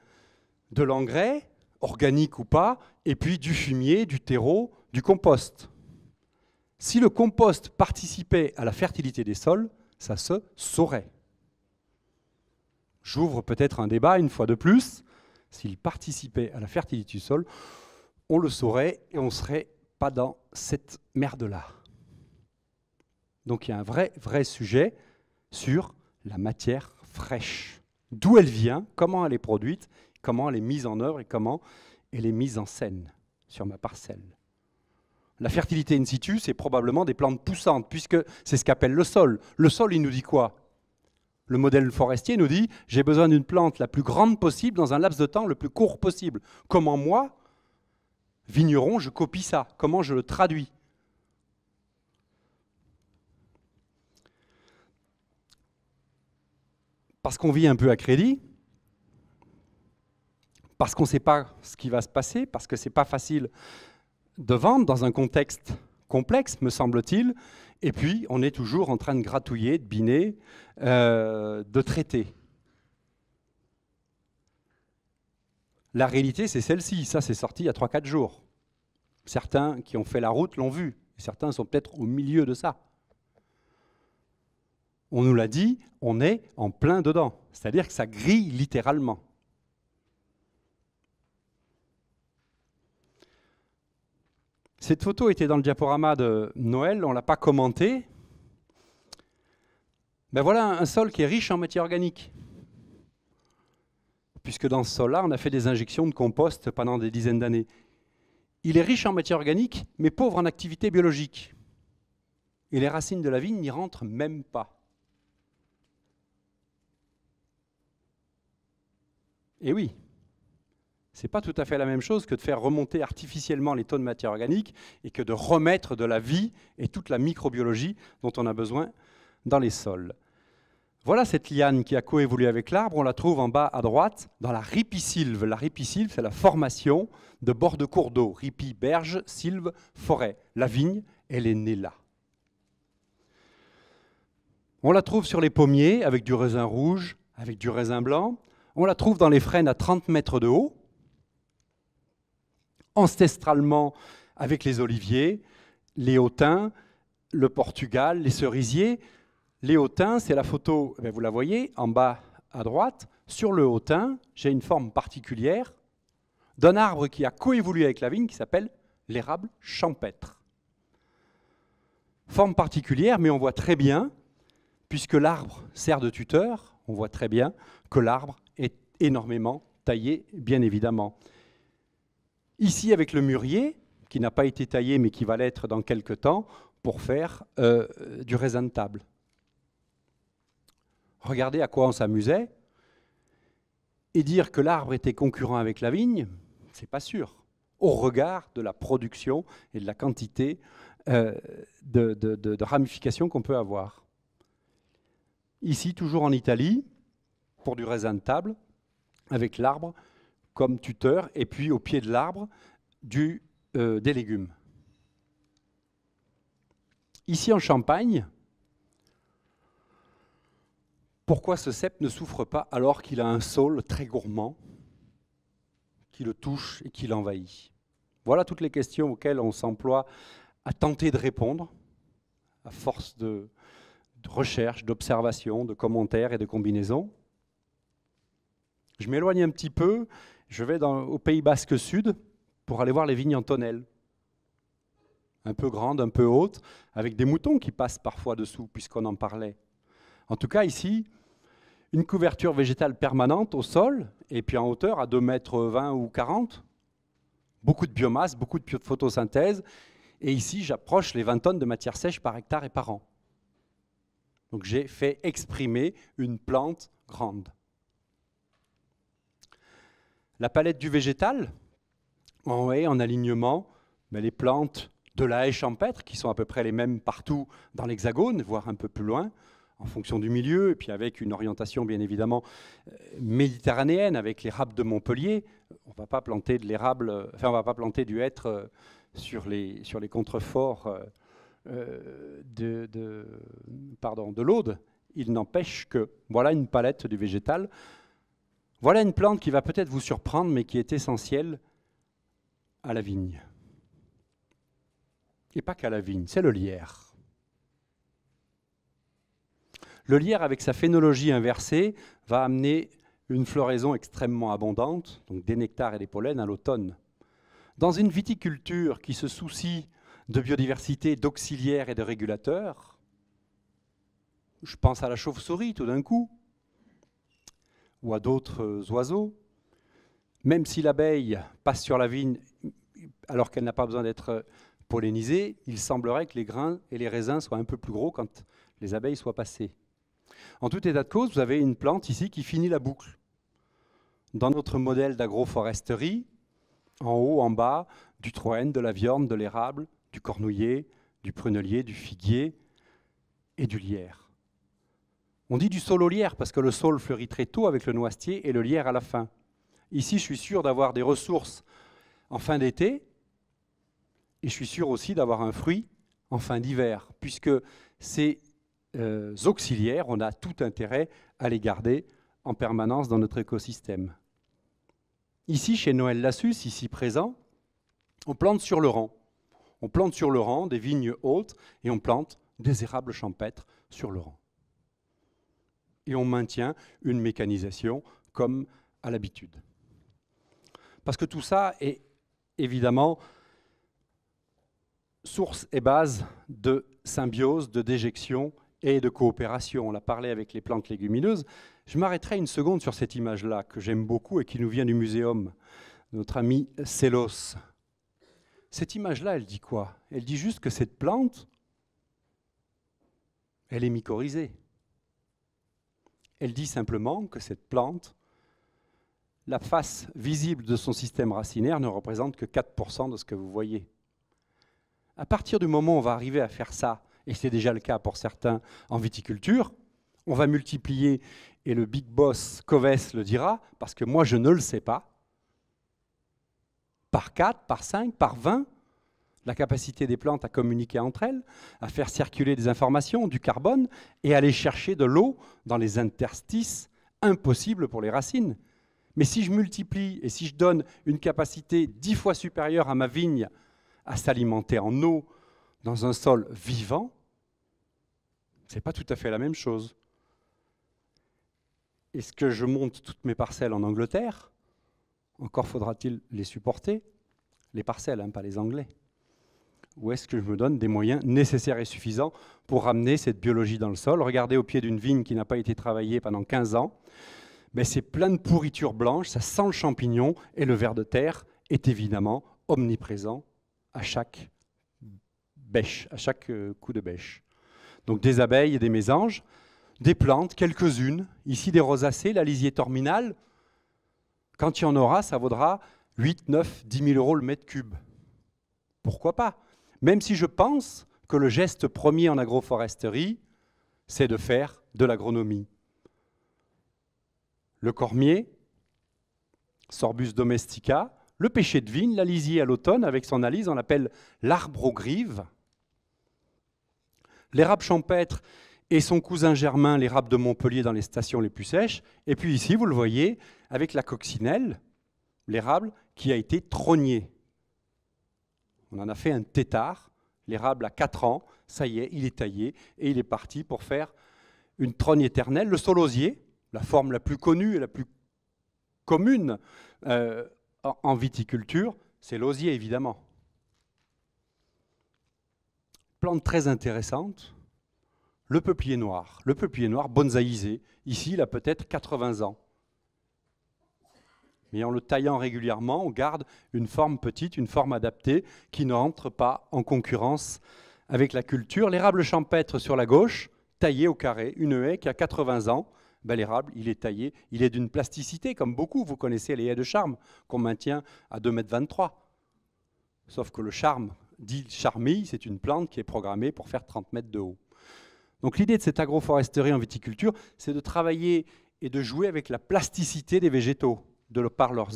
de l'engrais, organique ou pas, et puis du fumier, du terreau, du compost. Si le compost participait à la fertilité des sols, ça se saurait. J'ouvre peut-être un débat une fois de plus. S'il participait à la fertilité du sol, on le saurait et on ne serait pas dans cette merde-là. Donc il y a un vrai, vrai sujet sur la matière fraîche. D'où elle vient, comment elle est produite comment elle est mise en œuvre et comment elle est mise en scène sur ma parcelle. La fertilité in situ, c'est probablement des plantes poussantes, puisque c'est ce qu'appelle le sol. Le sol, il nous dit quoi Le modèle forestier nous dit, j'ai besoin d'une plante la plus grande possible dans un laps de temps le plus court possible. Comment moi, vigneron, je copie ça Comment je le traduis Parce qu'on vit un peu à crédit, parce qu'on ne sait pas ce qui va se passer, parce que ce n'est pas facile de vendre dans un contexte complexe, me semble-t-il, et puis on est toujours en train de gratouiller, de biner, euh, de traiter. La réalité, c'est celle-ci. Ça, c'est sorti il y a 3-4 jours. Certains qui ont fait la route l'ont vu. Certains sont peut-être au milieu de ça. On nous l'a dit, on est en plein dedans. C'est-à-dire que ça grille littéralement. Cette photo était dans le diaporama de Noël, on ne l'a pas commenté. Mais ben voilà un sol qui est riche en matière organique. Puisque dans ce sol-là, on a fait des injections de compost pendant des dizaines d'années. Il est riche en matière organique, mais pauvre en activité biologique. Et les racines de la vigne n'y rentrent même pas. Et oui, n'est pas tout à fait la même chose que de faire remonter artificiellement les taux de matière organique et que de remettre de la vie et toute la microbiologie dont on a besoin dans les sols. Voilà cette liane qui a coévolué avec l'arbre. On la trouve en bas à droite dans la ripisylve. La ripisylve, c'est la formation de bords de cours d'eau. Ripis, berge, sylve, forêt. La vigne, elle est née là. On la trouve sur les pommiers avec du raisin rouge, avec du raisin blanc. On la trouve dans les frênes à 30 mètres de haut, ancestralement avec les oliviers, les hautains, le Portugal, les cerisiers. Les hautains, c'est la photo, eh vous la voyez en bas à droite. Sur le hautain, j'ai une forme particulière d'un arbre qui a coévolué avec la vigne qui s'appelle l'érable champêtre. Forme particulière, mais on voit très bien, puisque l'arbre sert de tuteur, on voit très bien que l'arbre est énormément taillé, bien évidemment. Ici, avec le mûrier, qui n'a pas été taillé mais qui va l'être dans quelques temps, pour faire euh, du raisin de table. Regardez à quoi on s'amusait. Et dire que l'arbre était concurrent avec la vigne, c'est pas sûr, au regard de la production et de la quantité euh, de, de ramifications qu'on peut avoir. Ici, toujours en Italie, pour du raisin de table, avec l'arbre, comme tuteur, et puis au pied de l'arbre, du, euh, des légumes. Ici en Champagne, pourquoi ce cep ne souffre pas alors qu'il a un saule très gourmand qui le touche et qui l'envahit Voilà toutes les questions auxquelles on s'emploie à tenter de répondre, à force de, de recherche, d'observation, de commentaires et de combinaisons. Je m'éloigne un petit peu je vais au Pays Basque Sud pour aller voir les vignes en tonnelle. Un peu grandes, un peu hautes, avec des moutons qui passent parfois dessous, puisqu'on en parlait. En tout cas, ici, une couverture végétale permanente au sol, et puis en hauteur à 2 mètres 20 ou 40. Beaucoup de biomasse, beaucoup de photosynthèse. Et ici, j'approche les 20 tonnes de matière sèche par hectare et par an. Donc j'ai fait exprimer une plante grande. La palette du végétal, en en alignement, mais ben, les plantes de la haie champêtre, qui sont à peu près les mêmes partout dans l'hexagone, voire un peu plus loin, en fonction du milieu, et puis avec une orientation bien évidemment euh, méditerranéenne, avec les l'érable de Montpellier. On va pas planter de l'érable, euh, enfin on va pas planter du hêtre euh, sur les, sur les contreforts de, de l'Aude. Il n'empêche que voilà une palette du végétal voilà une plante qui va peut-être vous surprendre, mais qui est essentielle à la vigne. Et pas qu'à la vigne, c'est le lierre. Le lierre, avec sa phénologie inversée, va amener une floraison extrêmement abondante, donc des nectars et des pollens, à l'automne. Dans une viticulture qui se soucie de biodiversité, d'auxiliaires et de régulateurs, je pense à la chauve-souris tout d'un coup, ou à d'autres euh, oiseaux, même si l'abeille passe sur la vigne alors qu'elle n'a pas besoin d'être euh, pollinisée, il semblerait que les grains et les raisins soient un peu plus gros quand les abeilles soient passées. En tout état de cause, vous avez une plante ici qui finit la boucle. Dans notre modèle d'agroforesterie, en haut, en bas, du troène, de la viande, de l'érable, du cornouiller, du prunelier, du figuier et du lierre. On dit du sol au lierre parce que le sol fleurit très tôt avec le noisetier et le lierre à la fin. Ici, je suis sûr d'avoir des ressources en fin d'été et je suis sûr aussi d'avoir un fruit en fin d'hiver, puisque ces euh, auxiliaires, on a tout intérêt à les garder en permanence dans notre écosystème. Ici, chez Noël Lassus, ici présent, on plante sur le rang. On plante sur le rang des vignes hautes et on plante des érables champêtres sur le rang et on maintient une mécanisation comme à l'habitude. Parce que tout ça est évidemment source et base de symbiose, de déjection et de coopération. On l'a parlé avec les plantes légumineuses. Je m'arrêterai une seconde sur cette image-là que j'aime beaucoup et qui nous vient du muséum, notre ami Célos. Cette image-là, elle dit quoi Elle dit juste que cette plante, elle est mycorhizée. Elle dit simplement que cette plante, la face visible de son système racinaire ne représente que 4% de ce que vous voyez. À partir du moment où on va arriver à faire ça, et c'est déjà le cas pour certains en viticulture, on va multiplier, et le big boss Coves le dira, parce que moi je ne le sais pas, par 4, par 5, par 20, la capacité des plantes à communiquer entre elles, à faire circuler des informations, du carbone, et à aller chercher de l'eau dans les interstices impossibles pour les racines. Mais si je multiplie et si je donne une capacité dix fois supérieure à ma vigne à s'alimenter en eau dans un sol vivant, ce n'est pas tout à fait la même chose. Est-ce que je monte toutes mes parcelles en Angleterre Encore faudra-t-il les supporter Les parcelles, hein, pas les Anglais. Ou est-ce que je me donne des moyens nécessaires et suffisants pour ramener cette biologie dans le sol Regardez au pied d'une vigne qui n'a pas été travaillée pendant 15 ans, c'est plein de pourriture blanche, ça sent le champignon, et le ver de terre est évidemment omniprésent à chaque bêche, à chaque euh, coup de bêche. Donc des abeilles et des mésanges, des plantes, quelques-unes, ici des rosacées, la lisier terminale. Quand il y en aura, ça vaudra 8, 9, 10 000 euros le mètre cube. Pourquoi pas même si je pense que le geste premier en agroforesterie, c'est de faire de l'agronomie. Le cormier, Sorbus domestica, le pêcher de vigne, la à l'automne, avec son Alise, on l'appelle l'arbre aux grives. L'érable champêtre et son cousin germain, l'érable de Montpellier dans les stations les plus sèches. Et puis ici, vous le voyez, avec la coccinelle, l'érable qui a été trognée. On en a fait un tétard. L'érable a 4 ans, ça y est, il est taillé et il est parti pour faire une trogne éternelle. Le solosier, la forme la plus connue et la plus commune euh, en viticulture, c'est l'osier évidemment. Plante très intéressante, le peuplier noir. Le peuplier noir bonsaïsé, ici il a peut-être 80 ans mais en le taillant régulièrement, on garde une forme petite, une forme adaptée qui n'entre pas en concurrence avec la culture. L'érable champêtre sur la gauche, taillé au carré, une haie qui a 80 ans. Ben, l'érable, il est taillé, il est d'une plasticité, comme beaucoup, vous connaissez les haies de charme qu'on maintient à 2,23 m. Sauf que le charme, dit charmille, c'est une plante qui est programmée pour faire 30 mètres de haut. Donc l'idée de cette agroforesterie en viticulture, c'est de travailler et de jouer avec la plasticité des végétaux de par leur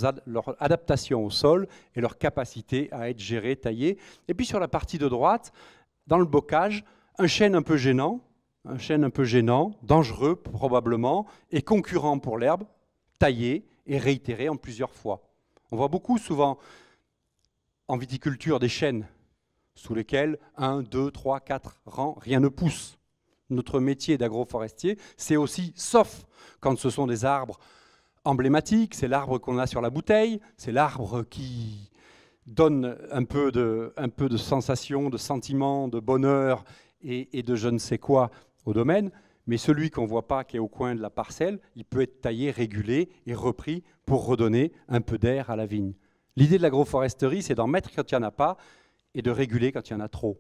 adaptation au sol et leur capacité à être gérés, taillés. Et puis sur la partie de droite, dans le bocage, un chêne un peu gênant, un chêne un peu gênant, dangereux probablement, et concurrent pour l'herbe, taillé et réitéré en plusieurs fois. On voit beaucoup souvent en viticulture des chênes sous lesquels 1, 2, 3, 4 rangs, rien ne pousse. Notre métier d'agroforestier, c'est aussi, sauf quand ce sont des arbres emblématique, c'est l'arbre qu'on a sur la bouteille, c'est l'arbre qui donne un peu, de, un de sensation, de sentiment, de bonheur et, de je ne sais quoi au domaine. Mais celui qu'on ne voit pas, qui est au coin de la parcelle, il peut être taillé, régulé et repris pour redonner un peu d'air à la vigne. L'idée de l'agroforesterie, c'est d'en mettre quand il n'y en a pas et de réguler quand il y en a trop.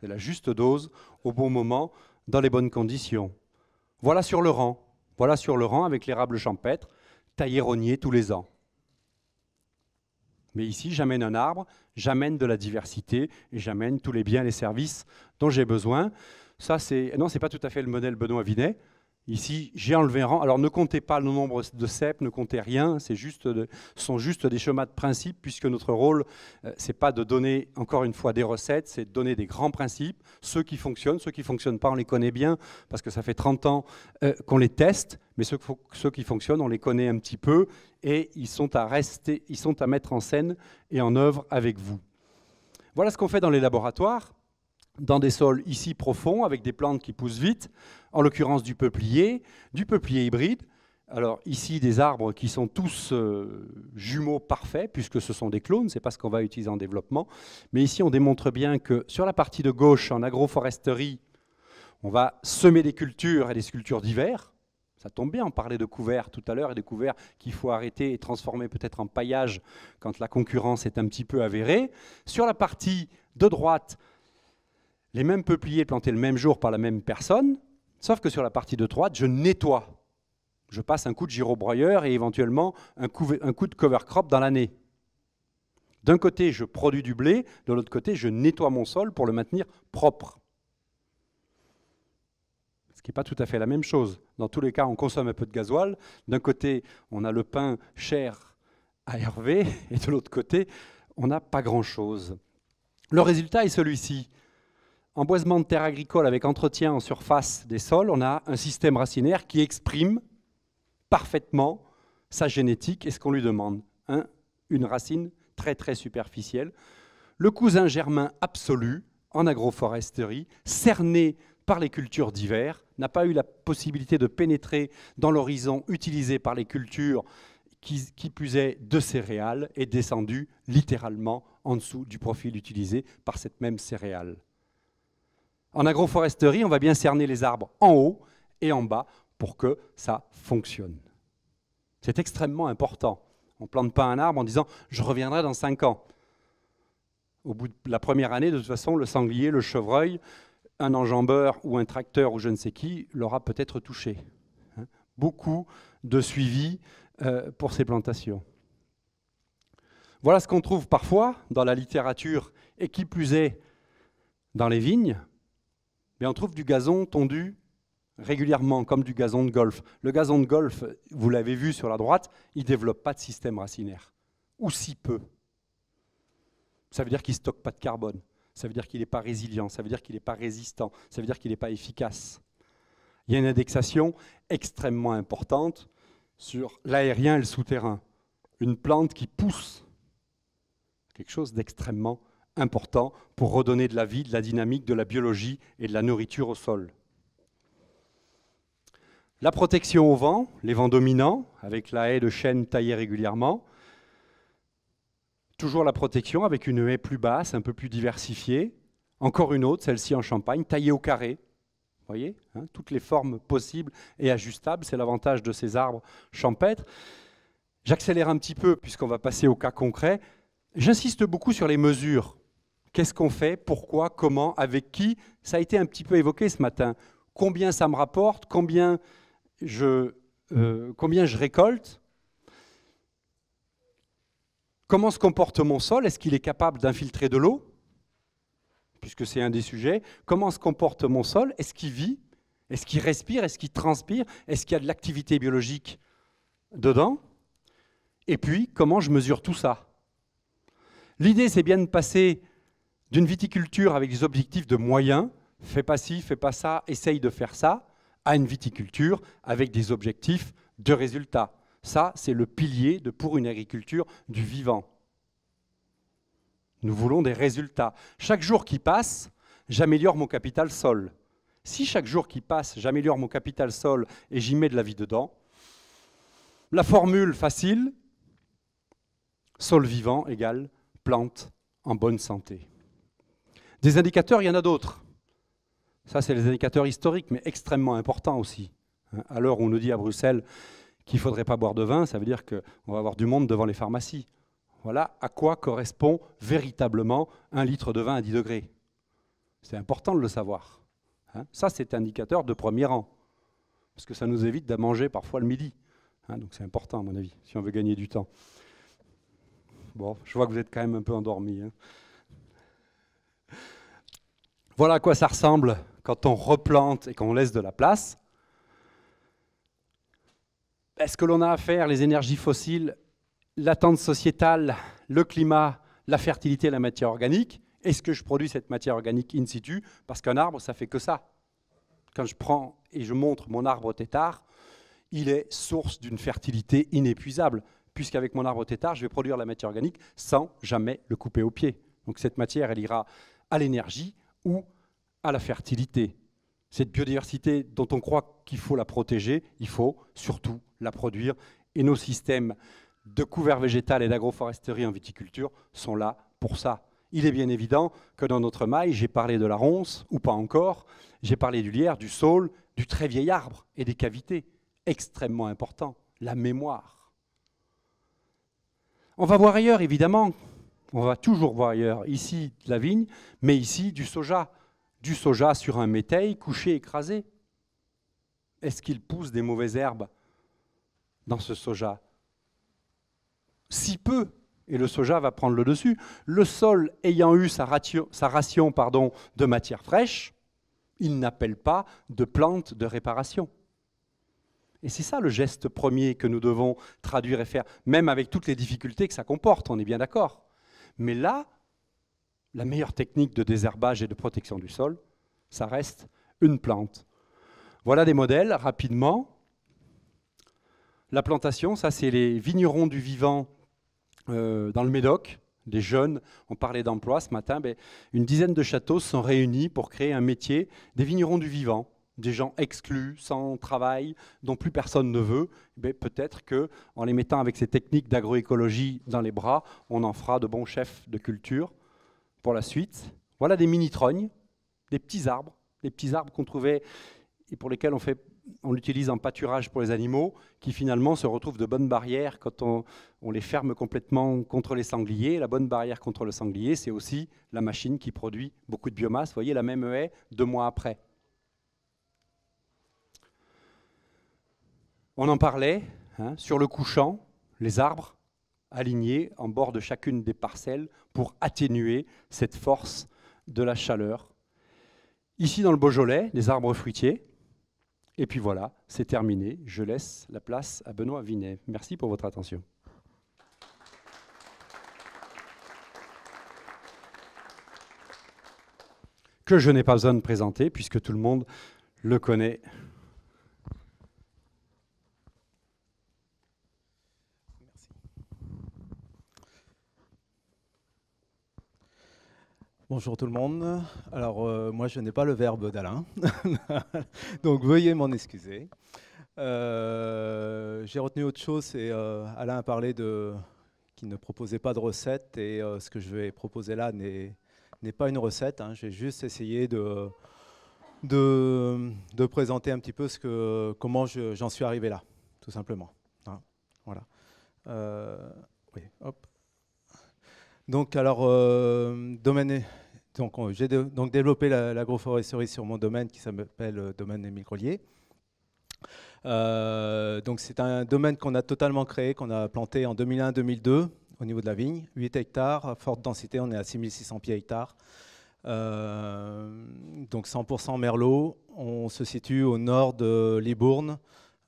C'est la juste dose, au bon moment, dans les bonnes conditions. Voilà sur le rang. Voilà sur le rang avec l'érable champêtre tailleronier tous les ans. Mais ici, j'amène un arbre, j'amène de la diversité et j'amène tous les biens et les services dont j'ai besoin. Ça, c'est non, c'est pas tout à fait le modèle Benoît Vinet. Ici, j'ai enlevé un rang. Alors ne comptez pas le nombre de cèpes, ne comptez rien. C'est juste, Ce sont juste des chemins de principe, puisque notre rôle, ce euh, c'est pas de donner encore une fois des recettes, c'est de donner des grands principes, ceux qui fonctionnent, ceux qui fonctionnent pas, on les connaît bien parce que ça fait 30 ans euh, qu'on les teste mais ceux, qui fonctionnent, on les connaît un petit peu et ils sont à rester, ils sont à mettre en scène et en œuvre avec vous. Voilà ce qu'on fait dans les laboratoires, dans des sols ici profonds avec des plantes qui poussent vite, en l'occurrence du peuplier, du peuplier hybride. Alors ici des arbres qui sont tous euh, jumeaux parfaits puisque ce sont des clones, Ce n'est pas ce qu'on va utiliser en développement, mais ici on démontre bien que sur la partie de gauche en agroforesterie, on va semer des cultures et des sculptures d'hiver, ça tombe bien, on parlait de couverts tout à l'heure, et des couverts qu'il faut arrêter et transformer peut-être en paillage quand la concurrence est un petit peu avérée. Sur la partie de droite, les mêmes peupliers plantés le même jour par la même personne, sauf que sur la partie de droite, je nettoie. Je passe un coup de girobroyeur et éventuellement un coup, un coup de cover crop dans l'année. D'un côté, je produis du blé, de l'autre côté, je nettoie mon sol pour le maintenir propre qui n'est pas tout à fait la même chose. Dans tous les cas, on consomme un peu de gasoil. D'un côté, on a le pain cher à Hervé, [LAUGHS] et de l'autre côté, on n'a pas grand-chose. Le résultat est celui-ci. Emboisement de terre agricole avec entretien en surface des sols, on a un système racinaire qui exprime parfaitement sa génétique et ce qu'on lui demande. une racine très très superficielle. Le cousin germain absolu en agroforesterie, cerné par les cultures d'hiver, n'a pas eu la possibilité de pénétrer dans l'horizon utilisé par les cultures qui, qui puisaient de céréales et descendu littéralement en dessous du profil utilisé par cette même céréale. En agroforesterie, on va bien cerner les arbres en haut et en bas pour que ça fonctionne. C'est extrêmement important. On ne plante pas un arbre en disant je reviendrai dans cinq ans. Au bout de la première année, de toute façon, le sanglier, le chevreuil, un enjambeur ou un tracteur ou je ne sais qui l'aura peut-être touché. Hein. Beaucoup de suivi euh, pour ces plantations. Voilà ce qu'on trouve parfois dans la littérature et qui plus est dans les vignes. Mais on trouve du gazon tondu régulièrement, comme du gazon de golf. Le gazon de golf, vous l'avez vu sur la droite, il ne développe pas de système racinaire, ou si peu. Ça veut dire qu'il ne stocke pas de carbone ça veut dire qu'il n'est pas résilient, ça veut dire qu'il n'est pas résistant, ça veut dire qu'il n'est pas efficace. Il y a une indexation extrêmement importante sur l'aérien et le souterrain. Une plante qui pousse, quelque chose d'extrêmement important pour redonner de la vie, de la dynamique, de la biologie et de la nourriture au sol. La protection au vent, les vents dominants, avec la haie de chêne taillée régulièrement, Toujours la protection avec une haie plus basse, un peu plus diversifiée. Encore une autre, celle-ci en Champagne, taillée au carré. Vous voyez hein, Toutes les formes possibles et ajustables, c'est l'avantage de ces arbres champêtres. J'accélère un petit peu puisqu'on va passer au cas concret. J'insiste beaucoup sur les mesures. Qu'est-ce qu'on fait Pourquoi Comment Avec qui Ça a été un petit peu évoqué ce matin. Combien ça me rapporte combien je euh, récolte Comment se comporte mon sol Est-ce qu'il est capable d'infiltrer de l'eau Puisque c'est un des sujets. Comment se comporte mon sol Est-ce qu'il vit Est-ce qu'il respire Est-ce qu'il transpire Est-ce qu'il y a de l'activité biologique dedans Et puis, comment je mesure tout ça L'idée, c'est bien de passer d'une viticulture avec des objectifs de moyens, fais pas ci, fais pas ça, essaye de faire ça, à une viticulture avec des objectifs de résultats. Ça, c'est le pilier de pour une agriculture du vivant. Nous voulons des résultats. Chaque jour qui passe, j'améliore mon capital sol. Si chaque jour qui passe, j'améliore mon capital sol et j'y mets de la vie dedans, la formule facile, sol vivant égale plante en bonne santé. Des indicateurs, il y en a d'autres. Ça, c'est les indicateurs historiques, mais extrêmement importants aussi. À l'heure où on nous dit à Bruxelles qu'il ne faudrait pas boire de vin, ça veut dire qu'on va avoir du monde devant les pharmacies. Voilà à quoi correspond véritablement un litre de vin à 10 degrés. C'est important de le savoir. Hein. ça, c'est un indicateur de premier rang, parce que ça nous évite de manger parfois le midi. Hein, donc c'est important, à mon avis, si on veut gagner du temps. Bon, je vois que vous êtes quand même un peu endormi. Hein. Voilà à quoi ça ressemble quand on replante et qu'on laisse de la place est-ce que l'on a affaire, les énergies fossiles, l'attente sociétale, le climat, la fertilité, la matière organique Est-ce que je produis cette matière organique in situ Parce qu'un arbre, ça fait que ça. Quand je prends et je montre mon arbre tétard, il est source d'une fertilité inépuisable, puisqu'avec mon arbre tétard, je vais produire la matière organique sans jamais le couper au pied. Donc cette matière, elle ira à l'énergie ou à la fertilité. Cette biodiversité dont on croit qu'il faut la protéger, il faut surtout la produire. Et nos systèmes de couvert végétal et d'agroforesterie en viticulture sont là pour ça. Il est bien évident que dans notre maille, j'ai parlé de la ronce, ou pas encore, j'ai parlé du lierre, du saule, du très vieil arbre et des cavités. Extrêmement important, la mémoire. On va voir ailleurs, évidemment. On va toujours voir ailleurs. Ici, de la vigne, mais ici, du soja, du soja sur un métail couché écrasé Est-ce qu'il pousse des mauvaises herbes dans ce soja Si peu, et le soja va prendre le dessus. Le sol ayant eu sa, ration de matière fraîche, il n'appelle pas de plante de réparation. Et c'est ça le geste premier que nous devons traduire et faire, même avec toutes les difficultés que ça comporte, on est bien d'accord. Mais là, la meilleure technique de désherbage et de protection du sol, ça reste une plante. Voilà des modèles rapidement. La plantation, ça c'est les vignerons du vivant euh, dans le Médoc, des jeunes, on parlait d'emploi ce matin, mais ben, une dizaine de châteaux sont réunis pour créer un métier des vignerons du vivant, des gens exclus, sans travail, dont plus personne ne veut. Ben, peut-être que en les mettant avec ces techniques d'agroécologie dans les bras, on en fera de bons chefs de culture pour la suite. Voilà des mini-trognes, des petits arbres, des petits arbres qu'on trouvait et pour lesquels on, fait, on l'utilise en pâturage pour les animaux, qui finalement se retrouvent de bonnes barrières quand on, les ferme complètement contre les sangliers. La bonne barrière contre le sanglier, c'est aussi la machine qui produit beaucoup de biomasse. Vous voyez la même haie deux mois après. On en parlait, hein, sur le couchant, les arbres, alignés en bord de chacune des parcelles pour atténuer cette force de la chaleur. Ici dans le Beaujolais, les arbres fruitiers. Et puis voilà, c'est terminé. Je laisse la place à Benoît Vinet. Merci pour votre attention. Que je n'ai pas besoin de présenter puisque tout le monde le connaît. Bonjour tout le monde. Alors euh, moi je n'ai pas le verbe d'Alain, [LAUGHS] donc veuillez m'en excuser. Euh, j'ai retenu autre chose, et euh, Alain a parlé de qu'il ne proposait pas de recette et ce que je vais proposer là n'est pas une recette. Hein. J'ai juste essayé de, de, de, présenter un petit peu ce que, comment j'en suis arrivé là, tout simplement. Hein. voilà. oui, hop. Donc, alors, domaine donc, j'ai donc développé l'agroforesterie sur mon domaine qui s'appelle euh, domaine des microliers. Euh, donc, c'est un domaine qu'on a totalement créé, qu'on a planté en 2001-2002 au niveau de la vigne. 8 hectares, forte densité, on est à 6600 pieds hectares. Euh, donc 100% Merlot. On se situe au nord de Libourne,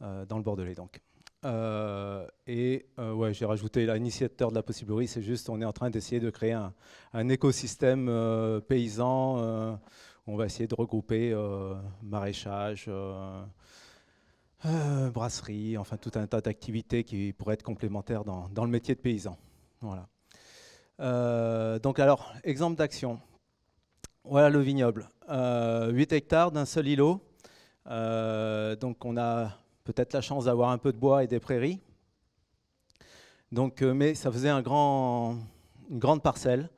dans le Bordelais donc. Euh, et euh, ouais, j'ai rajouté l'initiateur de la possibilité, c'est juste on est en train d'essayer de créer un, écosystème euh, paysan. Où on va essayer de regrouper maraîchage, brasserie, enfin tout un tas d'activités qui pourraient être complémentaires dans, dans le métier de paysan. Voilà. donc alors, exemple d'action. Voilà le vignoble. 8 hectares d'un seul îlot. donc on a peut-être la chance d'avoir un peu de bois et des prairies. Euh, mais ça faisait une grande parcelle.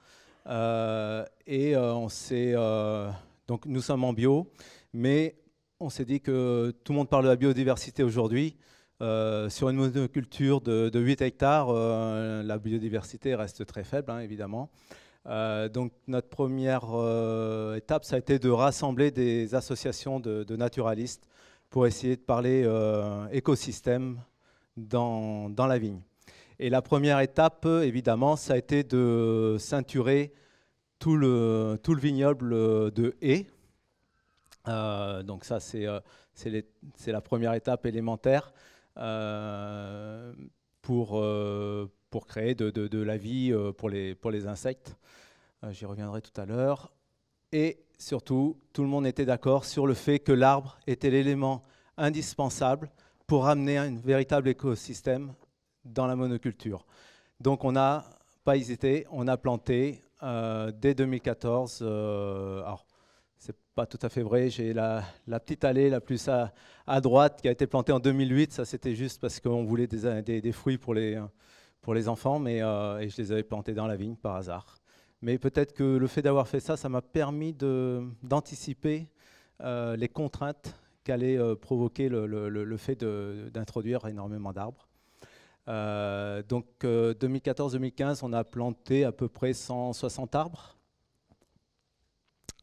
Euh, et euh, on donc nous sommes en bio, mais on s'est dit que tout le monde parle de la biodiversité aujourd'hui. sur une monoculture de, 8 hectares, la biodiversité reste très faible, hein, évidemment. donc notre première étape, ça a été de rassembler des associations de naturalistes pour essayer de parler euh, écosystème dans, dans, la vigne. Et la première étape, évidemment, ça a été de ceinturer tout le, tout le vignoble de haies. Euh, donc ça, euh, c'est la première étape élémentaire pour, pour créer de, de, de, la vie pour les, pour les insectes. J'y reviendrai tout à l'heure. Et surtout, tout le monde était d'accord sur le fait que l'arbre était l'élément indispensable pour amener un véritable écosystème dans la monoculture. Donc on n'a pas hésité, on a planté euh, dès 2014. Euh, alors, c'est pas tout à fait vrai, j'ai la, petite allée la plus à, droite qui a été plantée en 2008. Ça, c'était juste parce qu'on voulait des, fruits pour les, enfants, mais euh, je les avais plantés dans la vigne par hasard. Mais peut-être que le fait d'avoir fait ça, ça m'a permis d'anticiper euh, les contraintes qu'allait euh, provoquer le, fait d'introduire énormément d'arbres. Euh, donc 2014-2015, on a planté à peu près 160 arbres.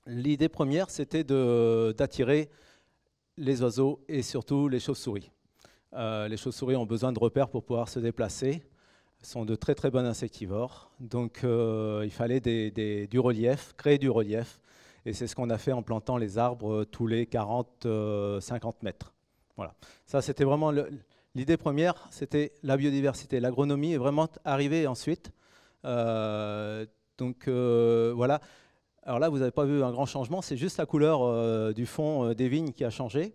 L'idée première, c'était d'attirer les oiseaux et surtout les chauves-souris. les chauves-souris ont besoin de repères pour pouvoir se déplacer sont de très très bons insectivores. Donc euh, il fallait du relief, créer du relief. Et c'est ce qu'on a fait en plantant les arbres tous les 40-50 euh, mètres. Voilà. Ça, c'était vraiment l'idée première, c'était la biodiversité. L'agronomie est vraiment arrivée ensuite. Euh, donc voilà. Alors là, vous n'avez pas vu un grand changement, c'est juste la couleur du fond des vignes qui a changé.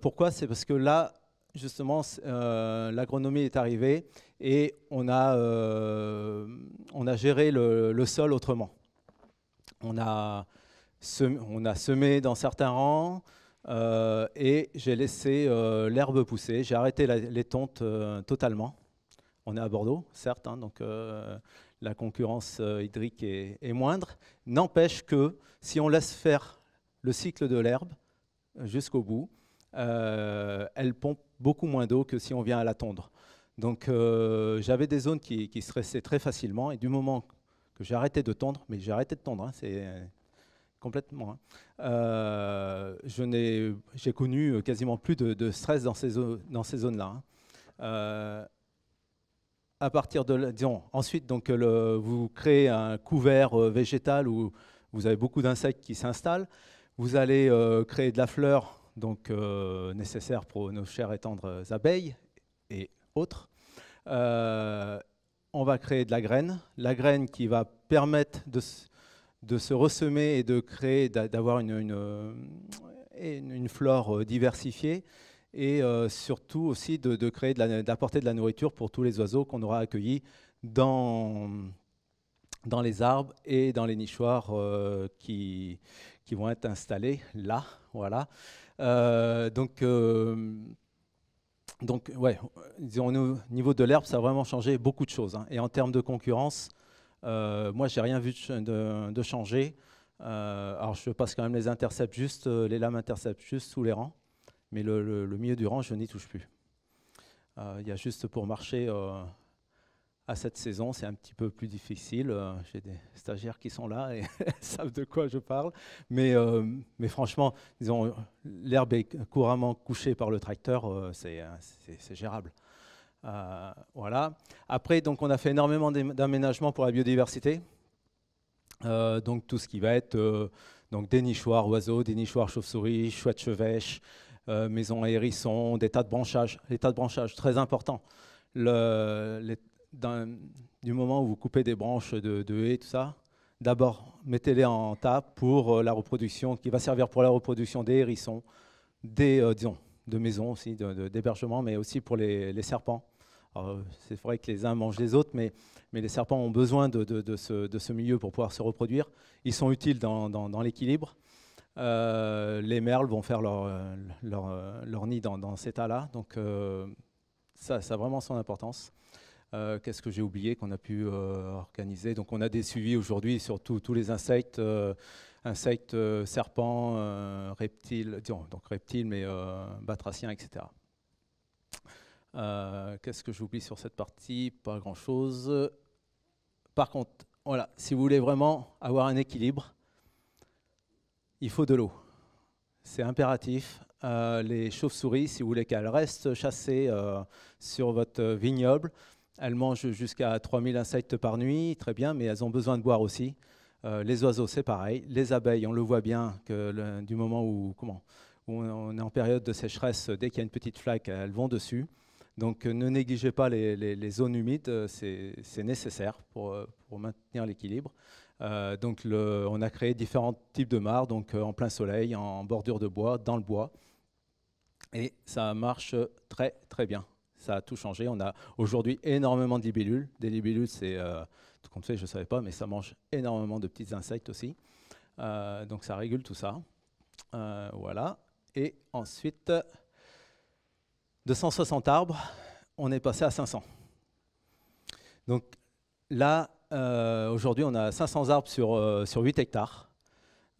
pourquoi C'est parce que là, justement, euh, l'agronomie est arrivée et on a, euh, on a géré le, sol autrement. On a, semé, on a semé dans certains rangs euh, et j'ai laissé l'herbe pousser. J'ai arrêté les tontes totalement. On est à Bordeaux, certes, hein, donc la concurrence hydrique est moindre. N'empêche que si on laisse faire le cycle de l'herbe jusqu'au bout, elle pompe beaucoup moins d'eau que si on vient à la tondre. Donc euh, j'avais des zones qui, stressaient très facilement et du moment que j'arrêtais de tondre, mais j'ai arrêté de tondre, hein, c'est complètement. Hein, euh, j'ai connu euh, quasiment plus de, stress dans ces, dans ces zones-là. Hein. à partir de, disons, ensuite, donc, vous créez un couvert végétal où vous avez beaucoup d'insectes qui s'installent. Vous allez créer de la fleur donc euh, nécessaire pour nos chères et tendres abeilles et autres. Euh, on va créer de la graine, la graine qui va permettre de, se ressemer et de créer, d'avoir une, flore euh, diversifiée et surtout aussi de, créer, d'apporter de, la nourriture pour tous les oiseaux qu'on aura accueillis dans, les arbres et dans les nichoirs qui, qui vont être installés là, voilà. Euh, donc, euh, donc, ouais, au niveau de l'herbe, ça a vraiment changé beaucoup de choses. Hein. Et en termes de concurrence, euh, moi, j'ai rien vu de, changer. Euh, alors, je passe quand même les intercepts juste, les lames intercepts juste sous les rangs, mais le, milieu du rang, je n'y touche plus. Il y a juste pour marcher cette saison, c'est un petit peu plus difficile. Euh, j'ai des stagiaires qui sont là et [LAUGHS] savent de quoi je parle. Mais, euh, mais franchement, ont l'herbe est couramment couchée par le tracteur, euh, c'est, gérable. voilà. Après, donc, on a fait énormément d'aménagements pour la biodiversité. donc, tout ce qui va être donc, des nichoirs oiseaux, des nichoirs chauves-souris, chouette chevêche maison à hérisson des tas de branchages. Les tas de branchages, très important. Le, du moment où vous coupez des branches de, de haies, tout ça, d'abord mettez-les en tas pour euh, la reproduction, qui va servir pour la reproduction des hérissons, des, euh, de maisons aussi, d'hébergement, mais aussi pour les, serpents. Euh, c'est vrai que les uns mangent les autres, mais, les serpents ont besoin de, ce, milieu pour pouvoir se reproduire. Ils sont utiles dans, l'équilibre. les merles vont faire leur, nid dans, dans cet état là donc ça a vraiment son importance. Euh, qu'est-ce que j'ai oublié qu'on a pu euh, organiser Donc on a des suivis aujourd'hui sur tous les insectes, euh, insectes, serpents, reptiles, donc reptiles, mais batraciens, etc. Qu'est-ce que j'oublie sur cette partie Pas grand-chose. Par contre, voilà, si vous voulez vraiment avoir un équilibre, il faut de l'eau. C'est impératif. les chauves-souris, si vous voulez qu'elles restent chassées sur votre vignoble, elles mangent jusqu'à 3000 insectes par nuit, très bien, mais elles ont besoin de boire aussi. Euh, les oiseaux, c'est pareil. Les abeilles, on le voit bien que du moment où, comment, on est en période de sécheresse, dès qu'il y a une petite flaque, elles vont dessus. Donc euh, ne négligez pas les, zones humides, euh, c'est nécessaire pour, maintenir l'équilibre. donc on a créé différents types de mares, donc en plein soleil, en bordure de bois, dans le bois. Et ça marche très très bien ça a tout changé. On a aujourd'hui énormément de libellules. Des libellules, c'est euh, tout compte fait, je ne savais pas, mais ça mange énormément de petits insectes aussi. Euh, donc ça régule tout ça. Euh, voilà. Et ensuite, de 160 arbres, on est passé à 500. Donc là, euh, aujourd'hui, on a 500 arbres sur, sur 8 hectares.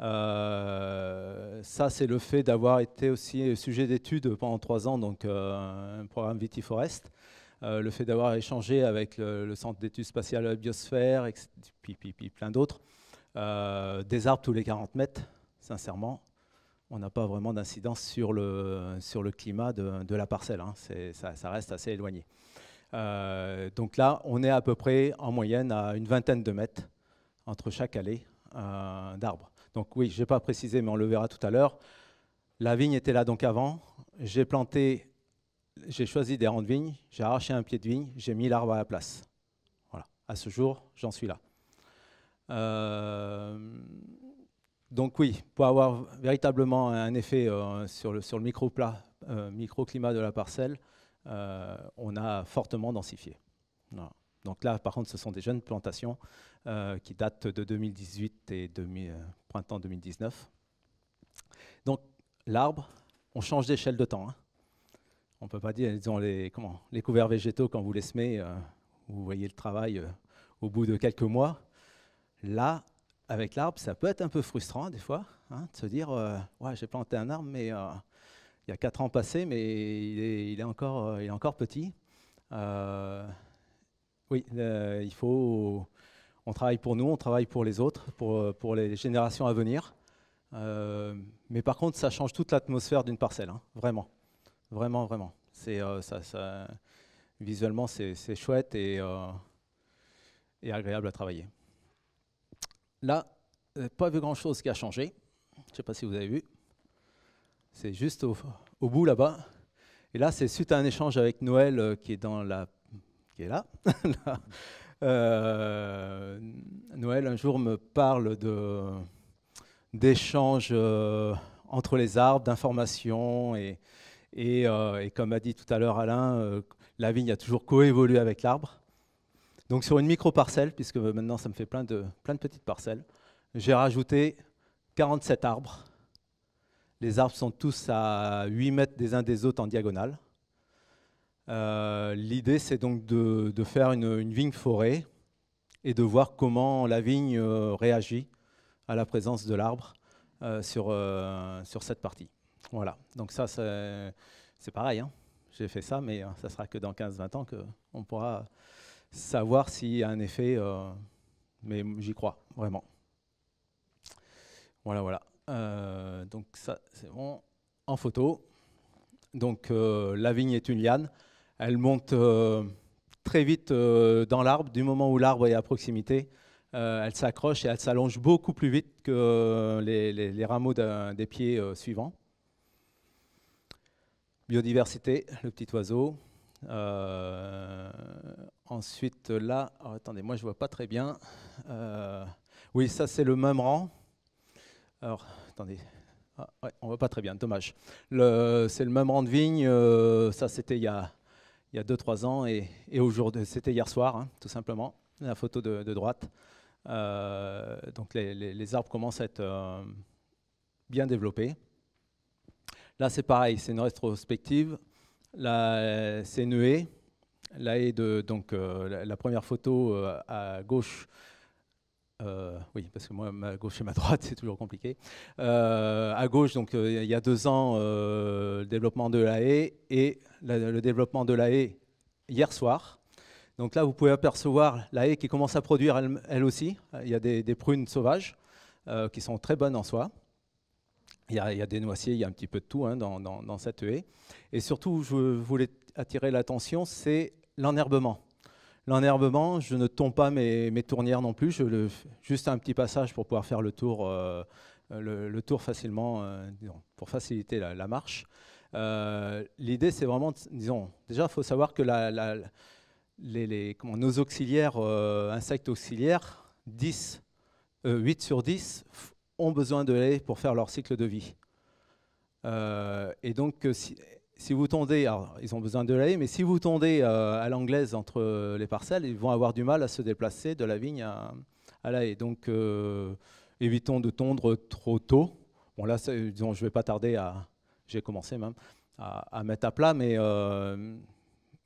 Euh, ça, c'est le fait d'avoir été aussi sujet d'études pendant trois ans, donc euh, un programme Vitiforest. forest euh, le fait d'avoir échangé avec le, Centre d'études spatiales de la biosphère, et plein d'autres, des arbres tous les 40 mètres, sincèrement, on n'a pas vraiment d'incidence sur le, sur le climat de, la parcelle. Hein. Ça, reste assez éloigné. donc là, on est à peu près en moyenne à une vingtaine de mètres entre chaque allée d'arbres. Donc oui, je n'ai pas précisé, mais on le verra tout à l'heure. La vigne était là donc avant. J'ai planté, j'ai choisi des rangs de vigne, j'ai arraché un pied de vigne, j'ai mis l'arbre à la place. Voilà. À ce jour, j'en suis là. Euh, donc oui, pour avoir véritablement un effet euh, sur le, sur le micro euh, microclimat de la parcelle, on a fortement densifié. Donc là, par contre, ce sont des jeunes plantations. Euh, qui date de 2018 et de euh, printemps 2019. Donc l'arbre, on change d'échelle de temps. Hein. On ne peut pas dire, disons, les, comment, les couverts végétaux, quand vous les semez, euh, vous voyez le travail au bout de quelques mois. Là, avec l'arbre, ça peut être un peu frustrant des fois, hein, de se dire, ouais, j'ai planté un arbre, mais il y a quatre ans passés, mais il est, encore, il est encore petit. oui, il faut on travaille pour nous, on travaille pour les autres, pour, euh, les générations à venir. Euh, mais par contre, ça change toute l'atmosphère d'une parcelle, hein. vraiment. Vraiment, vraiment. Euh, visuellement, c'est, chouette et, agréable à travailler. Là, pas vu grand-chose qui a changé. Je ne sais pas si vous avez vu. C'est juste au, au bout là-bas. Et là, c'est suite à un échange avec Noël qui est dans la qui est là, [LAUGHS] Euh, Noël, un jour, me parle d'échanges euh, entre les arbres, d'informations. Euh, et, comme a dit tout à l'heure Alain, la vigne a toujours coévolué avec l'arbre. Donc sur une micro-parcelle, puisque maintenant ça me fait de, plein de petites parcelles, j'ai rajouté 47 arbres. Les arbres sont tous à 8 mètres des uns des autres en diagonale. Euh, l'idée, c'est donc de, faire une, vigne forêt et de voir comment la vigne euh, réagit à la présence de l'arbre euh, sur, cette partie. Voilà, donc ça, c'est pareil. Hein. J'ai fait ça, mais ça sera que dans 15-20 ans qu'on pourra savoir s'il y a un effet. mais j'y crois, vraiment. Voilà, voilà. donc ça, c'est bon. En photo. Donc la vigne est une liane elle monte euh, très vite euh, dans l'arbre. Du moment où l'arbre est à proximité, euh, elle s'accroche et elle s'allonge beaucoup plus vite que les, rameaux des pieds suivants. Biodiversité, le petit oiseau. ensuite, là, oh, attendez, moi je ne vois pas très bien. oui, ça c'est le même rang. Alors, attendez, ah, ouais, on voit pas très bien, dommage. C'est le même rang de vigne, ça c'était il y a il y a 2-3 ans et, et aujourd'hui, c'était hier soir, hein, tout simplement, la photo de, droite. Euh, donc les, arbres commencent à être euh, bien développés. Là, c'est pareil, c'est une rétrospective. Là, c'est une là La de, donc, euh, la, première photo à gauche euh, oui, parce que moi, ma gauche et ma droite, [LAUGHS] c'est toujours compliqué. Euh, à gauche, donc, euh, il y a deux ans, le développement de la haie et le développement de la haie hier soir. Donc là, vous pouvez apercevoir la haie qui commence à produire elle, aussi. Il y a des, prunes sauvages qui sont très bonnes en soi. Il y, a, des noisiers, il y a un petit peu de tout hein, dans cette haie. Et surtout, je voulais attirer l'attention, c'est l'enherbement. L'enherbement, je ne tombe pas mes, mes tournières non plus, je le, juste un petit passage pour pouvoir faire le tour, euh, euh, le, tour facilement, euh, pour faciliter la, marche. L'idée, c'est vraiment, disons, déjà, il faut savoir que la, la, les, les, comment, nos auxiliaires, insectes auxiliaires, 10, 8 sur 10 ont besoin de lait pour faire leur cycle de vie. et donc, si, si vous tondez alors ils ont besoin de l'allée, mais si vous tendez euh, à l'anglaise entre euh, les parcelles, ils vont avoir du mal à se déplacer de la vigne à, à Donc euh, évitons de tondre trop tôt. Bon là, je ne vais pas tarder à, j'ai commencé même, à, mettre à plat, mais,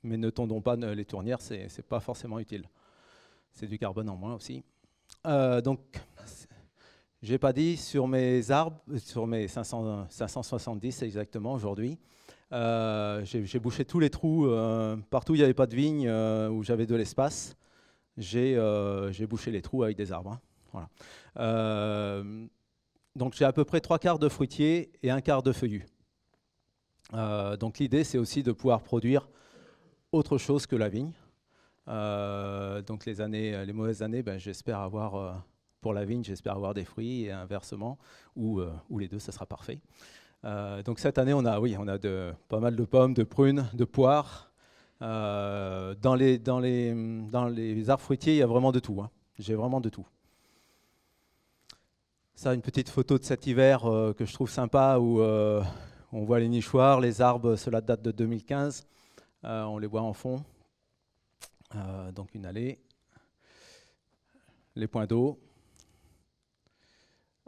mais ne tondons pas les tournières, ce n'est pas forcément utile. C'est du carbone en moins aussi. donc, j'ai pas dit sur mes arbres, sur mes 500, 570 exactement aujourd'hui, euh, j'ai bouché tous les trous, euh, partout où il n'y avait pas de vigne, euh, où j'avais de l'espace, j'ai bouché les trous avec des arbres. Hein. donc j'ai à peu près trois quarts de fruitiers et un quart de feuillus. donc l'idée, c'est aussi de pouvoir produire autre chose que la vigne. donc les, mauvaises années, ben, j'espère avoir, pour la vigne, j'espère avoir des fruits et inversement, ou, ou les deux, ça sera parfait. Euh, donc cette année, on a, oui, on a pas mal de pommes, de prunes, de poires. Euh, dans, les, arbres fruitiers, il y a vraiment de tout. Hein. J'ai vraiment de tout. Ça, une petite photo de cet hiver euh, que je trouve sympa où on voit les nichoirs, les arbres, cela date de 2015. on les voit en fond. donc une allée, les points d'eau,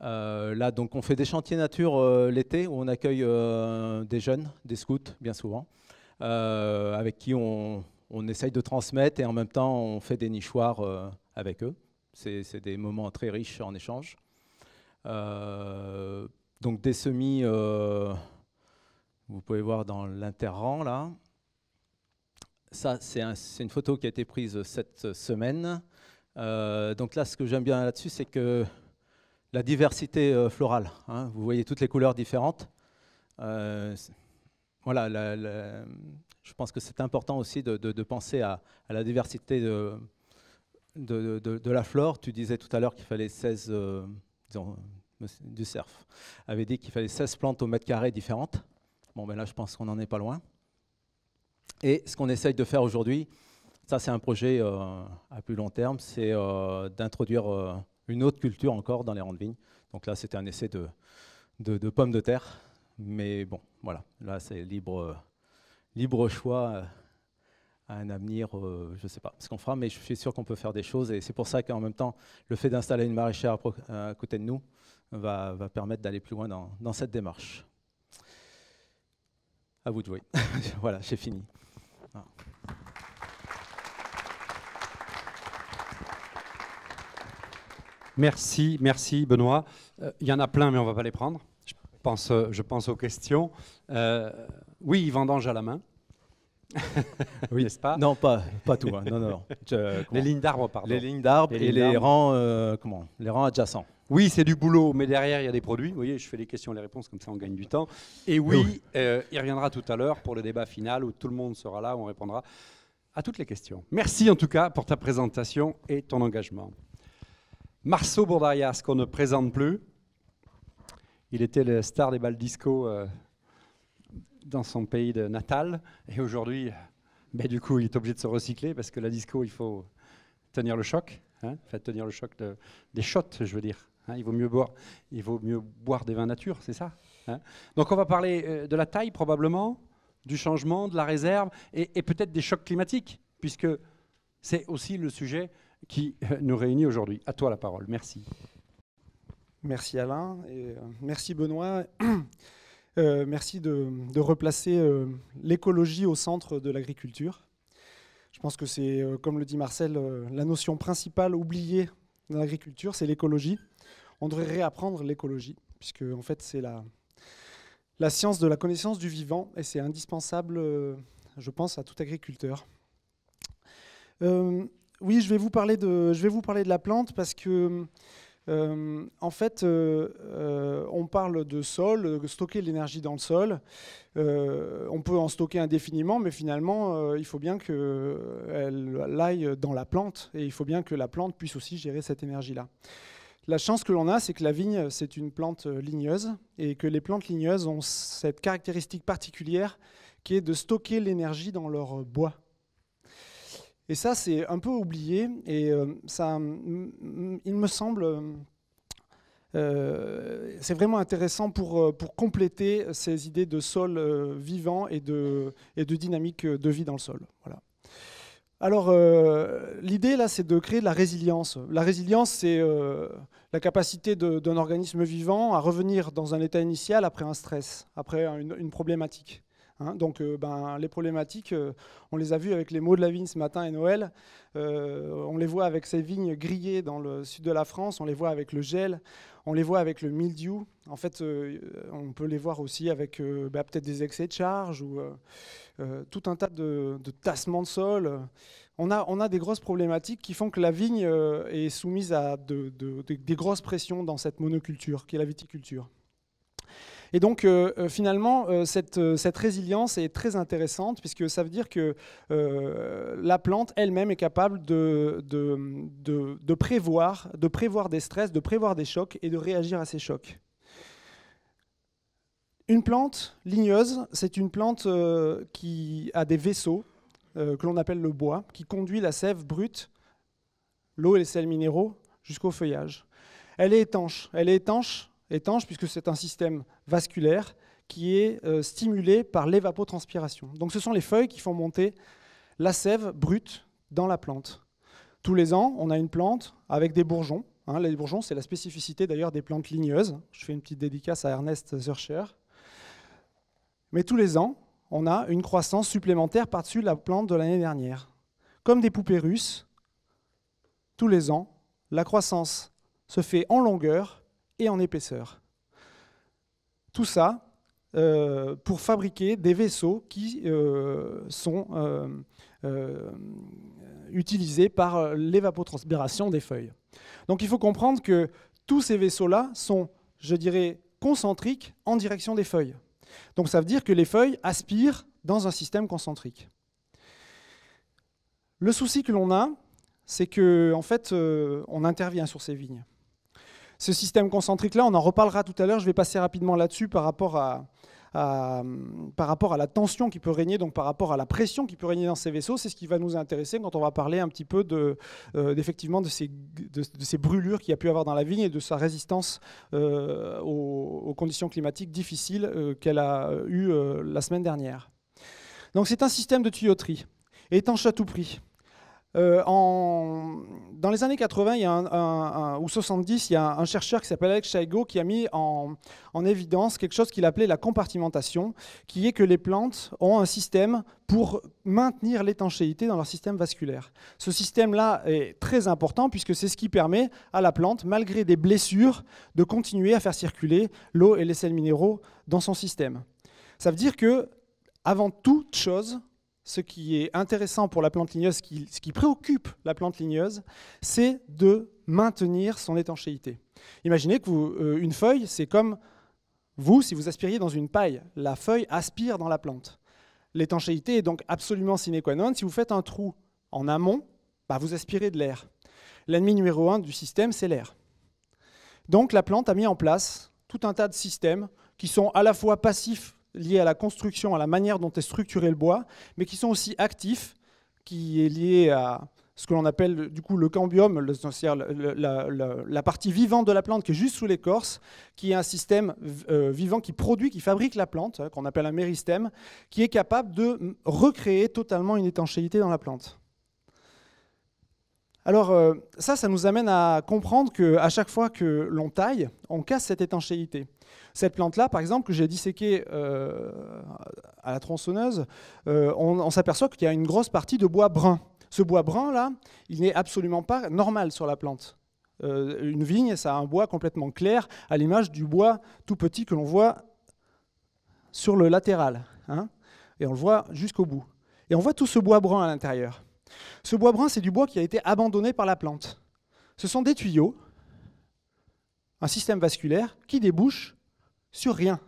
euh, là, donc, on fait des chantiers nature euh, l'été où on accueille euh, des jeunes, des scouts, bien souvent, avec qui on, essaye de transmettre et en même temps, on fait des nichoirs avec eux. C'est des moments très riches en échange. donc, des semis, vous pouvez voir dans l'interrang, là. Ça, c'est une photo qui a été prise cette semaine. donc là, ce que j'aime bien là-dessus, c'est que la diversité euh, florale. Hein. Vous voyez toutes les couleurs différentes. Euh, voilà, je pense que c'est important aussi de, penser à, la diversité de, la flore. Tu disais tout à l'heure qu'il fallait 16, euh, du cerf, avait dit qu'il fallait 16 plantes au mètre carré différentes. Bon, ben là, je pense qu'on n'en est pas loin. Et ce qu'on essaye de faire aujourd'hui, ça c'est un projet à plus long terme, c'est d'introduire une autre culture encore dans les rangs de vignes. Donc là, c'était un essai de, de, de, pommes de terre. Mais bon, voilà, là, c'est libre, libre choix euh, à un avenir, euh, je ne sais pas ce qu'on fera, mais je suis sûr qu'on peut faire des choses. Et c'est pour ça qu'en même temps, le fait d'installer une maraîchère à, côté de nous va, permettre d'aller plus loin dans, cette démarche. À vous de jouer. [LAUGHS] voilà, j'ai fini. Ah. Merci, merci Benoît. Euh, il y en a plein, mais on ne va pas les prendre. Je pense, euh, aux questions. Euh, oui, vendange à la main. [LAUGHS] oui, n'est-ce pas Non, pas, tout. Hein. Non, non, [LAUGHS] les lignes d'arbres, pardon. Les lignes d'arbres et, les rangs, comment Les rangs adjacents. Oui, c'est du boulot, mais derrière, il y a des produits. Vous voyez, je fais les questions et les réponses, comme ça, on gagne du temps. Et oui, il reviendra tout à l'heure pour le débat final où tout le monde sera là, on répondra à toutes les questions. Merci en tout cas pour ta présentation et ton engagement. Marceau Bourdarias, qu'on ne présente plus. Il était le star des balles disco euh, dans son pays de natal. Et aujourd'hui, ben, du coup, il est obligé de se recycler parce que la disco, il faut tenir le choc. Hein. tenir le choc des shots, je veux dire. Hein. il, vaut mieux boire, il vaut mieux boire des vins nature, c'est ça. Hein. Donc on va parler euh, de la taille probablement, du changement, de la réserve et peut-être des chocs climatiques, puisque c'est aussi le sujet qui euh, nous réunit aujourd'hui. À toi la parole. Merci. Merci Alain et euh, merci Benoît. [CLEARS THROAT] Euh, merci de, replacer l'écologie au centre de l'agriculture. Je pense que c'est, comme le dit Marcel, la notion principale oubliée dans l'agriculture, c'est l'écologie. On devrait réapprendre l'écologie, puisque en fait c'est la, la science de la connaissance du vivant, et c'est indispensable, je pense, à tout agriculteur oui, je vais, vous parler de, la plante parce que, euh, en fait, euh, euh, on parle de sol, de stocker l'énergie dans le sol. on peut en stocker indéfiniment, mais finalement, il faut bien qu'elle aille dans la plante et il faut bien que la plante puisse aussi gérer cette énergie-là. La chance que l'on a, c'est que la vigne, c'est une plante ligneuse et que les plantes ligneuses ont cette caractéristique particulière qui est de stocker l'énergie dans leur bois. Et ça, c'est un peu oublié, et euh, ça, il me semble, euh, c'est vraiment intéressant pour, euh, compléter ces idées de sol euh, vivant et de, et de dynamique de vie dans le sol. Alors, l'idée là, c'est de créer de la résilience. La résilience, c'est la capacité d'un organisme vivant à revenir dans un état initial après un stress, après une problématique. Hein. donc euh, ben, les problématiques, euh, on les a vues avec les maux de la vigne ce matin et Noël. Euh, on les voit avec ces vignes grillées dans le sud de la France, on les voit avec le gel, on les voit avec le mildiou. En fait, on peut les voir aussi avec ben, peut-être des excès de charge ou tout un tas de, de, tassements de sol. On a, des grosses problématiques qui font que la vigne est soumise à des grosses pressions dans cette monoculture qui est la viticulture. Et donc euh, euh, finalement, euh, cette, résilience est très intéressante puisque ça veut dire que la plante elle-même est capable de, prévoir, de prévoir des stress, de prévoir des chocs et de réagir à ces chocs. Une plante ligneuse, c'est une plante qui a des vaisseaux que l'on appelle le bois, qui conduit la sève brute, l'eau et les sels minéraux jusqu'au feuillage. Elle est étanche. Elle est étanche étanche, puisque c'est un système vasculaire qui est euh, stimulé par l'évapotranspiration. Donc ce sont les feuilles qui font monter la sève brute dans la plante. Tous les ans, on a une plante avec des bourgeons. Hein. les bourgeons, c'est la spécificité d'ailleurs des plantes ligneuses. Je fais une petite dédicace à Ernest Zerscher. Mais tous les ans, on a une croissance supplémentaire par-dessus la plante de l'année dernière. Comme des poupées russes, tous les ans, la croissance se fait en longueur et en épaisseur. Tout ça euh, pour fabriquer des vaisseaux qui euh, sont euh, utilisés par l'évapotranspiration des feuilles. Donc il faut comprendre que tous ces vaisseaux-là sont, je dirais, concentriques en direction des feuilles. Donc ça veut dire que les feuilles aspirent dans un système concentrique. Le souci que l'on a, c'est que en fait, on intervient sur ces vignes. Ce système concentrique-là, on en reparlera tout à l'heure, je vais passer rapidement là-dessus par rapport à, la tension qui peut régner, donc par rapport à la pression qui peut régner dans ces vaisseaux, c'est ce qui va nous intéresser quand on va parler un petit peu de, euh, de, ces, brûlures qu'il y a pu avoir dans la vigne et de sa résistance euh, aux, conditions climatiques difficiles euh, qu'elle a eues la semaine dernière. Donc c'est un système de tuyauterie, étanche à tout prix. Euh, dans les années 80 il y un, ou 70, il y a un, chercheur qui s'appelle Alex Chaigo qui a mis en, en évidence quelque chose qu'il appelait la compartimentation, qui est que les plantes ont un système pour maintenir l'étanchéité dans leur système vasculaire. Ce système-là est très important puisque c'est ce qui permet à la plante, malgré des blessures, de continuer à faire circuler l'eau et les sels minéraux dans son système. Ça veut dire que, avant toute chose, ce qui est intéressant pour la plante ligneuse, ce qui, préoccupe la plante ligneuse, c'est de maintenir son étanchéité. Imaginez que vous, euh, une feuille, c'est comme vous, si vous aspiriez dans une paille, la feuille aspire dans la plante. L'étanchéité est donc absolument sine qua non. Si vous faites un trou en amont, bah, vous aspirez de l'air. L'ennemi numéro un du système, c'est l'air. Donc la plante a mis en place tout un tas de systèmes qui sont à la fois passifs liés à la construction, à la manière dont est structuré le bois, mais qui sont aussi actifs, qui est lié à ce que l'on appelle du coup le cambium, c'est-à-dire la, partie vivante de la plante qui est juste sous l'écorce, qui est un système euh, vivant qui produit, qui fabrique la plante, hein, qu'on appelle un méristème, qui est capable de recréer totalement une étanchéité dans la plante. Alors euh, ça, ça nous amène à comprendre qu'à chaque fois que l'on taille, on casse cette étanchéité. Cette plante-là, par exemple, que j'ai disséquée euh, à la tronçonneuse, euh, on, s'aperçoit qu'il y a une grosse partie de bois brun. Ce bois brun-là, il n'est absolument pas normal sur la plante. une vigne, ça a un bois complètement clair, à l'image du bois tout petit que l'on voit sur le latéral. Hein, et on le voit jusqu'au bout. Et on voit tout ce bois brun à l'intérieur. Ce bois brun, c'est du bois qui a été abandonné par la plante. Ce sont des tuyaux, un système vasculaire qui débouche sur rien.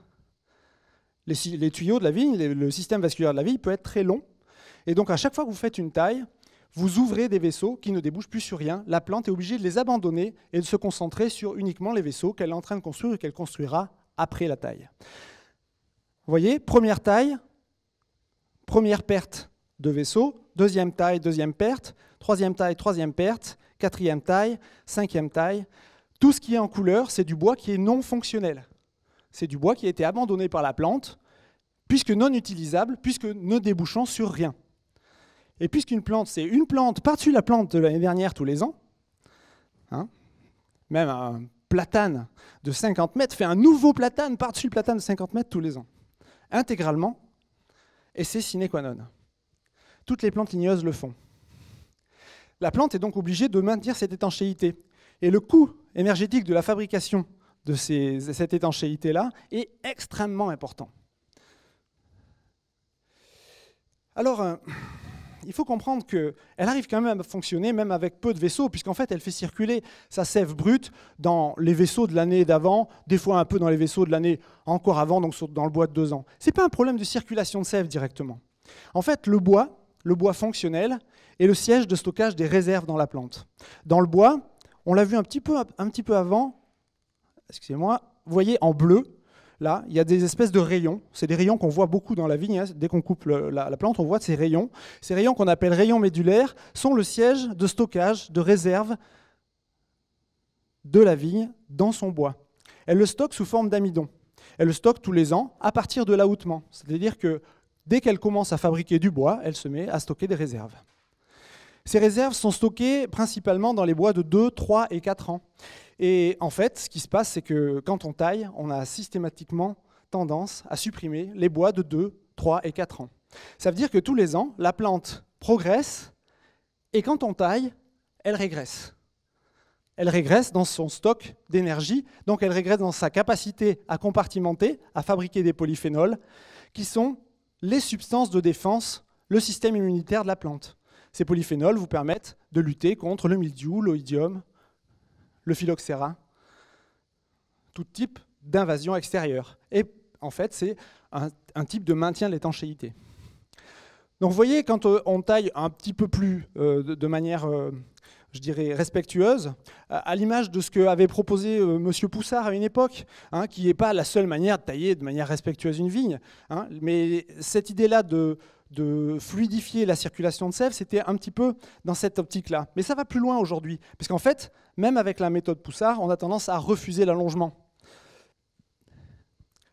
Les, tuyaux de la vigne, le système vasculaire de la vigne peut être très long. Et donc à chaque fois que vous faites une taille, vous ouvrez des vaisseaux qui ne débouchent plus sur rien. La plante est obligée de les abandonner et de se concentrer sur uniquement les vaisseaux qu'elle est en train de construire et qu'elle construira après la taille. Vous voyez, première taille, première perte de vaisseaux, deuxième taille, deuxième perte, troisième taille, troisième perte, quatrième taille, cinquième taille. Tout ce qui est en couleur, c'est du bois qui est non fonctionnel. C'est du bois qui a été abandonné par la plante, puisque non utilisable, puisque ne débouchant sur rien. Et puisqu'une plante, c'est une plante par-dessus la plante de l'année dernière tous les ans, hein, même un platane de 50 mètres fait un nouveau platane par-dessus le platane de 50 mètres tous les ans, intégralement, et c'est sine qua non. Toutes les plantes ligneuses le font. La plante est donc obligée de maintenir cette étanchéité. Et le coût énergétique de la fabrication de cette étanchéité-là est extrêmement important. Alors, euh, il faut comprendre qu'elle arrive quand même à fonctionner, même avec peu de vaisseaux, puisqu'en fait, elle fait circuler sa sève brute dans les vaisseaux de l'année d'avant, des fois un peu dans les vaisseaux de l'année encore avant, donc dans le bois de deux ans. Ce n'est pas un problème de circulation de sève directement. En fait, le bois, le bois fonctionnel et le siège de stockage des réserves dans la plante. Dans le bois, on l'a vu un petit peu, avant, excusez-moi, vous voyez en bleu, là, il y a des espèces de rayons. C'est des rayons qu'on voit beaucoup dans la vigne. Hein. Dès qu'on coupe la, plante, on voit ces rayons. Ces rayons qu'on appelle rayons médulaires sont le siège de stockage, de réserves de la vigne dans son bois. Elle le stocke sous forme d'amidon. Elle le stocke tous les ans à partir de l'ahoutement, C'est-à-dire que Dès qu'elle commence à fabriquer du bois, elle se met à stocker des réserves. Ces réserves sont stockées principalement dans les bois de 2, 3 et 4 ans. Et en fait, ce qui se passe, c'est que quand on taille, on a systématiquement tendance à supprimer les bois de 2, 3 et 4 ans. Ça veut dire que tous les ans, la plante progresse et quand on taille, elle régresse. Elle régresse dans son stock d'énergie, donc elle régresse dans sa capacité à compartimenter, à fabriquer des polyphénols qui sont les substances de défense, le système immunitaire de la plante. Ces polyphénols vous permettent de lutter contre le mildiou, l'oïdium, le phylloxéra, tout type d'invasion extérieure. Et en fait, c'est un, type de maintien de l'étanchéité. Donc vous voyez, quand euh, on taille un petit peu plus euh, de, manière euh, je dirais, respectueuse, à l'image de ce qu'avait proposé euh, M. Poussard à une époque, hein, qui n'est pas la seule manière de tailler de manière respectueuse une vigne. Hein. mais cette idée-là de, de fluidifier la circulation de sève, c'était un petit peu dans cette optique-là. Mais ça va plus loin aujourd'hui, parce qu'en fait, même avec la méthode Poussard, on a tendance à refuser l'allongement.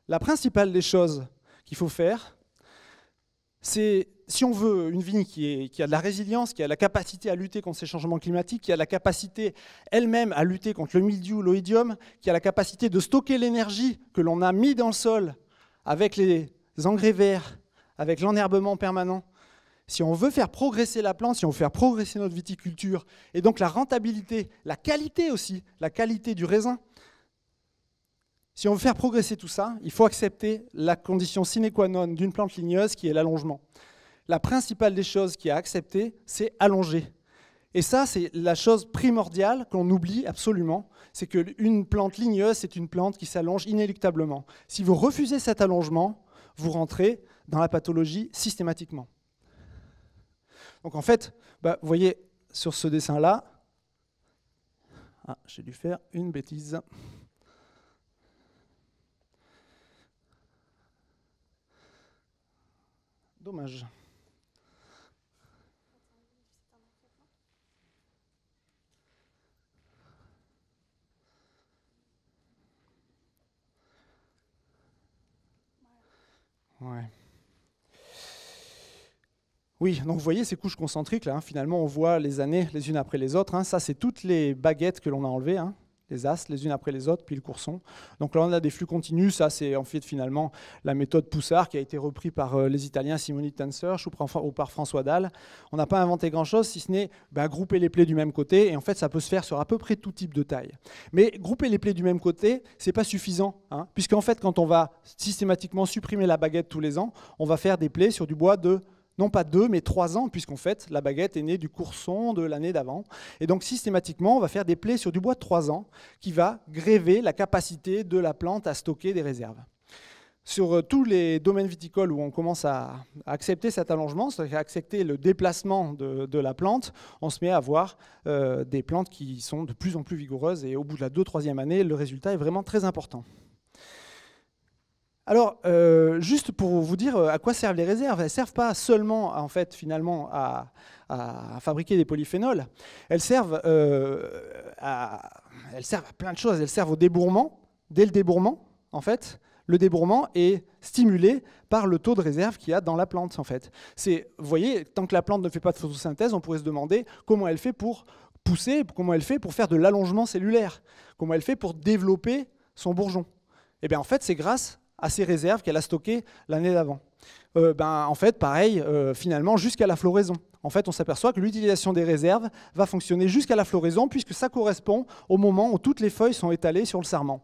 La principale des choses qu'il faut faire, c'est si on veut une vigne qui, a de la résilience, qui a la capacité à lutter contre ces changements climatiques, qui a la capacité elle-même à lutter contre le mildiou, l'oïdium, qui a la capacité de stocker l'énergie que l'on a mis dans le sol avec les engrais verts, avec l'enherbement permanent, si on veut faire progresser la plante, si on veut faire progresser notre viticulture, et donc la rentabilité, la qualité aussi, la qualité du raisin, si on veut faire progresser tout ça, il faut accepter la condition sine qua non d'une plante ligneuse qui est l'allongement la principale des choses qui a accepté, c'est allonger. Et ça, c'est la chose primordiale qu'on oublie absolument, c'est qu'une plante ligneuse, c'est une plante qui s'allonge inéluctablement. Si vous refusez cet allongement, vous rentrez dans la pathologie systématiquement. Donc en fait, bah, vous voyez sur ce dessin-là, ah, j'ai dû faire une bêtise. Dommage. Ouais. Oui, donc vous voyez ces couches concentriques là, hein, finalement on voit les années les unes après les autres. Hein. Ça c'est toutes les baguettes que l'on a enlevées. Hein les as les unes après les autres, puis le courson. Donc là, on a des flux continus. Ça, c'est en fait finalement la méthode Poussard qui a été reprise par euh, les Italiens Simoni tenser ou par François Dahl. On n'a pas inventé grand-chose, si ce n'est bah, grouper les plaies du même côté. Et en fait, ça peut se faire sur à peu près tout type de taille. Mais grouper les plaies du même côté, c'est pas suffisant, hein, puisqu'en fait, quand on va systématiquement supprimer la baguette tous les ans, on va faire des plaies sur du bois de non pas deux, mais trois ans, puisqu'en fait, la baguette est née du courson de l'année d'avant. Et donc, systématiquement, on va faire des plaies sur du bois de trois ans qui va gréver la capacité de la plante à stocker des réserves. Sur euh, tous les domaines viticoles où on commence à accepter cet allongement, c'est-à-dire accepter le déplacement de, la plante, on se met à avoir euh, des plantes qui sont de plus en plus vigoureuses et au bout de la ou troisième année, le résultat est vraiment très important. Alors, euh, juste pour vous dire euh, à quoi servent les réserves, elles ne servent pas seulement, en fait, finalement, à, fabriquer des polyphénols. Elles servent, euh, à, elles servent à plein de choses. Elles servent au débourrement. Dès le débourrement, en fait, le débourrement est stimulé par le taux de réserve qu'il y a dans la plante, en fait. C'est, vous voyez, tant que la plante ne fait pas de photosynthèse, on pourrait se demander comment elle fait pour pousser, comment elle fait pour faire de l'allongement cellulaire, comment elle fait pour développer son bourgeon. Et eh bien, en fait, c'est grâce à ses réserves qu'elle a stockées l'année d'avant. Euh, ben, en fait, pareil, euh, finalement, jusqu'à la floraison. En fait, on s'aperçoit que l'utilisation des réserves va fonctionner jusqu'à la floraison, puisque ça correspond au moment où toutes les feuilles sont étalées sur le sarment.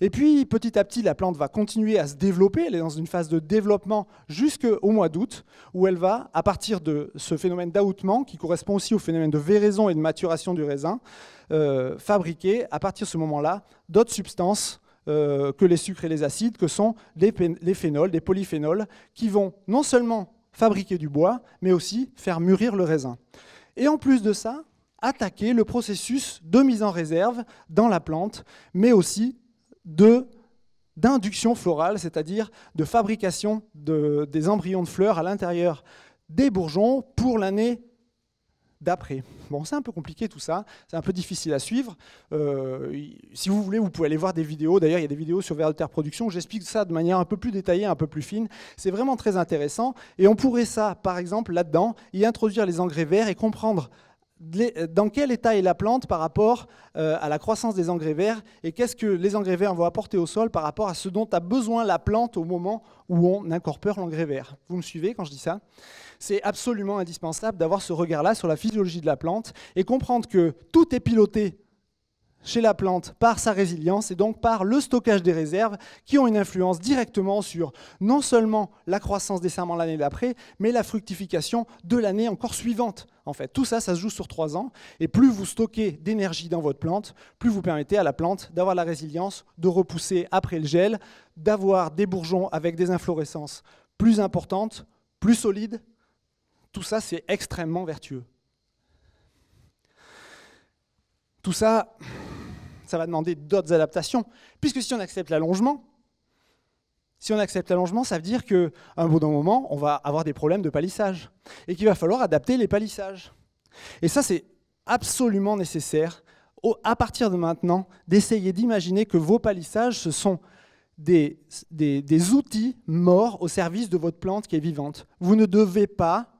Et puis, petit à petit, la plante va continuer à se développer. Elle est dans une phase de développement jusqu'au mois d'août, où elle va, à partir de ce phénomène d'aoutement, qui correspond aussi au phénomène de véraison et de maturation du raisin, euh, fabriquer, à partir de ce moment-là, d'autres substances euh, que les sucres et les acides, que sont les, phénols, des polyphénols, qui vont non seulement fabriquer du bois, mais aussi faire mûrir le raisin. Et en plus de ça, attaquer le processus de mise en réserve dans la plante, mais aussi de d'induction florale, c'est-à-dire de fabrication des embryons de fleurs à l'intérieur des bourgeons pour l'année d'après. Bon, c'est un peu compliqué tout ça, c'est un peu difficile à suivre. Euh, si vous voulez, vous pouvez aller voir des vidéos. D'ailleurs, il y a des vidéos sur Vers Terre Production, j'explique ça de manière un peu plus détaillée, un peu plus fine. C'est vraiment très intéressant. Et on pourrait ça, par exemple, là-dedans, y introduire les engrais verts et comprendre dans quel état est la plante par rapport euh, à la croissance des engrais verts et qu'est-ce que les engrais verts vont apporter au sol par rapport à ce dont a besoin la plante au moment où on incorpore l'engrais vert. Vous me suivez quand je dis ça c'est absolument indispensable d'avoir ce regard-là sur la physiologie de la plante et comprendre que tout est piloté chez la plante par sa résilience et donc par le stockage des réserves qui ont une influence directement sur non seulement la croissance des serments l'année d'après, mais la fructification de l'année encore suivante. En fait, tout ça, ça se joue sur trois ans. Et plus vous stockez d'énergie dans votre plante, plus vous permettez à la plante d'avoir la résilience, de repousser après le gel, d'avoir des bourgeons avec des inflorescences plus importantes, plus solides, tout ça, c'est extrêmement vertueux. Tout ça, ça va demander d'autres adaptations, puisque si on accepte l'allongement, si on accepte l'allongement, ça veut dire qu'à un bout d'un moment, on va avoir des problèmes de palissage, et qu'il va falloir adapter les palissages. Et ça, c'est absolument nécessaire, à partir de maintenant, d'essayer d'imaginer que vos palissages, ce sont des, des, des, outils morts au service de votre plante qui est vivante. Vous ne devez pas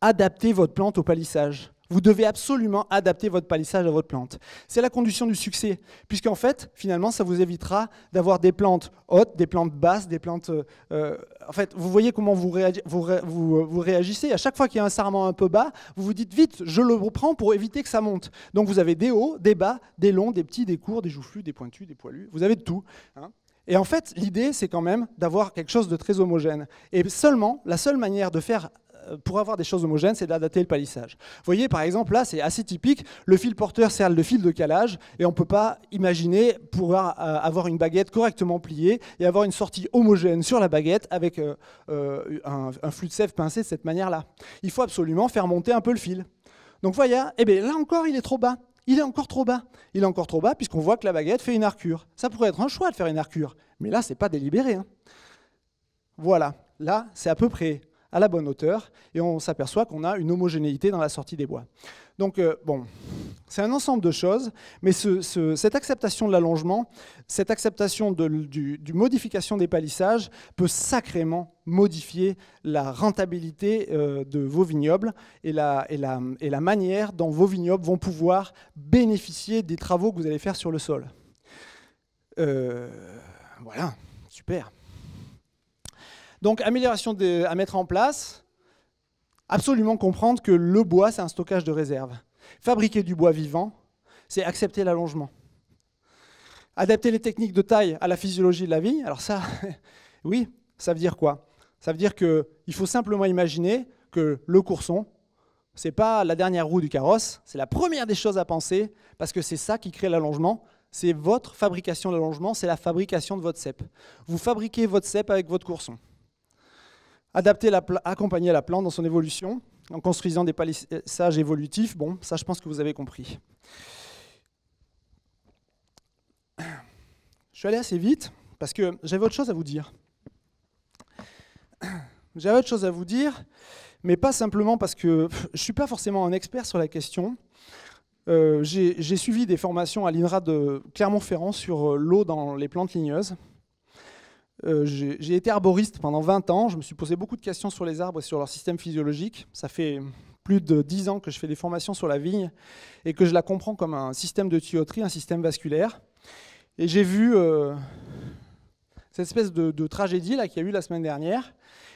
adapter votre plante au palissage. Vous devez absolument adapter votre palissage à votre plante. C'est la condition du succès, puisqu'en fait, finalement, ça vous évitera d'avoir des plantes hautes, des plantes basses, des plantes... Euh, euh, en fait, vous voyez comment euh, vous, réagissez. À chaque fois qu'il y a un sarment un peu bas, vous vous dites vite, je le reprends pour éviter que ça monte. Donc vous avez des hauts, des bas, des longs, des petits, des courts, des joufflus, des pointus, des poilus. Vous avez de tout. Hein. et en fait, l'idée, c'est quand même d'avoir quelque chose de très homogène. Et seulement, la seule manière de faire euh, pour avoir des choses homogènes, c'est d'adapter le palissage. Vous voyez, par exemple, là, c'est assez typique. Le fil porteur sert le fil de calage et on ne peut pas imaginer pouvoir euh, avoir une baguette correctement pliée et avoir une sortie homogène sur la baguette avec euh, un, flux de sève pincé de cette manière-là. Il faut absolument faire monter un peu le fil. Donc voilà, eh bien, là encore, il est trop bas. Il est encore trop bas. Il est encore trop bas puisqu'on voit que la baguette fait une arcure. Ça pourrait être un choix de faire une arcure, mais là, c'est pas délibéré. Hein. Voilà, là, c'est à peu près à la bonne hauteur, et on s'aperçoit qu'on a une homogénéité dans la sortie des bois. Donc, euh, bon, c'est un ensemble de choses, mais cette acceptation de l'allongement, cette acceptation de, du, modification des palissages peut sacrément modifier la rentabilité euh, de vos vignobles et la, manière dont vos vignobles vont pouvoir bénéficier des travaux que vous allez faire sur le sol. Euh, voilà, super. Donc amélioration à mettre en place, absolument comprendre que le bois, c'est un stockage de réserve. Fabriquer du bois vivant, c'est accepter l'allongement. Adapter les techniques de taille à la physiologie de la vie, alors ça, [LAUGHS] oui, ça veut dire quoi Ça veut dire qu'il faut simplement imaginer que le courson, c'est pas la dernière roue du carrosse, c'est la première des choses à penser, parce que c'est ça qui crée l'allongement, c'est votre fabrication de l'allongement, c'est la fabrication de votre cep. Vous fabriquez votre cep avec votre courson. Adapter la accompagner la plante dans son évolution en construisant des palissages évolutifs. Bon, ça, je pense que vous avez compris. Je suis allé assez vite parce que j'avais autre chose à vous dire. J'avais autre chose à vous dire, mais pas simplement parce que je ne suis pas forcément un expert sur la question. Euh, j'ai suivi des formations à l'INRA de Clermont-Ferrand sur euh, l'eau dans les plantes ligneuses. Euh, j'ai été arboriste pendant 20 ans. Je me suis posé beaucoup de questions sur les arbres et sur leur système physiologique. Ça fait plus de 10 ans que je fais des formations sur la vigne et que je la comprends comme un système de tuyauterie, un système vasculaire. Et j'ai vu euh, cette espèce de, tragédie là qu'il y a eu la semaine dernière.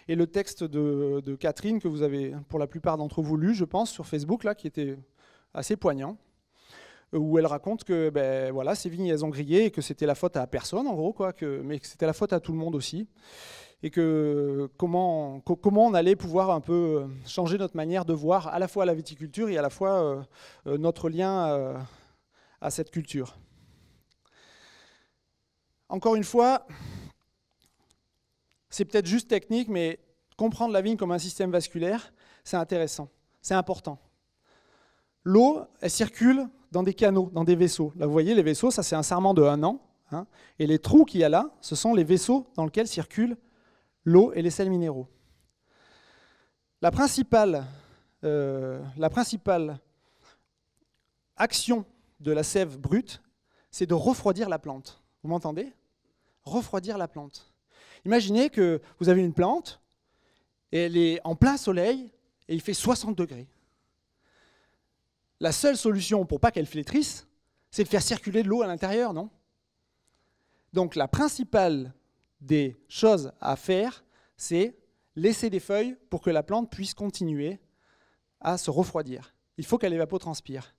Et le texte de, de Catherine que vous avez pour la plupart d'entre vous lu, je pense, sur Facebook là, qui était assez poignant où elle raconte que ben, voilà, ces vignes, elles ont grillé et que c'était la faute à personne, en gros, quoi, mais que c'était la faute à tout le monde aussi. Et que comment, comment on allait pouvoir un peu euh, changer notre manière de voir à la fois la viticulture et à la fois euh, euh, notre lien à cette culture. Encore une fois, c'est peut-être juste technique, mais comprendre la vigne comme un système vasculaire, c'est intéressant, c'est important. L'eau, elle circule dans des canaux, dans des vaisseaux. Là, vous voyez, les vaisseaux, ça c'est un serment de un an. Hein. et les trous qu'il y a là, ce sont les vaisseaux dans lesquels circulent l'eau et les sels minéraux. La principale, euh, la principale action de la sève brute, c'est de refroidir la plante. Vous m'entendez Refroidir la plante. Imaginez que vous avez une plante, elle est en plein soleil, et il fait 60 degrés. La seule solution pour pas qu'elle flétrisse, c'est de faire circuler de l'eau à l'intérieur, non Donc la principale des choses à faire, c'est laisser des feuilles pour que la plante puisse continuer à se refroidir. Il faut qu'elle évapotranspire.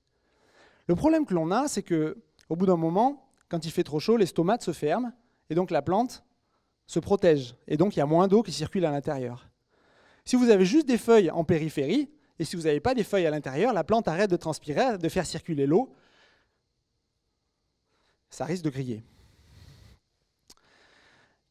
Le problème que l'on a, c'est que au bout d'un moment, quand il fait trop chaud, les stomates se ferment et donc la plante se protège et donc il y a moins d'eau qui circule à l'intérieur. Si vous avez juste des feuilles en périphérie, et si vous n'avez pas des feuilles à l'intérieur, la plante arrête de transpirer, de faire circuler l'eau. Ça risque de griller.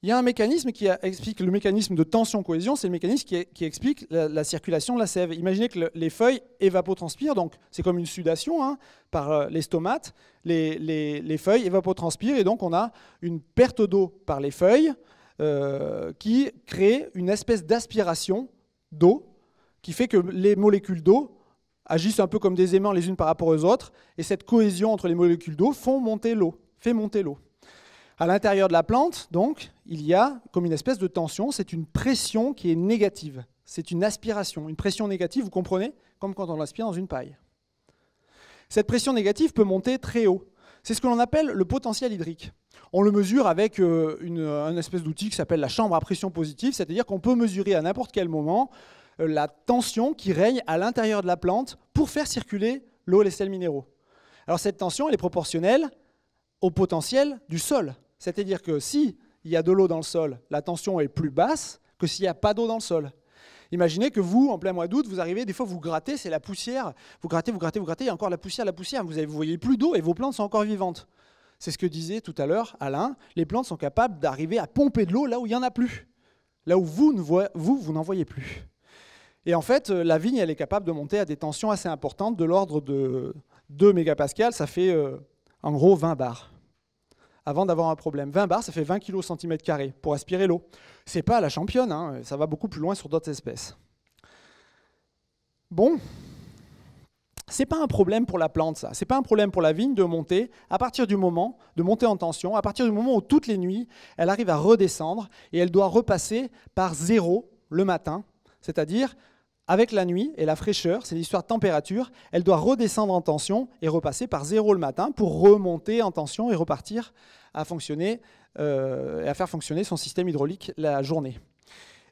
Il y a un mécanisme qui explique le mécanisme de tension-cohésion, c'est le mécanisme qui, explique la, circulation de la sève. Imaginez que les feuilles évapotranspirent, donc c'est comme une sudation hein, par euh, les stomates. Les, feuilles évapotranspirent et donc on a une perte d'eau par les feuilles euh, qui crée une espèce d'aspiration d'eau qui fait que les molécules d'eau agissent un peu comme des aimants les unes par rapport aux autres, et cette cohésion entre les molécules d'eau font monter l'eau, fait monter l'eau. À l'intérieur de la plante, donc, il y a comme une espèce de tension, c'est une pression qui est négative. C'est une aspiration, une pression négative, vous comprenez Comme quand on aspire dans une paille. Cette pression négative peut monter très haut. C'est ce que l'on appelle le potentiel hydrique. On le mesure avec euh, un espèce d'outil qui s'appelle la chambre à pression positive, c'est-à-dire qu'on peut mesurer à n'importe quel moment euh, la tension qui règne à l'intérieur de la plante pour faire circuler l'eau et les sels minéraux. Alors cette tension, elle est proportionnelle au potentiel du sol. C'est-à-dire que si il y a de l'eau dans le sol, la tension est plus basse que s'il n'y a pas d'eau dans le sol. Imaginez que vous, en plein mois d'août, vous arrivez, des fois vous grattez, c'est la poussière, vous grattez, vous grattez, vous grattez, il y a encore la poussière, la poussière, vous ne voyez plus d'eau et vos plantes sont encore vivantes. C'est ce que disait tout à l'heure Alain, les plantes sont capables d'arriver à pomper de l'eau là où il n'y en a plus, là où vous, vous n'en voyez plus. Et en fait, euh, la vigne, elle est capable de monter à des tensions assez importantes, de l'ordre de 2 mégapascales, ça fait euh, en gros 20 bars. Avant d'avoir un problème. 20 bars, ça fait 20 kg cm pour aspirer l'eau. C'est pas la championne, hein, ça va beaucoup plus loin sur d'autres espèces. Bon, c'est pas un problème pour la plante, ça. C'est pas un problème pour la vigne de monter à partir du moment de monter en tension, à partir du moment où toutes les nuits, elle arrive à redescendre et elle doit repasser par zéro le matin, c'est-à-dire avec la nuit et la fraîcheur, c'est l'histoire de température, elle doit redescendre en tension et repasser par zéro le matin pour remonter en tension et repartir à fonctionner euh, et à faire fonctionner son système hydraulique la journée.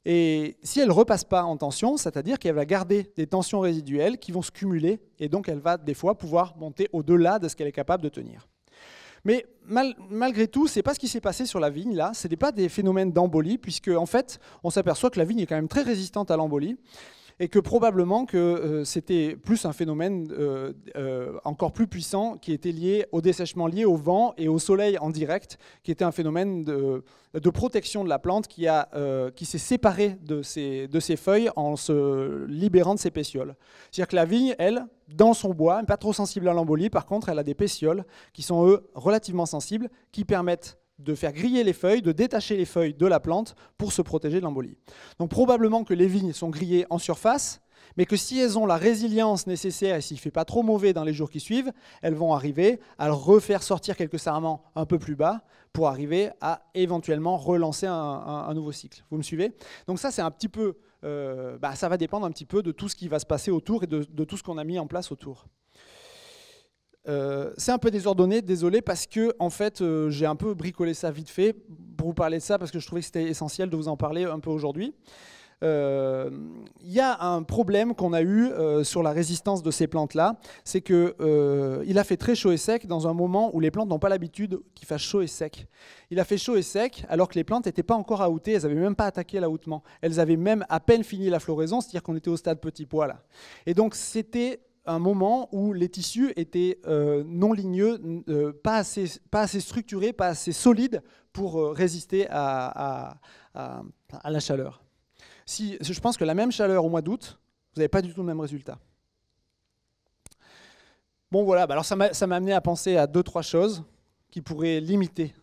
Et si elle repasse pas en tension, c'est-à-dire qu'elle va garder des tensions résiduelles qui vont se cumuler et donc elle va des fois pouvoir monter au-delà de ce qu'elle est capable de tenir. Mais malgré tout, c'est pas ce qui s'est passé sur la vigne là, ce n'est pas des phénomènes d'embolie puisque en fait, on s'aperçoit que la vigne est quand même très résistante à l'embolie et que probablement que euh, c'était plus un phénomène euh, euh, encore plus puissant qui était lié au dessèchement lié au vent et au soleil en direct, qui était un phénomène de, protection de la plante qui, a, qui s'est séparée de ses, de ses feuilles en se libérant de ses pétioles. C'est-à-dire que la vigne, elle, dans son bois, n'est pas trop sensible à l'embolie, par contre, elle a des pétioles qui sont, eux, relativement sensibles, qui permettent de faire griller les feuilles, de détacher les feuilles de la plante pour se protéger de l'embolie. Donc probablement que les vignes sont grillées en surface, mais que si elles ont la résilience nécessaire et s'il ne fait pas trop mauvais dans les jours qui suivent, elles vont arriver à refaire sortir quelques sarments un peu plus bas pour arriver à éventuellement relancer un, nouveau cycle. Vous me suivez Donc ça, euh, bah, ça va dépendre un petit peu de tout ce qui va se passer autour et de tout ce qu'on a mis en place autour. Euh, c'est un peu désordonné, désolé, parce que en fait, euh, j'ai un peu bricolé ça vite fait pour vous parler de ça, parce que je trouvais que c'était essentiel de vous en parler un peu aujourd'hui. Il euh, y a un problème qu'on a eu sur la résistance de ces plantes-là, c'est que il a fait très chaud et sec dans un moment où les plantes n'ont pas l'habitude qu'il fasse chaud et sec. Il a fait chaud et sec alors que les plantes n'étaient pas encore à outées, elles n'avaient même pas attaqué l'aoutement, elles avaient même à peine fini la floraison, c'est-à-dire qu'on était au stade petit pois Et donc c'était un moment où les tissus étaient euh, non ligneux, euh, pas, assez, pas assez structurés, pas assez solides pour euh, résister à, la chaleur. Si, je pense que la même chaleur au mois d'août, vous n'avez pas du tout le même résultat. Bon voilà, bah, alors ça m'a amené à penser à deux, trois choses qui pourraient limiter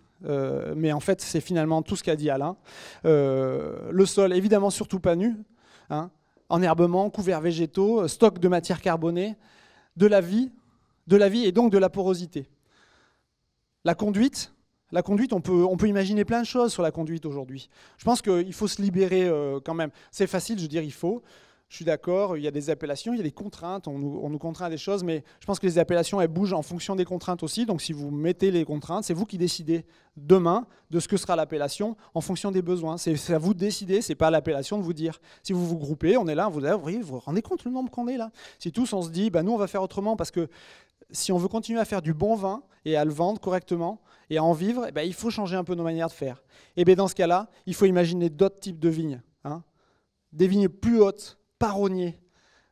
mais en fait, c'est finalement tout ce qu'a dit Alain. le sol, évidemment, surtout pas nu. Hein enherbement, couverts végétaux, euh, stock de matières carbonées, de la vie, de la vie et donc de la porosité. La conduite, la conduite, on peut, on peut imaginer plein de choses sur la conduite aujourd'hui. Je pense qu'il faut se libérer euh, quand même. C'est facile, je dirais « dire, il faut je suis d'accord, il y a des appellations, il y a des contraintes, on nous, contraint à des choses, mais je pense que les appellations, elles bougent en fonction des contraintes aussi. Donc si vous mettez les contraintes, c'est vous qui décidez demain de ce que sera l'appellation en fonction des besoins. C'est à vous de décider, c'est pas l'appellation de vous dire. Si vous vous groupez, on est là, vous, vous rendez compte le nombre qu'on est là. Si tous, on se dit, bah, nous, on va faire autrement parce que si on veut continuer à faire du bon vin et à le vendre correctement et à en vivre, eh ben il faut changer un peu nos manières de faire. Et eh ben, dans ce cas-là, il faut imaginer d'autres types de vignes. Hein. des vignes plus hautes, paronnier,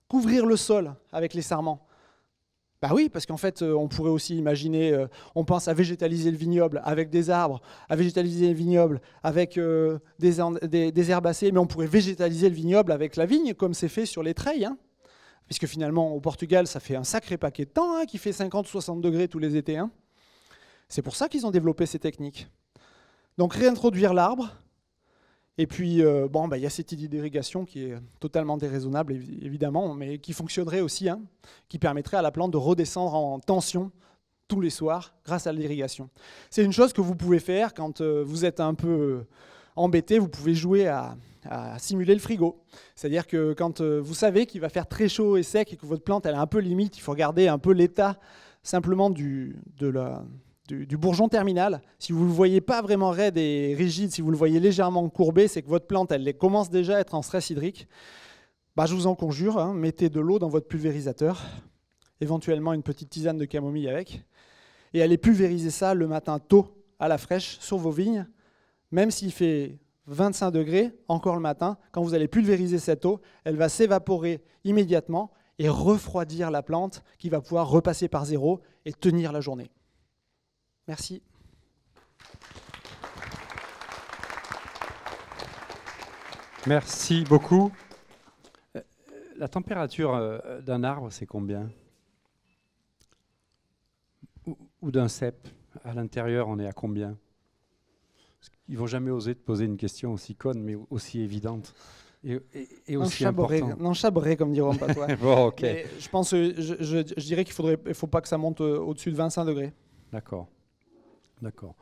couvrir le sol avec les sarments. Bah oui, parce qu'en fait, euh, on pourrait aussi imaginer, euh, on pense à végétaliser le vignoble avec des arbres, à végétaliser le vignoble avec euh, des, herbacées, mais on pourrait végétaliser le vignoble avec la vigne, comme c'est fait sur les treilles. Hein. Puisque finalement, au Portugal, ça fait un sacré paquet de temps, hein, qui fait 50-60 degrés tous les étés. Hein. C'est pour ça qu'ils ont développé ces techniques. Donc réintroduire l'arbre, et puis, euh, bon, bah, il y a cette idée d'irrigation qui est totalement déraisonnable, évidemment, mais qui fonctionnerait aussi, hein, qui permettrait à la plante de redescendre en tension tous les soirs grâce à l'irrigation. C'est une chose que vous pouvez faire quand euh, vous êtes un peu euh, embêté, vous pouvez jouer à, simuler le frigo. C'est-à-dire que quand vous savez qu'il va faire très chaud et sec et que votre plante elle est un peu limite, il faut regarder un peu l'état simplement du, de la, du, bourgeon terminal, si vous ne le voyez pas vraiment raide et rigide, si vous le voyez légèrement courbé, c'est que votre plante, elle, commence déjà à être en stress hydrique. Bah, je vous en conjure, hein, mettez de l'eau dans votre pulvérisateur, éventuellement une petite tisane de camomille avec, et allez pulvériser ça le matin tôt, à la fraîche, sur vos vignes, même s'il fait 25 degrés, encore le matin, quand vous allez pulvériser cette eau, elle va s'évaporer immédiatement et refroidir la plante qui va pouvoir repasser par zéro et tenir la journée. Merci. Merci beaucoup. Euh, la température euh, d'un arbre, c'est combien Ou d'un cep À l'intérieur, on est à combien Ils vont jamais oser te poser une question aussi conne, mais aussi évidente. Et, et, aussi importante. Non, chabré, comme diront pas toi. [LAUGHS] bon, ok. je, pense, euh, je, je dirais qu'il ne faut pas que ça monte au-dessus de 25 degrés. D'accord. D'accord.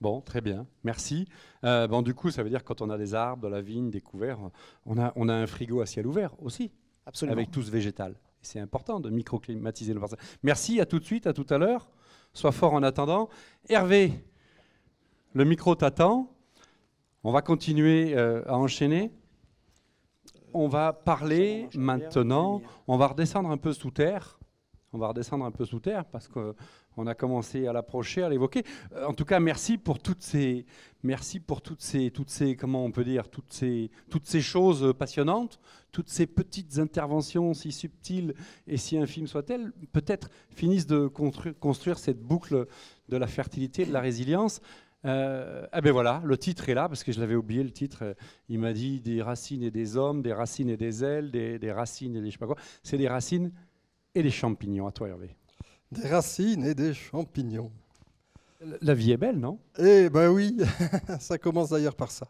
Bon, très bien, merci. Euh, bon, du coup, ça veut dire quand on a des arbres, de la vigne, des couverts, on a, on a un frigo à ciel ouvert aussi, Absolument. avec tout ce végétal. C'est important de microclimatiser le parcelle. Merci, à tout de suite, à tout à l'heure. Sois fort en attendant. Hervé, le micro t'attend. On va continuer euh, à enchaîner. On va parler maintenant, on va redescendre un peu sous terre. On va redescendre un peu sous terre parce que on a commencé à l'approcher, à l'évoquer. Euh, en tout cas, merci pour toutes ces, merci pour toutes ces, toutes ces, comment on peut dire, toutes ces, toutes ces choses passionnantes, toutes ces petites interventions si subtiles et si infimes soient-elles, peut-être finissent de construire, cette boucle de la fertilité, de la résilience. Euh, eh ben voilà, le titre est là parce que je l'avais oublié. Le titre, il m'a dit des racines et des hommes, des racines et des ailes, des, racines et des je sais pas quoi. C'est des racines et des champignons. À toi, Hervé des racines et des champignons. La vie est belle, non Eh ben oui, [LAUGHS] ça commence d'ailleurs par ça.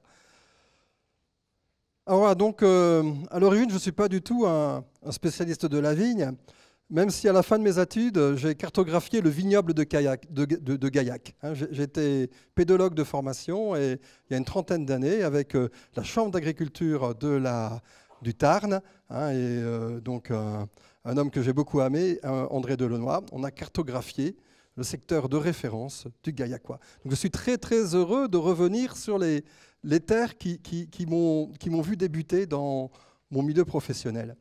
Alors donc euh, à l'origine, je ne suis pas du tout un, spécialiste de la vigne, même si à la fin de mes études, j'ai cartographié le vignoble de, de, Gaillac. Hein. J'étais pédologue de formation et il y a une trentaine d'années, avec euh, la chambre d'agriculture de la, du Tarn, hein, et euh, donc un homme que j'ai beaucoup aimé, euh, André Delenoy, on a cartographié le secteur de référence du Gaillacois. Donc je suis très très heureux de revenir sur les, les terres qui, qui, qui m'ont vu débuter dans mon milieu professionnel.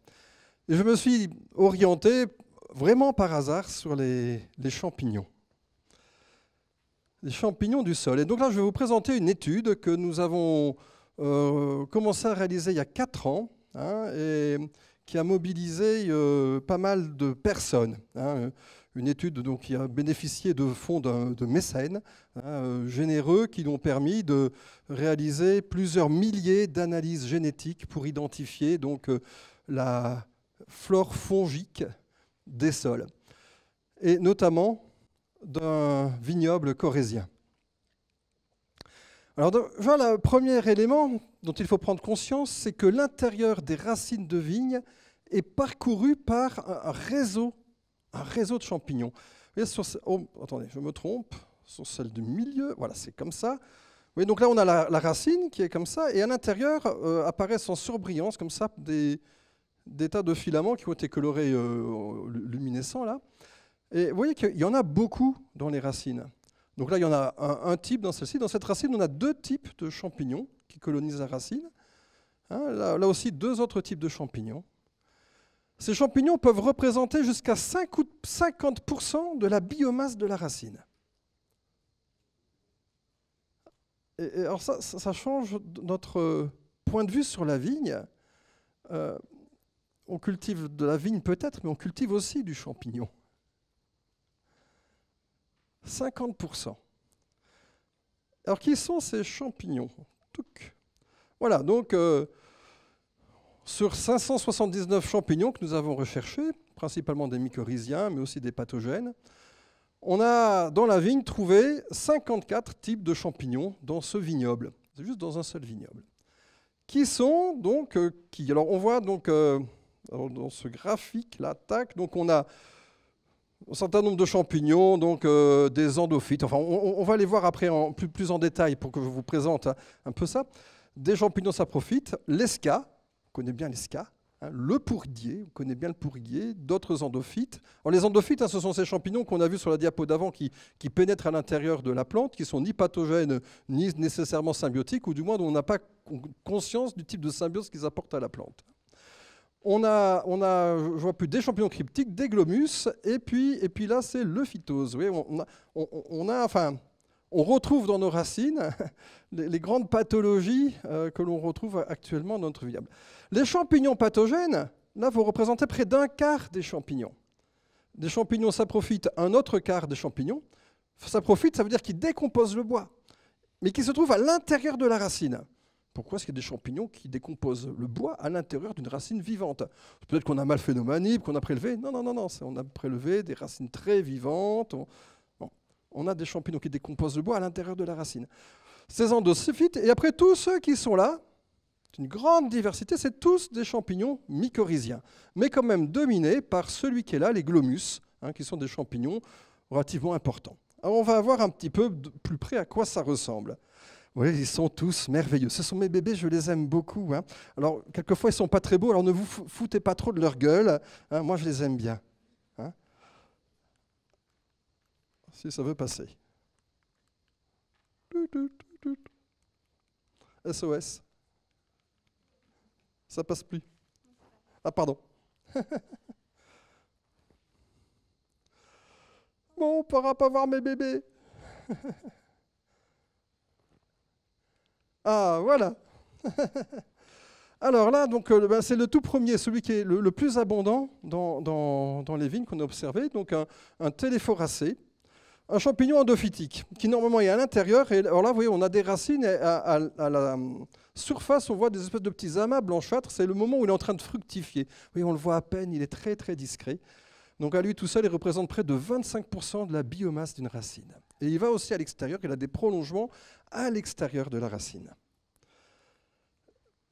Et je me suis orienté vraiment par hasard sur les, les champignons. Les champignons du sol. Et donc là, je vais vous présenter une étude que nous avons euh, commencé à réaliser il y a 4 ans hein, et qui a mobilisé euh, pas mal de personnes. Hein. une étude donc, qui a bénéficié de fonds de, mécènes hein, euh, généreux qui ont permis de réaliser plusieurs milliers d'analyses génétiques pour identifier donc, euh, la flore fongique des sols, et notamment d'un vignoble corésien. Alors, voilà le premier élément dont il faut prendre conscience, c'est que l'intérieur des racines de vigne est parcouru par un réseau, un réseau de champignons. Oh, attendez, je me trompe. Sur celle du milieu, voilà, c'est comme ça. donc là, on a la, racine qui est comme ça, et à l'intérieur euh, apparaissent en surbrillance, comme ça, des, des, tas de filaments qui ont été colorés euh, luminescents, là. Et vous voyez qu'il y en a beaucoup dans les racines. Donc là, il y en a un, type dans celle-ci. Dans cette racine, on a deux types de champignons qui colonisent la racine. Hein, là, aussi, deux autres types de champignons. Ces champignons peuvent représenter jusqu'à 50% de la biomasse de la racine. Et, alors ça, ça, change notre point de vue sur la vigne. Euh, on cultive de la vigne peut-être, mais on cultive aussi du champignon. 50%. Alors, qui sont ces champignons Voilà, donc, euh, sur 579 champignons que nous avons recherchés, principalement des mycorhiziens, mais aussi des pathogènes, on a, dans la vigne, trouvé 54 types de champignons dans ce vignoble, juste dans un seul vignoble. Qui sont donc, euh, qui Alors, on voit donc, euh, dans ce graphique, l'attaque, donc on a un certain nombre de champignons, donc euh, des endophytes. Enfin, on, va les voir après plus, en détail pour que je vous présente hein, un peu ça. Des champignons, ça profite. L'esca, on connaît bien l'esca. Hein, le pourrier, on connaît bien le pourrier, D'autres endophytes. Alors, les endophytes, hein, ce sont ces champignons qu'on a vus sur la diapo d'avant qui, qui, pénètrent à l'intérieur de la plante, qui sont ni pathogènes ni nécessairement symbiotiques, ou du moins dont on n'a pas conscience du type de symbiose qu'ils apportent à la plante. On a, on a, vois plus des champignons cryptiques, des glomus, et puis, et puis là, c'est le phytose. on, on, retrouve dans nos racines [LAUGHS] les, grandes pathologies euh, que l'on retrouve actuellement dans notre viable. Les champignons pathogènes, là, vont représenter près d'un quart des champignons. Des champignons, ça profite un autre quart des champignons. Ça profite, ça veut dire qu'ils décomposent le bois, mais qui se trouvent à l'intérieur de la racine. Pourquoi est-ce qu'il y a des champignons qui décomposent le bois à l'intérieur d'une racine vivante Peut-être qu'on a mal fait nos qu'on a prélevé. Non, non, non, non. On a prélevé des racines très vivantes. On, a des champignons qui décomposent le bois à l'intérieur de la racine. Ces endophytes, et après tous ceux qui sont là, une grande diversité, c'est tous des champignons mycorhiziens, mais quand même dominés par celui qui est là, les glomus, hein, qui sont des champignons relativement importants. Alors on va voir un petit peu plus près à quoi ça ressemble. Oui, ils sont tous merveilleux. Ce sont mes bébés, je les aime beaucoup. Hein. Alors, quelquefois, ils ne sont pas très beaux, alors ne vous foutez pas trop de leur gueule. Hein. moi, je les aime bien. Hein. Si ça veut passer. SOS. Ça passe plus. Ah, pardon. [LAUGHS] bon, on ne pourra pas voir mes bébés. [LAUGHS] Ah, voilà. [LAUGHS] Alors là, donc, euh, ben, c'est le tout premier, celui qui est le, plus abondant dans, les vignes qu'on a observé, donc un, un téléphoracé, un champignon endophytique, qui normalement est à l'intérieur. Et alors là, vous voyez, on a des racines à, à, la surface, on voit des espèces de petits amas blanchâtres. C'est le moment où il est en train de fructifier. Vous voyez, on le voit à peine, il est très très discret. Donc à lui tout seul, il représente près de 25% de la biomasse d'une racine. Et il va aussi à l'extérieur, il a des prolongements à l'extérieur de la racine.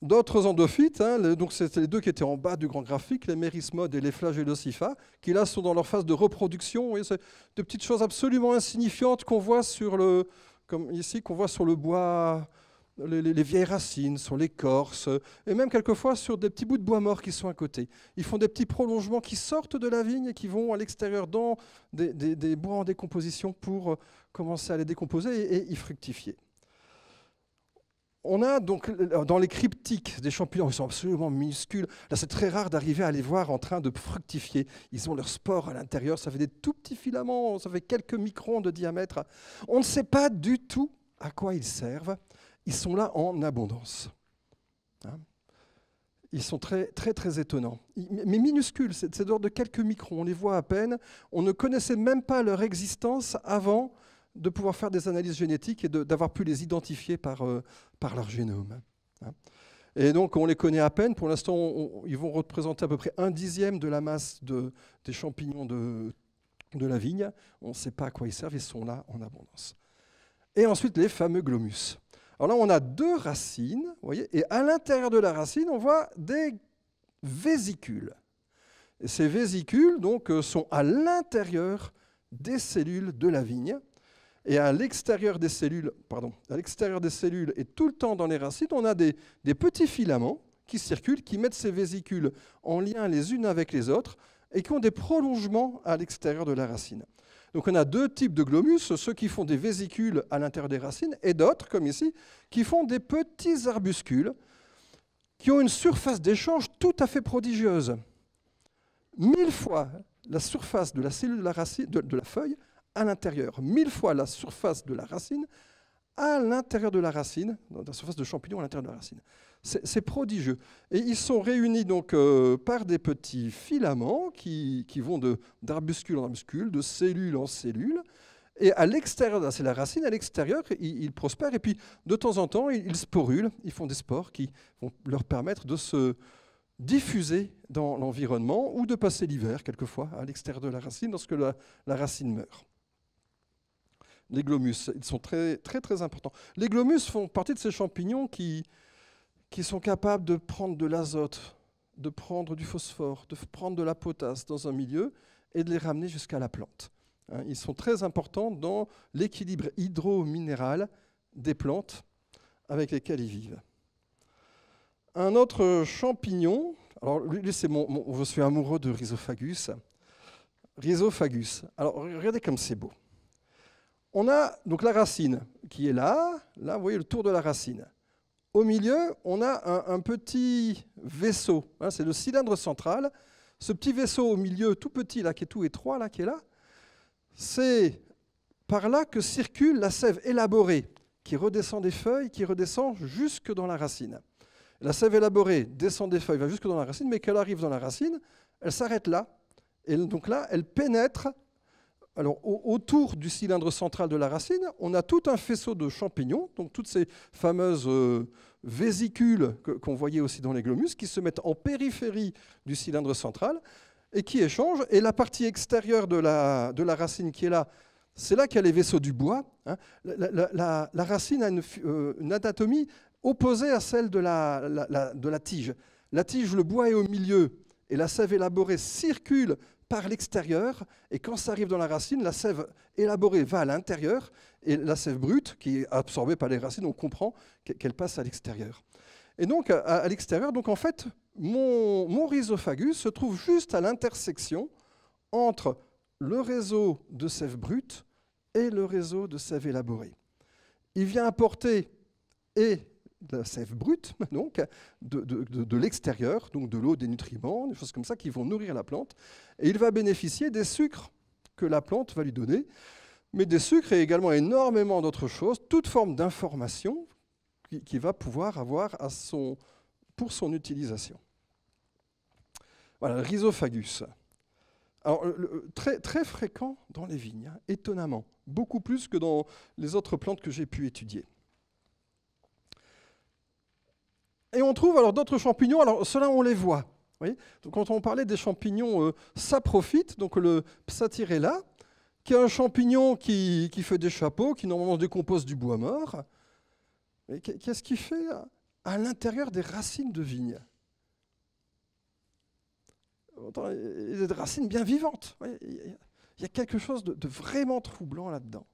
D'autres endophytes, hein, donc c'était les deux qui étaient en bas du grand graphique, les mérismodes et les flagellocipha, qui là sont dans leur phase de reproduction. c'est des petites choses absolument insignifiantes qu'on voit sur le, comme ici, qu'on voit sur le bois, les, vieilles racines, sur l'écorce, et même quelquefois sur des petits bouts de bois morts qui sont à côté. Ils font des petits prolongements qui sortent de la vigne et qui vont à l'extérieur dans des, bois en décomposition pour euh, commencer à les décomposer et y fructifier on a donc dans les cryptiques des champignons, ils sont absolument minuscules. Là, c'est très rare d'arriver à les voir en train de fructifier. Ils ont leur sport à l'intérieur, ça fait des tout petits filaments, ça fait quelques microns de diamètre. On ne sait pas du tout à quoi ils servent. Ils sont là en abondance. Hein. ils sont très, très, très étonnants. Mais minuscules, c'est de l'ordre de quelques microns, on les voit à peine. On ne connaissait même pas leur existence avant de pouvoir faire des analyses génétiques et d'avoir pu les identifier par, euh, par leur génome. Hein. Et donc, on les connaît à peine. Pour l'instant, ils vont représenter à peu près un dixième de la masse de, des champignons de, de la vigne. On ne sait pas à quoi ils servent, ils sont là en abondance. Et ensuite, les fameux glomus. Alors là, on a deux racines, voyez, et à l'intérieur de la racine, on voit des vésicules. Et ces vésicules, donc, euh, sont à l'intérieur des cellules de la vigne et à l'extérieur des cellules, pardon, à l'extérieur des cellules et tout le temps dans les racines, on a des, petits filaments qui circulent, qui mettent ces vésicules en lien les unes avec les autres et qui ont des prolongements à l'extérieur de la racine. Donc on a deux types de glomus, ceux qui font des vésicules à l'intérieur des racines et d'autres, comme ici, qui font des petits arbuscules qui ont une surface d'échange tout à fait prodigieuse. Mille fois la surface de la cellule de la feuille à l'intérieur, mille fois la surface de la racine, à l'intérieur de la racine, dans la surface de champignons à l'intérieur de la racine. C'est prodigieux. Et ils sont réunis donc euh, par des petits filaments qui, qui vont d'arbuscule en arbuscule, de cellule en cellule. Et à l'extérieur, c'est la racine, à l'extérieur, ils, prospèrent. Et puis, de temps en temps, ils, sporulent, ils font des spores qui vont leur permettre de se diffuser dans l'environnement ou de passer l'hiver, quelquefois, à l'extérieur de la racine, lorsque la racine meurt les glomus. Ils sont très, très, très importants. Les glomus font partie de ces champignons qui, qui sont capables de prendre de l'azote, de prendre du phosphore, de prendre de la potasse dans un milieu et de les ramener jusqu'à la plante. Hein, ils sont très importants dans l'équilibre hydro-minéral des plantes avec lesquelles ils vivent. Un autre champignon, alors je suis amoureux de Rhizophagus. Rhizophagus, alors regardez comme c'est beau on a donc la racine qui est là. Là, vous voyez le tour de la racine. Au milieu, on a un, petit vaisseau. Hein, c'est le cylindre central. Ce petit vaisseau au milieu, tout petit, là, qui est tout étroit, là, qui est là, c'est par là que circule la sève élaborée, qui redescend des feuilles, qui redescend jusque dans la racine. La sève élaborée descend des feuilles, va jusque dans la racine, mais qu'elle arrive dans la racine, elle s'arrête là. Et donc là, elle pénètre alors, autour du cylindre central de la racine, on a tout un faisceau de champignons, donc toutes ces fameuses euh, vésicules qu'on voyait aussi dans les glomus, qui se mettent en périphérie du cylindre central et qui échangent. Et la partie extérieure de la, racine qui est là, c'est là qu'il y a les vaisseaux du bois. Hein. La, racine a euh, une, anatomie opposée à celle de la, de la tige. La tige, le bois est au milieu, et la sève élaborée circule par l'extérieur, et quand ça arrive dans la racine, la sève élaborée va à l'intérieur, et la sève brute, qui est absorbée par les racines, on comprend qu'elle passe à l'extérieur. Et donc, à, l'extérieur, donc en fait, mon, mon rhizophagus se trouve juste à l'intersection entre le réseau de sève brute et le réseau de sève élaborée. Il vient apporter et [LAUGHS] de la sève brute, donc, de, l'extérieur, donc de l'eau, des nutriments, des choses comme ça qui vont nourrir la plante. Et il va bénéficier des sucres que la plante va lui donner, mais des sucres et également énormément d'autres choses, toute forme d'information qu'il qui va pouvoir avoir à son, pour son utilisation. Voilà, le rhizophagus. Alors, très, très fréquent dans les vignes, hein, étonnamment, beaucoup plus que dans les autres plantes que j'ai pu étudier. Et on trouve alors d'autres champignons, alors ceux-là on les voit. donc, quand on parlait des champignons euh, ça saprophytes, donc le psatirella, qui est un champignon qui, fait des chapeaux, qui normalement décompose du bois mort, mais qu'est-ce qu'il fait à l'intérieur des racines de vigne Il des racines bien vivantes. il y a quelque chose de, de vraiment troublant là-dedans.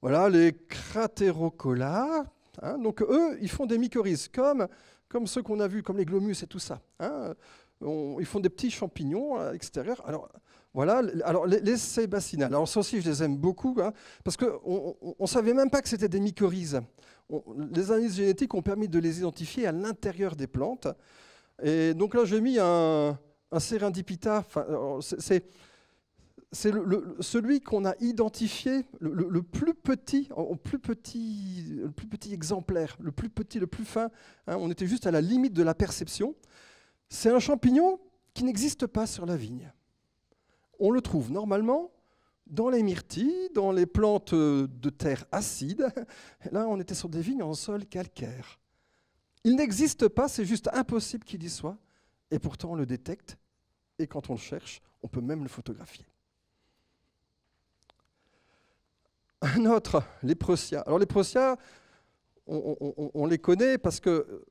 Voilà, les cratérocolas, Hein. Donc eux, ils font des mycorhizes, comme, comme ceux qu'on a vus, comme les glomus et tout ça. Hein. ils font des petits champignons à l'extérieur. Alors, voilà, alors les, les Alors ça aussi, je les aime beaucoup, hein, parce qu'on ne savait même pas que c'était des mycorhizes. les analyses génétiques ont permis de les identifier à l'intérieur des plantes. Et donc là, j'ai mis un, un Enfin, c'est c'est le, celui qu'on a identifié, le, plus petit, le plus petit exemplaire, le plus petit, le plus fin. Hein, on était juste à la limite de la perception. C'est un champignon qui n'existe pas sur la vigne. On le trouve normalement dans les myrtilles, dans les plantes euh, de terre acide. Là, on était sur des vignes en sol calcaire. Il n'existe pas, c'est juste impossible qu'il y soit. Et pourtant, on le détecte. Et quand on le cherche, on peut même le photographier. Un autre, les Prussiens. Alors les Prussiens, on, les connaît parce que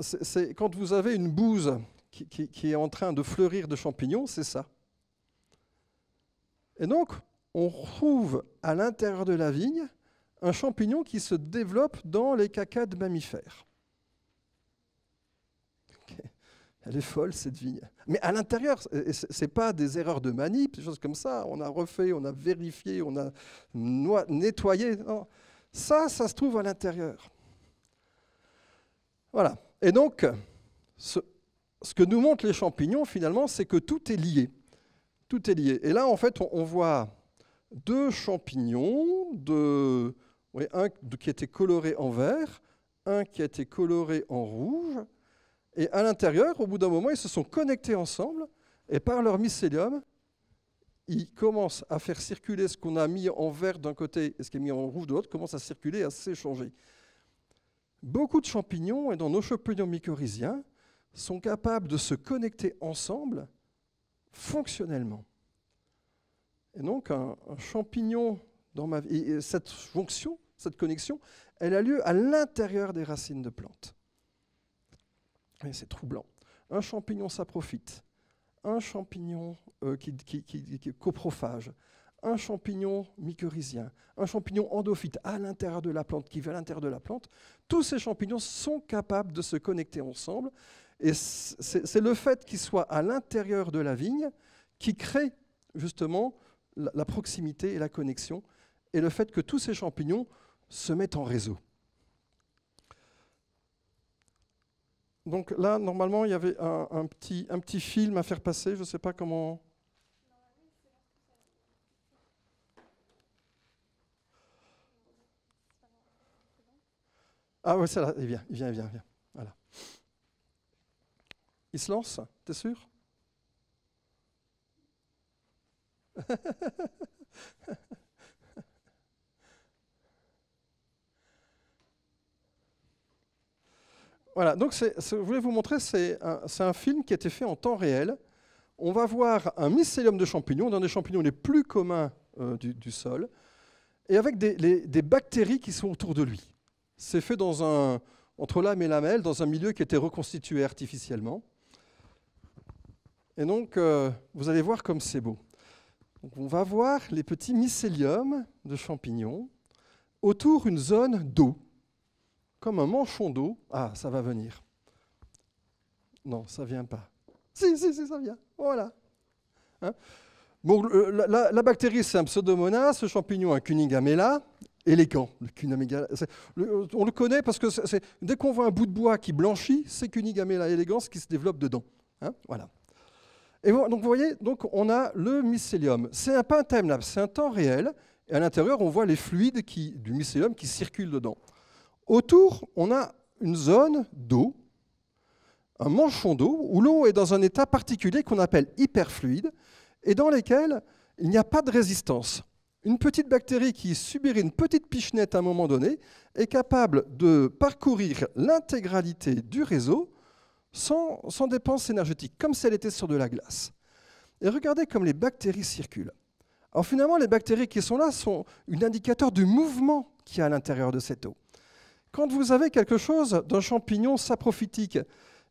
c'est quand vous avez une bouse qui, qui est en train de fleurir de champignons, c'est ça. Et donc, on trouve à l'intérieur de la vigne un champignon qui se développe dans les cacas de mammifères. Elle est folle, cette vigne. Mais à l'intérieur, ce n'est pas des erreurs de manip, des choses comme ça. On a refait, on a vérifié, on a nettoyé. Ça, ça se trouve à l'intérieur. Voilà. Et donc, ce, que nous montrent les champignons, finalement, c'est que tout est lié. Tout est lié. Et là, en fait, on, voit deux champignons, un qui était coloré en vert, un qui a été coloré en rouge, et à l'intérieur, au bout d'un moment, ils se sont connectés ensemble et par leur mycélium, ils commencent à faire circuler ce qu'on a mis en vert d'un côté et ce qui est mis en rouge de l'autre, commence à circuler à s'échanger. Beaucoup de champignons, et dans nos champignons mycorhiziens, sont capables de se connecter ensemble fonctionnellement. Et donc, un, champignon, dans ma vie, cette fonction, cette connexion, elle a lieu à l'intérieur des racines de plantes c'est troublant. Un champignon, ça Un champignon euh, qui, qui, coprophage. Un champignon mycorhizien. Un champignon endophyte à l'intérieur de la plante, qui va à l'intérieur de la plante. Tous ces champignons sont capables de se connecter ensemble. Et c'est le fait qu'ils soient à l'intérieur de la vigne qui crée justement la proximité et la connexion. Et le fait que tous ces champignons se mettent en réseau. donc là, normalement, il y avait un, petit, un petit film à faire passer. Je ne sais pas comment. Ah oui, c'est là, il vient, il vient, il vient, il vient. Voilà. Il se lance, t'es sûr [LAUGHS] Voilà, donc ce que je voulais vous montrer, c'est un, film qui a été fait en temps réel. On va voir un mycélium de champignons, dans des champignons les plus communs euh, du, sol, et avec des, bactéries qui sont autour de lui. C'est fait dans un, entre lame et lamelle, dans un milieu qui été reconstitué artificiellement. Et donc, euh, vous allez voir comme c'est beau. on va voir les petits mycéliums de champignons autour une zone d'eau comme un manchon d'eau. Ah, ça va venir. Non, ça vient pas. Si, si, si, ça vient. Voilà. Hein. bon, la, bactérie, c'est un pseudomonas, ce champignon, un cunigamella. élégant. Le on le connaît parce que dès qu'on voit un bout de bois qui blanchit, c'est Cunninghamella élégance qui se développe dedans. Hein, voilà. Et donc, vous voyez, donc, on a le mycélium. C'est un, pas time c'est un temps réel. Et à l'intérieur, on voit les fluides qui, du mycélium qui circulent dedans. Autour, on a une zone d'eau, un manchon d'eau, où l'eau est dans un état particulier qu'on appelle hyperfluide, et dans lequel il n'y a pas de résistance. Une petite bactérie qui subirait une petite pichenette à un moment donné est capable de parcourir l'intégralité du réseau sans, sans dépense énergétique, comme si elle était sur de la glace. Et regardez comme les bactéries circulent. Alors finalement, les bactéries qui sont là sont un indicateur du mouvement qu'il y a à l'intérieur de cette eau. Quand vous avez quelque chose d'un champignon saprophytique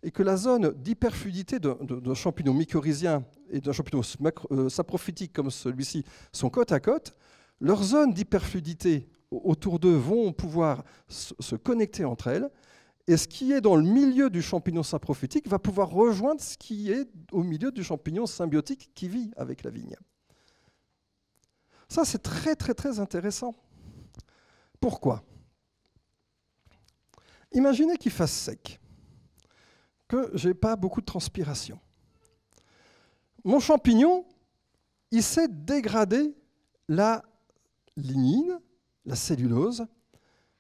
et que la zone d'hyperfluidité d'un champignon mycorhizien et d'un champignon euh, saprophytique comme celui-ci sont côte à côte, leurs zones d'hyperfluidité autour d'eux vont pouvoir se connecter entre elles, et ce qui est dans le milieu du champignon saprophytique va pouvoir rejoindre ce qui est au milieu du champignon symbiotique qui vit avec la vigne. Ça, c'est très, très, très intéressant. Pourquoi Imaginez qu'il fasse sec, que je n'ai pas beaucoup de transpiration. Mon champignon, il sait dégrader la lignine, la cellulose.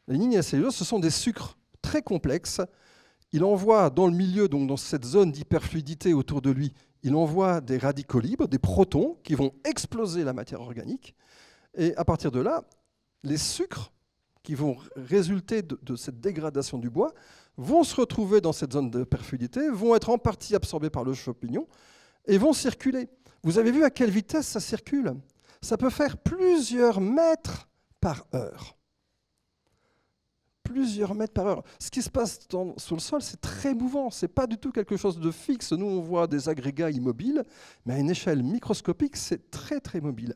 La lignine et la cellulose, ce sont des sucres très complexes. Il envoie dans le milieu, donc dans cette zone d'hyperfluidité autour de lui, il envoie des radicaux libres, des protons, qui vont exploser la matière organique. Et à partir de là, les sucres qui vont résulter de, cette dégradation du bois vont se retrouver dans cette zone de perfidité, vont être en partie absorbés par le champignon et vont circuler. Vous avez vu à quelle vitesse ça circule Ça peut faire plusieurs mètres par heure. Plusieurs mètres par heure. Ce qui se passe dans, sous le sol, c'est très mouvant. C'est pas du tout quelque chose de fixe. Nous, on voit des agrégats immobiles, mais à une échelle microscopique, c'est très très mobile.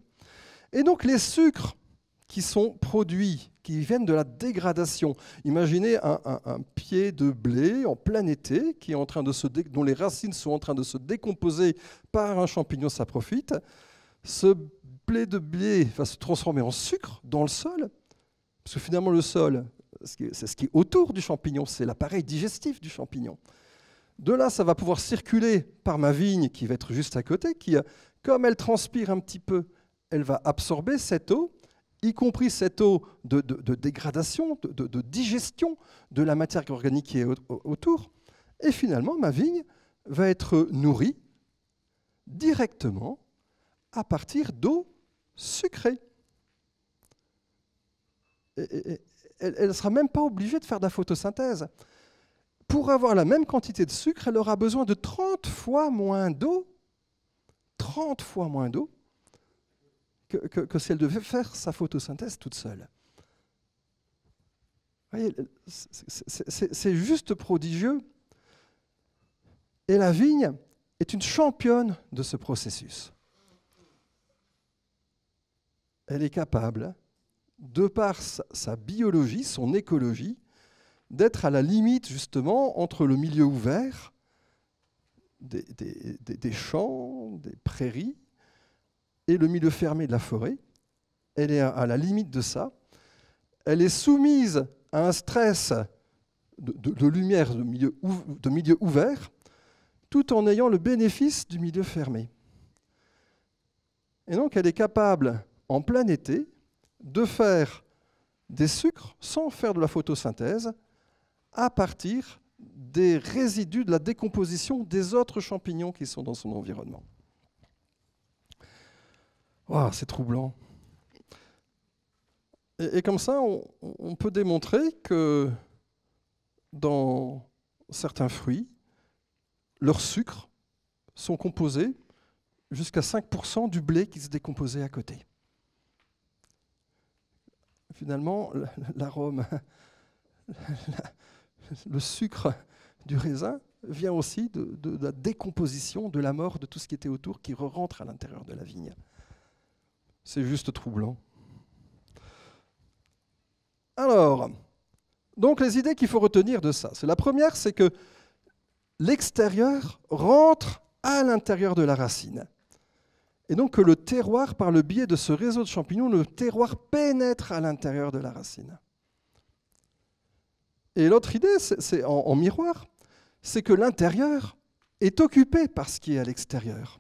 Et donc les sucres qui sont produits, qui viennent de la dégradation. Imaginez un, pied de blé en plein été qui est en train de se dont les racines sont en train de se décomposer par un champignon, ça profite. Ce blé de blé va se transformer en sucre dans le sol, parce que finalement le sol, c'est ce qui est autour du champignon, c'est l'appareil digestif du champignon. De là, ça va pouvoir circuler par ma vigne qui va être juste à côté, qui, comme elle transpire un petit peu, elle va absorber cette eau y compris cette eau de, dégradation, de, digestion de la matière organique qui est autour. Et finalement, ma vigne va être nourrie directement à partir d'eau sucrée. elle ne sera même pas obligée de faire de la photosynthèse. Pour avoir la même quantité de sucre, elle aura besoin de 30 fois moins d'eau, 30 fois moins d'eau, que, si elle devait faire sa photosynthèse toute seule. C'est juste prodigieux. Et la vigne est une championne de ce processus. Elle est capable, de par sa biologie, son écologie, d'être à la limite justement entre le milieu ouvert des champs, des prairies, et le milieu fermé de la forêt. Elle est à la limite de ça. Elle est soumise à un stress de, lumière de milieu, de milieu ouvert, tout en ayant le bénéfice du milieu fermé. Et donc elle est capable, en plein été, de faire des sucres sans faire de la photosynthèse à partir des résidus de la décomposition des autres champignons qui sont dans son environnement. Ah, c'est troublant. Et, comme ça, on, peut démontrer que dans certains fruits, leurs sucres sont composés jusqu'à 5% du blé qui se décomposait à côté. Finalement, l'arôme, [LAUGHS] le sucre du raisin vient aussi de, la décomposition, de la mort de tout ce qui était autour qui rentre à l'intérieur de la vigne. C'est juste troublant. Alors, donc les idées qu'il faut retenir de ça, c'est la première, c'est que l'extérieur rentre à l'intérieur de la racine. Et donc que le terroir, par le biais de ce réseau de champignons, le terroir pénètre à l'intérieur de la racine. Et l'autre idée, c'est en, en miroir, c'est que l'intérieur est occupé par ce qui est à l'extérieur.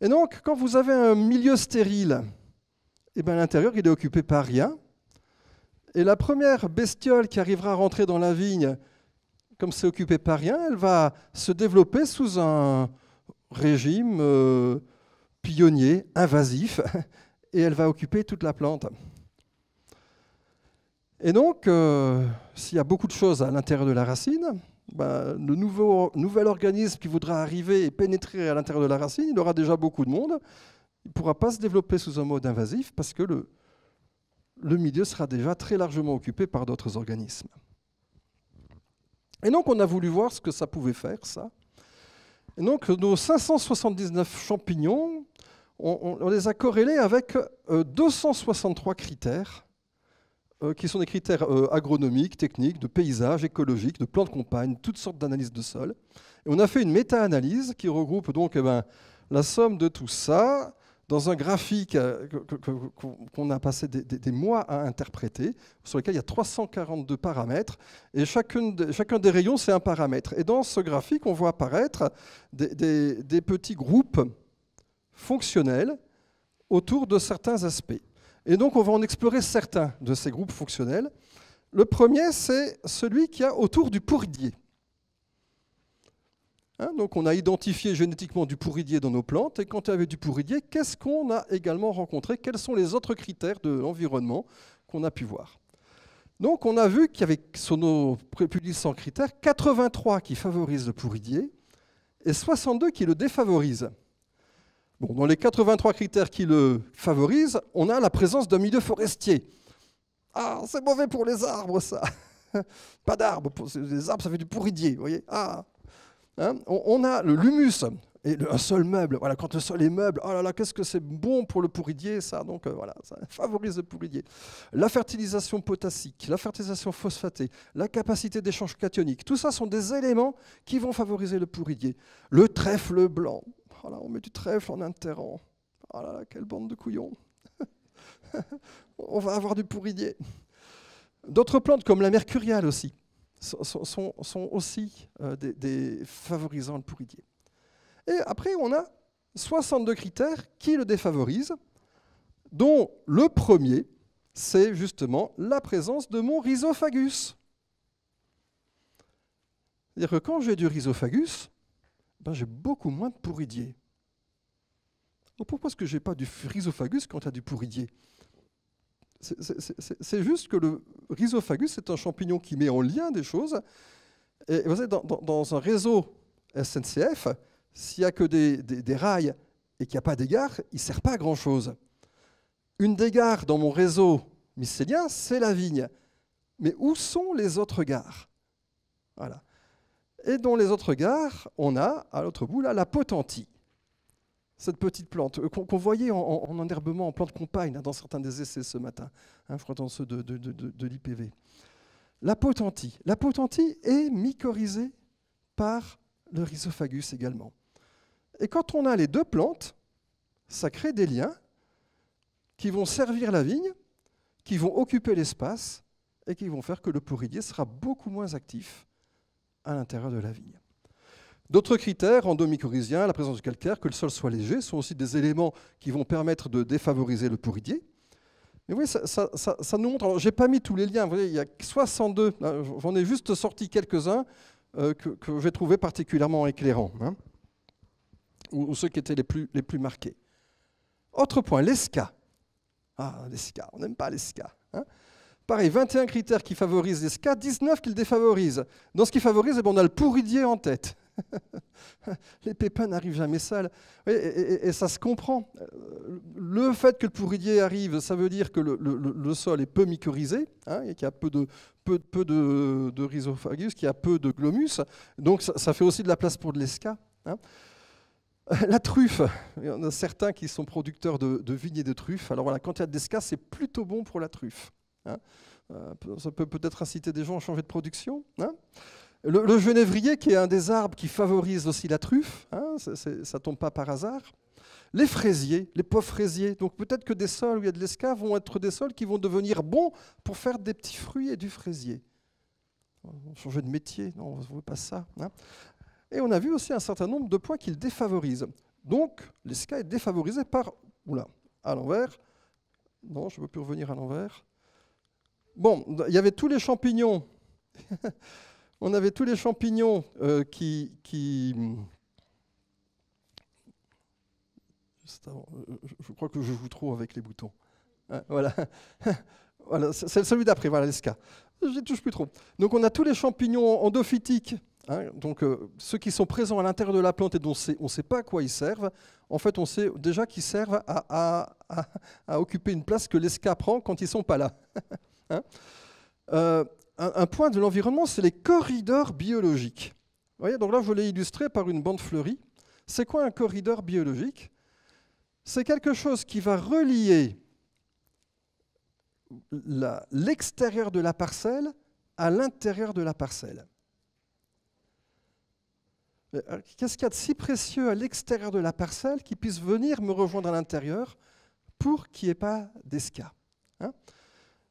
Et donc, quand vous avez un milieu stérile, eh ben, l'intérieur, il est occupé par rien. Et la première bestiole qui arrivera à rentrer dans la vigne, comme c'est occupé par rien, elle va se développer sous un régime euh, pionnier, invasif, [LAUGHS] et elle va occuper toute la plante. Et donc, euh, s'il y a beaucoup de choses à l'intérieur de la racine, le bah, nouveau, nouvel organisme qui voudra arriver et pénétrer à l'intérieur de la racine, il aura déjà beaucoup de monde. Il ne pourra pas se développer sous un mode invasif parce que le, milieu sera déjà très largement occupé par d'autres organismes. Et donc, on a voulu voir ce que ça pouvait faire, ça. Et donc, nos 579 champignons, on, on les a corrélés avec 263 euh, critères euh, qui sont des critères euh, agronomiques, techniques, de paysage, écologiques, de plantes de campagne, toutes sortes d'analyses de sol. Et on a fait une méta-analyse qui regroupe donc eh ben, la somme de tout ça dans un graphique euh, qu'on a passé des, mois à interpréter, sur lequel il y a 342 paramètres, et chacun, des rayons, c'est un paramètre. Et dans ce graphique, on voit apparaître des petits groupes fonctionnels autour de certains aspects. Et donc, on va en explorer certains de ces groupes fonctionnels. Le premier, c'est celui qui a autour du pourridier. Hein, donc, on a identifié génétiquement du pourridier dans nos plantes. Et quand il y avait du pourridier, qu'est-ce qu'on a également rencontré Quels sont les autres critères de l'environnement qu'on a pu voir donc on a vu qu'il y avait sur nos plus sans critères 83 qui favorisent le pourridier et 62 qui le défavorisent dans les 83 critères qui le favorisent, on a la présence d'un milieu forestier. Ah, c'est mauvais pour les arbres, ça. [LAUGHS] Pas d'arbres. Les arbres, ça fait du pourridier, vous voyez. Ah. Hein, on a l'humus, et un sol meuble. Voilà, quand le sol est meuble, oh là là, qu'est-ce que c'est bon pour le pourridier, ça. Donc euh, voilà, ça [LAUGHS] favorise le pourridier. La fertilisation potassique, la fertilisation phosphatée, la capacité d'échange cationique, tout ça sont des éléments qui vont favoriser le pourridier. Le trèfle blanc, Oh on met du trèfle en interrant. Oh là là, quelle bande de couillons. [LAUGHS] on va avoir du pourridier. D'autres plantes, comme la mercuriale aussi, sont, aussi euh, des, favorisants le pourridier. Et après, on a 62 critères qui le défavorisent, dont le premier, c'est justement la présence de mon rhizophagus. C'est-à-dire que quand j'ai du rhizophagus, ben, j'ai beaucoup moins de pourridier. pourquoi est-ce que j'ai pas du rhizophagus quand tu as du pourridier C'est juste que le rhizophagus c'est un champignon qui met en lien des choses. vous savez, dans, un réseau SNCF, s'il n'y a que des, rails et qu'il n'y a pas d'égare, il ne sert pas à grand-chose. Une des gares dans mon réseau mycélien, c'est la vigne. Mais où sont les autres gares Voilà. Et dans les autres gares, on a à l'autre bout là la potentie. Cette petite plante euh, qu'on voyait en, enherbement, en plante compagne, hein, dans certains des essais ce matin, hein, frottant ceux de, l'IPV. La potentie. La potentie est mycorhizée par le rhizophagus également. Et quand on a les deux plantes, ça crée des liens qui vont servir la vigne, qui vont occuper l'espace et qui vont faire que le pourrier sera beaucoup moins actif à l'intérieur de la vigne. D'autres critères endomycorhiziens, la présence du calcaire, que le sol soit léger, sont aussi des éléments qui vont permettre de défavoriser le pourridier. Mais oui, ça, ça, nous montre. je n'ai pas mis tous les liens. Vous voyez, il y a 62. Hein, j'en ai juste sorti quelques-uns euh, que, j'ai trouvés particulièrement éclairants, hein, ou, ceux qui étaient les plus, les plus marqués. Autre point, l'esca. Ah, l'esca. On n'aime pas l'esca. Pareil, 21 critères qui favorisent les 19 qui le défavorisent. Dans ce qui favorise, eh ben, on a le pourridier en tête. [LAUGHS] les pépins n'arrivent jamais sales. Et, ça se comprend. Euh, le fait que le pourridier arrive, ça veut dire que le, sol est peu mycorhizé, hein, qu'il y a peu de, rhizophagus, qu'il y a peu de glomus. Donc ça, fait aussi de la place pour de l'esca. Hein. Euh, la truffe, il y en a certains qui sont producteurs de, de vignes et de truffes. Alors voilà, quand il y a de l'esca, c'est plutôt bon pour la truffe. Hein. Euh, ça peut peut-être inciter des gens à changer de production. Hein. le, genévrier, qui est un des arbres qui favorise aussi la truffe, hein, ça ne tombe pas par hasard. Les fraisiers, les pauvres fraisiers, donc peut-être que des sols où il y a de l'esca vont être des sols qui vont devenir bons pour faire des petits fruits et du fraisier. changer de métier, non, on ne veut pas ça. Et on a vu aussi un certain nombre de points qu'il défavorise. Donc, l'esca est défavorisé par, oula, à l'envers. Non, je ne veux plus revenir à l'envers. Bon, il y avait tous les champignons. [LAUGHS] on avait tous les champignons euh, qui, qui... Euh, je crois que je joue trop avec les boutons. Hein, voilà. [LAUGHS] voilà c'est celui d'après, voilà l'esca. Je touche plus trop. Donc on a tous les champignons endophytiques, hein. donc euh, ceux qui sont présents à l'intérieur de la plante et dont on ne sait pas à quoi ils servent. En fait, on sait déjà qu'ils servent à, occuper une place que l'esca prend quand ils ne sont pas là. [LAUGHS] Hein. Euh, un, point de l'environnement, c'est les corridors biologiques. voyez, donc là, je l'ai illustré par une bande fleurie. C'est quoi un corridor biologique C'est quelque chose qui va relier l'extérieur de la parcelle à l'intérieur de la parcelle. Euh, qu'est-ce qu'il y a de si précieux à l'extérieur de la parcelle qui puisse venir me rejoindre à l'intérieur pour qu'il n'y ait pas d'esca hein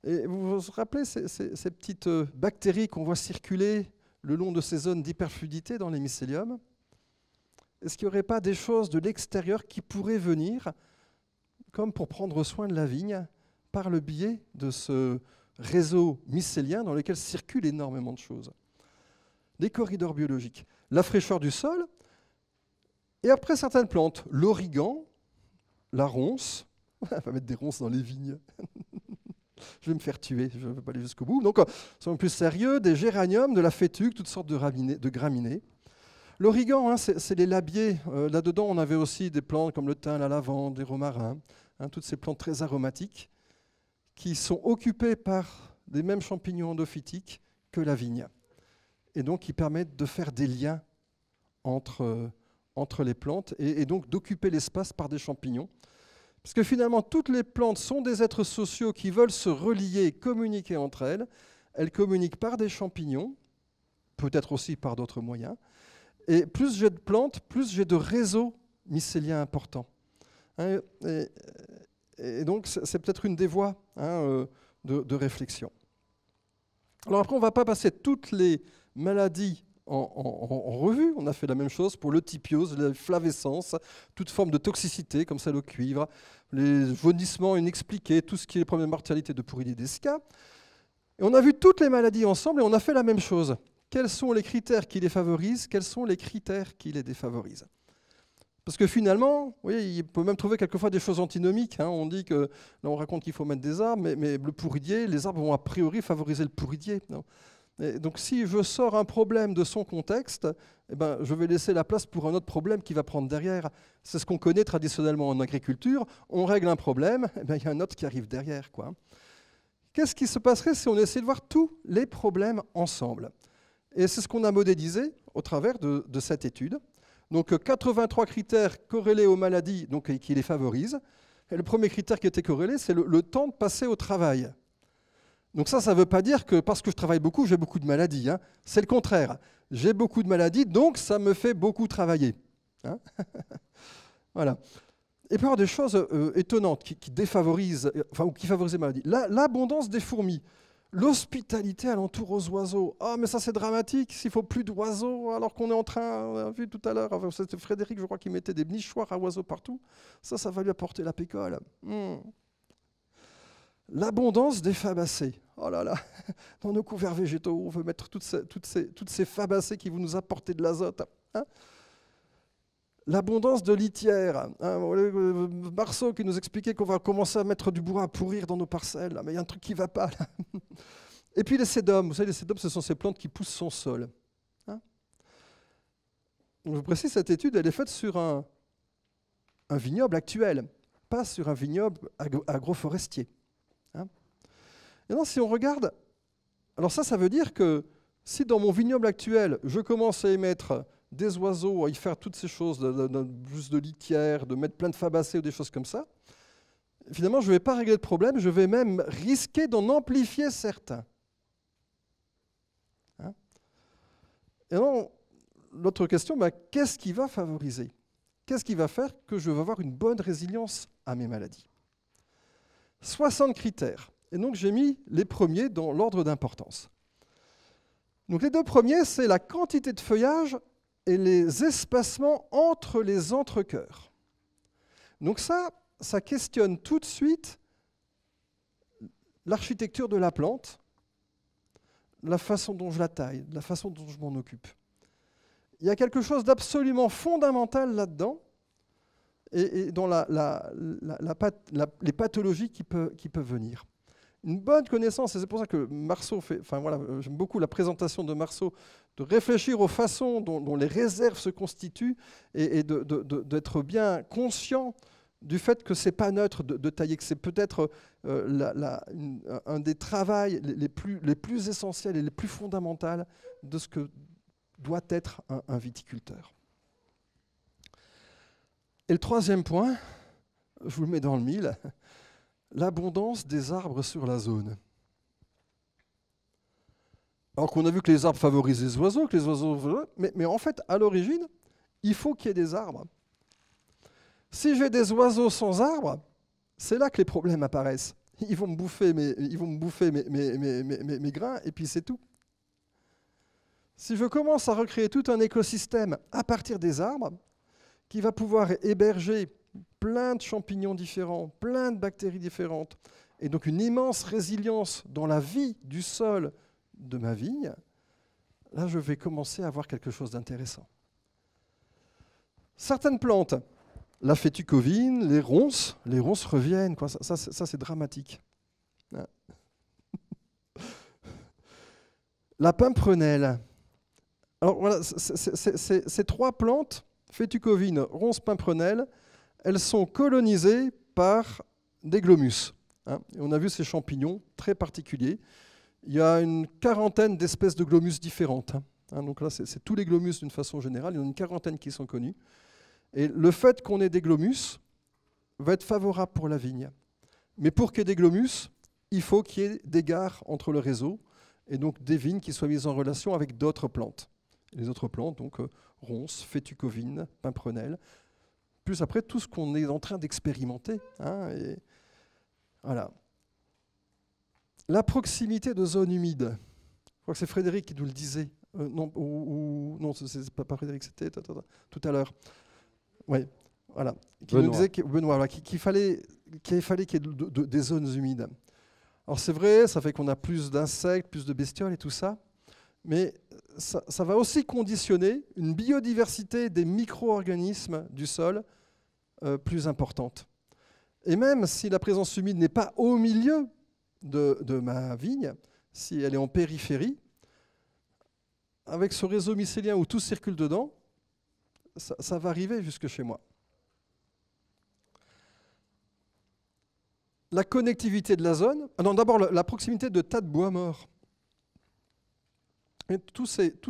vous vous rappelez ces, ces petites euh, bactéries qu'on voit circuler le long de ces zones d'hyperfluidité dans les mycéliums Est-ce qu'il n'y aurait pas des choses de l'extérieur qui pourraient venir, comme pour prendre soin de la vigne, par le biais de ce réseau mycélien dans lequel circulent énormément de choses Les corridors biologiques, la fraîcheur du sol, et après certaines plantes, l'origan, la ronce, [LAUGHS] on va mettre des ronces dans les vignes. [LAUGHS] Je vais me faire tuer, je ne vais pas aller jusqu'au bout. Donc, euh, soyons plus sérieux, des géraniums, de la fétuque, toutes sortes de, graminées. L'origan, hein, c'est les labiers. Euh, là-dedans, on avait aussi des plantes comme le thym, la lavande, les romarins, hein, toutes ces plantes très aromatiques qui sont occupées par des mêmes champignons endophytiques que la vigne. Et donc, qui permettent de faire des liens entre, euh, les plantes et donc d'occuper l'espace par des champignons. Parce que finalement, toutes les plantes sont des êtres sociaux qui veulent se relier, communiquer entre elles. Elles communiquent par des champignons, peut-être aussi par d'autres moyens. Et plus j'ai de plantes, plus j'ai de réseaux mycéliens importants. Hein, et, donc, c'est peut-être une des voies hein, euh, de réflexion. Alors après, on ne va pas passer toutes les maladies en, revue. On a fait la même chose pour l'eutypiose, la flavescence, toute forme de toxicité comme celle au cuivre, les vomissements inexpliqués, tout ce qui est les mortalités de mortalité de Et on a vu toutes les maladies ensemble et on a fait la même chose. Quels sont les critères qui les favorisent Quels sont les critères qui les défavorisent parce que finalement, oui, il peut même trouver quelquefois des choses antinomiques. Hein. On dit que, on raconte qu'il faut mettre des arbres, mais, le pourridier, les arbres vont a priori favoriser le pourridier donc si je sors un problème de son contexte, eh ben, je vais laisser la place pour un autre problème qui va prendre derrière. C'est ce qu'on connaît traditionnellement en agriculture. On règle un problème, eh ben, il y a un autre qui arrive derrière. Qu'est-ce qui se passerait si on essayait de voir tous les problèmes ensemble Et c'est ce qu'on a modélisé au travers de, cette étude. Donc 83 critères corrélés aux maladies donc, qui les favorisent. Et le premier critère qui était corrélé, c'est le, le temps passé au travail. Donc ça, ça ne veut pas dire que parce que je travaille beaucoup, j'ai beaucoup de maladies. Hein. C'est le contraire. J'ai beaucoup de maladies, donc ça me fait beaucoup travailler. Hein. [LAUGHS] voilà. Et puis, des choses euh, étonnantes qui, défavorisent, euh, enfin, ou qui favorisent les maladies. L'abondance des fourmis, l'hospitalité alentour aux oiseaux. Ah, mais ça, c'est dramatique, s'il faut plus d'oiseaux, alors qu'on est en train, on a vu tout à l'heure, c'était Frédéric, je crois, qu'il mettait des nichoirs à oiseaux partout. Ça, ça va lui apporter la pécole. Hmm l'abondance des fabacées. Oh là là, [LAUGHS] dans nos couverts végétaux, on veut mettre toutes ces, toutes ces, fabacées qui vont nous apporter de l'azote. Hein. l'abondance de litière. le hein. euh, euh, Marceau qui nous expliquait qu'on va commencer à mettre du bois à pourrir dans nos parcelles. Mais il y a un truc qui ne va pas. Là. [LAUGHS] Et puis les sédums. Vous savez, les sédums, ce sont ces plantes qui poussent son sol. Hein. Je vous précise, cette étude, elle est faite sur un vignoble actuel, pas sur un vignoble agroforestier. Eh non, si on regarde, alors ça, ça veut dire que si dans mon vignoble actuel, je commence à émettre des oiseaux, à y faire toutes ces choses, plus de litière, de mettre plein de fabacées ou des choses comme ça, finalement, je ne vais pas régler de problème, je vais même risquer d'en amplifier certains. Hein Et non, l'autre question, bah, qu'est-ce qui va favoriser Qu'est-ce qui va faire que je vais avoir une bonne résilience à mes maladies 60 critères. Et donc j'ai mis les premiers dans l'ordre d'importance. Donc les deux premiers, c'est la quantité de feuillage et les espacements entre les entrecœurs. Donc ça, ça questionne tout de suite l'architecture de la plante, la façon dont je la taille, la façon dont je m'en occupe. Il y a quelque chose d'absolument fondamental là-dedans et, dans les pathologies qui peuvent venir une bonne connaissance, et c'est pour ça que Marceau fait, enfin voilà, euh, j'aime beaucoup la présentation de Marceau, de réfléchir aux façons dont, les réserves se constituent et, d'être bien conscient du fait que c'est pas neutre de, tailler, que c'est peut-être euh, un des travaux les, plus, les plus essentiels et les plus fondamentaux de ce que doit être un, un viticulteur. Et le troisième point, je vous le mets dans le mille, l'abondance des arbres sur la zone. Alors qu'on a vu que les arbres favorisent les oiseaux, que les oiseaux. Mais, en fait, à l'origine, il faut qu'il y ait des arbres. Si j'ai des oiseaux sans arbres, c'est là que les problèmes apparaissent. Ils vont me bouffer ils vont bouffer mes, mes grains et puis c'est tout. Si je commence à recréer tout un écosystème à partir des arbres, qui va pouvoir héberger plein de champignons différents, plein de bactéries différentes, et donc une immense résilience dans la vie du sol de ma vigne, là je vais commencer à avoir quelque chose d'intéressant. Certaines plantes, la fétucovine, les ronces, les ronces reviennent, quoi. ça, ça c'est dramatique. Hein. La pimprenelle. Alors voilà, ces trois plantes, fétucovine, ronces, pimprenelle, elles sont colonisées par des glomus. Hein. on a vu ces champignons très particuliers. Il y a une quarantaine d'espèces de glomus différentes. Hein. Hein, donc là, c'est tous les glomus d'une façon générale. Il y en a une quarantaine qui sont connues. Et le fait qu'on ait des glomus va être favorable pour la vigne. Mais pour qu'il y ait des glomus, il faut qu'il y ait des gares entre le réseau et donc des vignes qui soient mises en relation avec d'autres plantes. Les autres plantes, donc euh, ronces, fétucovines, pimprenelles, plus après tout ce qu'on est en train d'expérimenter. Hein, voilà. La proximité de zones humides. Je crois que c'est Frédéric qui nous le disait. Euh, non, ou, n'est non, c'est pas, Frédéric, c'était tout à l'heure. Oui, voilà. Qui nous disait qu'il fallait qu'il fallait qu'il y ait des zones humides. Alors c'est vrai, ça fait qu'on a plus d'insectes, plus de bestioles et tout ça mais ça, va aussi conditionner une biodiversité des micro-organismes du sol euh, plus importante. Et même si la présence humide n'est pas au milieu de, ma vigne, si elle est en périphérie, avec ce réseau mycélien où tout circule dedans, ça, va arriver jusque chez moi. La connectivité de la zone, ah non d'abord la proximité de tas de bois morts tous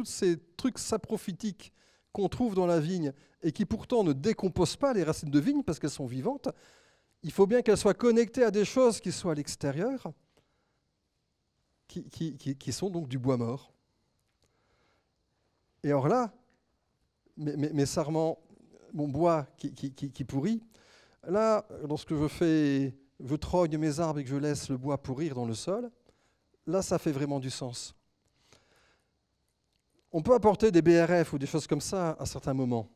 ces, trucs saprophytiques qu'on trouve dans la vigne et qui pourtant ne décomposent pas les racines de vigne parce qu'elles sont vivantes, il faut bien qu'elles soient connectées à des choses qui soient à l'extérieur, qui, sont donc du bois mort. Et or là, mes, sarments, mon bois qui, pourrit, là, lorsque je fais, je trogne mes arbres et que je laisse le bois pourrir dans le sol, là, ça fait vraiment du sens. On peut apporter des BRF ou des choses comme ça à certains moments,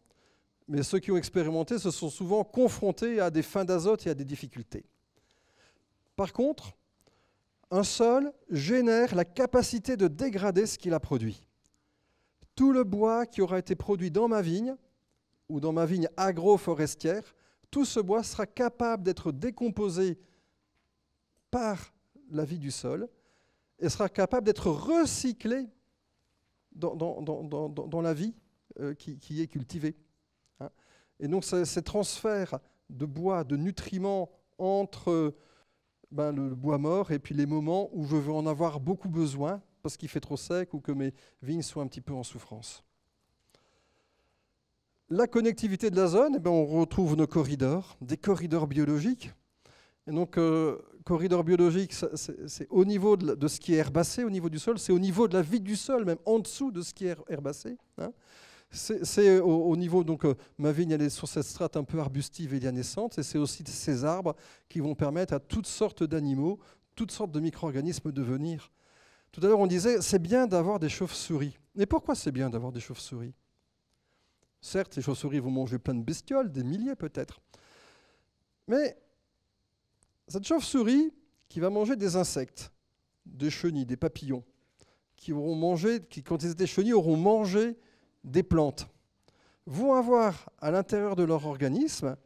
mais ceux qui ont expérimenté se sont souvent confrontés à des fins d'azote et à des difficultés. Par contre, un sol génère la capacité de dégrader ce qu'il a produit. Tout le bois qui aura été produit dans ma vigne ou dans ma vigne agroforestière, tout ce bois sera capable d'être décomposé par la vie du sol et sera capable d'être recyclé dans, la vie euh, qui, est cultivée. Hein. Et donc ces transferts de bois, de nutriments entre ben, le, bois mort et puis les moments où je veux en avoir beaucoup besoin parce qu'il fait trop sec ou que mes vignes sont un petit peu en souffrance. La connectivité de la zone, eh ben, on retrouve nos corridors, des corridors biologiques. Et donc, euh, corridor biologique, c'est au niveau de, ce qui est herbacé, au niveau du sol, c'est au niveau de la vie du sol, même en dessous de ce qui est herbacé. Hein. C'est au, niveau, donc euh, ma vigne elle est sur cette strate un peu arbustive et lianescente, et c'est aussi ces arbres qui vont permettre à toutes sortes d'animaux, toutes sortes de micro-organismes de venir. Tout à l'heure on disait, c'est bien d'avoir des chauves-souris. Mais pourquoi c'est bien d'avoir des chauves-souris Certes, les chauves-souris vont manger plein de bestioles, des milliers peut-être. Mais cette chauve-souris qui va manger des insectes, des chenilles, des papillons, qui auront mangé, qui quand ils étaient chenilles auront mangé des plantes, vont avoir à l'intérieur de leur organisme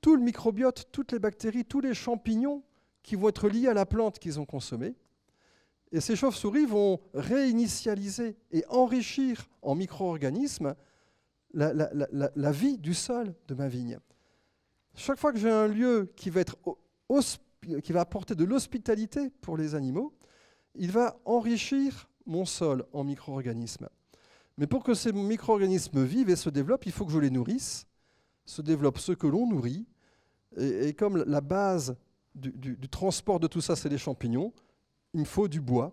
tout le microbiote, toutes les bactéries, tous les champignons qui vont être liés à la plante qu'ils ont consommée. Et ces chauves-souris vont réinitialiser et enrichir en micro-organismes la, la, vie du sol de ma vigne. Chaque fois que j'ai un lieu qui va être qui va apporter de l'hospitalité pour les animaux, il va enrichir mon sol en micro-organismes. Mais pour que ces micro-organismes vivent et se développent, il faut que je les nourrisse, se développent ce que l'on nourrit, et, comme la base du, transport de tout ça, c'est les champignons, il me faut du bois,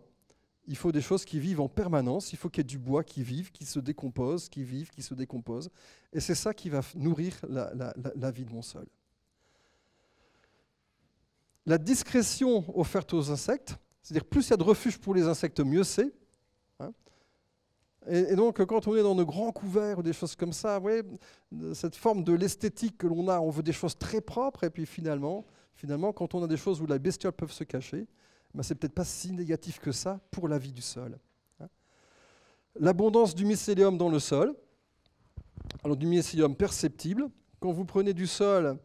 il faut des choses qui vivent en permanence, il faut qu'il y ait du bois qui vive, qui se décompose, qui vive, qui se décompose, et c'est ça qui va nourrir la vie de mon sol la discrétion offerte aux insectes, c'est-à-dire plus il y a de refuges pour les insectes, mieux c'est. Hein. et, donc, quand on est dans de grands couverts ou des choses comme ça, cette forme de l'esthétique que l'on a, on veut des choses très propres, et puis finalement, finalement, quand on a des choses où la bestiole peuvent se cacher, ben c'est peut-être pas si négatif que ça pour la vie du sol. Hein. L'abondance du mycélium dans le sol, alors du mycélium perceptible, quand vous prenez du sol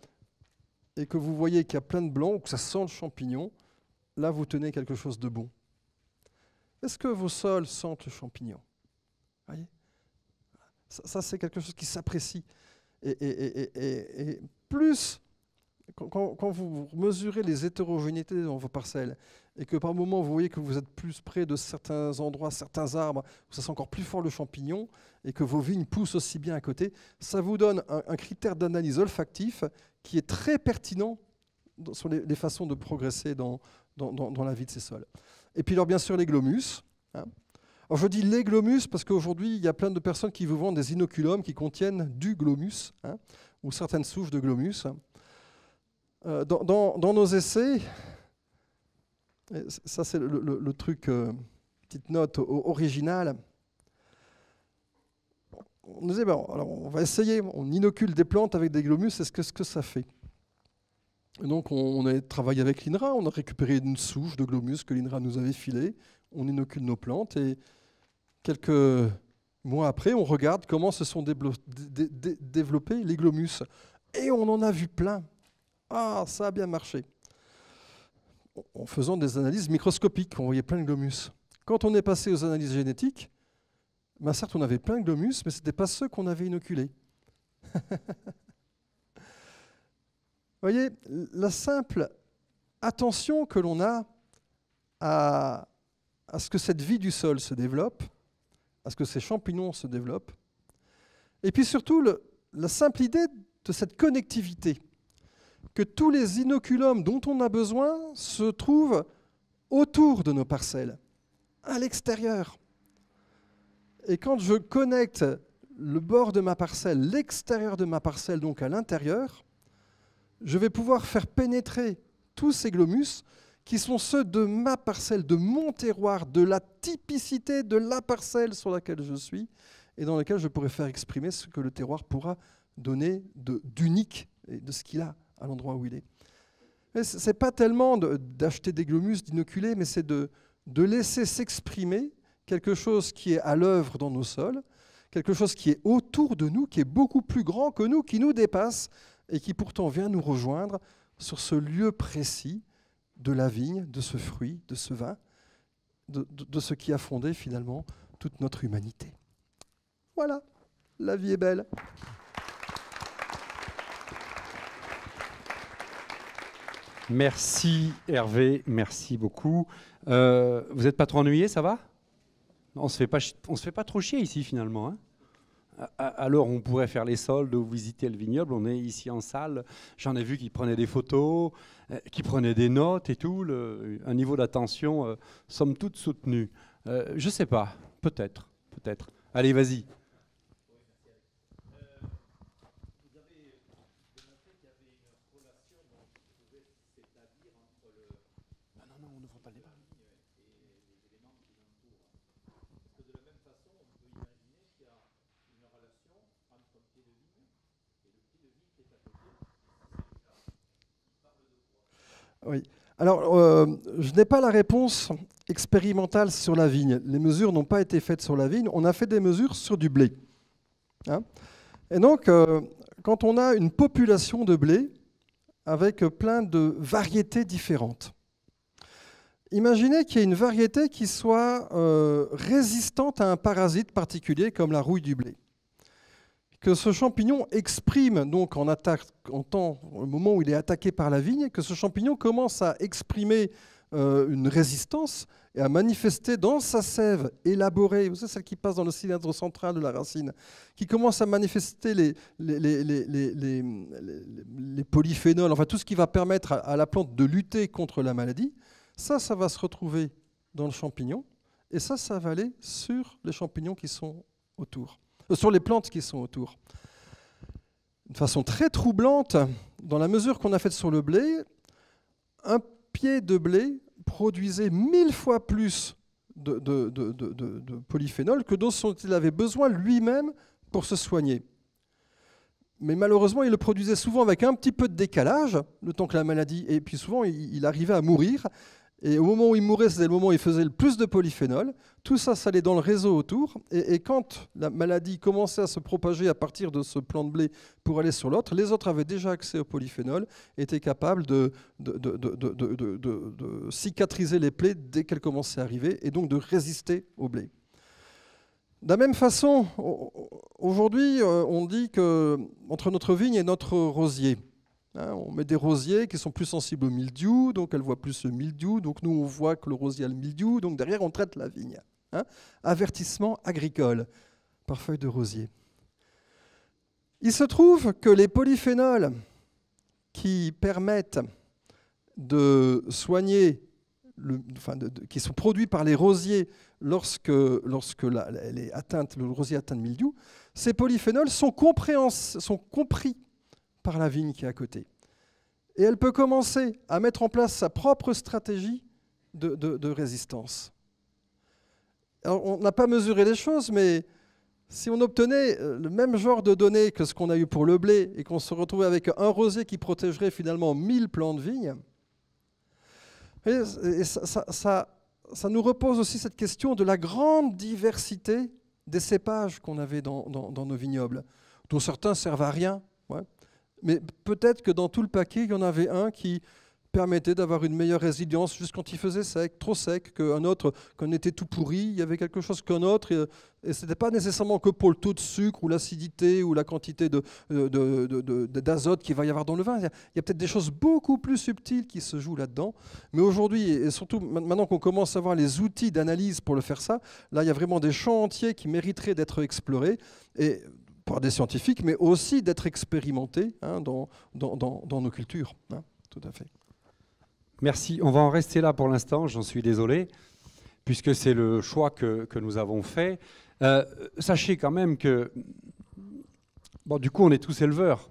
et que vous voyez qu'il y a plein de blancs ou que ça sent le champignon, là vous tenez quelque chose de bon. Est-ce que vos sols sentent le champignon voyez Ça, c'est quelque chose qui s'apprécie. Et, plus, quand, vous mesurez les hétérogénéités dans vos parcelles, et que par moments, vous voyez que vous êtes plus près de certains endroits, certains arbres, où ça sent encore plus fort le champignon, et que vos vignes poussent aussi bien à côté, ça vous donne un, un critère d'analyse olfactif qui est très pertinent sur les, façons de progresser dans, la vie de ces sols. Et puis alors bien sûr les glomus. Hein. je dis les glomus parce qu'aujourd'hui il y a plein de personnes qui vous vendent des inoculums qui contiennent du glomus hein, ou certaines souches de glomus. Euh, dans, nos essais, ça c'est le, truc, euh, petite note originale, on disait, ben, alors on va essayer, on inocule des plantes avec des glomus, est-ce que, que, ça fait Donc on, on, a travaillé avec l'INRA, on a récupéré une souche de glomus que l'INRA nous avait filée, on inocule nos plantes et quelques mois après, on regarde comment se sont développés les glomus. Et on en a vu plein. Ah, ça a bien marché. En faisant des analyses microscopiques, on voyait plein de glomus. Quand on est passé aux analyses génétiques, bah, certes, on avait plein de glomus, mais ce n'était pas ceux qu'on avait inoculés. Vous [LAUGHS] voyez, la simple attention que l'on a à, ce que cette vie du sol se développe, à ce que ces champignons se développent, et puis surtout la simple idée de cette connectivité, que tous les inoculums dont on a besoin se trouvent autour de nos parcelles, à l'extérieur. Et quand je connecte le bord de ma parcelle, l'extérieur de ma parcelle, donc à l'intérieur, je vais pouvoir faire pénétrer tous ces glomus qui sont ceux de ma parcelle, de mon terroir, de la typicité de la parcelle sur laquelle je suis et dans laquelle je pourrais faire exprimer ce que le terroir pourra donner d'unique et de ce qu'il a à l'endroit où il est. Ce n'est pas tellement d'acheter des glomus, d'inoculer, mais c'est de, de laisser s'exprimer quelque chose qui est à l'œuvre dans nos sols, quelque chose qui est autour de nous, qui est beaucoup plus grand que nous, qui nous dépasse et qui pourtant vient nous rejoindre sur ce lieu précis de la vigne, de ce fruit, de ce vin, de, ce qui a fondé finalement toute notre humanité. Voilà, la vie est belle. Merci Hervé, merci beaucoup. Euh, vous n'êtes pas trop ennuyé, ça va on ne se, se, fait pas trop chier ici finalement. Hein. alors, on pourrait faire les soldes ou visiter le vignoble. On est ici en salle. J'en ai vu qui prenaient des photos, euh, qui prenaient des notes et tout. Le, un niveau d'attention, euh, Sommes toutes toute, soutenu. Euh, je sais pas. Peut-être. Peut-être. Allez, vas-y. Alors, euh, je n'ai pas la réponse expérimentale sur la vigne. Les mesures n'ont pas été faites sur la vigne. On a fait des mesures sur du blé. Hein. Et donc, euh, quand on a une population de blé avec plein de variétés différentes, imaginez qu'il y ait une variété qui soit euh, résistante à un parasite particulier comme la rouille du blé que ce champignon exprime, donc en attaque, en temps, au moment où il est attaqué par la vigne, que ce champignon commence à exprimer euh, une résistance et à manifester dans sa sève élaborée, vous savez, celle qui passe dans le cylindre central de la racine, qui commence à manifester les, polyphénols, enfin tout ce qui va permettre à la plante de lutter contre la maladie, ça, ça va se retrouver dans le champignon, et ça, ça va aller sur les champignons qui sont autour sur les plantes qui sont autour. De façon très troublante, dans la mesure qu'on a faite sur le blé, un pied de blé produisait mille fois plus de, polyphénol que dont il avait besoin lui-même pour se soigner. Mais malheureusement, il le produisait souvent avec un petit peu de décalage, le temps que la maladie, et puis souvent, il arrivait à mourir et au moment où il mourait, c'était le moment où il faisait le plus de polyphénol. Tout ça, ça allait dans le réseau autour. Et, quand la maladie commençait à se propager à partir de ce plan de blé pour aller sur l'autre, les autres avaient déjà accès au polyphénol, étaient capables de, cicatriser les plaies dès qu'elles commençaient à arriver, et donc de résister au blé. De la même façon, aujourd'hui, euh, on dit que entre notre vigne et notre rosier, Hein, on met des rosiers qui sont plus sensibles au mildiou, donc elles voient plus ce mildiou, donc nous on voit que le rosier a le mildiou, donc derrière on traite la vigne. Hein, avertissement agricole par feuille de rosier. Il se trouve que les polyphénols qui permettent de soigner, qui sont produits par les rosiers lorsque, lorsque la, est atteinte, le rosier atteint le mildiou, ces polyphénols sont compris par la vigne qui est à côté. Et elle peut commencer à mettre en place sa propre stratégie de, résistance. on n'a pas mesuré les choses, mais si on obtenait euh, le même genre de données que ce qu'on a eu pour le blé et qu'on se retrouvait avec un rosier qui protégerait finalement mille plants de vigne, ça, nous repose aussi cette question de la grande diversité des cépages qu'on avait dans, nos vignobles, dont certains servent à rien. Ouais. Mais peut-être que dans tout le paquet, il y en avait un qui permettait d'avoir une meilleure résilience juste quand il faisait sec, trop sec, qu'un autre, qu'on était tout pourri, il y avait quelque chose qu'un autre. Et, euh, ce n'était pas nécessairement que pour le taux de sucre ou l'acidité ou la quantité euh, d'azote de, qu'il va y avoir dans le vin. Il y a, a peut-être des choses beaucoup plus subtiles qui se jouent là-dedans. Mais aujourd'hui, et surtout maintenant qu'on commence à avoir les outils d'analyse pour le faire ça, là, il y a vraiment des champs entiers qui mériteraient d'être explorés. Et par des scientifiques, mais aussi d'être expérimenté hein, dans, nos cultures. Hein, tout à fait. Merci. On va en rester là pour l'instant, j'en suis désolé, puisque c'est le choix que, nous avons fait. Euh, sachez quand même que, bon, du coup, on est tous éleveurs.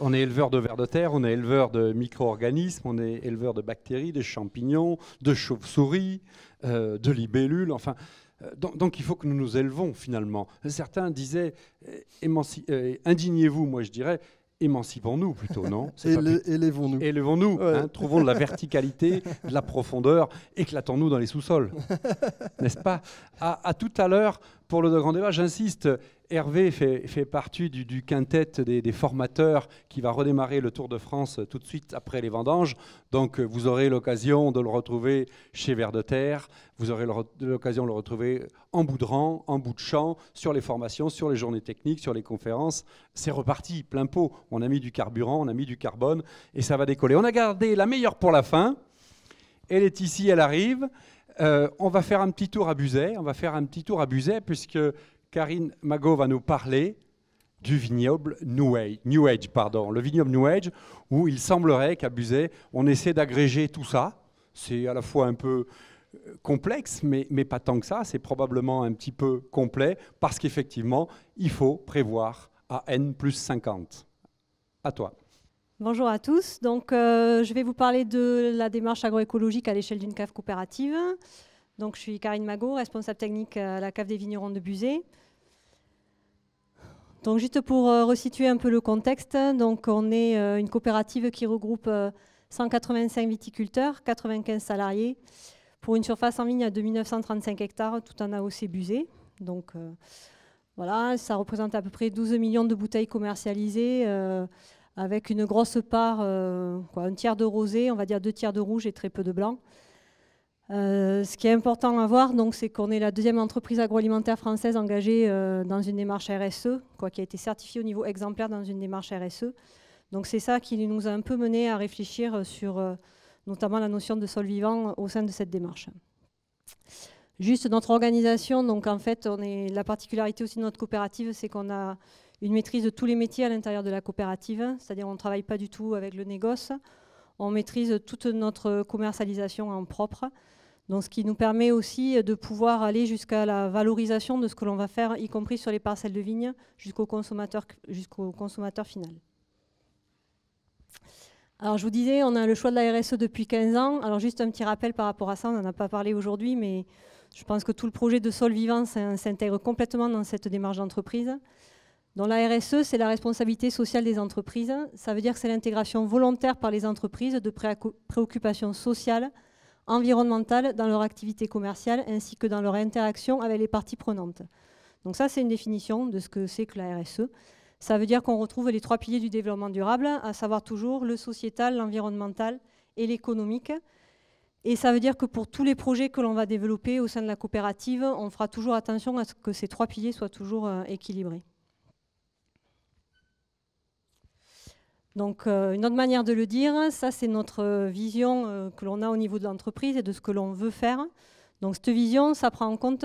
On est éleveurs de vers de terre, on est éleveurs de micro-organismes, on est éleveurs de bactéries, de champignons, de chauves-souris, euh, de libellules, enfin, euh, donc, il faut que nous nous élevons finalement. Certains disaient euh, euh, indignez-vous, moi je dirais émancipons-nous plutôt, non [LAUGHS] Élevons-nous. Élevons-nous, hein. trouvons de la verticalité, de la profondeur, éclatons-nous dans les sous-sols, [LAUGHS] n'est-ce pas à, tout à l'heure pour le grand débat, j'insiste, Hervé fait, partie du, quintet des, formateurs qui va redémarrer le Tour de France tout de suite après les vendanges. Donc euh, vous aurez l'occasion de le retrouver chez Vert Terre, vous aurez l'occasion de le retrouver en bout de rang, en bout de champ, sur les formations, sur les journées techniques, sur les conférences. C'est reparti, plein pot. On a mis du carburant, on a mis du carbone et ça va décoller. On a gardé la meilleure pour la fin. Elle est ici, elle arrive. Euh, on va faire un petit tour à Buzet, on va faire un petit tour à puisque Karine Mago va nous parler du vignoble New Age, pardon, le vignoble New Age, où il semblerait qu'à Buzet, on essaie d'agréger tout ça. C'est à la fois un peu euh, complexe, mais, mais pas tant que ça, c'est probablement un petit peu complet, parce qu'effectivement, il faut prévoir à N plus 50. À toi. Bonjour à tous. Donc, euh, je vais vous parler de la démarche agroécologique à l'échelle d'une cave coopérative. Donc, je suis Karine Magot, responsable technique euh, à la cave des vignerons de Buzet. Donc, juste pour euh, resituer un peu le contexte, donc on est une coopérative qui regroupe 185 viticulteurs, 95 salariés, pour une surface en vigne de 2935 hectares, tout en AOC Buzet. Donc, voilà, ça représente à peu près 12 millions de bouteilles commercialisées avec une grosse part, euh, quoi, un tiers de rosé, on va dire deux tiers de rouge et très peu de blanc. Euh, ce qui est important à voir, donc, c'est qu'on est la deuxième entreprise agroalimentaire française engagée euh, dans une démarche RSE, quoi, qui a été certifiée au niveau exemplaire dans une démarche RSE. Donc c'est ça qui nous a un peu mené à réfléchir sur notamment la notion de sol vivant au sein de cette démarche. Juste notre organisation, donc en fait, on est, la particularité aussi de notre coopérative, c'est qu'on a une maîtrise de tous les métiers à l'intérieur de la coopérative, c'est-à-dire on ne travaille pas du tout avec le négoce, on maîtrise toute notre commercialisation en propre, donc ce qui nous permet aussi de pouvoir aller jusqu'à la valorisation de ce que l'on va faire, y compris sur les parcelles de vignes, jusqu'au consommateur, jusqu'au consommateur final. Alors je vous disais, on a le choix de la RSE depuis 15 ans. Alors juste un petit rappel par rapport à ça, on n'en a pas parlé aujourd'hui, mais je pense que tout le projet de sol vivant s'intègre complètement dans cette démarche d'entreprise. Dans la RSE, c'est la responsabilité sociale des entreprises. Ça veut dire que c'est l'intégration volontaire par les entreprises de préoccupations sociales, environnementales dans leur activité commerciale ainsi que dans leur interaction avec les parties prenantes. Donc ça, c'est une définition de ce que c'est que la RSE. Ça veut dire qu'on retrouve les trois piliers du développement durable, à savoir toujours le sociétal, l'environnemental et l'économique. Et ça veut dire que pour tous les projets que l'on va développer au sein de la coopérative, on fera toujours attention à ce que ces trois piliers soient toujours euh, équilibrés. Donc, euh, une autre manière de le dire, ça, c'est notre vision euh, que l'on a au niveau de l'entreprise et de ce que l'on veut faire. Donc, cette vision, ça prend en compte,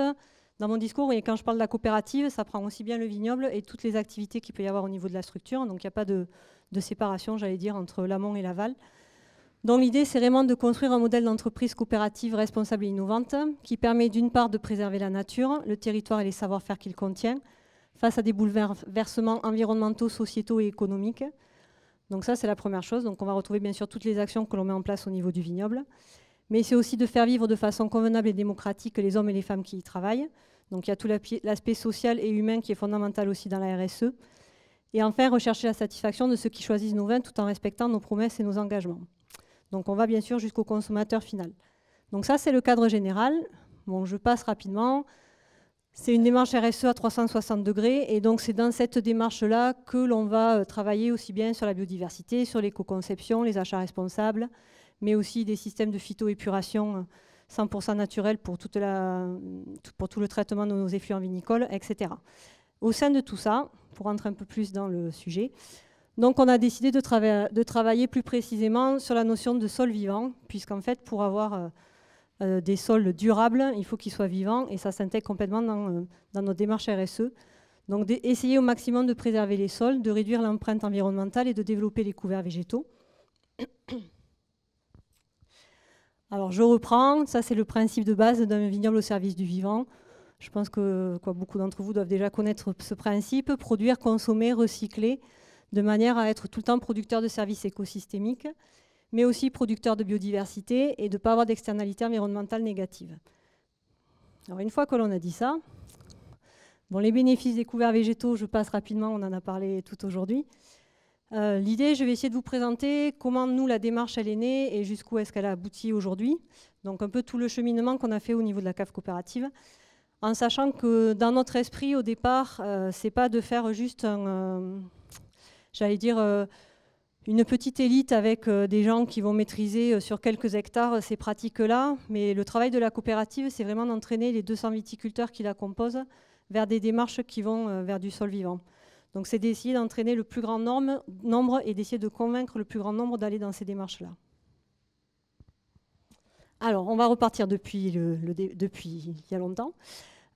dans mon discours, et quand je parle de la coopérative, ça prend aussi bien le vignoble et toutes les activités qu'il peut y avoir au niveau de la structure. Donc, il n'y a pas de, de séparation, j'allais dire, entre l'amont et l'aval. Donc, l'idée, c'est vraiment de construire un modèle d'entreprise coopérative responsable et innovante qui permet d'une part de préserver la nature, le territoire et les savoir-faire qu'il contient face à des bouleversements environnementaux, sociétaux et économiques donc ça, c'est la première chose. Donc on va retrouver bien sûr toutes les actions que l'on met en place au niveau du vignoble. Mais c'est aussi de faire vivre de façon convenable et démocratique les hommes et les femmes qui y travaillent. Donc il y a tout l'aspect social et humain qui est fondamental aussi dans la RSE. Et enfin, rechercher la satisfaction de ceux qui choisissent nos vins tout en respectant nos promesses et nos engagements. Donc on va bien sûr jusqu'au consommateur final. Donc ça, c'est le cadre général. Bon, je passe rapidement. C'est une démarche RSE à 360 degrés et donc c'est dans cette démarche-là que l'on va euh, travailler aussi bien sur la biodiversité, sur l'éco-conception, les achats responsables, mais aussi des systèmes de phytoépuration 100% euh, naturels pour, tout le traitement de nos effluents vinicoles, etc. Au sein de tout ça, pour rentrer un peu plus dans le sujet, donc on a décidé de, de travailler plus précisément sur la notion de sol vivant, puisqu'en fait, pour avoir euh, euh, des sols durables, il faut qu'ils soient vivants et ça s'intègre complètement dans, euh, nos démarches RSE. Donc essayer au maximum de préserver les sols, de réduire l'empreinte environnementale et de développer les couverts végétaux. [COUGHS] Alors je reprends, ça c'est le principe de base d'un vignoble au service du vivant. Je pense que beaucoup d'entre vous doivent déjà connaître ce principe, produire, consommer, recycler, de manière à être tout le temps producteur de services écosystémiques mais aussi producteur de biodiversité et de ne pas avoir d'externalité environnementale négative. Alors une fois que l'on a dit ça, bon, les bénéfices des couverts végétaux, je passe rapidement, on en a parlé tout aujourd'hui. Euh, l'idée, je vais essayer de vous présenter comment nous, la démarche, elle est née et jusqu'où est-ce qu'elle a abouti aujourd'hui. Donc un peu tout le cheminement qu'on a fait au niveau de la CAF coopérative, en sachant que dans notre esprit, au départ, ce euh, c'est pas de faire juste un... Euh, j'allais dire une petite élite avec euh, des gens qui vont maîtriser euh, sur quelques hectares euh, ces pratiques-là. Mais le travail de la coopérative, c'est vraiment d'entraîner les 200 viticulteurs qui la composent vers des démarches qui vont vers du sol vivant. Donc c'est d'essayer d'entraîner le plus grand nombre et d'essayer de convaincre le plus grand nombre d'aller dans ces démarches-là. Alors, on va repartir depuis, il y a longtemps.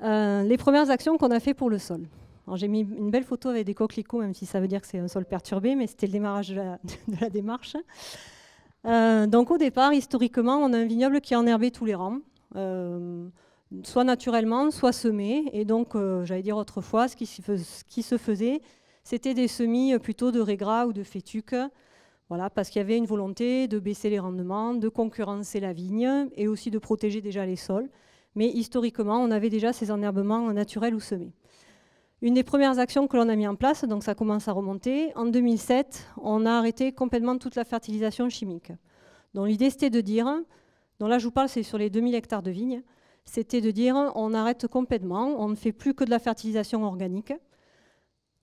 les premières actions qu'on a faites pour le sol. J'ai mis une belle photo avec des coquelicots, même si ça veut dire que c'est un sol perturbé, mais c'était le démarrage de la, [LAUGHS] démarche. Euh, donc au départ, historiquement, on a un vignoble qui enherbait tous les rangs, euh, soit naturellement, soit semé. Et donc, euh, j'allais dire autrefois, ce qui, ce se faisait, c'était des semis plutôt de régras ou de fétuques, voilà, parce qu'il y avait une volonté de baisser les rendements, de concurrencer la vigne et aussi de protéger déjà les sols. Mais historiquement, on avait déjà ces enherbements naturels ou semés. Une des premières actions que l'on a mis en place, donc ça commence à remonter, en 2007, on a arrêté complètement toute la fertilisation chimique. Donc l'idée c'était de dire, donc là je vous parle c'est sur les 2000 hectares de vignes, c'était de dire on arrête complètement, on ne fait plus que de la fertilisation organique.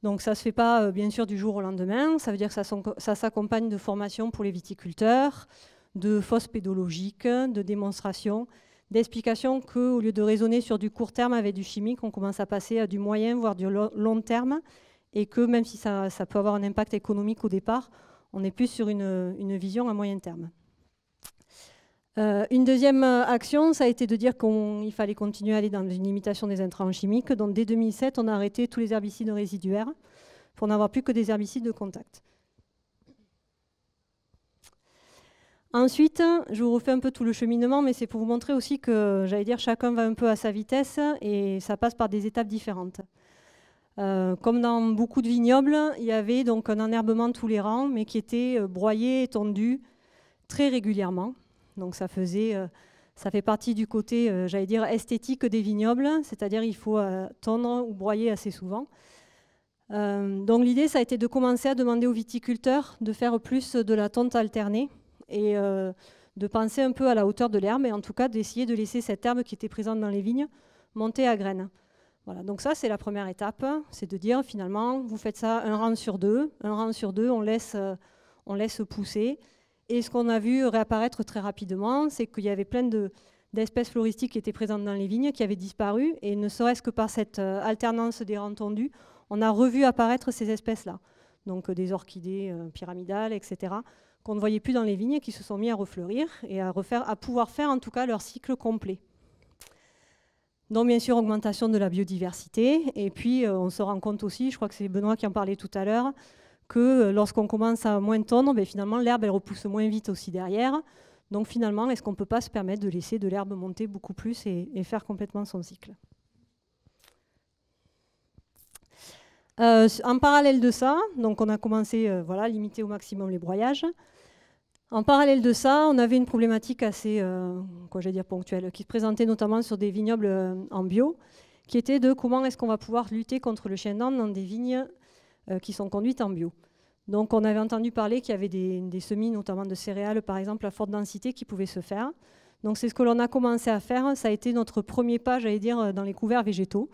Donc ça ne se fait pas euh, bien sûr du jour au lendemain, ça veut dire que ça, s'accompagne de formations pour les viticulteurs, de fosses pédologiques, de démonstrations, d'explication qu'au lieu de raisonner sur du court terme avec du chimique, on commence à passer à du moyen, voire du long terme, et que même si ça, peut avoir un impact économique au départ, on est plus sur une, vision à moyen terme. Euh, une deuxième euh, action, ça a été de dire qu'il fallait continuer à aller dans une limitation des intrants chimiques. Donc dès 2007, on a arrêté tous les herbicides résiduaires pour n'avoir plus que des herbicides de contact. Ensuite, je vous refais un peu tout le cheminement, mais c'est pour vous montrer aussi que, j'allais dire, chacun va un peu à sa vitesse et ça passe par des étapes différentes. Euh, comme dans beaucoup de vignobles, il y avait donc un enherbement tous les rangs, mais qui était euh, broyé et tondu très régulièrement. Donc ça faisait, euh, ça fait partie du côté, j'allais dire, esthétique des vignobles, c'est-à-dire il faut tondre ou broyer assez souvent. donc l'idée, ça a été de commencer à demander aux viticulteurs de faire plus de la tonte alternée et euh, de penser un peu à la hauteur de l'herbe et en tout cas d'essayer de laisser cette herbe qui était présente dans les vignes monter à graines. Voilà, donc ça c'est la première étape, c'est de dire finalement vous faites ça un rang sur deux, un rang sur deux, on laisse, euh, on laisse pousser. Et ce qu'on a vu réapparaître très rapidement, c'est qu'il y avait plein d'espèces floristiques qui étaient présentes dans les vignes, qui avaient disparu, et ne serait-ce que par cette euh, alternance des rangs tendus, on a revu apparaître ces espèces-là, donc des orchidées pyramidales, etc qu'on ne voyait plus dans les vignes et qui se sont mis à refleurir et à, pouvoir faire en tout cas leur cycle complet. Donc bien sûr, augmentation de la biodiversité. Et puis euh, on se rend compte aussi, je crois que c'est Benoît qui en parlait tout à l'heure, que euh, lorsqu'on commence à moins tondre, ben, finalement l'herbe elle repousse moins vite aussi derrière. Donc finalement, est-ce qu'on ne peut pas se permettre de laisser de l'herbe monter beaucoup plus et, faire complètement son cycle euh, en parallèle de ça, donc on a commencé voilà, à limiter au maximum les broyages. En parallèle de ça, on avait une problématique assez euh, quoi, dire, ponctuelle qui se présentait notamment sur des vignobles euh, en bio, qui était de comment est-ce qu'on va pouvoir lutter contre le chien d'âne dans des vignes euh, qui sont conduites en bio. Donc on avait entendu parler qu'il y avait des, semis, notamment de céréales par exemple, à forte densité qui pouvaient se faire. Donc c'est ce que l'on a commencé à faire. Ça a été notre premier pas, j'allais dire, dans les couverts végétaux.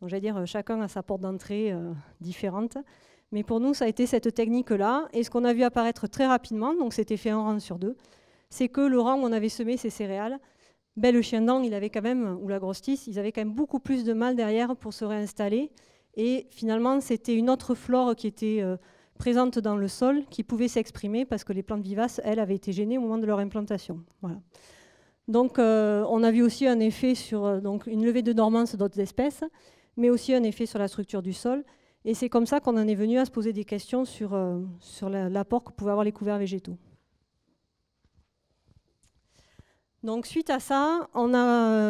Donc j'allais dire, chacun a sa porte d'entrée différente. Mais pour nous, ça a été cette technique-là. Et ce qu'on a vu apparaître très rapidement, donc c'était fait un rang sur deux, c'est que le rang où on avait semé ces céréales, ben, le chien dang il avait quand même, ou la grosse ils avaient quand même beaucoup plus de mal derrière pour se réinstaller. Et finalement, c'était une autre flore qui était euh, présente dans le sol qui pouvait s'exprimer parce que les plantes vivaces, elles, avaient été gênées au moment de leur implantation. Voilà. Donc, euh, on a vu aussi un effet sur euh, une levée de dormance d'autres espèces, mais aussi un effet sur la structure du sol et c'est comme ça qu'on en est venu à se poser des questions sur, euh, sur l'apport que pouvaient avoir les couverts végétaux. Donc suite à ça, on a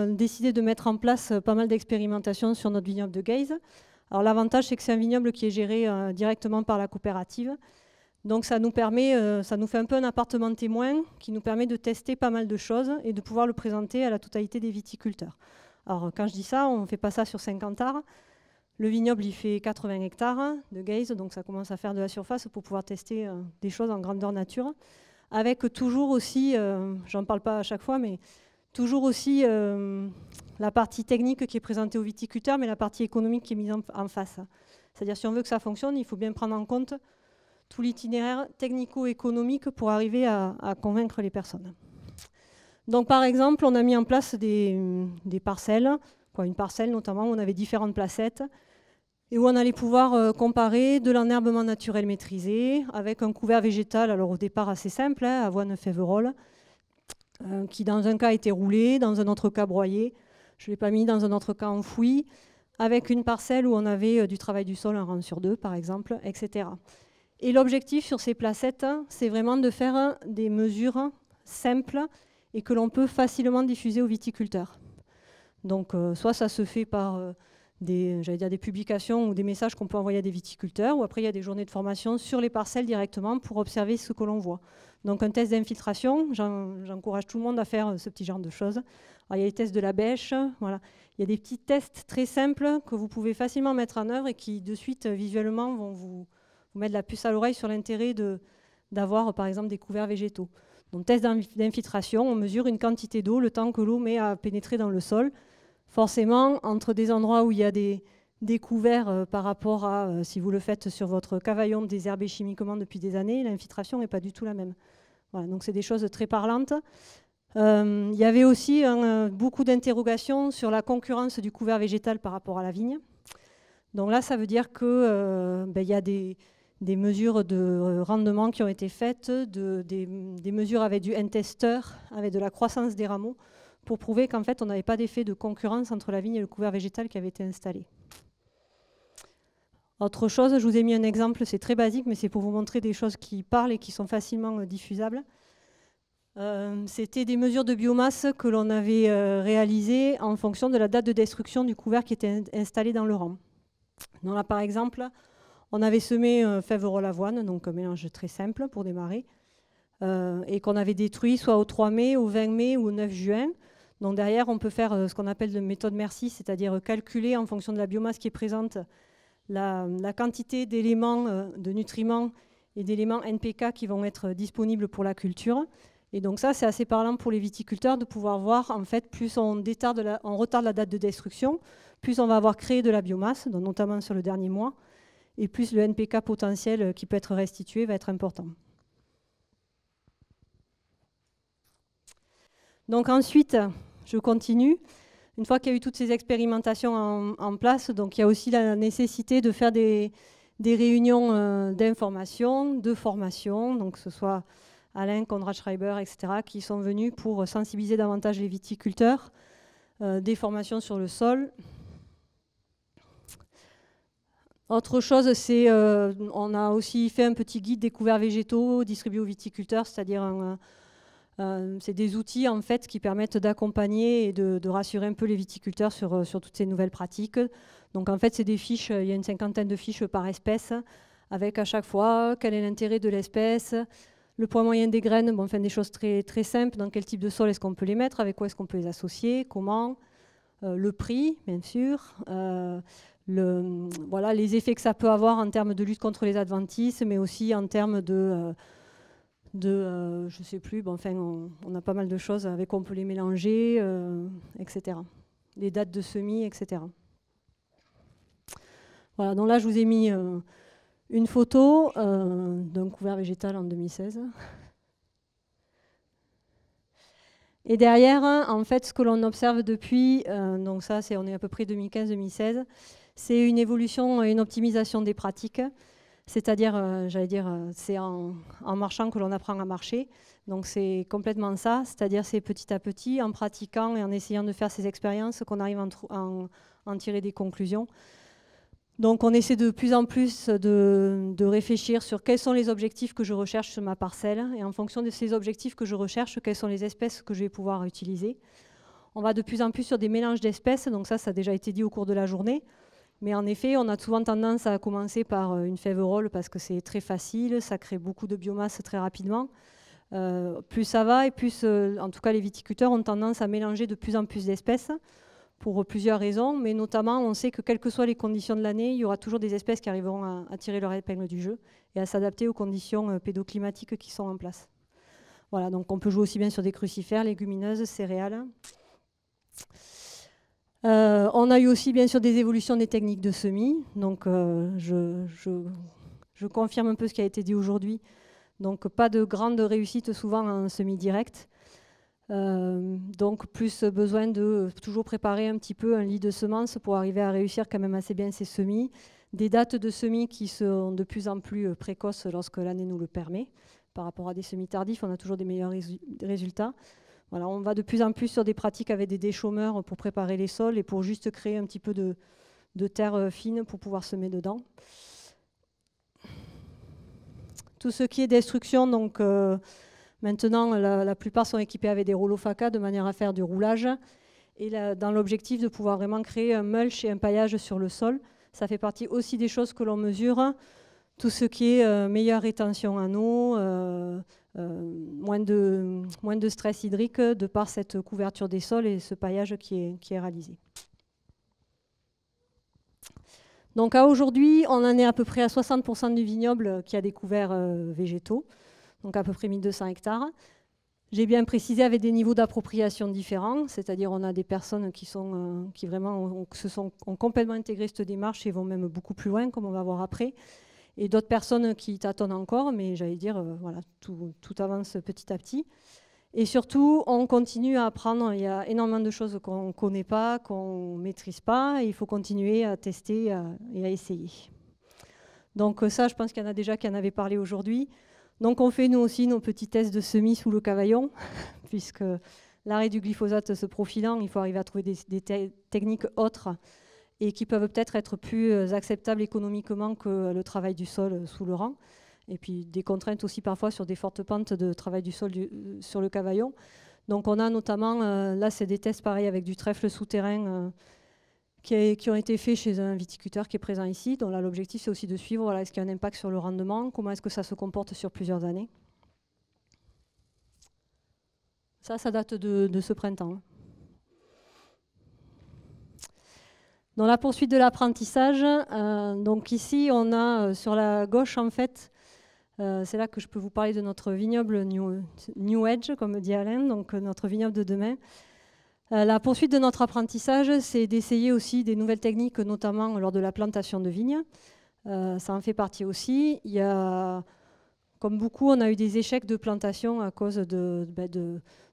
euh, décidé de mettre en place euh, pas mal d'expérimentations sur notre vignoble de Gaze. Alors l'avantage, c'est que c'est un vignoble qui est géré directement par la coopérative. Donc ça nous permet, ça nous fait un peu un appartement témoin qui nous permet de tester pas mal de choses et de pouvoir le présenter à la totalité des viticulteurs. Alors quand je dis ça, on ne fait pas ça sur 50 arts, le vignoble, il fait 80 hectares de gaze, donc ça commence à faire de la surface pour pouvoir tester euh, des choses en grandeur nature. Avec toujours aussi, euh, j'en parle pas à chaque fois, mais toujours aussi euh, la partie technique qui est présentée aux viticulteurs, mais la partie économique qui est mise en, face. C'est-à-dire, si on veut que ça fonctionne, il faut bien prendre en compte tout l'itinéraire technico-économique pour arriver à, convaincre les personnes. Donc, par exemple, on a mis en place des, parcelles, quoi, une parcelle notamment où on avait différentes placettes et où on allait pouvoir euh, comparer de l'enherbement naturel maîtrisé avec un couvert végétal, alors au départ assez simple, hein, avoine féverole, euh, qui dans un cas était roulé, dans un autre cas broyé, je ne l'ai pas mis dans un autre cas enfoui, avec une parcelle où on avait euh, du travail du sol un rang sur deux par exemple, etc. Et l'objectif sur ces placettes, hein, c'est vraiment de faire hein, des mesures hein, simples et que l'on peut facilement diffuser aux viticulteurs. Donc soit ça se fait par des, j'allais dire des publications ou des messages qu'on peut envoyer à des viticulteurs, ou après il y a des journées de formation sur les parcelles directement pour observer ce que l'on voit. Donc un test d'infiltration, j'encourage tout le monde à faire euh, ce petit genre de choses. il y a les tests de la bêche, voilà. il y a des petits tests très simples que vous pouvez facilement mettre en œuvre et qui de suite euh, visuellement vont vous, vous mettre la puce à l'oreille sur l'intérêt d'avoir euh, par exemple des couverts végétaux. Donc test d'infiltration, on mesure une quantité d'eau, le temps que l'eau met à pénétrer dans le sol forcément, entre des endroits où il y a des découverts euh, par rapport à, euh, si vous le faites sur votre cavaillon désherbé chimiquement depuis des années, l'infiltration n'est pas du tout la même. Voilà, donc c'est des choses très parlantes. Euh, il y avait aussi beaucoup d'interrogations sur la concurrence du couvert végétal par rapport à la vigne. Donc là, ça veut dire qu'il ben, y a des, mesures de rendement qui ont été faites, des, mesures avec du n avec de la croissance des rameaux pour prouver qu'en fait, on n'avait pas d'effet de concurrence entre la vigne et le couvert végétal qui avait été installé. Autre chose, je vous ai mis un exemple, c'est très basique, mais c'est pour vous montrer des choses qui parlent et qui sont facilement euh, diffusables. Euh, c'était des mesures de biomasse que l'on avait euh, réalisées en fonction de la date de destruction du couvert qui était installé dans le rang. Donc là, par exemple, on avait semé euh, lavoine, donc un mélange très simple pour démarrer, et qu'on avait détruit soit au 3 mai, au 20 mai ou au 9 juin. Donc derrière, on peut faire euh, ce qu'on appelle de méthode merci, c'est-à-dire calculer en fonction de la biomasse qui est présente la, quantité d'éléments, euh, de nutriments et d'éléments NPK qui vont être disponibles pour la culture. Et donc ça, c'est assez parlant pour les viticulteurs de pouvoir voir, en fait, plus on, on retarde la date de destruction, plus on va avoir créé de la biomasse, notamment sur le dernier mois, et plus le NPK potentiel euh, qui peut être restitué va être important. Donc ensuite, je continue. Une fois qu'il y a eu toutes ces expérimentations en, place, donc il y a aussi la nécessité de faire des, réunions euh, d'information, de formation, donc que ce soit Alain, Conrad Schreiber, etc., qui sont venus pour sensibiliser davantage les viticulteurs, euh, des formations sur le sol. Autre chose, c'est euh, on a aussi fait un petit guide découvert végétaux distribué aux viticulteurs, c'est-à-dire un, euh, c'est des outils en fait qui permettent d'accompagner et de, rassurer un peu les viticulteurs sur, euh, sur toutes ces nouvelles pratiques. Donc en fait, c'est des fiches, euh, il y a une cinquantaine de fiches par espèce, avec à chaque fois quel est l'intérêt de l'espèce, le poids moyen des graines, bon, enfin, des choses très, très simples, dans quel type de sol est-ce qu'on peut les mettre, avec quoi est-ce qu'on peut les associer, comment, le prix, bien sûr, voilà, les effets que ça peut avoir en termes de lutte contre les adventices, mais aussi en termes de de, euh, je ne sais plus, enfin, on, a pas mal de choses avec on peut les mélanger, euh, etc. Les dates de semis, etc. Voilà, donc là, je vous ai mis euh, une photo d'un couvert végétal en 2016. Et derrière, en fait, ce que l'on observe depuis, donc ça, c'est on est à peu près 2015-2016, c'est une évolution et une optimisation des pratiques. C'est-à-dire, euh, j'allais dire, euh, c'est en, marchant que l'on apprend à marcher. Donc c'est complètement ça, c'est-à-dire c'est petit à petit, en pratiquant et en essayant de faire ces expériences, qu'on arrive à en, tirer des conclusions. Donc on essaie de plus en plus de, de, réfléchir sur quels sont les objectifs que je recherche sur ma parcelle, et en fonction de ces objectifs que je recherche, quelles sont les espèces que je vais pouvoir utiliser. On va de plus en plus sur des mélanges d'espèces, donc ça, ça a déjà été dit au cours de la journée. Mais en effet, on a souvent tendance à commencer par euh, une rôle parce que c'est très facile, ça crée beaucoup de biomasse très rapidement. Euh, plus ça va et plus, euh, en tout cas, les viticulteurs ont tendance à mélanger de plus en plus d'espèces pour plusieurs raisons, mais notamment, on sait que quelles que soient les conditions de l'année, il y aura toujours des espèces qui arriveront à, tirer leur épingle du jeu et à s'adapter aux conditions pédoclimatiques qui sont en place. Voilà, donc on peut jouer aussi bien sur des crucifères, légumineuses, céréales. Euh, on a eu aussi bien sûr des évolutions des techniques de semis. Donc euh, je, confirme un peu ce qui a été dit aujourd'hui. Donc pas de grande réussite souvent en semis direct. Euh, donc plus besoin de toujours préparer un petit peu un lit de semences pour arriver à réussir quand même assez bien ces semis. Des dates de semis qui sont de plus en plus précoces lorsque l'année nous le permet. Par rapport à des semis tardifs, on a toujours des meilleurs résultats on va de plus en plus sur des pratiques avec des déchômeurs pour préparer les sols et pour juste créer un petit peu de, terre euh, fine pour pouvoir semer dedans. Tout ce qui est destruction, donc euh, maintenant la, plupart sont équipés avec des rouleaux FACA de manière à faire du roulage et dans l'objectif de pouvoir vraiment créer un mulch et un paillage sur le sol. Ça fait partie aussi des choses que l'on mesure, tout ce qui est euh, meilleure rétention en eau, euh, moins, de, stress hydrique de par cette couverture des sols et ce paillage qui est, réalisé. Donc à aujourd'hui, on en est à peu près à 60% du vignoble qui a des couverts euh, végétaux, donc à peu près 1200 hectares. J'ai bien précisé avec des niveaux d'appropriation différents, c'est-à-dire on a des personnes qui, sont, euh, qui vraiment se sont, ont complètement intégré cette démarche et vont même beaucoup plus loin, comme on va voir après et d'autres personnes qui tâtonnent encore, mais j'allais dire, euh, voilà, tout, avance petit à petit. Et surtout, on continue à apprendre. Il y a énormément de choses qu'on ne connaît pas, qu'on ne maîtrise pas. Et il faut continuer à tester et à essayer. Donc euh, ça, je pense qu'il y en a déjà qui en avaient parlé aujourd'hui. Donc on fait nous aussi nos petits tests de semis sous le cavaillon, [LAUGHS] puisque l'arrêt du glyphosate se profilant, il faut arriver à trouver des techniques autres et qui peuvent peut-être être plus euh, acceptables économiquement que euh, le travail du sol euh, sous le rang. Et puis des contraintes aussi parfois sur des fortes pentes de travail du sol sur le cavaillon. Donc on a notamment, là c'est des tests pareils avec du trèfle souterrain qui, qui, ont été faits chez un viticulteur qui est présent ici. Donc là l'objectif c'est aussi de suivre, est-ce qu'il y a un impact sur le rendement, comment est-ce que ça se comporte sur plusieurs années. Ça, ça date de, ce printemps. Hein. Dans la poursuite de l'apprentissage, euh, donc ici on a euh, sur la gauche en fait euh, c'est là que je peux vous parler de notre vignoble New, Edge, comme dit Alain, donc notre vignoble de demain. la poursuite de notre apprentissage, c'est d'essayer aussi des nouvelles techniques, notamment lors de la plantation de vignes. ça en fait partie aussi. Il y a, comme beaucoup, on a eu des échecs de plantation à cause de, ben,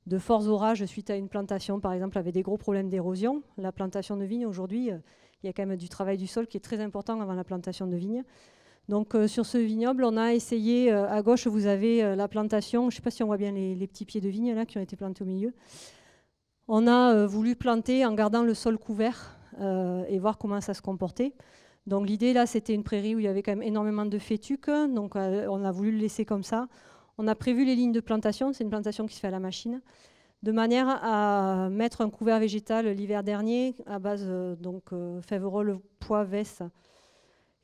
de forts orages suite à une plantation, par exemple, avait des gros problèmes d'érosion. La plantation de vigne, aujourd'hui, euh, il y a quand même du travail du sol qui est très important avant la plantation de vigne. Donc euh, sur ce vignoble, on a essayé, euh, à gauche, vous avez la plantation, je ne sais pas si on voit bien les, petits pieds de vigne là qui ont été plantés au milieu. On a voulu planter en gardant le sol couvert et voir comment ça se comportait. Donc l'idée là, c'était une prairie où il y avait quand même énormément de fétuques, donc on a voulu le laisser comme ça. On a prévu les lignes de plantation, c'est une plantation qui se fait à la machine, de manière à mettre un couvert végétal l'hiver dernier à base euh, donc le pois, vesse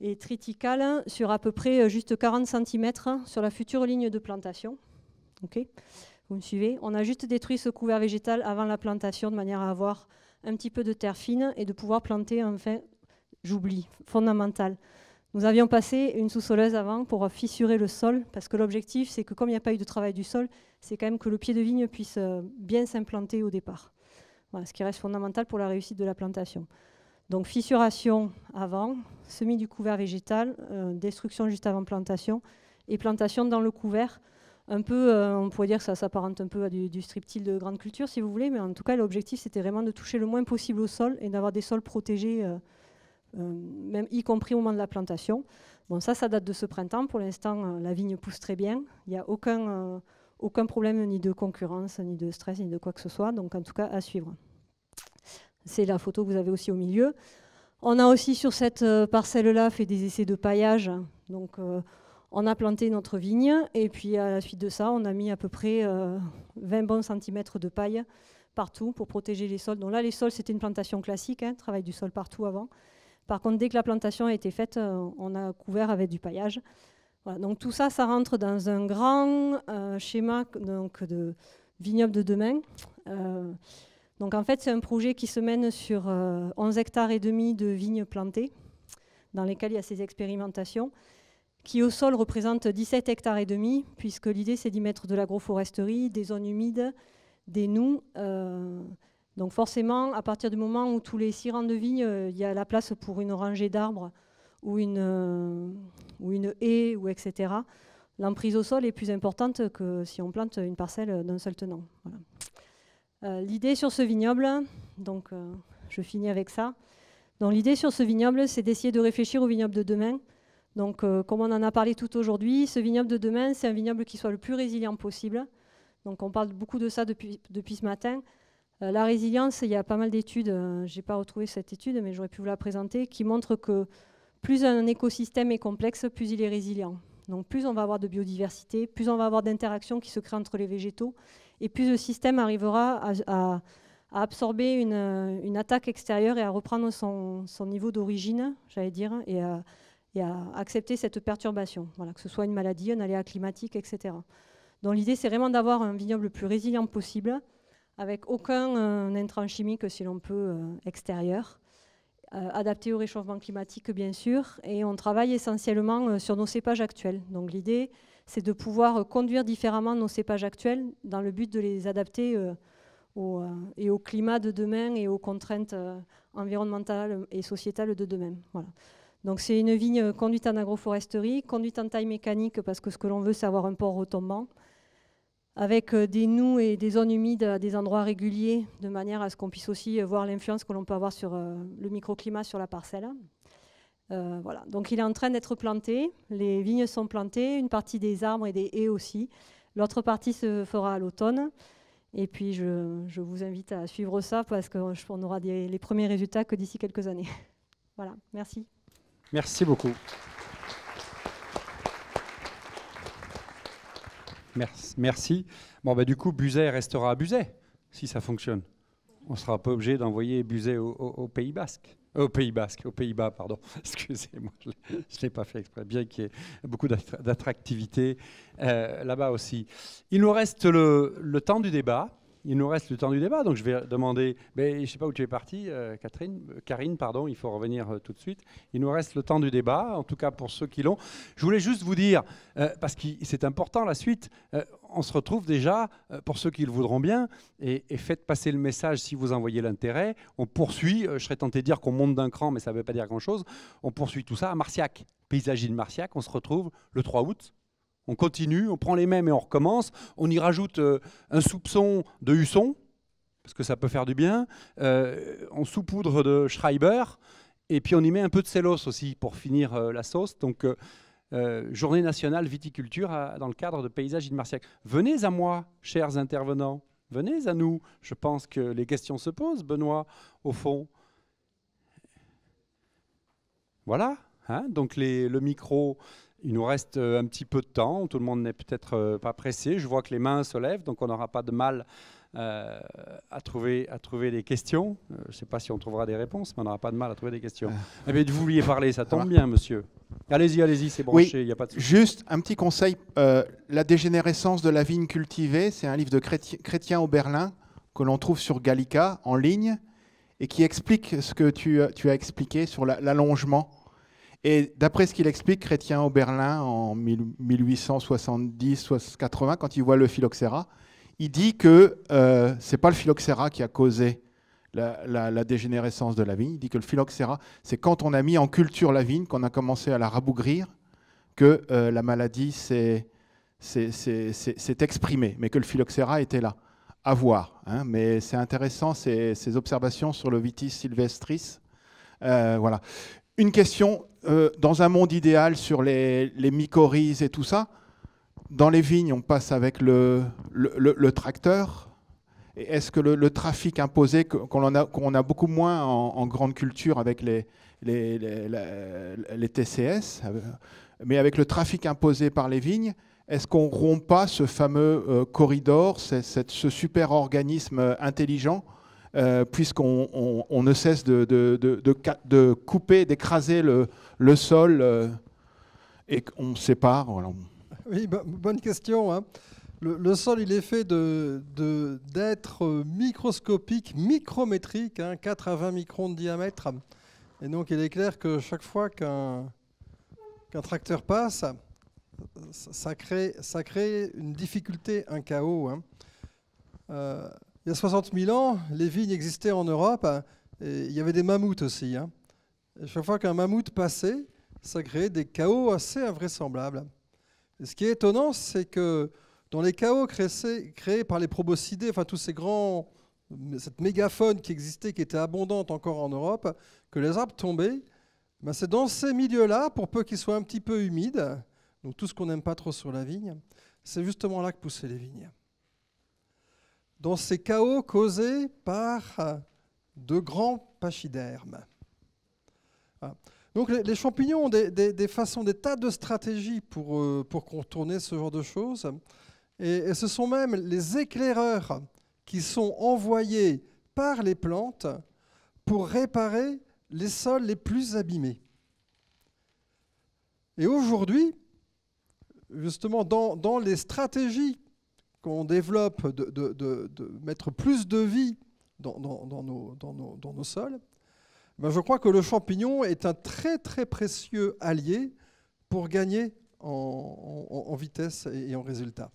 et triticale sur à peu près euh, juste 40 cm hein, sur la future ligne de plantation. Vous me suivez On a juste détruit ce couvert végétal avant la plantation de manière à avoir un petit peu de terre fine et de pouvoir planter enfin, j'oublie, fondamental. Nous avions passé une sous-soleuse avant pour fissurer le sol, parce que l'objectif, c'est que comme il n'y a pas eu de travail du sol, c'est quand même que le pied de vigne puisse euh, bien s'implanter au départ. ce qui reste fondamental pour la réussite de la plantation. Donc fissuration avant, semis du couvert végétal, euh, destruction juste avant plantation, et plantation dans le couvert. Un peu, euh, on pourrait dire que ça s'apparente un peu à du, strip-till de grande culture, si vous voulez, mais en tout cas, l'objectif, c'était vraiment de toucher le moins possible au sol et d'avoir des sols protégés. Euh, même y compris au moment de la plantation. Bon, ça, ça date de ce printemps. Pour l'instant, euh, la vigne pousse très bien. Il n'y a aucun, euh, aucun problème ni de concurrence, ni de stress, ni de quoi que ce soit. Donc, en tout cas, à suivre. C'est la photo que vous avez aussi au milieu. On a aussi sur cette parcelle-là fait des essais de paillage. Donc, on a planté notre vigne et puis à la suite de ça, on a mis à peu près 20 bons centimètres de paille partout pour protéger les sols. Donc là, les sols, c'était une plantation classique, hein, travail du sol partout avant. Par contre, dès que la plantation a été faite, euh, on a couvert avec du paillage. donc tout ça, ça rentre dans un grand euh, schéma de vignoble de demain. Euh, donc en fait, c'est un projet qui se mène sur 11 hectares et demi de vignes plantées, dans lesquelles il y a ces expérimentations, qui au sol représentent 17 hectares et demi, puisque l'idée c'est d'y mettre de l'agroforesterie, des zones humides, des nous. Donc forcément, à partir du moment où tous les six rangs de vignes, euh, il y a la place pour une rangée d'arbres ou une, haie, euh, ou etc., l'emprise au sol est plus importante que si on plante une parcelle d'un seul tenant. Euh, l'idée sur ce vignoble, donc je finis avec ça. l'idée sur ce vignoble, c'est d'essayer de réfléchir au vignoble de demain. Donc comme on en a parlé tout aujourd'hui, ce vignoble de demain, c'est un vignoble qui soit le plus résilient possible. Donc on parle beaucoup de ça depuis ce matin. Euh, la résilience, il y a pas mal d'études, euh, je n'ai pas retrouvé cette étude, mais j'aurais pu vous la présenter, qui montre que plus un écosystème est complexe, plus il est résilient. Donc plus on va avoir de biodiversité, plus on va avoir d'interactions qui se créent entre les végétaux, et plus le système arrivera à, absorber euh, une, attaque extérieure et à reprendre son, niveau d'origine, j'allais dire, et à, et à, accepter cette perturbation, voilà, que ce soit une maladie, un aléa climatique, etc. Donc l'idée, c'est vraiment d'avoir un vignoble le plus résilient possible, avec aucun euh, intrant chimique, si l'on peut, euh, extérieur, euh, adapté au réchauffement climatique, bien sûr, et on travaille essentiellement sur nos cépages actuels. Donc l'idée, c'est de pouvoir conduire différemment nos cépages actuels dans le but de les adapter au, et au climat de demain et aux contraintes environnementales et sociétales de demain. Voilà. Donc c'est une vigne conduite en agroforesterie, conduite en taille mécanique parce que ce que l'on veut c'est avoir un port retombant, avec euh, des noues et des zones humides à des endroits réguliers, de manière à ce qu'on puisse aussi euh, voir l'influence que l'on peut avoir sur euh, le microclimat sur la parcelle. voilà. Donc il est en train d'être planté, les vignes sont plantées, une partie des arbres et des haies aussi. L'autre partie se fera à l'automne. Et puis je, vous invite à suivre ça parce qu'on aura les premiers résultats que d'ici quelques années. [LAUGHS] voilà, merci. Merci beaucoup. Merci. Bon, bah, du coup, Buzet restera à Buzet, si ça fonctionne. On ne sera pas obligé d'envoyer Buzet au, Pays Basque. Au Pays Basque, aux Pays-Bas, pardon. [LAUGHS] Excusez-moi, je ne l'ai pas fait exprès, bien qu'il y ait beaucoup d'attractivité euh, là-bas aussi. Il nous reste le, le temps du débat il nous reste le temps du débat, donc je vais demander. je ne sais pas où tu es parti, euh, Catherine, euh, Karine, pardon. Il faut revenir euh, tout de suite. Il nous reste le temps du débat, en tout cas pour ceux qui l'ont. Je voulais juste vous dire, parce que c'est important la suite. on se retrouve déjà pour ceux qui le voudront bien, et, faites passer le message si vous en voyez l'intérêt. On poursuit. je serais tenté de dire qu'on monte d'un cran, mais ça ne veut pas dire grand-chose. On poursuit tout ça à Marciac, de Marciac. On se retrouve le 3 août on continue, on prend les mêmes et on recommence. On y rajoute euh, un soupçon de Husson, parce que ça peut faire du bien. Euh, on saupoudre de Schreiber. Et puis on y met un peu de célos aussi pour finir euh, la sauce. Donc, journée nationale viticulture dans le cadre de Paysages de Venez à moi, chers intervenants. Venez à nous. Je pense que les questions se posent, Benoît, au fond. Voilà. Hein. Donc le micro il nous reste euh, un petit peu de temps, tout le monde n'est peut-être euh, pas pressé. Je vois que les mains se lèvent, donc on n'aura pas de mal euh, à, trouver, à trouver des questions. je ne sais pas si on trouvera des réponses, mais on n'aura pas de mal à trouver des questions. Eh vous vouliez parler, ça tombe ah. bien, monsieur. Allez-y, allez-y, c'est branché, il a pas de Juste un petit conseil, La dégénérescence de la vigne cultivée, c'est un livre de Chrétien, Chrétien au Berlin que l'on trouve sur Gallica en ligne et qui explique ce que tu, as expliqué sur l'allongement. Et d'après ce qu'il explique, Chrétien Berlin, en 1870-80, quand il voit le phylloxéra, il dit que euh, ce n'est pas le phylloxéra qui a causé la, dégénérescence de la vigne. Il dit que le phylloxéra, c'est quand on a mis en culture la vigne, qu'on a commencé à la rabougrir, que euh, la maladie s'est exprimée, mais que le phylloxéra était là. À voir. Hein. Mais c'est intéressant ces, observations sur le vitis sylvestris. Euh, voilà. Une question, euh, dans un monde idéal sur les, mycorhizes et tout ça, dans les vignes, on passe avec le, tracteur. Est-ce que le, trafic imposé, qu'on a, a, beaucoup moins en, grande culture avec les, TCS, euh, mais avec le trafic imposé par les vignes, est-ce qu'on rompt pas ce fameux euh, corridor, ce super organisme intelligent euh, puisqu'on ne cesse de, de, de, couper, d'écraser le, sol euh, et qu'on sépare. Oui, bonne question. Hein. Le, sol, il est fait d'êtres de, euh, microscopiques, micrométriques, 4 hein, à 20 microns de diamètre. Et donc, il est clair que chaque fois qu'un tracteur passe, ça crée, ça crée, une difficulté, un chaos. Hein il y a 60 000 ans, les vignes existaient en Europe. Et il y avait des mammouths aussi. Hein. chaque fois qu'un mammouth passait, ça créait des chaos assez invraisemblables. ce qui est étonnant, c'est que dans les chaos créés, par les proboscidés, enfin tous ces grands, cette mégaphone qui existait, qui était abondante encore en Europe, que les arbres tombaient, ben, c'est dans ces milieux-là, pour peu qu'ils soient un petit peu humides, donc tout ce qu'on n'aime pas trop sur la vigne, c'est justement là que poussaient les vignes dans ces chaos causés par de grands pachydermes. Donc les, champignons ont des, façons, des tas de stratégies pour, euh, contourner ce genre de choses. Et, ce sont même les éclaireurs qui sont envoyés par les plantes pour réparer les sols les plus abîmés. Et aujourd'hui, justement, dans les stratégies qu'on développe, de, mettre plus de vie dans, nos, sols, ben, je crois que le champignon est un très très précieux allié pour gagner en, en vitesse et en résultat.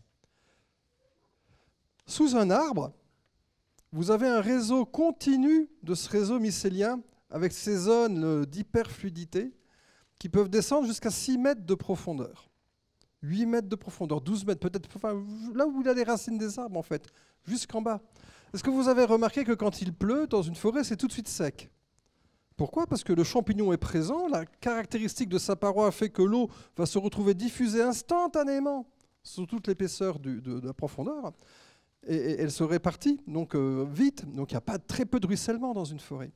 Sous un arbre, vous avez un réseau continu de ce réseau mycélien avec ces zones d'hyperfluidité qui peuvent descendre jusqu'à 6 mètres de profondeur. 8 mètres de profondeur, 12 mètres peut-être, là où il y a les racines des arbres en fait, jusqu'en bas. Est-ce que vous avez remarqué que quand il pleut dans une forêt, c'est tout de suite sec Pourquoi Parce que le champignon est présent, la caractéristique de sa paroi fait que l'eau va se retrouver diffusée instantanément sous toute l'épaisseur de, la profondeur, et, elle se répartit donc euh, vite, donc il n'y a pas très peu de ruissellement dans une forêt.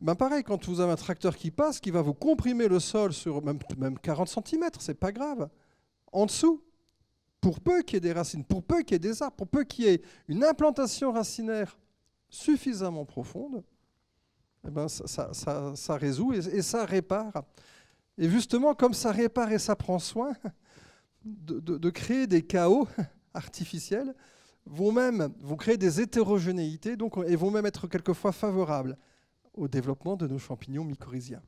Ben pareil, quand vous avez un tracteur qui passe, qui va vous comprimer le sol sur même, même 40 cm, c'est pas grave en dessous, pour peu qu'il y ait des racines, pour peu qu'il y ait des arbres, pour peu qu'il y ait une implantation racinaire suffisamment profonde, eh ben ça, résout et, ça répare. Et justement, comme ça répare et ça prend soin de, créer des chaos [LAUGHS] artificiels, vont même créer des hétérogénéités donc, et vont même être quelquefois favorables au développement de nos champignons mycorhiziens.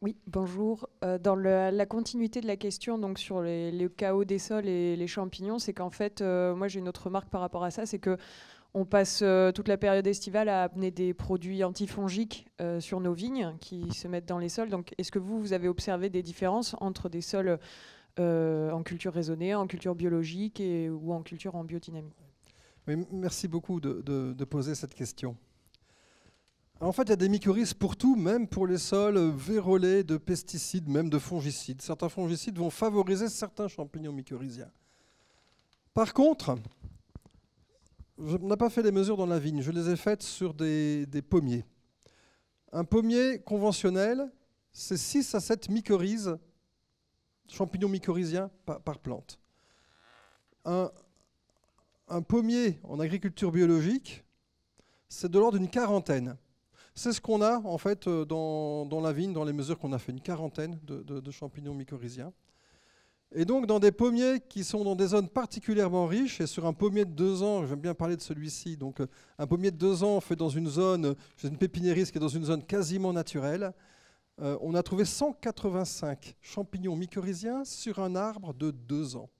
Oui, bonjour. Euh, dans la continuité de la question donc sur les, le chaos des sols et les champignons, c'est qu'en fait, euh, moi j'ai une autre remarque par rapport à ça, c'est que on passe euh, toute la période estivale à amener des produits antifongiques sur nos vignes qui se mettent dans les sols. Donc, est-ce que vous, vous avez observé des différences entre des sols en culture raisonnée, en culture biologique et, ou en culture en biodynamie Merci beaucoup de poser cette question. En fait, il y a des mycorhizes pour tout, même pour les sols vérolés de pesticides, même de fongicides. Certains fongicides vont favoriser certains champignons mycorhiziens. Par contre, je n'ai pas fait les mesures dans la vigne, je les ai faites sur des, pommiers. Un pommier conventionnel, c'est 6 à 7 mycorhizes, champignons mycorhiziens par, plante. un pommier en agriculture biologique, c'est de l'ordre d'une quarantaine. C'est ce qu'on a en fait euh, dans, la vigne, dans les mesures qu'on a fait une quarantaine de, champignons mycorhiziens. Et donc dans des pommiers qui sont dans des zones particulièrement riches, et sur un pommier de deux ans, j'aime bien parler de celui-ci, donc euh, un pommier de deux ans fait dans une zone, une pépiniériste qui est dans une zone quasiment naturelle, euh, on a trouvé 185 champignons mycorhiziens sur un arbre de deux ans.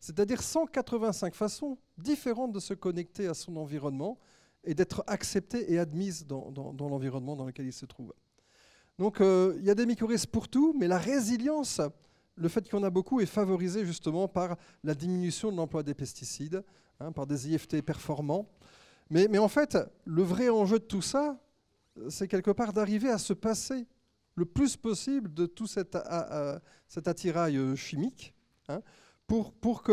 C'est-à-dire 185 façons différentes de se connecter à son environnement, et d'être acceptée et admise dans, l'environnement dans lequel il se trouve. Donc euh, il y a des mycorhizes pour tout, mais la résilience, le fait qu'il en a beaucoup est favorisée justement par la diminution de l'emploi des pesticides, hein, par des IFT performants. Mais, en fait, le vrai enjeu de tout ça, c'est quelque part d'arriver à se passer le plus possible de tout cet, attirail euh, chimique. Hein, pour, que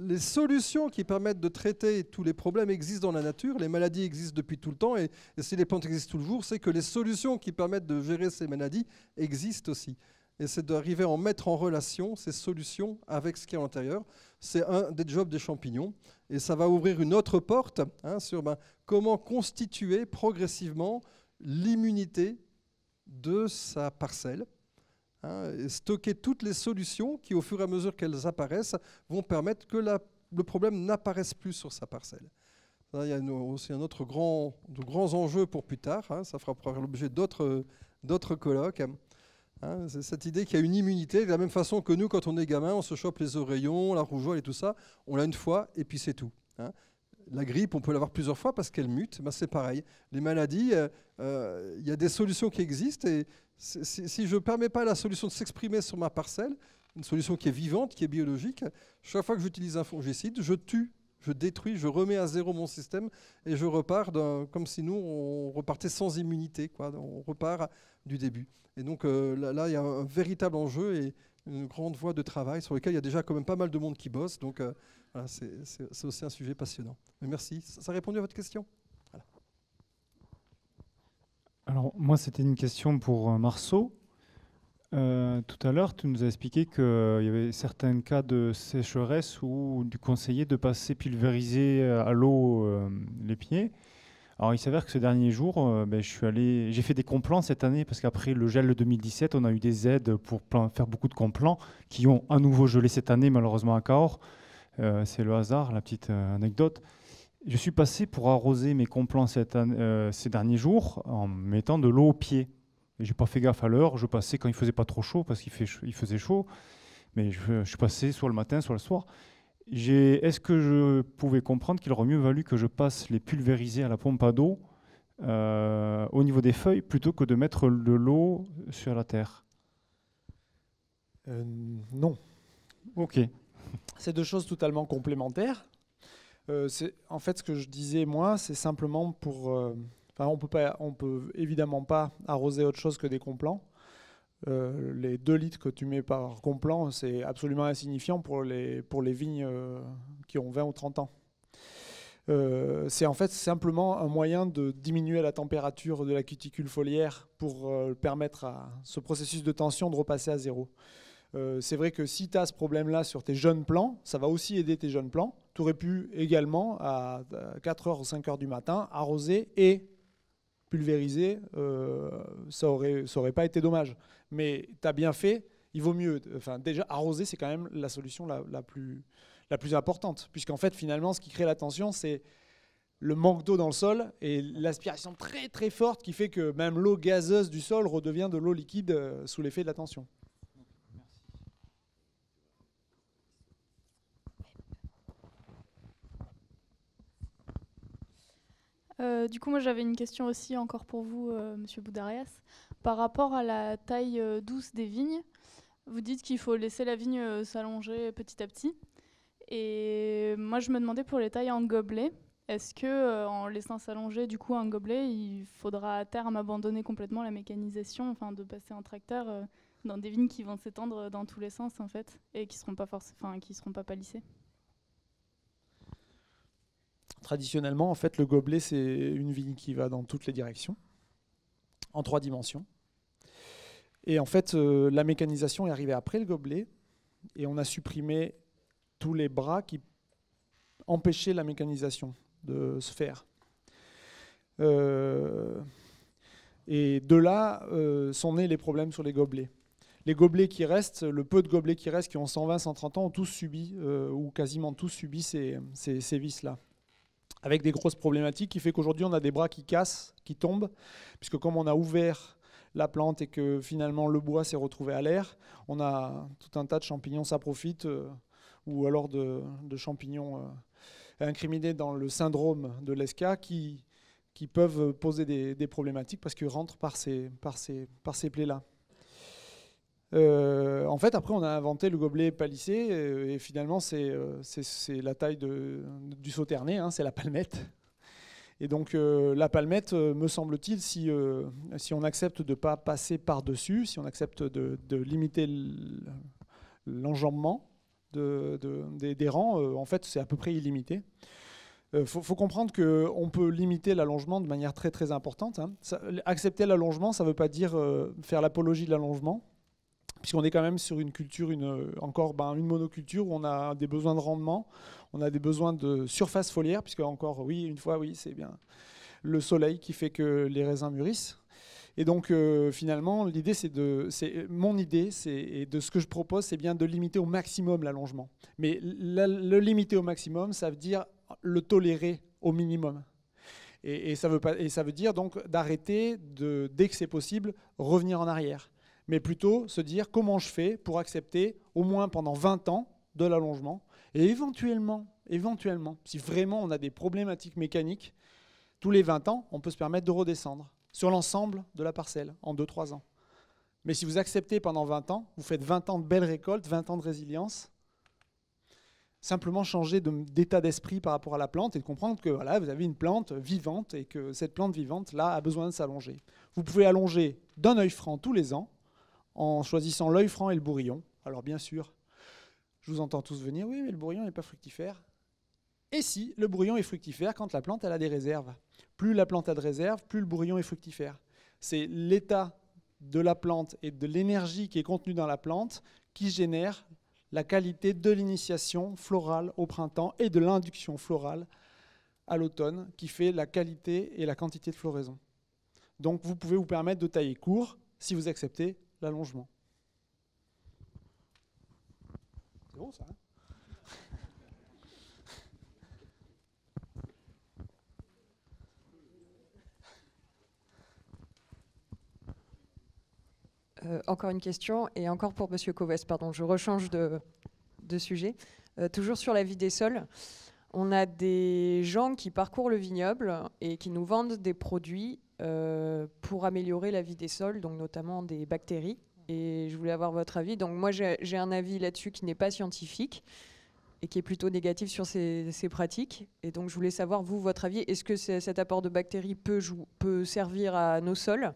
les solutions qui permettent de traiter tous les problèmes existent dans la nature. Les maladies existent depuis tout le temps, et, si les plantes existent toujours, c'est que les solutions qui permettent de gérer ces maladies existent aussi. Et c'est d'arriver à en mettre en relation ces solutions avec ce qui est à l'intérieur. C'est un des jobs des champignons. Et ça va ouvrir une autre porte hein, sur ben, comment constituer progressivement l'immunité de sa parcelle Hein, et stocker toutes les solutions qui, au fur et à mesure qu'elles apparaissent, vont permettre que le problème n'apparaisse plus sur sa parcelle. il y a aussi un autre grand, de grands enjeux pour plus tard. Hein, ça fera l'objet d'autres, colloques. Hein. c'est cette idée qu'il y a une immunité, de la même façon que nous, quand on est gamin, on se chope les oreillons, la rougeole et tout ça. On l'a une fois et puis c'est tout la grippe, on peut l'avoir plusieurs fois parce qu'elle mute, ben c'est pareil. Les maladies, euh, euh, il y a des solutions qui existent et si, je ne permets pas la solution de s'exprimer sur ma parcelle, une solution qui est vivante, qui est biologique, chaque fois que j'utilise un fongicide, je tue, je détruis, je remets à zéro mon système et je repars comme si nous, on repartait sans immunité, quoi. on repart du début. Et donc euh, là, il y a un véritable enjeu et une grande voie de travail sur lequel il y a déjà quand même pas mal de monde qui bosse. Donc, c'est aussi un sujet passionnant. merci. Ça, a répondu à votre question Alors, moi, c'était une question pour euh, Marceau. Euh, tout à l'heure, tu nous as expliqué qu'il euh, y avait certains cas de sécheresse où du conseiller de passer pulvériser à l'eau les pieds. Alors, il s'avère que ce dernier jour, ben, j'ai fait des complans cette année parce qu'après le gel de 2017, on a eu des aides pour faire beaucoup de complans qui ont à nouveau gelé cette année, malheureusement à Cahors. Euh, c'est le hasard, la petite euh, anecdote. Je suis passé pour arroser mes complants euh, ces derniers jours en mettant de l'eau au pied. Je n'ai pas fait gaffe à l'heure. Je passais quand il ne faisait pas trop chaud parce qu'il faisait chaud. Mais je, suis passé soit le matin, soit le soir. Est-ce que je pouvais comprendre qu'il aurait mieux valu que je passe les pulvérisés à la pompe à dos au niveau des feuilles plutôt que de mettre de l'eau sur la terre Non. Ok. C'est deux choses totalement complémentaires. Euh, en fait, ce que je disais, moi, c'est simplement pour... Euh, on ne peut évidemment pas arroser autre chose que des complants. Euh, les 2 litres que tu mets par complant, c'est absolument insignifiant pour les, pour les vignes qui ont 20 ou 30 ans. c'est en fait simplement un moyen de diminuer la température de la cuticule foliaire pour permettre à ce processus de tension de repasser à zéro. Euh, c'est vrai que si tu as ce problème-là sur tes jeunes plants, ça va aussi aider tes jeunes plants. Tu aurais pu également, à 4h ou 5h du matin, arroser et pulvériser. Euh, ça n'aurait ça aurait pas été dommage. Mais tu as bien fait. Il vaut mieux. Enfin, déjà, arroser, c'est quand même la solution la, la plus, la plus importante. Puisqu'en fait, finalement, ce qui crée la tension, c'est le manque d'eau dans le sol et l'aspiration très très forte qui fait que même l'eau gazeuse du sol redevient de l'eau liquide euh, sous l'effet de la tension. Euh, du coup, moi j'avais une question aussi encore pour vous, euh, Monsieur Boudarias. Par rapport à la taille euh, douce des vignes, vous dites qu'il faut laisser la vigne s'allonger petit à petit. Et moi je me demandais pour les tailles en gobelet, est-ce que en laissant s'allonger du coup un gobelet, il faudra à terme abandonner complètement la mécanisation, enfin de passer en tracteur dans des vignes qui vont s'étendre dans tous les sens en fait et qui seront pas qui seront pas palissées. Traditionnellement, en fait, le gobelet, c'est une vigne qui va dans toutes les directions, en trois dimensions. Et en fait, euh, la mécanisation est arrivée après le gobelet, et on a supprimé tous les bras qui empêchaient la mécanisation de se faire. Euh, et de là euh, sont nés les problèmes sur les gobelets. Les gobelets qui restent, le peu de gobelets qui restent, qui ont 120, 130 ans, ont tous subi, ou quasiment tous subi ces, ces, là avec des grosses problématiques qui fait qu'aujourd'hui on a des bras qui cassent, qui tombent, puisque comme on a ouvert la plante et que finalement le bois s'est retrouvé à l'air, on a tout un tas de champignons, ça profite, euh, ou alors de, champignons euh, incriminés dans le syndrome de l'ESCA qui, qui peuvent poser des, problématiques parce qu'ils rentrent par ces, par par ces plaies-là. Euh, en fait, après, on a inventé le gobelet palissé, euh, et finalement, euh, c'est la taille de, du sauternet, hein, c'est la palmette. Et donc, la palmette, me semble-t-il, si, si on accepte de ne pas passer par-dessus, si on accepte de, limiter l'enjambement de, des, rangs, en fait, c'est à peu près illimité. Il faut, comprendre qu'on peut limiter l'allongement de manière très très importante. Hein. accepter l'allongement, ça ne veut pas dire faire l'apologie de l'allongement, puisqu'on est quand même sur une culture, une, euh, encore ben, une monoculture où on a des besoins de rendement, on a des besoins de surface foliaire, puisque encore, oui, une fois, oui, c'est bien le soleil qui fait que les raisins mûrissent. Et donc euh, finalement, l'idée, c'est de, c'est mon idée, c'est et de ce que je propose, c'est bien de limiter au maximum l'allongement. Mais le limiter au maximum, ça veut dire le tolérer au minimum. Et, ça veut pas, et ça veut dire donc d'arrêter de, dès que c'est possible, revenir en arrière mais plutôt se dire comment je fais pour accepter au moins pendant 20 ans de l'allongement et éventuellement, éventuellement, si vraiment on a des problématiques mécaniques, tous les 20 ans, on peut se permettre de redescendre sur l'ensemble de la parcelle en 2-3 ans. Mais si vous acceptez pendant 20 ans, vous faites 20 ans de belles récoltes, 20 ans de résilience, simplement changer d'état d'esprit par rapport à la plante et de comprendre que voilà, vous avez une plante vivante et que cette plante vivante, là, a besoin de s'allonger. Vous pouvez allonger d'un œil franc tous les ans, en choisissant l'œil franc et le bourrillon. Alors bien sûr, je vous entends tous venir, oui, mais le bourrillon n'est pas fructifère. Et si, le bourrillon est fructifère quand la plante a des réserves. Plus la plante a de réserves, plus le bourrillon est fructifère. C'est l'état de la plante et de l'énergie qui est contenue dans la plante qui génère la qualité de l'initiation florale au printemps et de l'induction florale à l'automne qui fait la qualité et la quantité de floraison. Donc vous pouvez vous permettre de tailler court si vous acceptez l'allongement. C'est ça hein euh, encore une question, et encore pour Monsieur Covès, pardon, je rechange de, sujet. Euh, toujours sur la vie des sols, on a des gens qui parcourent le vignoble et qui nous vendent des produits euh, pour améliorer la vie des sols, donc notamment des bactéries. Et je voulais avoir votre avis. Donc moi, j'ai un avis là-dessus qui n'est pas scientifique et qui est plutôt négatif sur ces, pratiques. Et donc je voulais savoir, vous, votre avis, est-ce que cet apport de bactéries peut, peut servir à nos sols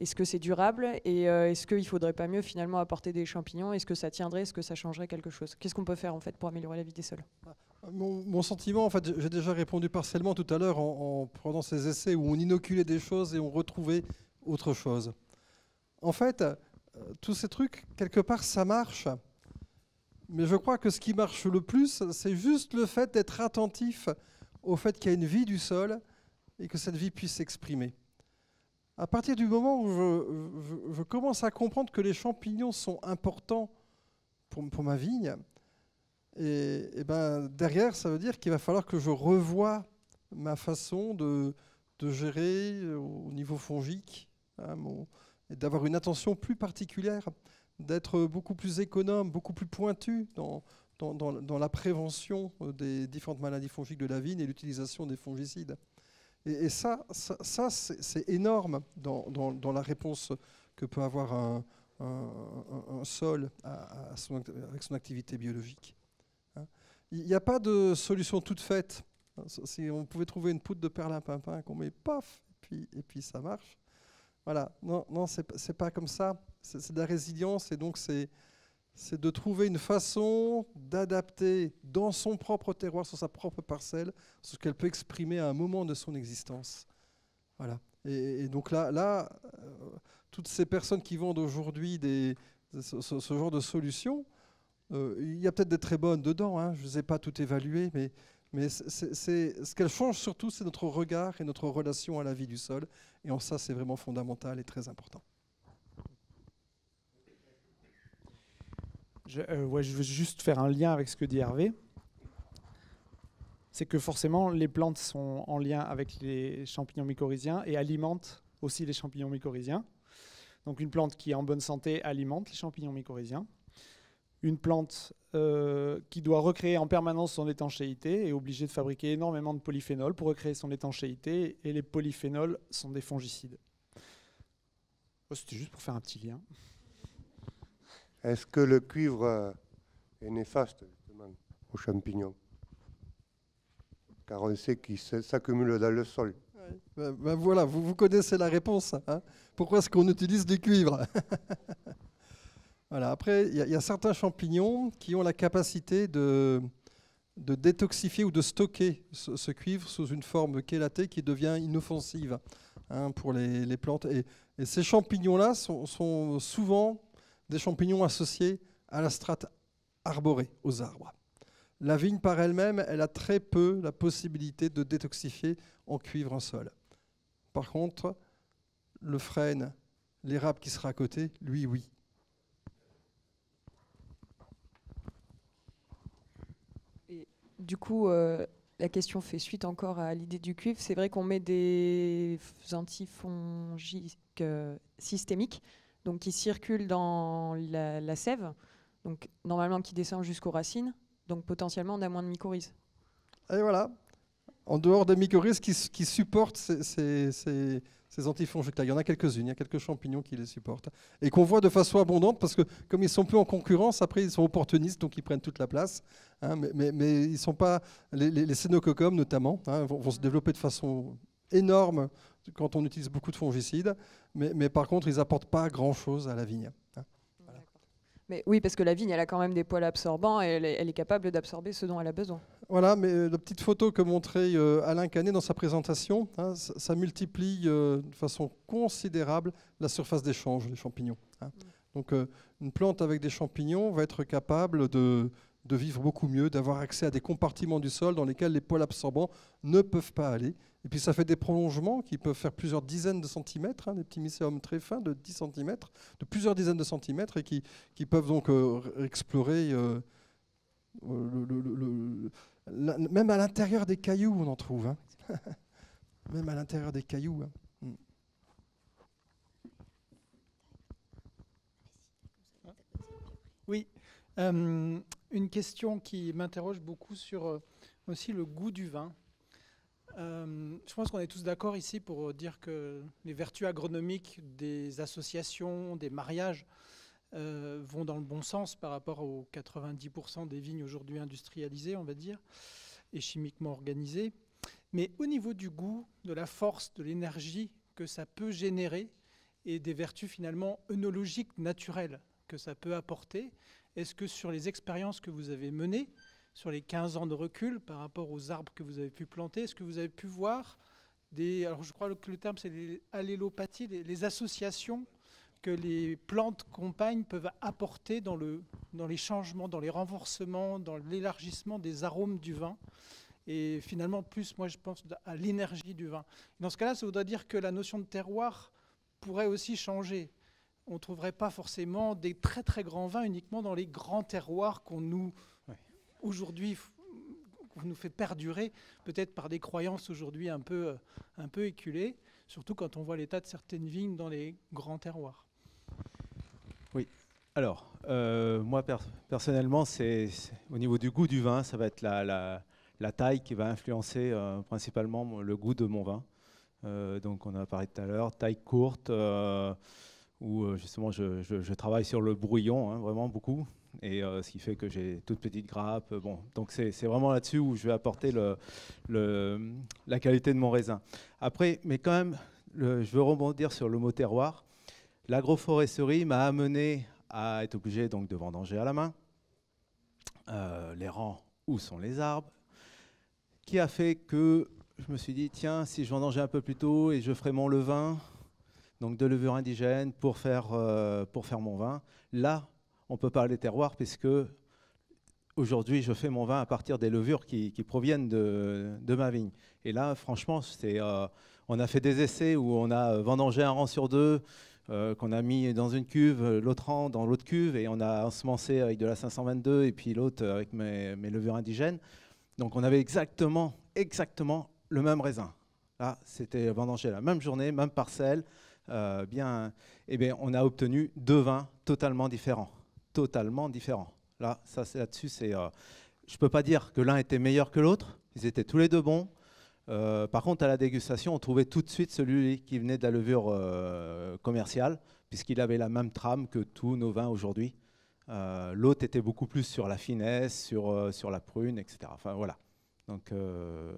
Est-ce que c'est durable Et euh, est-ce qu'il ne faudrait pas mieux finalement apporter des champignons Est-ce que ça tiendrait Est-ce que ça changerait quelque chose Qu'est-ce qu'on peut faire en fait pour améliorer la vie des sols bah, mon, sentiment, en fait, j'ai déjà répondu partiellement tout à l'heure en, prenant ces essais où on inoculait des choses et on retrouvait autre chose. En fait, euh, tous ces trucs, quelque part, ça marche. Mais je crois que ce qui marche le plus, c'est juste le fait d'être attentif au fait qu'il y a une vie du sol et que cette vie puisse s'exprimer. À partir du moment où je, commence à comprendre que les champignons sont importants pour ma vigne, et, ben, derrière, ça veut dire qu'il va falloir que je revoie ma façon de, gérer euh, au niveau fongique, hein, d'avoir une attention plus particulière, d'être beaucoup plus économe, beaucoup plus pointu dans, la prévention euh, des différentes maladies fongiques de la vigne et l'utilisation des fongicides. Et, et ça, ça, c'est énorme dans, la réponse que peut avoir un, sol avec son activité biologique. Il n'y a pas de solution toute faite. Si on pouvait trouver une poudre de perlimpinpin qu'on met, paf, et puis, et puis ça marche. Voilà, non, non c'est pas comme ça. C'est de la résilience et donc c'est de trouver une façon d'adapter dans son propre terroir, sur sa propre parcelle, ce qu'elle peut exprimer à un moment de son existence. Voilà. Et, donc là, là euh, toutes ces personnes qui vendent aujourd'hui ce, ce, genre de solutions, euh, il y a peut-être des très bonnes dedans, hein, je ne vous ai pas tout évalué, mais, mais ce qu'elles changent surtout, c'est notre regard et notre relation à la vie du sol. Et en ça, c'est vraiment fondamental et très important. Je, euh, je veux juste faire un lien avec ce que dit Hervé. C'est que forcément, les plantes sont en lien avec les champignons mycorhiziens et alimentent aussi les champignons mycorhiziens. Donc une plante qui est en bonne santé alimente les champignons mycorhiziens une plante euh, qui doit recréer en permanence son étanchéité est obligée de fabriquer énormément de polyphénols pour recréer son étanchéité, et les polyphénols sont des fongicides. Oh, c'était juste pour faire un petit lien. Est-ce que le cuivre euh, est néfaste aux champignons Car on sait qu'il s'accumule dans le sol. Ben, ben voilà, vous, vous, connaissez la réponse. Hein Pourquoi est-ce qu'on utilise du cuivre [LAUGHS] Voilà, après, il y, a certains champignons qui ont la capacité de, de détoxifier ou de stocker ce, cuivre sous une forme chélatée qui devient inoffensive hein, pour les, plantes. Et, ces champignons-là sont, sont, souvent des champignons associés à la strate arborée, aux arbres. La vigne par elle-même, elle a très peu la possibilité de détoxifier en cuivre un sol. Par contre, le frêne, l'érable qui sera à côté, lui, oui. du coup, euh, la question fait suite encore à l'idée du cuivre. C'est vrai qu'on met des antifongiques euh, systémiques, donc qui circulent dans la, sève, donc normalement qui descendent jusqu'aux racines. Donc potentiellement, on a moins de mycorhizes. Et voilà, en dehors des mycorhizes qui, supportent ces, ces antifongiques-là. Il y en a quelques-unes, il y a quelques champignons qui les supportent et qu'on voit de façon abondante parce que comme ils sont peu en concurrence, après ils sont opportunistes donc ils prennent toute la place. Hein. mais, ils ne ils sont pas les, les, notamment hein, vont, se développer de façon énorme quand on utilise beaucoup de fongicides, mais, mais par contre ils n'apportent pas grand-chose à la vigne. Mais oui, parce que la vigne, elle a quand même des poils absorbants et elle est, capable d'absorber ce dont elle a besoin. Voilà, mais la euh, petite photo que montrait euh, Alain Canet dans sa présentation, hein, ça, multiplie euh, de façon considérable la surface d'échange des champignons. Hein. Mm. Donc une plante avec des champignons va être capable de, de vivre beaucoup mieux, d'avoir accès à des compartiments du sol dans lesquels les pôles absorbants ne peuvent pas aller. Et puis ça fait des prolongements qui peuvent faire plusieurs dizaines de centimètres, hein, des petits mycéums très fins de 10 centimètres, de plusieurs dizaines de centimètres, et qui, peuvent donc euh, explorer euh, euh, le, même à l'intérieur des cailloux, on en trouve. Hein. [LAUGHS] même à l'intérieur des cailloux. Hein. Hmm. Oui, une question qui m'interroge beaucoup sur euh, aussi le goût du vin. Euh, je pense qu'on est tous d'accord ici pour dire que les vertus agronomiques des associations, des mariages, euh, vont dans le bon sens par rapport aux 90% des vignes aujourd'hui industrialisées, on va dire, et chimiquement organisées. Mais au niveau du goût, de la force, de l'énergie que ça peut générer, et des vertus finalement œnologiques naturelles que ça peut apporter, est-ce que sur les expériences que vous avez menées, sur les 15 ans de recul par rapport aux arbres que vous avez pu planter, est-ce que vous avez pu voir des, alors je crois que le terme c'est les les, associations que les plantes compagnes peuvent apporter dans, le, dans les changements, dans les renforcements, dans l'élargissement des arômes du vin et finalement plus, moi je pense, à l'énergie du vin. Dans ce cas-là, ça voudrait dire que la notion de terroir pourrait aussi changer on ne trouverait pas forcément des très très grands vins uniquement dans les grands terroirs qu'on nous, aujourd'hui, nous fait perdurer, peut-être par des croyances aujourd'hui un peu, euh, un peu éculées, surtout quand on voit l'état de certaines vignes dans les grands terroirs. Oui, alors, euh, moi personnellement, c'est au niveau du goût du vin, ça va être la, taille qui va influencer euh, principalement le goût de mon vin. donc on a parlé tout à l'heure, taille courte où euh, justement je, travaille sur le brouillon, hein, vraiment beaucoup, et euh, ce qui fait que j'ai toute petite grappe. Euh, bon, donc c'est vraiment là-dessus où je vais apporter le, le, la qualité de mon raisin. Après, mais quand même, je veux rebondir sur le mot terroir. L'agroforesterie m'a amené à être obligé donc de vendanger à la main les rangs où sont les arbres, qui a fait que je me suis dit tiens, si je vendangeais un peu plus tôt et je ferais mon levain donc de levure indigène euh, pour faire, mon vin. Là, on peut parler terroir puisque aujourd'hui, je fais mon vin à partir des levures qui, proviennent de, ma vigne. Et là, franchement, euh, on a fait des essais où on a vendangé un rang sur deux, euh, qu'on a mis dans une cuve, l'autre rang dans l'autre cuve, et on a ensemencé avec de la 522 et puis l'autre avec mes, mes levures indigènes. Donc on avait exactement, exactement le même raisin. Là, c'était vendangé la même journée, même parcelle, euh, bien, eh bien, on a obtenu deux vins totalement différents. Totalement différents. Là, ça, là-dessus, c'est, euh, je ne peux pas dire que l'un était meilleur que l'autre. Ils étaient tous les deux bons. Euh, par contre, à la dégustation, on trouvait tout de suite celui qui venait de la levure commerciale, puisqu'il avait la même trame que tous nos vins aujourd'hui. l'autre était beaucoup plus sur la finesse, sur, sur la prune, etc. Enfin, voilà. Donc, euh,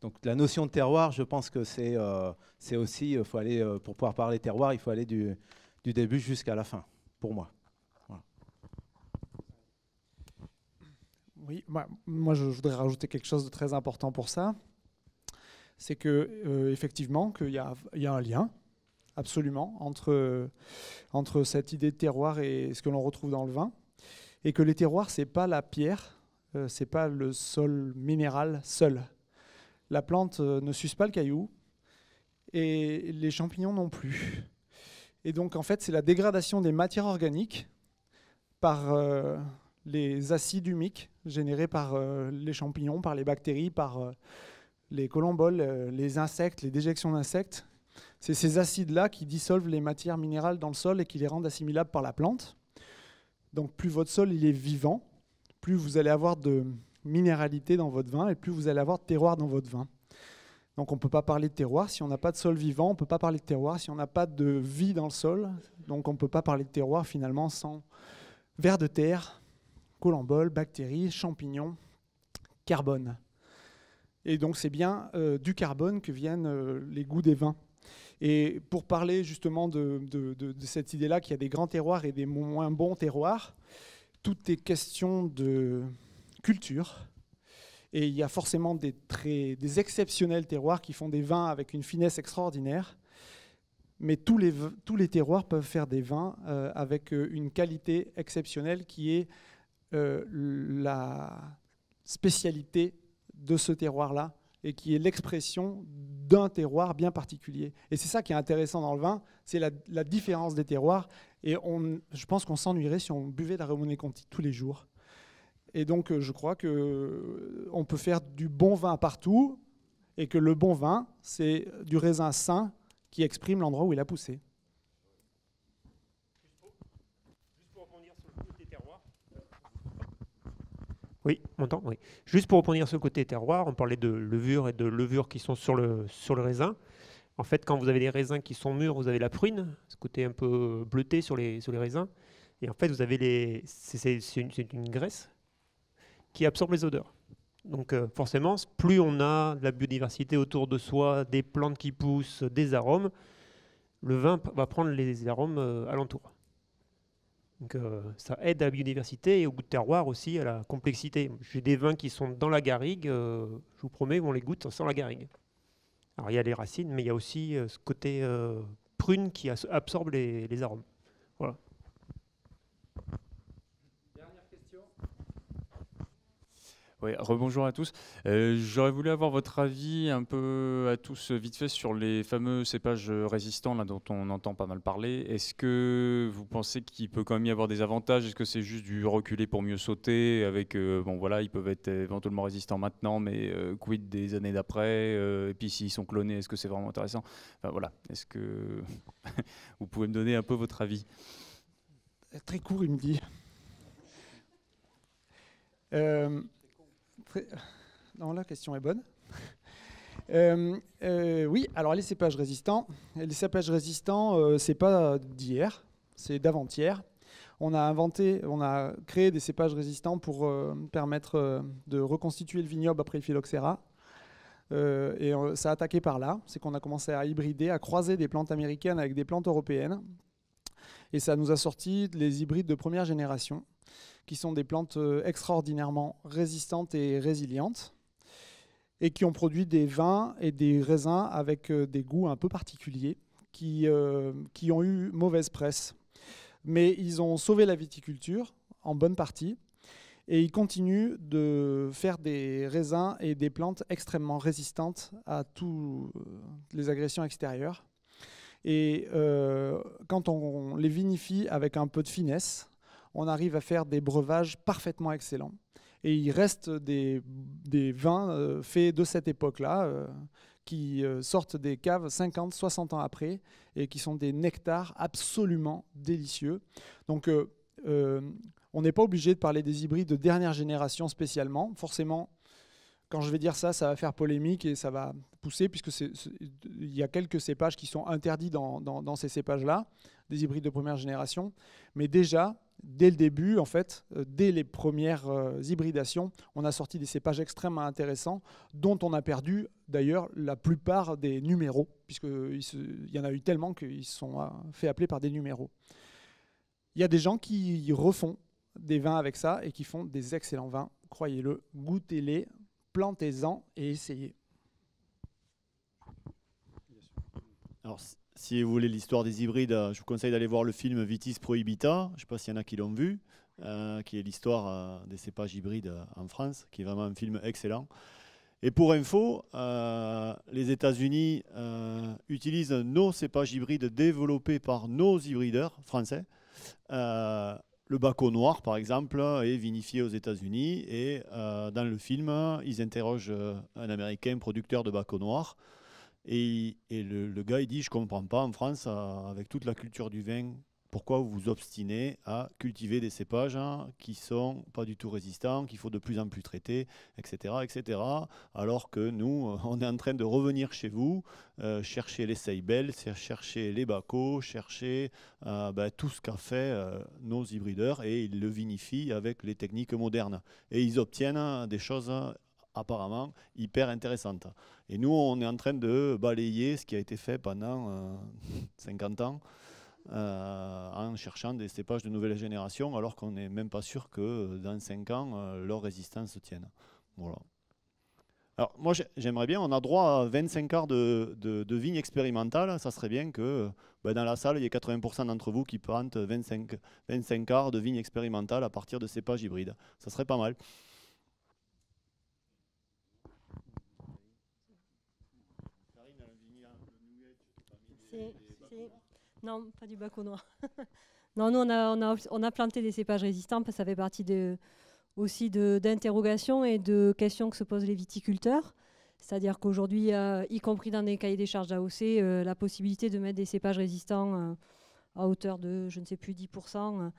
donc la notion de terroir, je pense que c'est euh, aussi, euh, faut aller, pour pouvoir parler terroir, il faut aller du, du début jusqu'à la fin, pour moi. Oui, moi, je voudrais rajouter quelque chose de très important pour ça. C'est que effectivement qu'il y, y, a un lien, absolument, entre, entre cette idée de terroir et ce que l'on retrouve dans le vin, et que les terroirs, c'est pas la pierre, ce euh, c'est pas le sol minéral seul. La plante euh, ne suce pas le caillou et les champignons non plus. Et donc en fait, c'est la dégradation des matières organiques par euh, les acides humiques générés par les champignons, par les bactéries, par les colomboles, les insectes, les déjections d'insectes. C'est ces acides-là qui dissolvent les matières minérales dans le sol et qui les rendent assimilables par la plante. Donc plus votre sol il est vivant, plus vous allez avoir de minéralité dans votre vin et plus vous allez avoir de terroir dans votre vin. Donc on ne peut pas parler de terroir si on n'a pas de sol vivant, on ne peut pas parler de terroir si on n'a pas de vie dans le sol. Donc on ne peut pas parler de terroir finalement sans vers de terre, colamboles, bactéries, champignons, carbone. Et donc c'est bien euh, du carbone que viennent euh, les goûts des vins. Et pour parler justement de, de cette idée-là qu'il y a des grands terroirs et des moins bons terroirs, tout est question de culture. Et il y a forcément des, très, des exceptionnels terroirs qui font des vins avec une finesse extraordinaire. Mais tous les, tous les terroirs peuvent faire des vins euh, avec euh, une qualité exceptionnelle qui est euh, la spécialité de ce terroir-là et qui est l'expression d'un terroir bien particulier. Et c'est ça qui est intéressant dans le vin, c'est la différence des terroirs et on, je pense qu'on s'ennuierait si on buvait de la Ramonet Conti tous les jours. Et donc, euh, je crois qu'on euh, peut faire du bon vin partout et que le bon vin, c'est du raisin sain qui exprime l'endroit où il a poussé. Oui, on oui. Juste pour revenir sur le côté terroir, on parlait de levure et de levure qui sont sur le, sur le raisin. En fait, quand vous avez des raisins qui sont mûrs, vous avez la prune, ce côté un peu bleuté sur les, raisins. Et en fait, vous avez les. C'est une, graisse qui absorbe les odeurs. Donc, euh, forcément, plus on a de la biodiversité autour de soi, des plantes qui poussent, des arômes, le vin va prendre les arômes euh, alentour. Donc, euh, ça aide à la biodiversité et au goût de terroir aussi, à la complexité. J'ai des vins qui sont dans la garrigue, je vous promets, on les goûte sans la garrigue. Alors il y a les racines, mais il y a aussi euh, ce côté euh, prune qui absorbe les, les arômes. rebonjour à tous. Euh, j'aurais voulu avoir votre avis un peu à tous euh, vite fait sur les fameux cépages euh, résistants là, dont on entend pas mal parler. Est-ce que vous pensez qu'il peut quand même y avoir des avantages Est-ce que c'est juste du reculer pour mieux sauter avec, bon voilà, ils peuvent être éventuellement résistants maintenant, mais quid des années d'après Et puis s'ils sont clonés, est-ce que c'est vraiment intéressant voilà, est-ce que [LAUGHS] vous pouvez me donner un peu votre avis Très court, il me dit. Euh, [LAUGHS] Non, la question est bonne. [LAUGHS] Euh, euh, oui, alors les cépages résistants. Les cépages résistants, euh, c'est pas d'hier, c'est d'avant-hier. On a inventé, on a créé des cépages résistants pour permettre de reconstituer le vignoble après le phylloxéra. et ça a attaqué par là, c'est qu'on a commencé à hybrider, à croiser des plantes américaines avec des plantes européennes. Et ça nous a sorti les hybrides de première génération qui sont des plantes euh, extraordinairement résistantes et résilientes, et qui ont produit des vins et des raisins avec euh, des goûts un peu particuliers, euh, qui, ont eu mauvaise presse. Mais ils ont sauvé la viticulture, en bonne partie, et ils continuent de faire des raisins et des plantes extrêmement résistantes à toutes les agressions extérieures. Et quand on les vinifie avec un peu de finesse, on arrive à faire des breuvages parfaitement excellents. Et il reste des, vins euh, faits de cette époque-là, euh, qui euh, sortent des caves 50, 60 ans après, et qui sont des nectars absolument délicieux. Donc, on n'est pas obligé de parler des hybrides de dernière génération spécialement. Forcément, quand je vais dire ça, ça va faire polémique et ça va pousser, puisque il y a quelques cépages qui sont interdits dans ces cépages-là, des hybrides de première génération. Mais déjà, dès le début, en fait, euh, dès les premières euh, hybridations, on a sorti des cépages extrêmement intéressants, dont on a perdu d'ailleurs la plupart des numéros, puisqu'il euh, y en a eu tellement qu'ils sont fait appeler par des numéros. Il y a des gens qui refont des vins avec ça et qui font des excellents vins, croyez-le, goûtez-les, plantez-en et essayez. Alors, si vous voulez l'histoire des hybrides, euh, je vous conseille d'aller voir le film Vitis Prohibita. Je ne sais pas s'il y en a qui l'ont vu, euh, qui est l'histoire euh, des cépages hybrides en France, qui est vraiment un film excellent. Et pour info, les États-Unis utilisent nos cépages hybrides développés par nos hybrideurs français. le Baco noir, par exemple, est vinifié aux États-Unis. Et dans le film, ils interrogent un Américain producteur de Baco noir. Et, le, gars, il dit, je comprends pas, en France, euh, avec toute la culture du vin, pourquoi vous vous obstinez à cultiver des cépages hein, qui sont pas du tout résistants, qu'il faut de plus en plus traiter, etc., etc. Alors que nous, euh, on est en train de revenir chez vous, euh, chercher les seibels, chercher les Baco, chercher ben, tout ce qu'ont fait nos hybrideurs et ils le vinifient avec les techniques modernes. Et ils obtiennent hein, des choses hein, apparemment hyper intéressante. Et nous, on est en train de balayer ce qui a été fait pendant 50 euh, [LAUGHS] ans euh, en cherchant des cépages de nouvelle génération, alors qu'on n'est même pas sûr que euh, dans 5 ans, leur résistance se tienne. Voilà. Alors, moi, j'aimerais bien, on a droit à 25 quarts de, de, de vignes expérimentales. Ça serait bien que bah, dans la salle, il y ait 80% d'entre vous qui plantent 25, 25 de vigne expérimentales à partir de cépages hybrides. Ça serait pas mal. Non, pas du bac au noir. [LAUGHS] non, nous, on a, planté des cépages résistants parce que ça fait partie de, aussi d'interrogations et de questions que se posent les viticulteurs. C'est-à-dire qu'aujourd'hui, euh, y compris dans des cahiers des charges d'AOC, euh, la possibilité de mettre des cépages résistants euh, à hauteur de, je ne sais plus, 10%.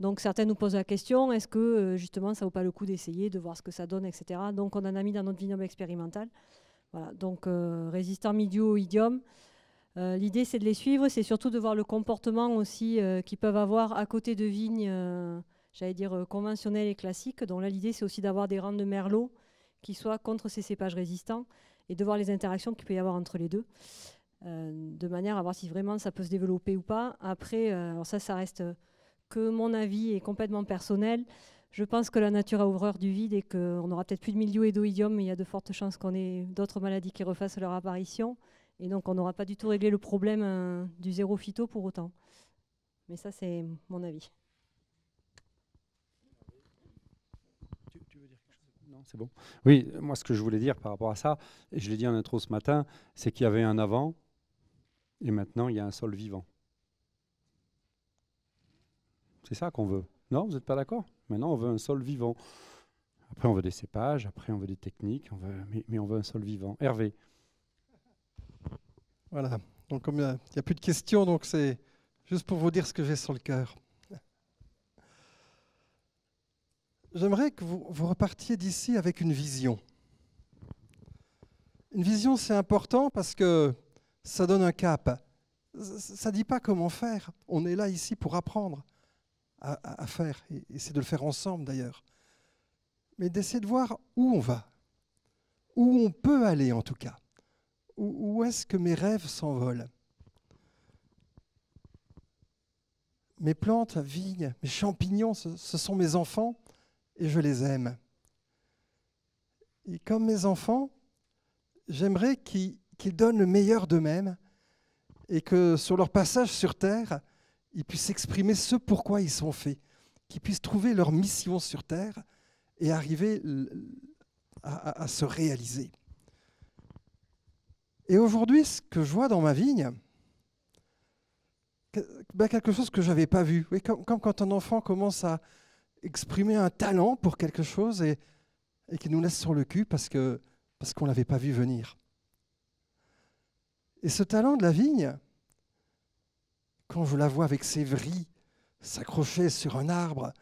donc certains nous posent la question, est-ce que justement ça vaut pas le coup d'essayer, de voir ce que ça donne, etc. Donc on en a mis dans notre vignoble expérimental. Voilà, donc résistant midiou, idiome. Euh, l'idée, c'est de les suivre, c'est surtout de voir le comportement aussi euh, qu'ils peuvent avoir à côté de vignes, euh, j'allais dire conventionnelles et classiques. Donc là, l'idée, c'est aussi d'avoir des rangs de merlot qui soient contre ces cépages résistants et de voir les interactions qu'il peut y avoir entre les deux, de manière à voir si vraiment ça peut se développer ou pas. Après, ça, ça reste que mon avis est complètement personnel. Je pense que la nature a ouvreur du vide et qu'on aura peut-être plus de milieu et mais il y a de fortes chances qu'on ait d'autres maladies qui refassent leur apparition. Et donc, on n'aura pas du tout réglé le problème euh, du zéro phyto pour autant. Mais ça, c'est mon avis. Tu, veux dire quelque chose Non, c'est bon. Oui, moi, ce que je voulais dire par rapport à ça, et je l'ai dit en intro ce matin, c'est qu'il y avait un avant, et maintenant, il y a un sol vivant. C'est ça qu'on veut. Non, vous n'êtes pas d'accord Maintenant, on veut un sol vivant. Après, on veut des cépages, après, on veut des techniques, on veut, mais on veut un sol vivant. Hervé. Voilà. Donc, comme il n'y a, plus de questions, donc c'est juste pour vous dire ce que j'ai sur le cœur. J'aimerais que vous, repartiez d'ici avec une vision. Une vision, c'est important parce que ça donne un cap. Ça ne dit pas comment faire. On est là ici pour apprendre à, à faire. Et, c'est de le faire ensemble d'ailleurs. Mais d'essayer de voir où on va, où on peut aller en tout cas où, est-ce que mes rêves s'envolent Mes plantes, vignes, mes champignons, ce, sont mes enfants et je les aime. Et comme mes enfants, j'aimerais qu'ils donnent le meilleur d'eux-mêmes et que sur leur passage sur Terre, ils puissent exprimer ce pourquoi ils sont faits, qu'ils puissent trouver leur mission sur Terre et arriver à se réaliser. Et aujourd'hui, ce que je vois dans ma vigne, ben, quelque chose que je n'avais pas vu. comme, quand un enfant commence à exprimer un talent pour quelque chose et, qui nous laisse sur le cul parce qu'on parce qu'on ne l'avait pas vu venir. Et ce talent de la vigne, quand je la vois avec ses vrilles s'accrocher sur un arbre,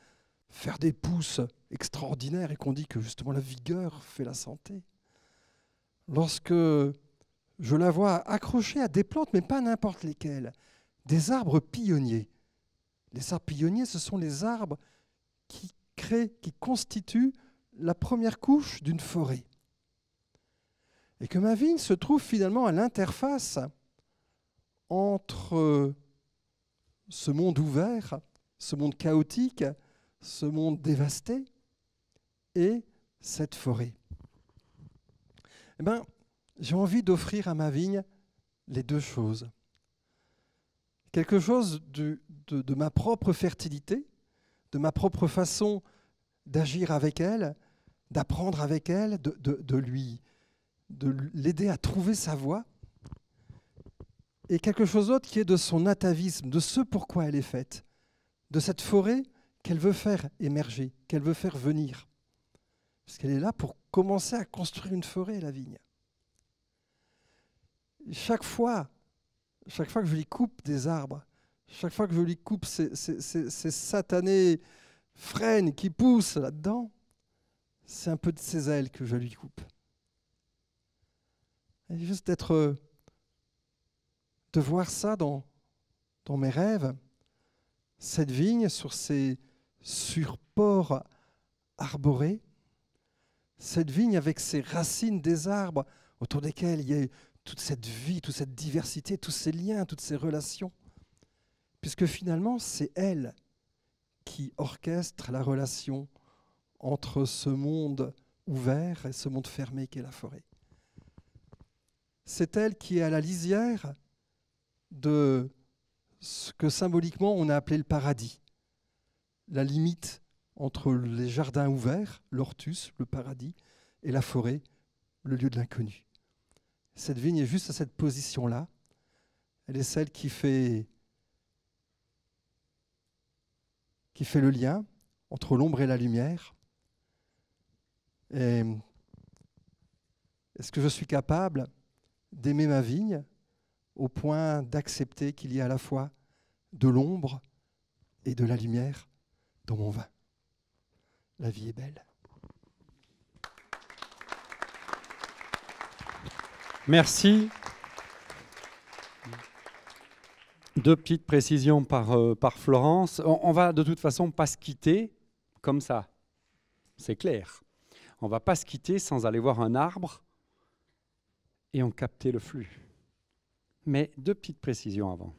faire des pousses extraordinaires et qu'on dit que justement la vigueur fait la santé, lorsque je la vois accrochée à des plantes, mais pas n'importe lesquelles, des arbres pionniers. Les arbres pionniers, ce sont les arbres qui créent, qui constituent la première couche d'une forêt. Et que ma vigne se trouve finalement à l'interface entre ce monde ouvert, ce monde chaotique, ce monde dévasté et cette forêt. Eh bien, j'ai envie d'offrir à ma vigne les deux choses. Quelque chose de, ma propre fertilité, de ma propre façon d'agir avec elle, d'apprendre avec elle, de, lui, de l'aider à trouver sa voie, et quelque chose d'autre qui est de son atavisme, de ce pourquoi elle est faite, de cette forêt qu'elle veut faire émerger, qu'elle veut faire venir. Parce qu'elle est là pour commencer à construire une forêt, la vigne chaque fois, chaque fois que je lui coupe des arbres, chaque fois que je lui coupe ces, ces, satanés frênes qui poussent là-dedans, c'est un peu de ses ailes que je lui coupe. juste d'être, euh, de voir ça dans, mes rêves, cette vigne sur ses surports arborés, cette vigne avec ses racines des arbres autour desquels il y a toute cette vie, toute cette diversité, tous ces liens, toutes ces relations. Puisque finalement, c'est elle qui orchestre la relation entre ce monde ouvert et ce monde fermé qu'est la forêt. C'est elle qui est à la lisière de ce que symboliquement on a appelé le paradis, la limite entre les jardins ouverts, l'ortus, le paradis, et la forêt, le lieu de l'inconnu. Cette vigne est juste à cette position-là. Elle est celle qui fait, qui fait le lien entre l'ombre et la lumière. est-ce que je suis capable d'aimer ma vigne au point d'accepter qu'il y a à la fois de l'ombre et de la lumière dans mon vin La vie est belle. Merci. Deux petites précisions par, euh, Florence. On, va de toute façon pas se quitter comme ça. C'est clair. On va pas se quitter sans aller voir un arbre et en capter le flux. Mais deux petites précisions avant.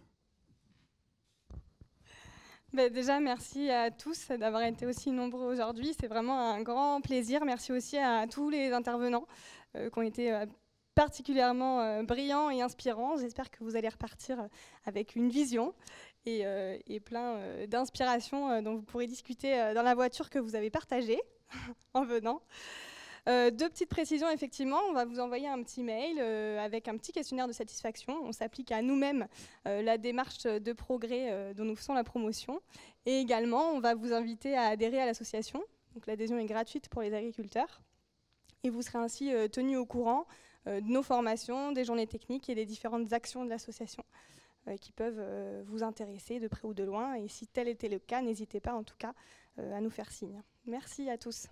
Ben déjà, merci à tous d'avoir été aussi nombreux aujourd'hui. C'est vraiment un grand plaisir. Merci aussi à tous les intervenants euh, qui ont été euh, particulièrement euh, brillant et inspirant. J'espère que vous allez repartir euh, avec une vision et, euh, plein d'inspiration dont vous pourrez discuter dans la voiture que vous avez partagée [LAUGHS] en venant. deux petites précisions, effectivement, on va vous envoyer un petit mail avec un petit questionnaire de satisfaction. On s'applique à nous-mêmes la démarche de progrès dont nous faisons la promotion. Et également, on va vous inviter à adhérer à l'association. Donc l'adhésion est gratuite pour les agriculteurs. Et vous serez ainsi tenu au courant euh, de nos formations, des journées techniques et des différentes actions de l'association euh, qui peuvent euh, vous intéresser de près ou de loin. Et si tel était le cas, n'hésitez pas en tout cas à nous faire signe. Merci à tous.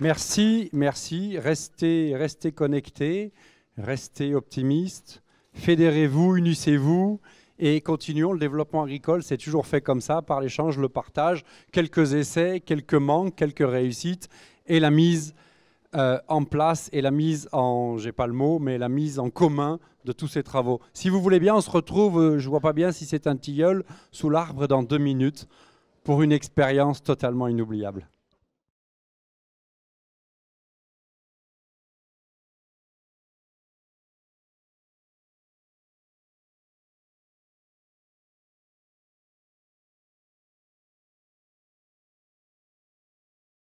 Merci, merci. Restez, restez connectés, restez optimistes, fédérez-vous, unissez-vous et continuons le développement agricole. C'est toujours fait comme ça, par l'échange, le partage, quelques essais, quelques manques, quelques réussites et la mise euh, en place et la mise en, j'ai pas le mot, mais la mise en commun de tous ces travaux. Si vous voulez bien, on se retrouve, Je euh, je vois pas bien si c'est un tilleul, sous l'arbre dans deux minutes pour une expérience totalement inoubliable.